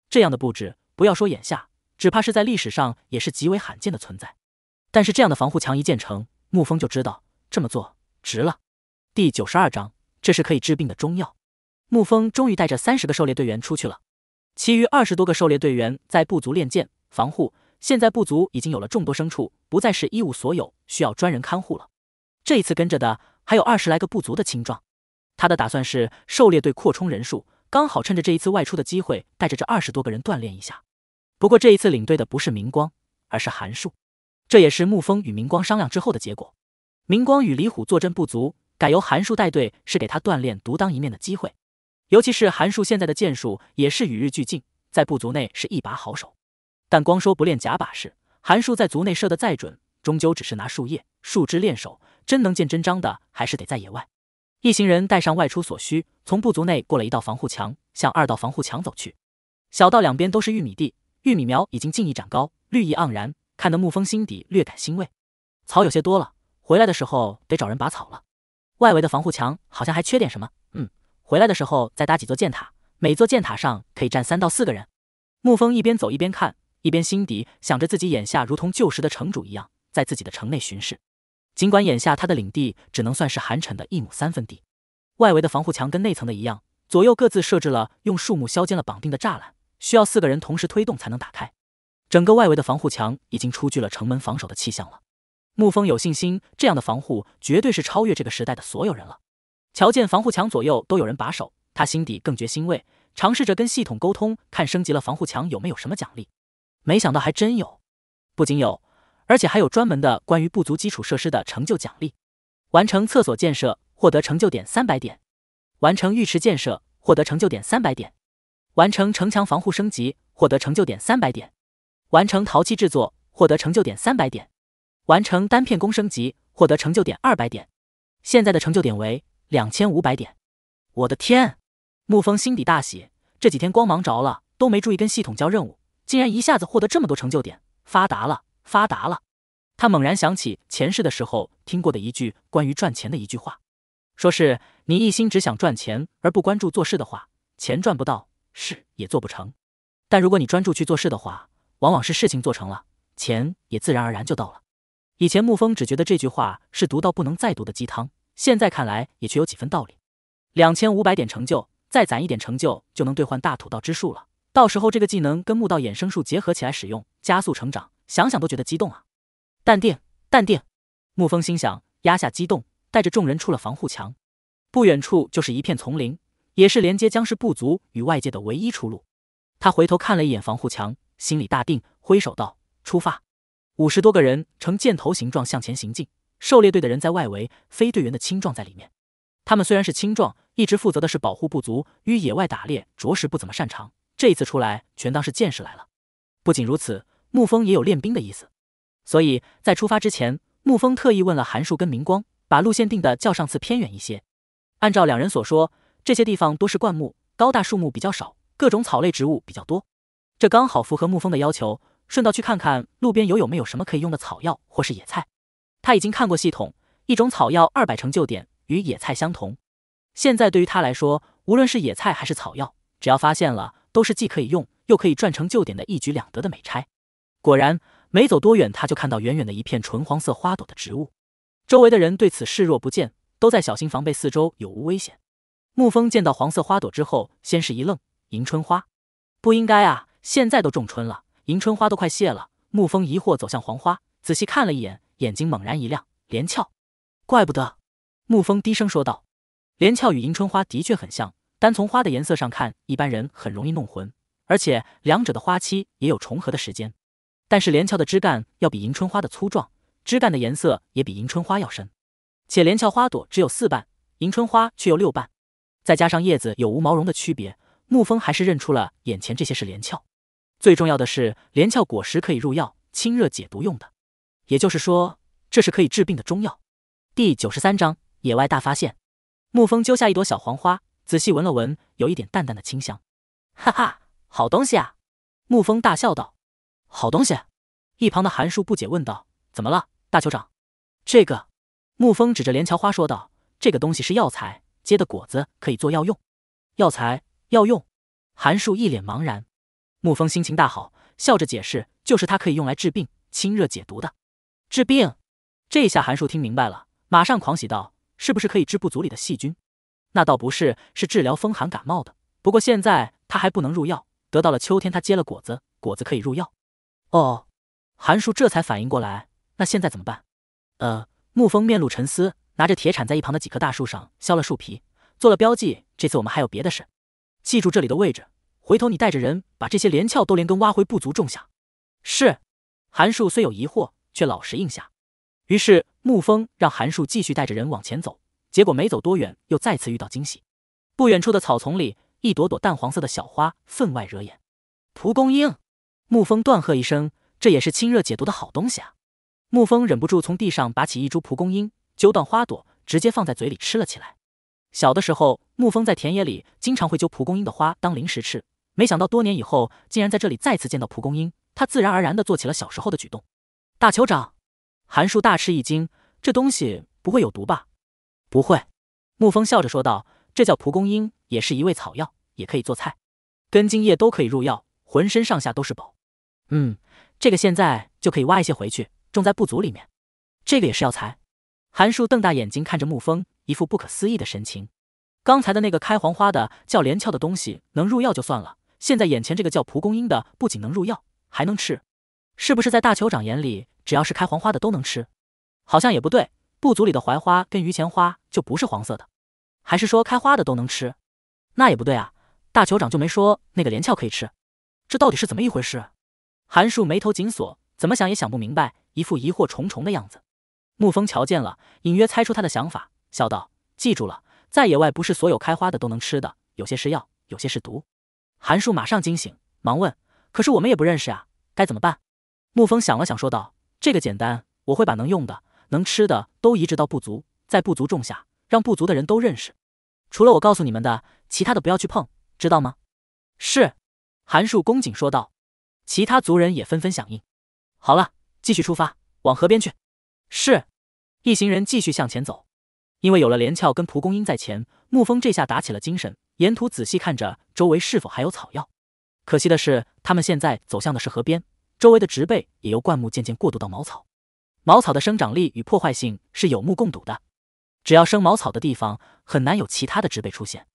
这样的布置，不要说眼下。只怕是在历史上也是极为罕见的存在，但是这样的防护墙一建成，沐风就知道这么做值了。第九十二章，这是可以治病的中药。沐风终于带着三十个狩猎队员出去了，其余二十多个狩猎队员在部族练剑防护。现在部族已经有了众多牲畜，不再是一无所有，需要专人看护了。这一次跟着的还有二十来个部族的青壮，他的打算是狩猎队扩充人数，刚好趁着这一次外出的机会，带着这二十多个人锻炼一下。不过这一次领队的不是明光，而是韩树，这也是沐风与明光商量之后的结果。明光与李虎坐镇部族，改由韩树带队是给他锻炼独当一面的机会。尤其是韩树现在的剑术也是与日俱进，在部族内是一把好手。但光说不练假把式，韩树在族内射得再准，终究只是拿树叶树枝练手，真能见真章的还是得在野外。一行人带上外出所需，从部族内过了一道防护墙，向二道防护墙走去。小道两边都是玉米地。玉米苗已经劲一长高，绿意盎然，看得沐风心底略感欣慰。草有些多了，回来的时候得找人拔草了。外围的防护墙好像还缺点什么，嗯，回来的时候再搭几座箭塔，每座箭塔上可以站三到四个人。沐风一边走一边看，一边心底想着自己眼下如同旧时的城主一样，在自己的城内巡视。尽管眼下他的领地只能算是寒碜的一亩三分地，外围的防护墙跟内层的一样，左右各自设置了用树木削尖了绑定的栅栏。需要四个人同时推动才能打开，整个外围的防护墙已经出具了城门防守的气象了。沐风有信心，这样的防护绝对是超越这个时代的所有人了。瞧见防护墙左右都有人把守，他心底更觉欣慰。尝试着跟系统沟通，看升级了防护墙有没有什么奖励。没想到还真有，不仅有，而且还有专门的关于不足基础设施的成就奖励。完成厕所建设，获得成就点三百点；完成浴池建设，获得成就点三百点。完成城墙防护升级，获得成就点三百点；完成陶器制作，获得成就点三百点；完成单片工升级，获得成就点二百点。现在的成就点为两千五百点。我的天！沐风心底大喜，这几天光忙着了，都没注意跟系统交任务，竟然一下子获得这么多成就点，发达了，发达了！他猛然想起前世的时候听过的一句关于赚钱的一句话，说是你一心只想赚钱而不关注做事的话，钱赚不到。事也做不成，但如果你专注去做事的话，往往是事情做成了，钱也自然而然就到了。以前沐风只觉得这句话是毒到不能再毒的鸡汤，现在看来也却有几分道理。两千五百点成就，再攒一点成就，就能兑换大土道之术了。到时候这个技能跟木道衍生术结合起来使用，加速成长，想想都觉得激动啊！淡定，淡定。沐风心想，压下激动，带着众人出了防护墙，不远处就是一片丛林。也是连接僵尸部族与外界的唯一出路。他回头看了一眼防护墙，心里大定，挥手道：“出发！”五十多个人呈箭头形状向前行进，狩猎队的人在外围，飞队员的青壮在里面。他们虽然是青壮，一直负责的是保护部族，与野外打猎着实不怎么擅长。这一次出来，全当是见识来了。不仅如此，沐风也有练兵的意思，所以在出发之前，沐风特意问了韩树跟明光，把路线定的较上次偏远一些。按照两人所说。这些地方多是灌木，高大树木比较少，各种草类植物比较多，这刚好符合沐风的要求。顺道去看看路边有有没有什么可以用的草药或是野菜。他已经看过系统，一种草药二百成就点，与野菜相同。现在对于他来说，无论是野菜还是草药，只要发现了，都是既可以用又可以赚成就点的一举两得的美差。果然，没走多远，他就看到远远的一片纯黄色花朵的植物。周围的人对此视若不见，都在小心防备四周有无危险。沐风见到黄色花朵之后，先是一愣：“迎春花，不应该啊！现在都仲春了，迎春花都快谢了。”沐风疑惑走向黄花，仔细看了一眼，眼睛猛然一亮：“连翘，怪不得！”沐风低声说道：“连翘与迎春花的确很像，单从花的颜色上看，一般人很容易弄混，而且两者的花期也有重合的时间。但是连翘的枝干要比迎春花的粗壮，枝干的颜色也比迎春花要深，且连翘花朵只有四瓣，迎春花却有六瓣。”再加上叶子有无毛绒的区别，沐风还是认出了眼前这些是连翘。最重要的是，连翘果实可以入药，清热解毒用的，也就是说，这是可以治病的中药。第九十三章：野外大发现。沐风揪下一朵小黄花，仔细闻了闻，有一点淡淡的清香。哈哈，好东西啊！沐风大笑道：“好东西。”一旁的韩叔不解问道：“怎么了，大酋长？”这个，沐风指着连翘花说道：“这个东西是药材。”结的果子可以做药用，药材药用。韩树一脸茫然，沐风心情大好，笑着解释：“就是它可以用来治病，清热解毒的。”治病？这下韩树听明白了，马上狂喜道：“是不是可以治不足里的细菌？”那倒不是，是治疗风寒感冒的。不过现在它还不能入药，得到了秋天它结了果子，果子可以入药。哦，韩树这才反应过来，那现在怎么办？呃，沐风面露沉思。拿着铁铲，在一旁的几棵大树上削了树皮，做了标记。这次我们还有别的事，记住这里的位置。回头你带着人把这些连翘都连根挖回部族种下。是。韩树虽有疑惑，却老实应下。于是沐风让韩树继续带着人往前走。结果没走多远，又再次遇到惊喜。不远处的草丛里，一朵朵淡黄色的小花分外惹眼。蒲公英。沐风断喝一声：“这也是清热解毒的好东西啊！”沐风忍不住从地上拔起一株蒲公英。揪断花朵，直接放在嘴里吃了起来。小的时候，沐风在田野里经常会揪蒲公英的花当零食吃。没想到多年以后，竟然在这里再次见到蒲公英，他自然而然地做起了小时候的举动。大酋长，韩树大吃一惊：“这东西不会有毒吧？”“不会。”沐风笑着说道：“这叫蒲公英，也是一味草药，也可以做菜，根茎叶都可以入药，浑身上下都是宝。”“嗯，这个现在就可以挖一些回去，种在部族里面。这个也是药材。”韩树瞪大眼睛看着沐风，一副不可思议的神情。刚才的那个开黄花的叫连翘的东西能入药就算了，现在眼前这个叫蒲公英的不仅能入药，还能吃，是不是在大酋长眼里只要是开黄花的都能吃？好像也不对，部族里的槐花跟榆钱花就不是黄色的。还是说开花的都能吃？那也不对啊，大酋长就没说那个连翘可以吃，这到底是怎么一回事？韩树眉头紧锁，怎么想也想不明白，一副疑惑重重的样子。沐风瞧见了，隐约猜出他的想法，笑道：“记住了，在野外不是所有开花的都能吃的，有些是药，有些是毒。”韩树马上惊醒，忙问：“可是我们也不认识啊，该怎么办？”沐风想了想，说道：“这个简单，我会把能用的、能吃的都移植到部族，在部族种下，让部族的人都认识。除了我告诉你们的，其他的不要去碰，知道吗？”“是。”韩树恭敬说道。其他族人也纷纷响应。好了，继续出发，往河边去。是。一行人继续向前走，因为有了连翘跟蒲公英在前，沐风这下打起了精神，沿途仔细看着周围是否还有草药。可惜的是，他们现在走向的是河边，周围的植被也由灌木渐渐过渡到茅草。茅草的生长力与破坏性是有目共睹的，只要生茅草的地方，很难有其他的植被出现。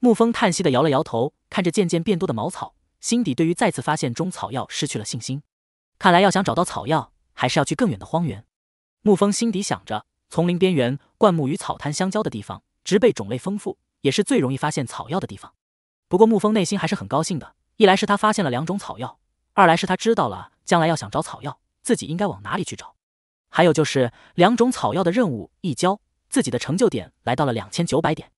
沐风叹息地摇了摇头，看着渐渐变多的茅草，心底对于再次发现中草药失去了信心。看来要想找到草药，还是要去更远的荒原。沐风心底想着，丛林边缘灌木与草滩相交的地方，植被种类丰富，也是最容易发现草药的地方。不过沐风内心还是很高兴的，一来是他发现了两种草药，二来是他知道了将来要想找草药，自己应该往哪里去找。还有就是两种草药的任务一交，自己的成就点来到了两千九百点。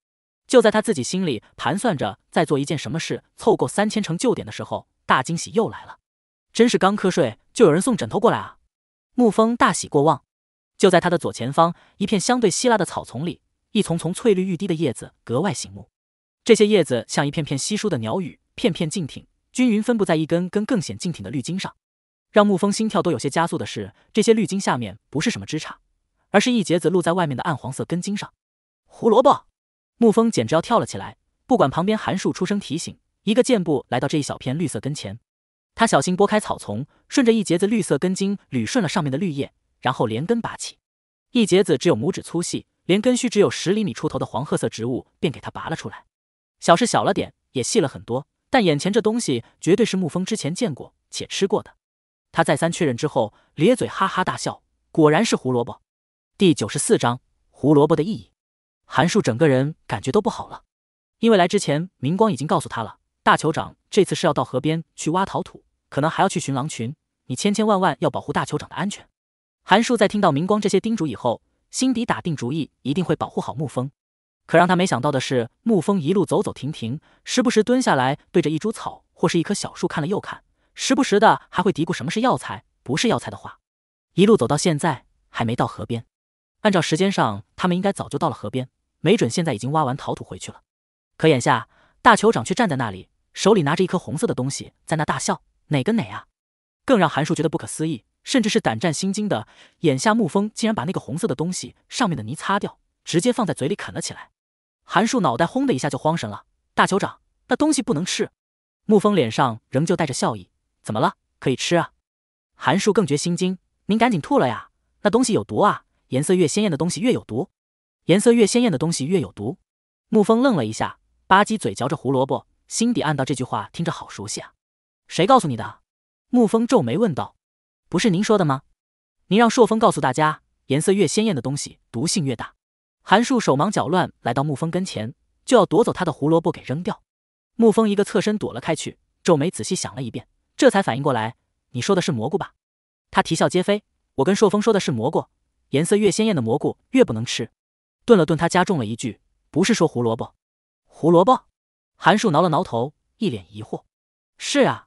就在他自己心里盘算着再做一件什么事凑够三千成就点的时候，大惊喜又来了！真是刚瞌睡就有人送枕头过来啊！沐风大喜过望。就在它的左前方，一片相对稀拉的草丛里，一丛丛翠绿欲滴的叶子格外醒目。这些叶子像一片片稀疏的鸟羽，片片劲挺，均匀分布在一根根更显劲挺的绿茎上。让沐风心跳都有些加速的是，这些绿茎下面不是什么枝杈，而是一节子露在外面的暗黄色根茎上。胡萝卜！沐风简直要跳了起来。不管旁边韩树出声提醒，一个箭步来到这一小片绿色跟前，他小心拨开草丛，顺着一节子绿色根茎捋顺了上面的绿叶。然后连根拔起，一节子只有拇指粗细，连根须只有十厘米出头的黄褐色植物便给他拔了出来。小是小了点，也细了很多，但眼前这东西绝对是沐风之前见过且吃过的。他再三确认之后，咧嘴哈哈大笑，果然是胡萝卜。第九十四章胡萝卜的意义。韩树整个人感觉都不好了，因为来之前明光已经告诉他了，大酋长这次是要到河边去挖陶土，可能还要去寻狼群，你千千万万要保护大酋长的安全。韩树在听到明光这些叮嘱以后，心底打定主意，一定会保护好沐风。可让他没想到的是，沐风一路走走停停，时不时蹲下来对着一株草或是一棵小树看了又看，时不时的还会嘀咕什么是药材，不是药材的话，一路走到现在还没到河边。按照时间上，他们应该早就到了河边，没准现在已经挖完陶土回去了。可眼下，大酋长却站在那里，手里拿着一颗红色的东西，在那大笑，哪跟哪啊？更让韩树觉得不可思议。甚至是胆战心惊的，眼下沐风竟然把那个红色的东西上面的泥擦掉，直接放在嘴里啃了起来。韩树脑袋轰的一下就慌神了：“大酋长，那东西不能吃！”沐风脸上仍旧带着笑意：“怎么了？可以吃啊？”韩树更觉心惊：“您赶紧吐了呀，那东西有毒啊！颜色越鲜艳的东西越有毒，颜色越鲜艳的东西越有毒。”沐风愣了一下，吧唧嘴嚼着胡萝卜，心底暗道这句话听着好熟悉啊！谁告诉你的？沐风皱眉问道。不是您说的吗？您让朔风告诉大家，颜色越鲜艳的东西毒性越大。韩树手忙脚乱来到沐风跟前，就要夺走他的胡萝卜给扔掉。沐风一个侧身躲了开去，皱眉仔细想了一遍，这才反应过来，你说的是蘑菇吧？他啼笑皆非。我跟朔风说的是蘑菇，颜色越鲜艳的蘑菇越不能吃。顿了顿，他加重了一句，不是说胡萝卜。胡萝卜？韩树挠了挠头，一脸疑惑。是啊。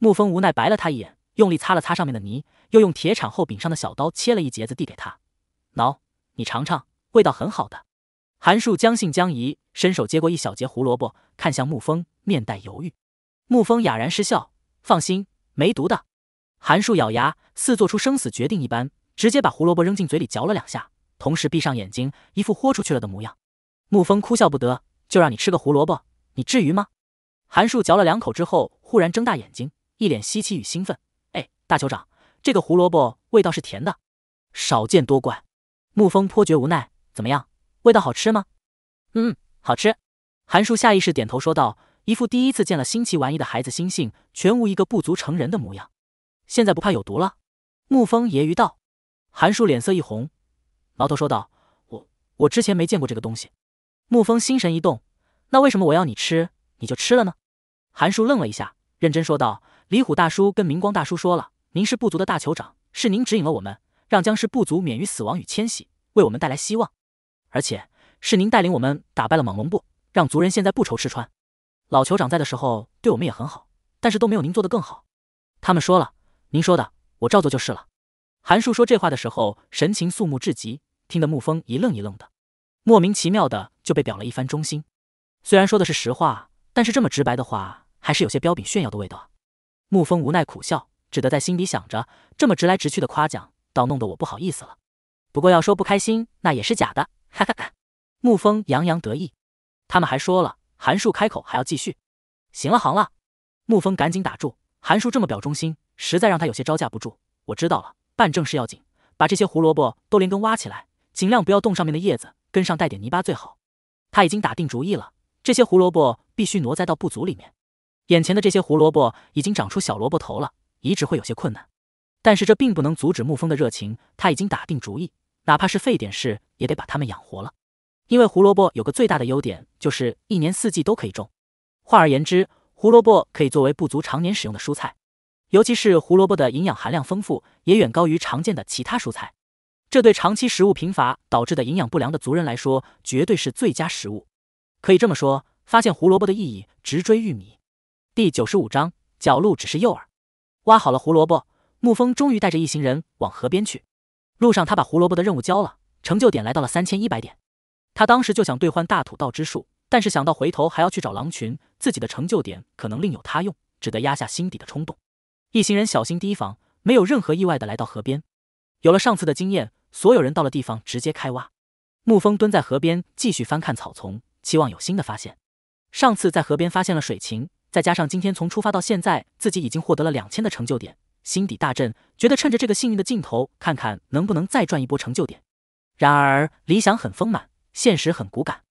沐风无奈白了他一眼。用力擦了擦上面的泥，又用铁铲后柄上的小刀切了一截子递给他：“喏，你尝尝，味道很好的。”韩树将信将疑，伸手接过一小截胡萝卜，看向沐风，面带犹豫。沐风哑然失笑：“放心，没毒的。”韩树咬牙，似做出生死决定一般，直接把胡萝卜扔进嘴里嚼了两下，同时闭上眼睛，一副豁出去了的模样。沐风哭笑不得：“就让你吃个胡萝卜，你至于吗？”韩树嚼了两口之后，忽然睁大眼睛，一脸稀奇与兴奋。大酋长，这个胡萝卜味道是甜的，少见多怪。沐风颇觉无奈，怎么样，味道好吃吗？嗯，好吃。韩树下意识点头说道，一副第一次见了新奇玩意的孩子心性，全无一个不足成人的模样。现在不怕有毒了？沐风揶揄道。韩树脸色一红，挠头说道：“我我之前没见过这个东西。”沐风心神一动，那为什么我要你吃，你就吃了呢？韩树愣了一下，认真说道：“李虎大叔跟明光大叔说了。”您是部族的大酋长，是您指引了我们，让僵尸部族免于死亡与迁徙，为我们带来希望。而且是您带领我们打败了猛龙部，让族人现在不愁吃穿。老酋长在的时候，对我们也很好，但是都没有您做的更好。他们说了，您说的，我照做就是了。韩树说这话的时候，神情肃穆至极，听得沐风一愣一愣的，莫名其妙的就被表了一番忠心。虽然说的是实话，但是这么直白的话，还是有些彪炳炫耀的味道。沐风无奈苦笑。只得在心底想着，这么直来直去的夸奖，倒弄得我不好意思了。不过要说不开心，那也是假的。哈哈！哈。沐风洋洋得意。他们还说了，韩树开口还要继续。行了行了，沐风赶紧打住。韩树这么表忠心，实在让他有些招架不住。我知道了，办正事要紧，把这些胡萝卜都连根挖起来，尽量不要动上面的叶子，根上带点泥巴最好。他已经打定主意了，这些胡萝卜必须挪栽到部族里面。眼前的这些胡萝卜已经长出小萝卜头了。移植会有些困难，但是这并不能阻止牧风的热情。他已经打定主意，哪怕是费点事，也得把他们养活了。因为胡萝卜有个最大的优点，就是一年四季都可以种。换而言之，胡萝卜可以作为部族常年使用的蔬菜。尤其是胡萝卜的营养含量丰富，也远高于常见的其他蔬菜。这对长期食物贫乏导致的营养不良的族人来说，绝对是最佳食物。可以这么说，发现胡萝卜的意义，直追玉米。第九十五章：角鹿只是诱饵。挖好了胡萝卜，沐风终于带着一行人往河边去。路上，他把胡萝卜的任务交了，成就点来到了三千一百点。他当时就想兑换大土道之术，但是想到回头还要去找狼群，自己的成就点可能另有他用，只得压下心底的冲动。一行人小心提防，没有任何意外的来到河边。有了上次的经验，所有人到了地方直接开挖。沐风蹲在河边继续翻看草丛，期望有新的发现。上次在河边发现了水禽。再加上今天从出发到现在，自己已经获得了两千的成就点，心底大振，觉得趁着这个幸运的劲头，看看能不能再赚一波成就点。然而理想很丰满，现实很骨感。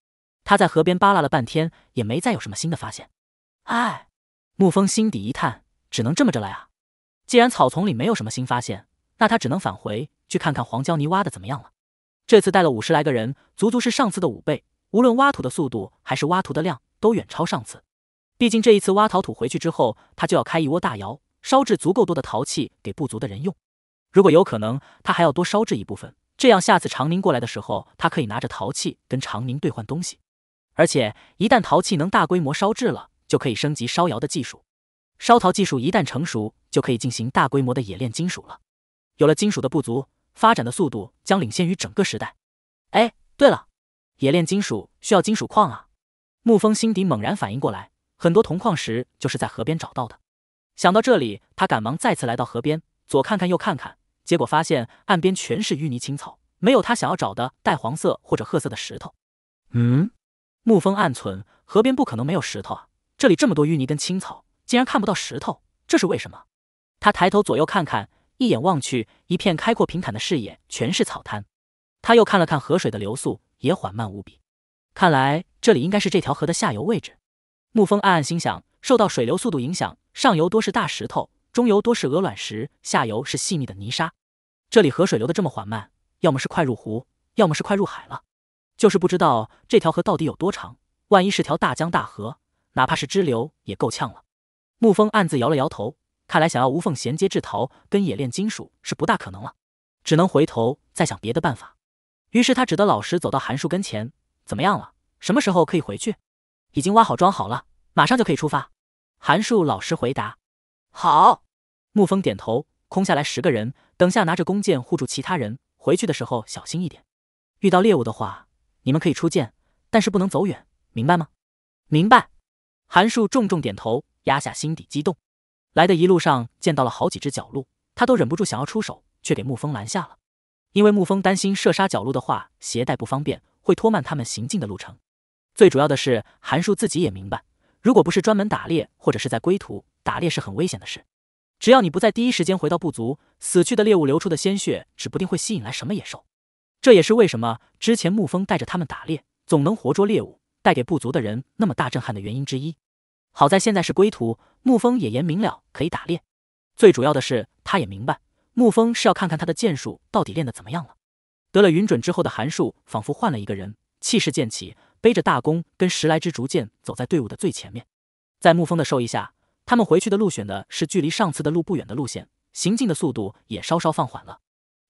他在河边扒拉了半天，也没再有什么新的发现。唉，沐风心底一叹，只能这么着了呀。既然草丛里没有什么新发现，那他只能返回去看看黄胶泥挖的怎么样了。这次带了五十来个人，足足是上次的五倍，无论挖土的速度还是挖土的量，都远超上次。毕竟这一次挖陶土回去之后，他就要开一窝大窑，烧制足够多的陶器给部族的人用。如果有可能，他还要多烧制一部分，这样下次长宁过来的时候，他可以拿着陶器跟长宁兑换东西。而且一旦陶器能大规模烧制了，就可以升级烧窑的技术。烧陶技术一旦成熟，就可以进行大规模的冶炼金属了。有了金属的部族，发展的速度将领先于整个时代。哎，对了，冶炼金属需要金属矿啊！沐风心底猛然反应过来。很多铜矿石就是在河边找到的。想到这里，他赶忙再次来到河边，左看看右看看，结果发现岸边全是淤泥青草，没有他想要找的带黄色或者褐色的石头。嗯，牧风暗存，河边不可能没有石头啊！这里这么多淤泥跟青草，竟然看不到石头，这是为什么？他抬头左右看看，一眼望去，一片开阔平坦的视野全是草滩。他又看了看河水的流速，也缓慢无比。看来这里应该是这条河的下游位置。沐风暗暗心想，受到水流速度影响，上游多是大石头，中游多是鹅卵石，下游是细密的泥沙。这里河水流得这么缓慢，要么是快入湖，要么是快入海了。就是不知道这条河到底有多长，万一是条大江大河，哪怕是支流也够呛了。沐风暗自摇了摇头，看来想要无缝衔接制陶跟冶炼金属是不大可能了，只能回头再想别的办法。于是他只得老实走到韩树跟前：“怎么样了？什么时候可以回去？”已经挖好装好了，马上就可以出发。韩树老实回答：“好。”沐风点头。空下来十个人，等下拿着弓箭护住其他人。回去的时候小心一点，遇到猎物的话，你们可以出箭，但是不能走远，明白吗？明白。韩树重重点头，压下心底激动。来的一路上见到了好几只角鹿，他都忍不住想要出手，却给沐风拦下了。因为沐风担心射杀角鹿的话，携带不方便，会拖慢他们行进的路程。最主要的是，韩树自己也明白，如果不是专门打猎，或者是在归途，打猎是很危险的事。只要你不在第一时间回到部族，死去的猎物流出的鲜血，指不定会吸引来什么野兽。这也是为什么之前沐风带着他们打猎，总能活捉猎物，带给部族的人那么大震撼的原因之一。好在现在是归途，沐风也言明了可以打猎。最主要的是，他也明白，沐风是要看看他的剑术到底练得怎么样了。得了云准之后的韩树，仿佛换了一个人，气势渐起。背着大弓跟十来支竹箭走在队伍的最前面，在沐风的授意下，他们回去的路选的是距离上次的路不远的路线，行进的速度也稍稍放缓了。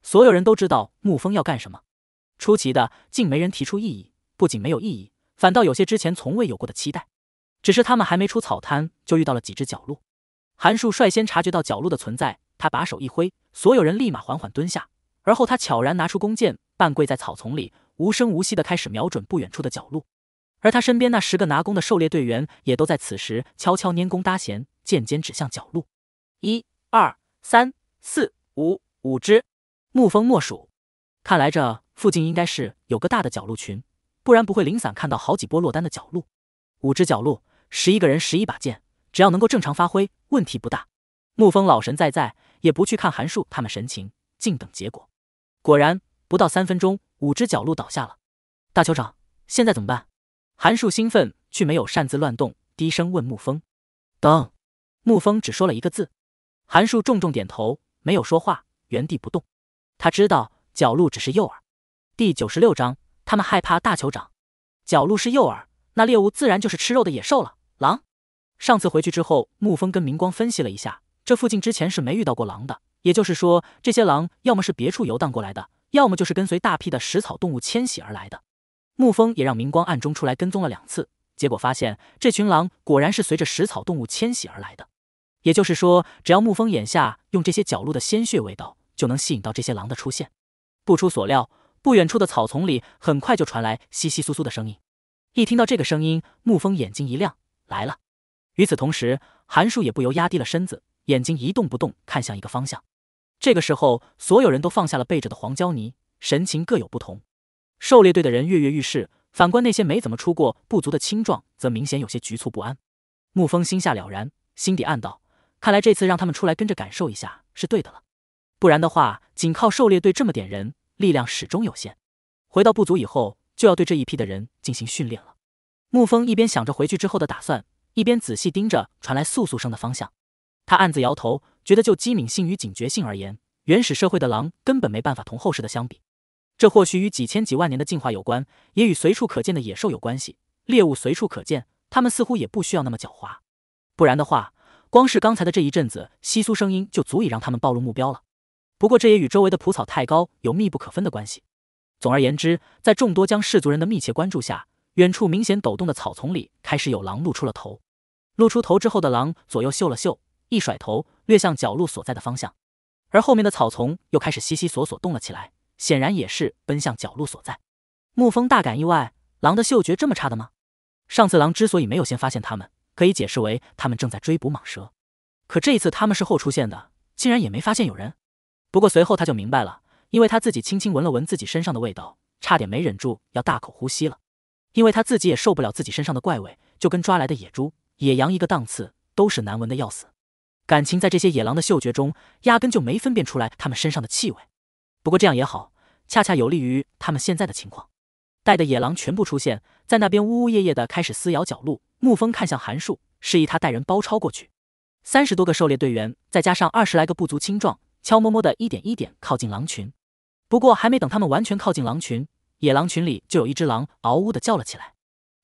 所有人都知道沐风要干什么，出奇的竟没人提出异议，不仅没有异议，反倒有些之前从未有过的期待。只是他们还没出草滩，就遇到了几只角鹿。韩树率先察觉到角鹿的存在，他把手一挥，所有人立马缓缓蹲下，而后他悄然拿出弓箭，半跪在草丛里。无声无息地开始瞄准不远处的角鹿，而他身边那十个拿弓的狩猎队员也都在此时悄悄拈弓搭弦，渐尖指向角鹿。一、二、三、四、五，五只。沐风默数，看来这附近应该是有个大的角鹿群，不然不会零散看到好几波落单的角鹿。五只角鹿，十一个人，十一把剑，只要能够正常发挥，问题不大。沐风老神在在，也不去看韩树他们神情，静等结果。果然。不到三分钟，五只角鹿倒下了。大酋长，现在怎么办？韩树兴奋却没有擅自乱动，低声问沐风：“等。”沐风只说了一个字。韩树重重点头，没有说话，原地不动。他知道角鹿只是诱饵。第九十六章，他们害怕大酋长。角鹿是诱饵，那猎物自然就是吃肉的野兽了——狼。上次回去之后，沐风跟明光分析了一下，这附近之前是没遇到过狼的，也就是说，这些狼要么是别处游荡过来的。要么就是跟随大批的食草动物迁徙而来的。沐风也让明光暗中出来跟踪了两次，结果发现这群狼果然是随着食草动物迁徙而来的。也就是说，只要沐风眼下用这些角鹿的鲜血味道，就能吸引到这些狼的出现。不出所料，不远处的草丛里很快就传来窸窸窣窣的声音。一听到这个声音，沐风眼睛一亮，来了。与此同时，韩树也不由压低了身子，眼睛一动不动看向一个方向。这个时候，所有人都放下了背着的黄胶泥，神情各有不同。狩猎队的人跃跃欲试，反观那些没怎么出过部族的青壮，则明显有些局促不安。沐风心下了然，心底暗道：看来这次让他们出来跟着感受一下是对的了，不然的话，仅靠狩猎队这么点人，力量始终有限。回到部族以后，就要对这一批的人进行训练了。沐风一边想着回去之后的打算，一边仔细盯着传来簌簌声的方向，他暗自摇头。觉得就机敏性与警觉性而言，原始社会的狼根本没办法同后世的相比。这或许与几千几万年的进化有关，也与随处可见的野兽有关系。猎物随处可见，它们似乎也不需要那么狡猾。不然的话，光是刚才的这一阵子稀疏声音就足以让他们暴露目标了。不过这也与周围的蒲草太高有密不可分的关系。总而言之，在众多将士族人的密切关注下，远处明显抖动的草丛里开始有狼露出了头。露出头之后的狼左右嗅了嗅，一甩头。略向角鹿所在的方向，而后面的草丛又开始悉悉索索动了起来，显然也是奔向角鹿所在。沐风大感意外，狼的嗅觉这么差的吗？上次狼之所以没有先发现他们，可以解释为他们正在追捕蟒蛇。可这一次他们是后出现的，竟然也没发现有人。不过随后他就明白了，因为他自己轻轻闻了闻自己身上的味道，差点没忍住要大口呼吸了。因为他自己也受不了自己身上的怪味，就跟抓来的野猪、野羊一个档次，都是难闻的要死。感情在这些野狼的嗅觉中，压根就没分辨出来他们身上的气味。不过这样也好，恰恰有利于他们现在的情况。带的野狼全部出现在那边，呜呜咽咽的开始撕咬角鹿。沐风看向韩树，示意他带人包抄过去。三十多个狩猎队员，再加上二十来个部族青壮，悄摸摸的一点一点靠近狼群。不过还没等他们完全靠近狼群，野狼群里就有一只狼嗷呜的叫了起来，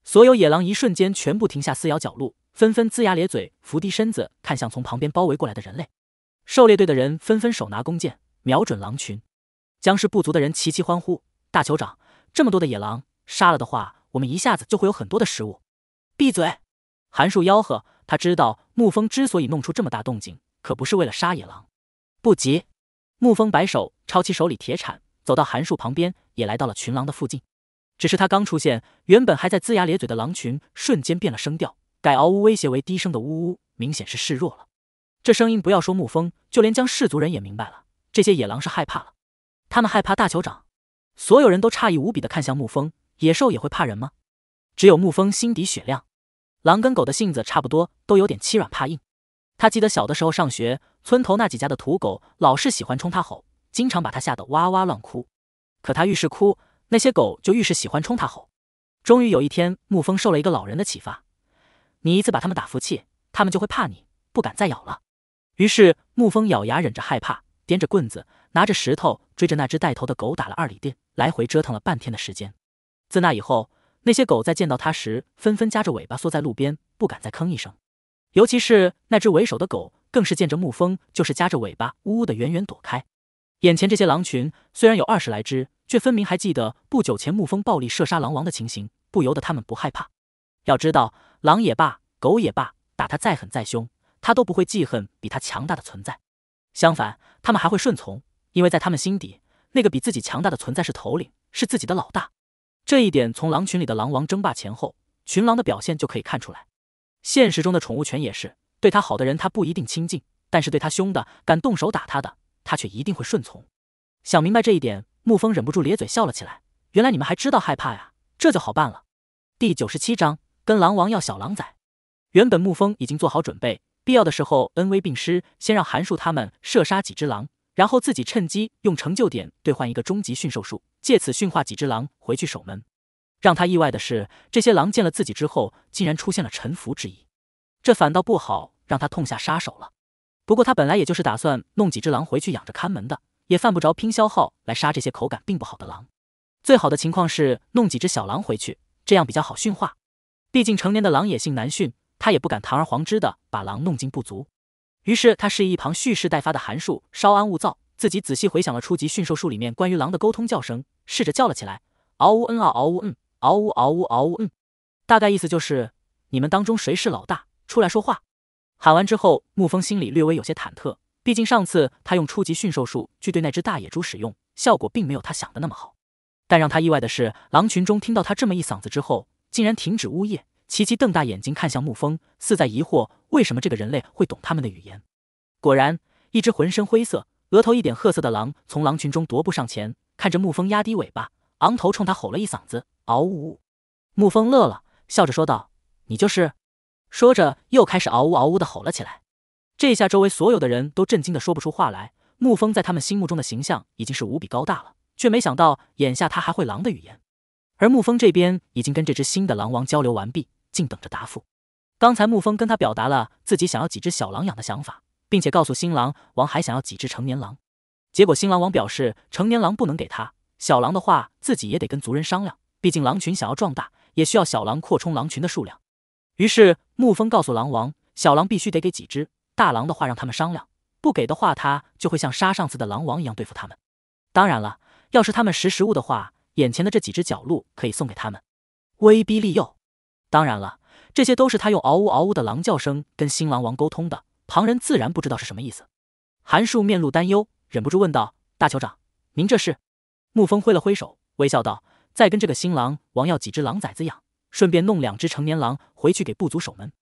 所有野狼一瞬间全部停下撕咬角鹿。纷纷龇牙咧嘴，伏低身子，看向从旁边包围过来的人类。狩猎队的人纷纷手拿弓箭，瞄准狼群。僵尸部族的人齐齐欢呼：“大酋长，这么多的野狼，杀了的话，我们一下子就会有很多的食物。”闭嘴！韩树吆喝，他知道沐风之所以弄出这么大动静，可不是为了杀野狼。不急，沐风摆手，抄起手里铁铲，走到韩树旁边，也来到了群狼的附近。只是他刚出现，原本还在龇牙咧嘴的狼群瞬间变了声调。改嗷呜威胁为低声的呜呜，明显是示弱了。这声音不要说牧风，就连将氏族人也明白了，这些野狼是害怕了。他们害怕大酋长，所有人都诧异无比的看向牧风。野兽也会怕人吗？只有牧风心底雪亮。狼跟狗的性子差不多，都有点欺软怕硬。他记得小的时候上学，村头那几家的土狗老是喜欢冲他吼，经常把他吓得哇哇乱哭。可他愈是哭，那些狗就愈是喜欢冲他吼。终于有一天，牧风受了一个老人的启发。你一次把他们打服气，他们就会怕你，不敢再咬了。于是沐风咬牙忍着害怕，掂着棍子，拿着石头，追着那只带头的狗打了二里地，来回折腾了半天的时间。自那以后，那些狗在见到他时，纷纷夹着尾巴缩在路边，不敢再吭一声。尤其是那只为首的狗，更是见着沐风就是夹着尾巴，呜呜的远远躲开。眼前这些狼群虽然有二十来只，却分明还记得不久前沐风暴力射杀狼王的情形，不由得他们不害怕。要知道，狼也罢，狗也罢，打他再狠再凶，他都不会记恨比他强大的存在。相反，他们还会顺从，因为在他们心底，那个比自己强大的存在是头领，是自己的老大。这一点从狼群里的狼王争霸前后群狼的表现就可以看出来。现实中的宠物犬也是，对他好的人他不一定亲近，但是对他凶的、敢动手打他的，他却一定会顺从。想明白这一点，沐风忍不住咧嘴笑了起来。原来你们还知道害怕呀，这就好办了。第九十七章。跟狼王要小狼崽。原本沐风已经做好准备，必要的时候恩威并施，先让韩树他们射杀几只狼，然后自己趁机用成就点兑换一个终极驯兽术，借此驯化几只狼回去守门。让他意外的是，这些狼见了自己之后，竟然出现了臣服之意，这反倒不好让他痛下杀手了。不过他本来也就是打算弄几只狼回去养着看门的，也犯不着拼消耗来杀这些口感并不好的狼。最好的情况是弄几只小狼回去，这样比较好驯化。毕竟成年的狼野性难驯，他也不敢堂而皇之的把狼弄进不足。于是他示意一旁蓄势待发的韩树稍安勿躁，自己仔细回想了初级驯兽术里面关于狼的沟通叫声，试着叫了起来：嗷呜嗯嗷，嗷呜嗯，嗷呜嗷呜嗷呜嗯。大概意思就是你们当中谁是老大，出来说话。喊完之后，沐风心里略微有些忐忑，毕竟上次他用初级驯兽术去对那只大野猪使用，效果并没有他想的那么好。但让他意外的是，狼群中听到他这么一嗓子之后。竟然停止呜咽，琪琪瞪大眼睛看向沐风，似在疑惑为什么这个人类会懂他们的语言。果然，一只浑身灰色、额头一点褐色的狼从狼群中踱步上前，看着沐风，压低尾巴，昂头冲他吼了一嗓子：“嗷呜！”沐风乐了，笑着说道：“你就是。”说着又开始嗷呜嗷呜的吼了起来。这下周围所有的人都震惊的说不出话来。沐风在他们心目中的形象已经是无比高大了，却没想到眼下他还会狼的语言。而沐风这边已经跟这只新的狼王交流完毕，静等着答复。刚才沐风跟他表达了自己想要几只小狼养的想法，并且告诉新狼王还想要几只成年狼。结果新狼王表示成年狼不能给他，小狼的话自己也得跟族人商量，毕竟狼群想要壮大，也需要小狼扩充狼群的数量。于是沐风告诉狼王，小狼必须得给几只，大狼的话让他们商量，不给的话他就会像杀上次的狼王一样对付他们。当然了，要是他们识时务的话。眼前的这几只角鹿可以送给他们，威逼利诱。当然了，这些都是他用嗷呜嗷呜的狼叫声跟新狼王沟通的。旁人自然不知道是什么意思。韩树面露担忧，忍不住问道：“大酋长，您这是？”沐风挥了挥手，微笑道：“再跟这个新狼王要几只狼崽子养，顺便弄两只成年狼回去给部族守门。”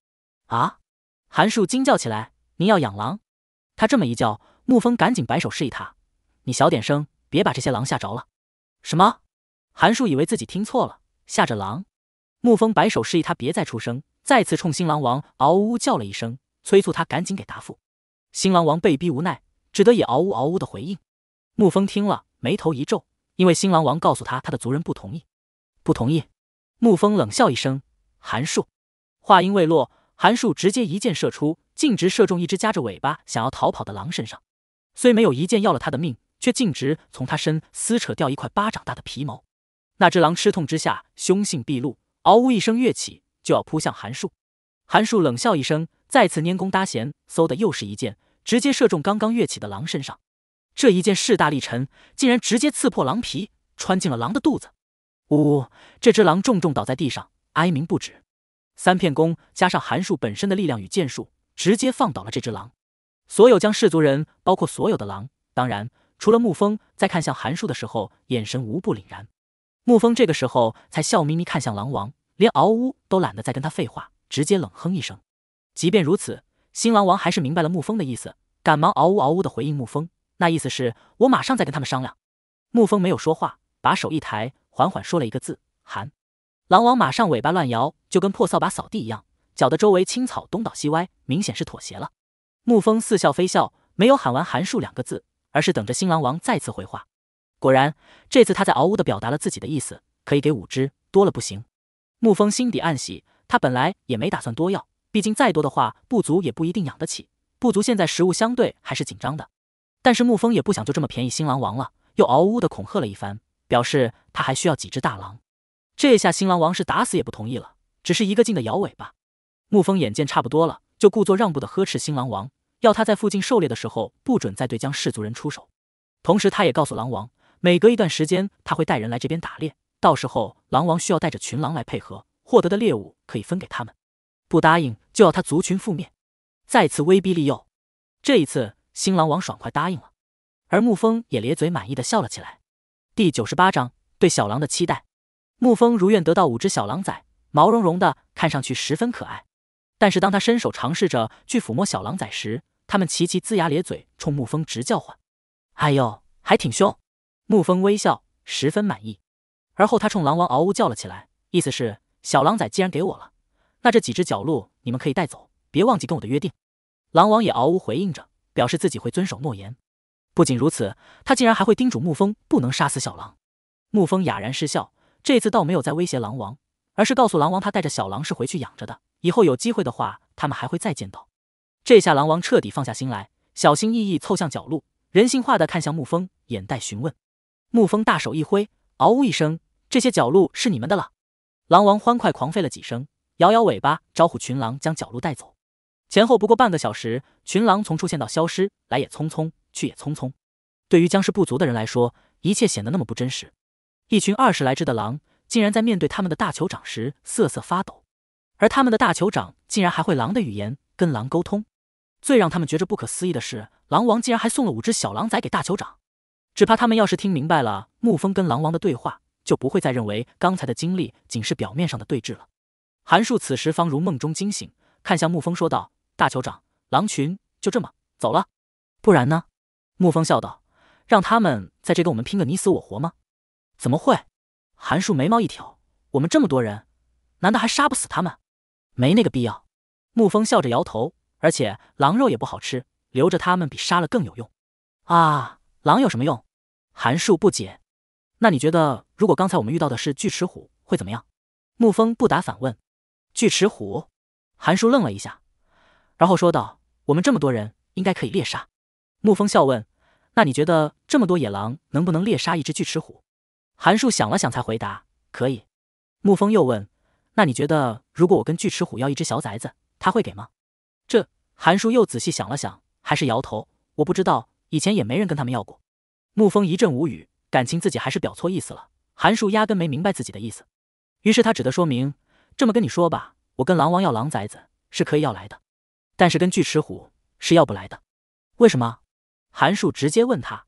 啊！韩树惊叫起来：“您要养狼？”他这么一叫，沐风赶紧摆手示意他：“你小点声，别把这些狼吓着了。”什么？韩树以为自己听错了，吓着狼。沐风摆手示意他别再出声，再次冲新郎王嗷呜叫了一声，催促他赶紧给答复。新郎王被逼无奈，只得也嗷呜嗷呜的回应。沐风听了，眉头一皱，因为新郎王告诉他他的族人不同意，不同意。沐风冷笑一声，韩树话音未落，韩树直接一箭射出，径直射中一只夹着尾巴想要逃跑的狼身上，虽没有一箭要了他的命，却径直从他身撕扯掉一块巴掌大的皮毛。那只狼吃痛之下，凶性毕露，嗷呜一声跃起，就要扑向韩树。韩树冷笑一声，再次拈弓搭弦，嗖的又是一箭，直接射中刚刚跃起的狼身上。这一箭势大力沉，竟然直接刺破狼皮，穿进了狼的肚子。呜！这只狼重重倒在地上，哀鸣不止。三片弓加上韩树本身的力量与箭术，直接放倒了这只狼。所有将氏族人，包括所有的狼，当然除了沐风，在看向韩树的时候，眼神无不凛然。沐风这个时候才笑眯眯看向狼王，连嗷呜都懒得再跟他废话，直接冷哼一声。即便如此，新狼王还是明白了沐风的意思，赶忙嗷呜嗷呜的回应沐风，那意思是“我马上再跟他们商量”。沐风没有说话，把手一抬，缓缓说了一个字“寒”。狼王马上尾巴乱摇，就跟破扫把扫地一样，搅得周围青草东倒西歪，明显是妥协了。沐风似笑非笑，没有喊完“寒树”两个字，而是等着新狼王再次回话。果然，这次他在嗷呜的表达了自己的意思，可以给五只，多了不行。沐风心底暗喜，他本来也没打算多要，毕竟再多的话，部族也不一定养得起。部族现在食物相对还是紧张的，但是沐风也不想就这么便宜新狼王了，又嗷呜的恐吓了一番，表示他还需要几只大狼。这下新狼王是打死也不同意了，只是一个劲的摇尾巴。沐风眼见差不多了，就故作让步的呵斥新狼王，要他在附近狩猎的时候不准再对江氏族人出手，同时他也告诉狼王。每隔一段时间，他会带人来这边打猎。到时候，狼王需要带着群狼来配合，获得的猎物可以分给他们。不答应就要他族群覆灭，再次威逼利诱。这一次，新狼王爽快答应了。而沐风也咧嘴满意的笑了起来。第九十八章对小狼的期待。沐风如愿得到五只小狼崽，毛茸茸的，看上去十分可爱。但是当他伸手尝试着去抚摸小狼崽时，他们齐齐龇牙咧嘴，冲沐风直叫唤。哎呦，还挺凶。沐风微笑，十分满意，而后他冲狼王嗷呜叫了起来，意思是小狼崽既然给我了，那这几只角鹿你们可以带走，别忘记跟我的约定。狼王也嗷呜回应着，表示自己会遵守诺言。不仅如此，他竟然还会叮嘱沐风不能杀死小狼。沐风哑然失笑，这次倒没有再威胁狼王，而是告诉狼王他带着小狼是回去养着的，以后有机会的话，他们还会再见到。这下狼王彻底放下心来，小心翼翼凑向角鹿，人性化的看向沐风，眼带询问。沐风大手一挥，嗷呜一声，这些角鹿是你们的了。狼王欢快狂吠了几声，摇摇尾巴，招呼群狼将角鹿带走。前后不过半个小时，群狼从出现到消失，来也匆匆，去也匆匆。对于僵尸部族的人来说，一切显得那么不真实。一群二十来只的狼，竟然在面对他们的大酋长时瑟瑟发抖，而他们的大酋长竟然还会狼的语言跟狼沟通。最让他们觉着不可思议的是，狼王竟然还送了五只小狼崽给大酋长。只怕他们要是听明白了沐风跟狼王的对话，就不会再认为刚才的经历仅是表面上的对峙了。韩树此时方如梦中惊醒，看向沐风说道：“大酋长，狼群就这么走了，不然呢？”沐风笑道：“让他们在这跟我们拼个你死我活吗？怎么会？”韩树眉毛一挑：“我们这么多人，难道还杀不死他们？没那个必要。”沐风笑着摇头：“而且狼肉也不好吃，留着他们比杀了更有用。”啊！狼有什么用？韩树不解。那你觉得，如果刚才我们遇到的是巨齿虎，会怎么样？沐风不答，反问：“巨齿虎？”韩树愣了一下，然后说道：“我们这么多人，应该可以猎杀。”沐风笑问：“那你觉得，这么多野狼能不能猎杀一只巨齿虎？”韩树想了想，才回答：“可以。”沐风又问：“那你觉得，如果我跟巨齿虎要一只小崽子，他会给吗？”这韩树又仔细想了想，还是摇头：“我不知道。”以前也没人跟他们要过，沐风一阵无语，感情自己还是表错意思了。韩树压根没明白自己的意思，于是他只得说明：这么跟你说吧，我跟狼王要狼崽子是可以要来的，但是跟巨齿虎是要不来的。为什么？韩树直接问他。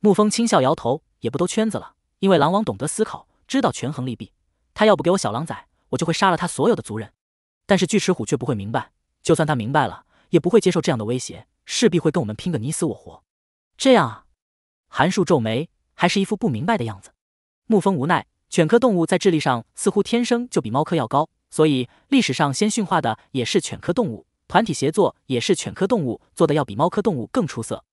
沐风轻笑，摇头，也不兜圈子了。因为狼王懂得思考，知道权衡利弊。他要不给我小狼崽，我就会杀了他所有的族人。但是巨齿虎却不会明白，就算他明白了，也不会接受这样的威胁，势必会跟我们拼个你死我活。这样啊，韩树皱眉，还是一副不明白的样子。沐风无奈，犬科动物在智力上似乎天生就比猫科要高，所以历史上先驯化的也是犬科动物，团体协作也是犬科动物做的要比猫科动物更出色。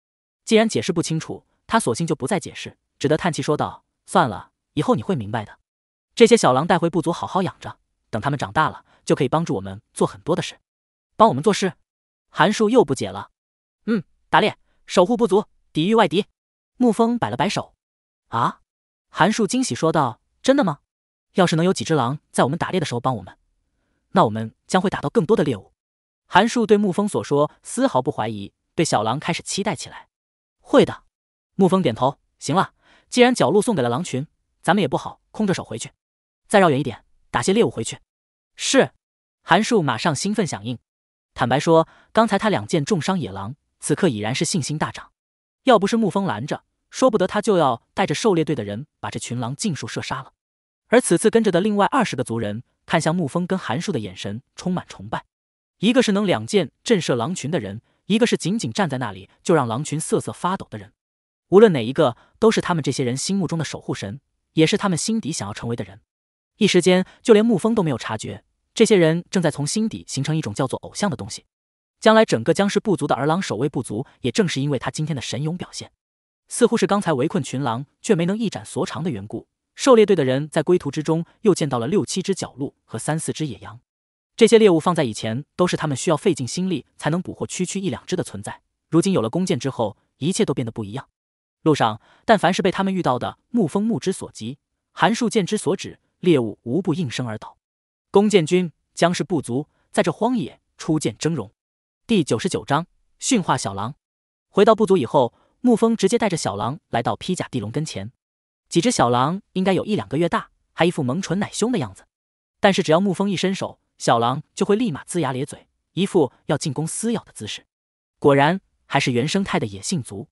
既然解释不清楚，他索性就不再解释，只得叹气说道：“算了，以后你会明白的。这些小狼带回部族，好好养着，等它们长大了，就可以帮助我们做很多的事。帮我们做事？”韩树又不解了。嗯，打猎，守护部族。抵御外敌，沐风摆了摆手。啊，韩树惊喜说道：“真的吗？要是能有几只狼在我们打猎的时候帮我们，那我们将会打到更多的猎物。”韩树对沐风所说丝毫不怀疑，对小狼开始期待起来。“会的。”沐风点头。行了，既然角鹿送给了狼群，咱们也不好空着手回去，再绕远一点打些猎物回去。是，韩树马上兴奋响应。坦白说，刚才他两箭重伤野狼，此刻已然是信心大涨。要不是沐风拦着，说不得他就要带着狩猎队的人把这群狼尽数射杀了。而此次跟着的另外二十个族人，看向沐风跟韩树的眼神充满崇拜。一个是能两箭震慑狼群的人，一个是仅仅站在那里就让狼群瑟瑟发抖的人。无论哪一个，都是他们这些人心目中的守护神，也是他们心底想要成为的人。一时间，就连沐风都没有察觉，这些人正在从心底形成一种叫做偶像的东西。将来整个僵尸部族的儿郎守卫部族，也正是因为他今天的神勇表现。似乎是刚才围困群狼却没能一展所长的缘故，狩猎队的人在归途之中又见到了六七只角鹿和三四只野羊。这些猎物放在以前都是他们需要费尽心力才能捕获区区一两只的存在，如今有了弓箭之后，一切都变得不一样。路上，但凡是被他们遇到的，沐风目之所及，寒树箭之所指，猎物无不应声而倒。弓箭军僵尸部族在这荒野初见峥嵘。第九十九章驯化小狼。回到部族以后，沐风直接带着小狼来到披甲地龙跟前。几只小狼应该有一两个月大，还一副萌蠢奶凶的样子。但是只要沐风一伸手，小狼就会立马龇牙咧嘴，一副要进攻撕咬的姿势。果然，还是原生态的野性足。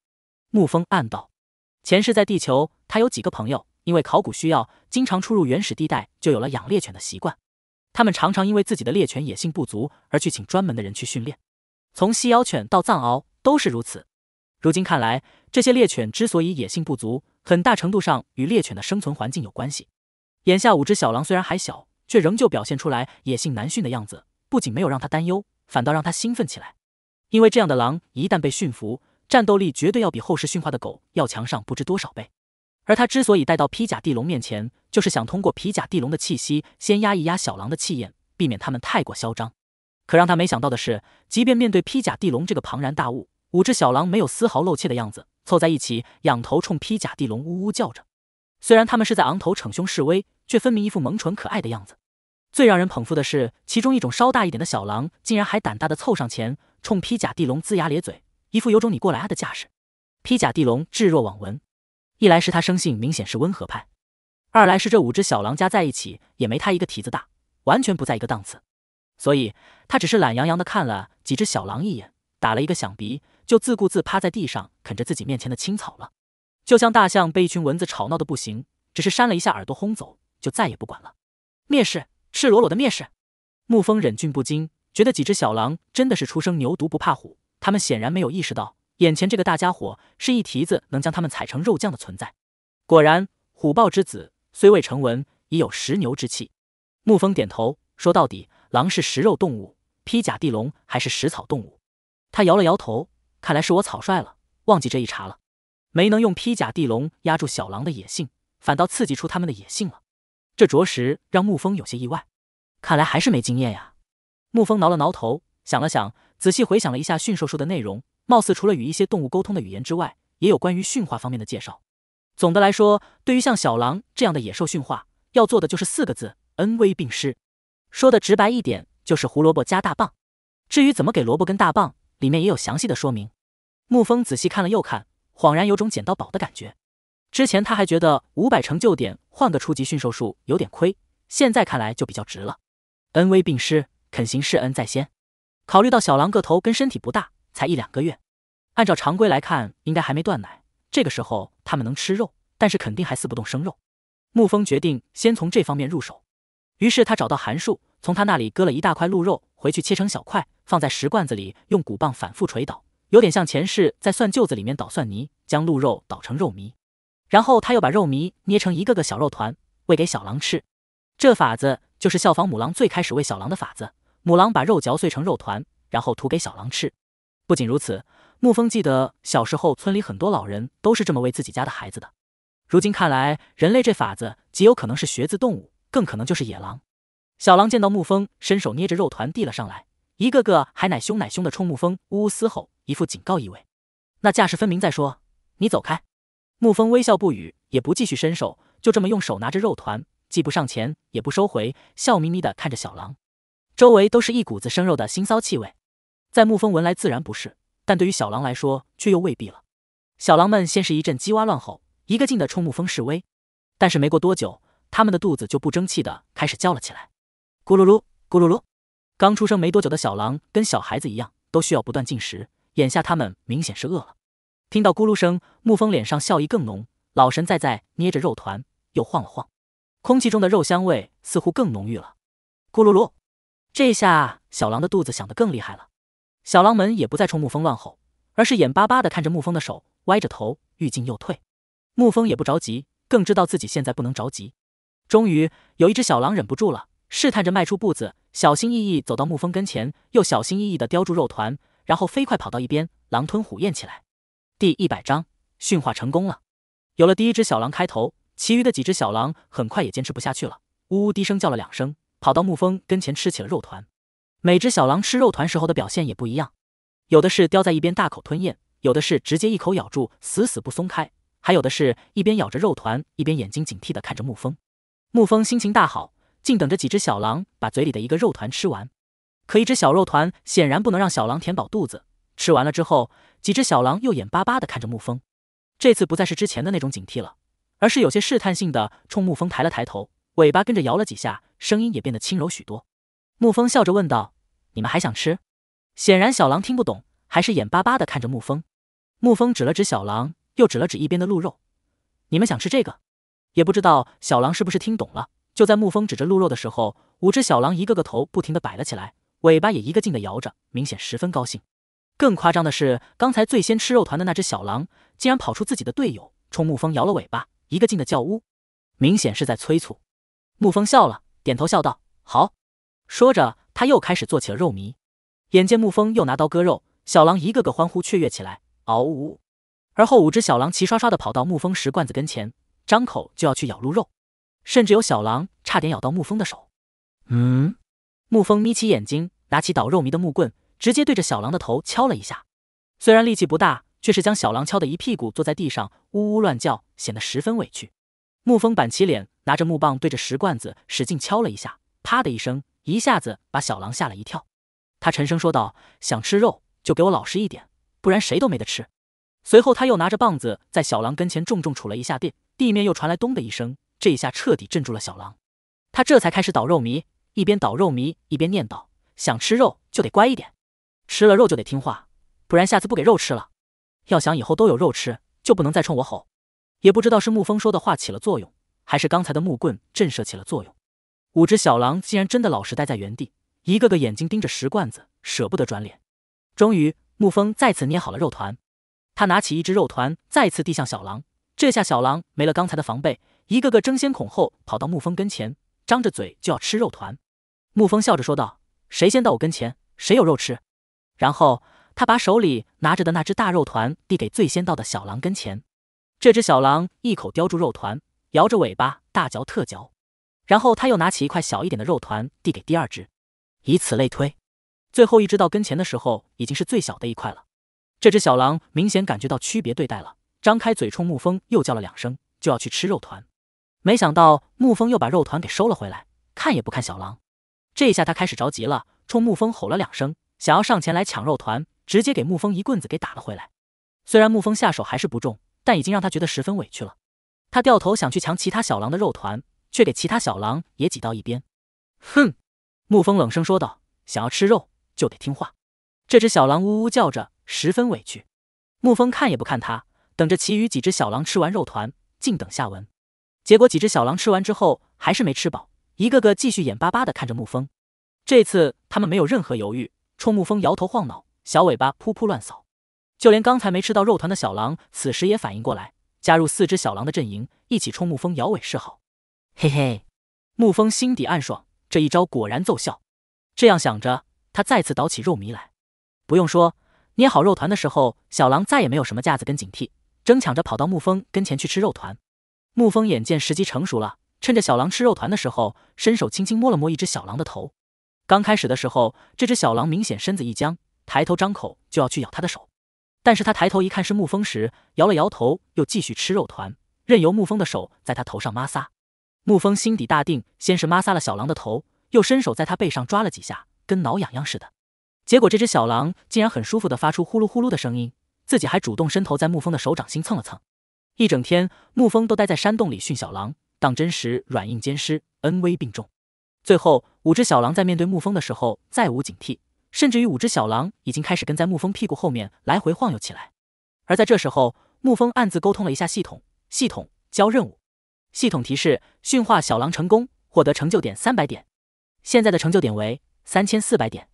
沐风暗道：前世在地球，他有几个朋友，因为考古需要，经常出入原始地带，就有了养猎犬的习惯。他们常常因为自己的猎犬野性不足，而去请专门的人去训练。从西妖犬到藏獒都是如此。如今看来，这些猎犬之所以野性不足，很大程度上与猎犬的生存环境有关系。眼下五只小狼虽然还小，却仍旧表现出来野性难驯的样子。不仅没有让他担忧，反倒让他兴奋起来。因为这样的狼一旦被驯服，战斗力绝对要比后世驯化的狗要强上不知多少倍。而他之所以带到披甲地龙面前，就是想通过皮甲地龙的气息，先压一压小狼的气焰，避免他们太过嚣张。可让他没想到的是，即便面对披甲地龙这个庞然大物，五只小狼没有丝毫露怯的样子，凑在一起仰头冲披甲地龙呜呜叫着。虽然他们是在昂头逞凶示威，却分明一副萌蠢可爱的样子。最让人捧腹的是，其中一种稍大一点的小狼，竟然还胆大的凑上前，冲披甲地龙龇牙咧嘴，一副有种你过来啊的架势。披甲地龙置若罔闻，一来是他生性明显是温和派，二来是这五只小狼加在一起也没他一个蹄子大，完全不在一个档次。所以他只是懒洋洋的看了几只小狼一眼，打了一个响鼻，就自顾自趴在地上啃着自己面前的青草了。就像大象被一群蚊子吵闹的不行，只是扇了一下耳朵轰走，就再也不管了。蔑视，赤裸裸的蔑视。沐风忍俊不禁，觉得几只小狼真的是初生牛犊不怕虎，他们显然没有意识到眼前这个大家伙是一蹄子能将他们踩成肉酱的存在。果然，虎豹之子虽未成文，已有食牛之气。沐风点头，说到底。狼是食肉动物，披甲地龙还是食草动物？他摇了摇头，看来是我草率了，忘记这一茬了，没能用披甲地龙压住小狼的野性，反倒刺激出他们的野性了。这着实让沐风有些意外，看来还是没经验呀。沐风挠了挠头，想了想，仔细回想了一下驯兽术的内容，貌似除了与一些动物沟通的语言之外，也有关于驯化方面的介绍。总的来说，对于像小狼这样的野兽驯化，要做的就是四个字：恩威并施。说的直白一点，就是胡萝卜加大棒。至于怎么给萝卜跟大棒，里面也有详细的说明。沐风仔细看了又看，恍然有种捡到宝的感觉。之前他还觉得五百成就点换个初级驯兽术有点亏，现在看来就比较值了。恩威并施，肯行施恩在先。考虑到小狼个头跟身体不大，才一两个月，按照常规来看，应该还没断奶。这个时候他们能吃肉，但是肯定还撕不动生肉。沐风决定先从这方面入手。于是他找到韩树，从他那里割了一大块鹿肉回去，切成小块，放在石罐子里，用骨棒反复捶捣，有点像前世在蒜臼子里面捣蒜泥，将鹿肉捣成肉糜。然后他又把肉糜捏成一个个小肉团，喂给小狼吃。这法子就是效仿母狼最开始喂小狼的法子，母狼把肉嚼碎成肉团，然后吐给小狼吃。不仅如此，沐风记得小时候村里很多老人都是这么喂自己家的孩子的。如今看来，人类这法子极有可能是学自动物。更可能就是野狼。小狼见到沐风，伸手捏着肉团递了上来，一个个还奶凶奶凶的冲沐风呜呜嘶吼，一副警告意味。那架势分明在说：“你走开。”沐风微笑不语，也不继续伸手，就这么用手拿着肉团，既不上前，也不收回，笑眯眯的看着小狼。周围都是一股子生肉的腥臊气味，在沐风闻来自然不是，但对于小狼来说却又未必了。小狼们先是一阵叽哇乱吼，一个劲的冲沐风示威，但是没过多久。他们的肚子就不争气的开始叫了起来，咕噜噜，咕噜噜。刚出生没多久的小狼跟小孩子一样，都需要不断进食。眼下他们明显是饿了。听到咕噜声，沐风脸上笑意更浓，老神在在，捏着肉团又晃了晃。空气中的肉香味似乎更浓郁了。咕噜噜，这下小狼的肚子响得更厉害了。小狼们也不再冲沐风乱吼，而是眼巴巴的看着沐风的手，歪着头，欲进又退。沐风也不着急，更知道自己现在不能着急。终于有一只小狼忍不住了，试探着迈出步子，小心翼翼走到沐风跟前，又小心翼翼地叼住肉团，然后飞快跑到一边，狼吞虎咽起来。第一百章，驯化成功了。有了第一只小狼开头，其余的几只小狼很快也坚持不下去了，呜呜低声叫了两声，跑到沐风跟前吃起了肉团。每只小狼吃肉团时候的表现也不一样，有的是叼在一边大口吞咽，有的是直接一口咬住死死不松开，还有的是一边咬着肉团，一边眼睛警惕地看着沐风。沐风心情大好，竟等着几只小狼把嘴里的一个肉团吃完。可一只小肉团显然不能让小狼填饱肚子，吃完了之后，几只小狼又眼巴巴的看着沐风。这次不再是之前的那种警惕了，而是有些试探性的冲沐风抬了抬头，尾巴跟着摇了几下，声音也变得轻柔许多。沐风笑着问道：“你们还想吃？”显然小狼听不懂，还是眼巴巴的看着沐风。沐风指了指小狼，又指了指一边的鹿肉：“你们想吃这个？”也不知道小狼是不是听懂了。就在沐风指着鹿肉的时候，五只小狼一个个头不停的摆了起来，尾巴也一个劲的摇着，明显十分高兴。更夸张的是，刚才最先吃肉团的那只小狼，竟然跑出自己的队友，冲沐风摇了尾巴，一个劲的叫呜，明显是在催促。沐风笑了，点头笑道：“好。”说着，他又开始做起了肉糜。眼见沐风又拿刀割肉，小狼一个个欢呼雀跃起来，嗷呜！而后，五只小狼齐刷刷的跑到沐风石罐子跟前。张口就要去咬鹿肉，甚至有小狼差点咬到沐风的手。嗯，沐风眯起眼睛，拿起捣肉糜的木棍，直接对着小狼的头敲了一下。虽然力气不大，却是将小狼敲得一屁股坐在地上，呜呜乱叫，显得十分委屈。沐风板起脸，拿着木棒对着石罐子使劲敲了一下，啪的一声，一下子把小狼吓了一跳。他沉声说道：“想吃肉就给我老实一点，不然谁都没得吃。”随后他又拿着棒子在小狼跟前重重杵了一下地。地面又传来咚的一声，这一下彻底镇住了小狼，他这才开始捣肉糜，一边捣肉糜一边念叨：“想吃肉就得乖一点，吃了肉就得听话，不然下次不给肉吃了。要想以后都有肉吃，就不能再冲我吼。”也不知道是沐风说的话起了作用，还是刚才的木棍震慑起了作用，五只小狼竟然真的老实待在原地，一个个眼睛盯着石罐子，舍不得转脸。终于，沐风再次捏好了肉团，他拿起一只肉团，再次递向小狼。这下小狼没了刚才的防备，一个个争先恐后跑到沐风跟前，张着嘴就要吃肉团。沐风笑着说道：“谁先到我跟前，谁有肉吃。”然后他把手里拿着的那只大肉团递给最先到的小狼跟前。这只小狼一口叼住肉团，摇着尾巴大嚼特嚼。然后他又拿起一块小一点的肉团递给第二只，以此类推。最后一只到跟前的时候，已经是最小的一块了。这只小狼明显感觉到区别对待了。张开嘴冲沐风又叫了两声，就要去吃肉团，没想到沐风又把肉团给收了回来，看也不看小狼。这下他开始着急了，冲沐风吼了两声，想要上前来抢肉团，直接给沐风一棍子给打了回来。虽然沐风下手还是不重，但已经让他觉得十分委屈了。他掉头想去抢其他小狼的肉团，却给其他小狼也挤到一边。哼！沐风冷声说道：“想要吃肉就得听话。”这只小狼呜呜叫着，十分委屈。沐风看也不看他，等着其余几只小狼吃完肉团，静等下文。结果几只小狼吃完之后还是没吃饱，一个个继续眼巴巴地看着沐风。这次他们没有任何犹豫，冲沐风摇头晃脑，小尾巴扑扑乱扫。就连刚才没吃到肉团的小狼，此时也反应过来，加入四只小狼的阵营，一起冲沐风摇尾示好。嘿嘿，沐风心底暗爽，这一招果然奏效。这样想着，他再次捣起肉糜来。不用说，捏好肉团的时候，小狼再也没有什么架子跟警惕。争抢着跑到沐风跟前去吃肉团，沐风眼见时机成熟了，趁着小狼吃肉团的时候，伸手轻轻摸了摸一只小狼的头。刚开始的时候，这只小狼明显身子一僵，抬头张口就要去咬他的手，但是他抬头一看是沐风时，摇了摇头，又继续吃肉团，任由沐风的手在他头上摩挲。沐风心底大定，先是摩挲了小狼的头，又伸手在他背上抓了几下，跟挠痒痒似的。结果这只小狼竟然很舒服的发出呼噜呼噜的声音。自己还主动伸头在沐风的手掌心蹭了蹭，一整天沐风都待在山洞里训小狼，当真实、软硬兼施，恩威并重。最后五只小狼在面对沐风的时候再无警惕，甚至于五只小狼已经开始跟在沐风屁股后面来回晃悠起来。而在这时候，沐风暗自沟通了一下系统，系统交任务，系统提示驯化小狼成功，获得成就点三百点，现在的成就点为三千四百点。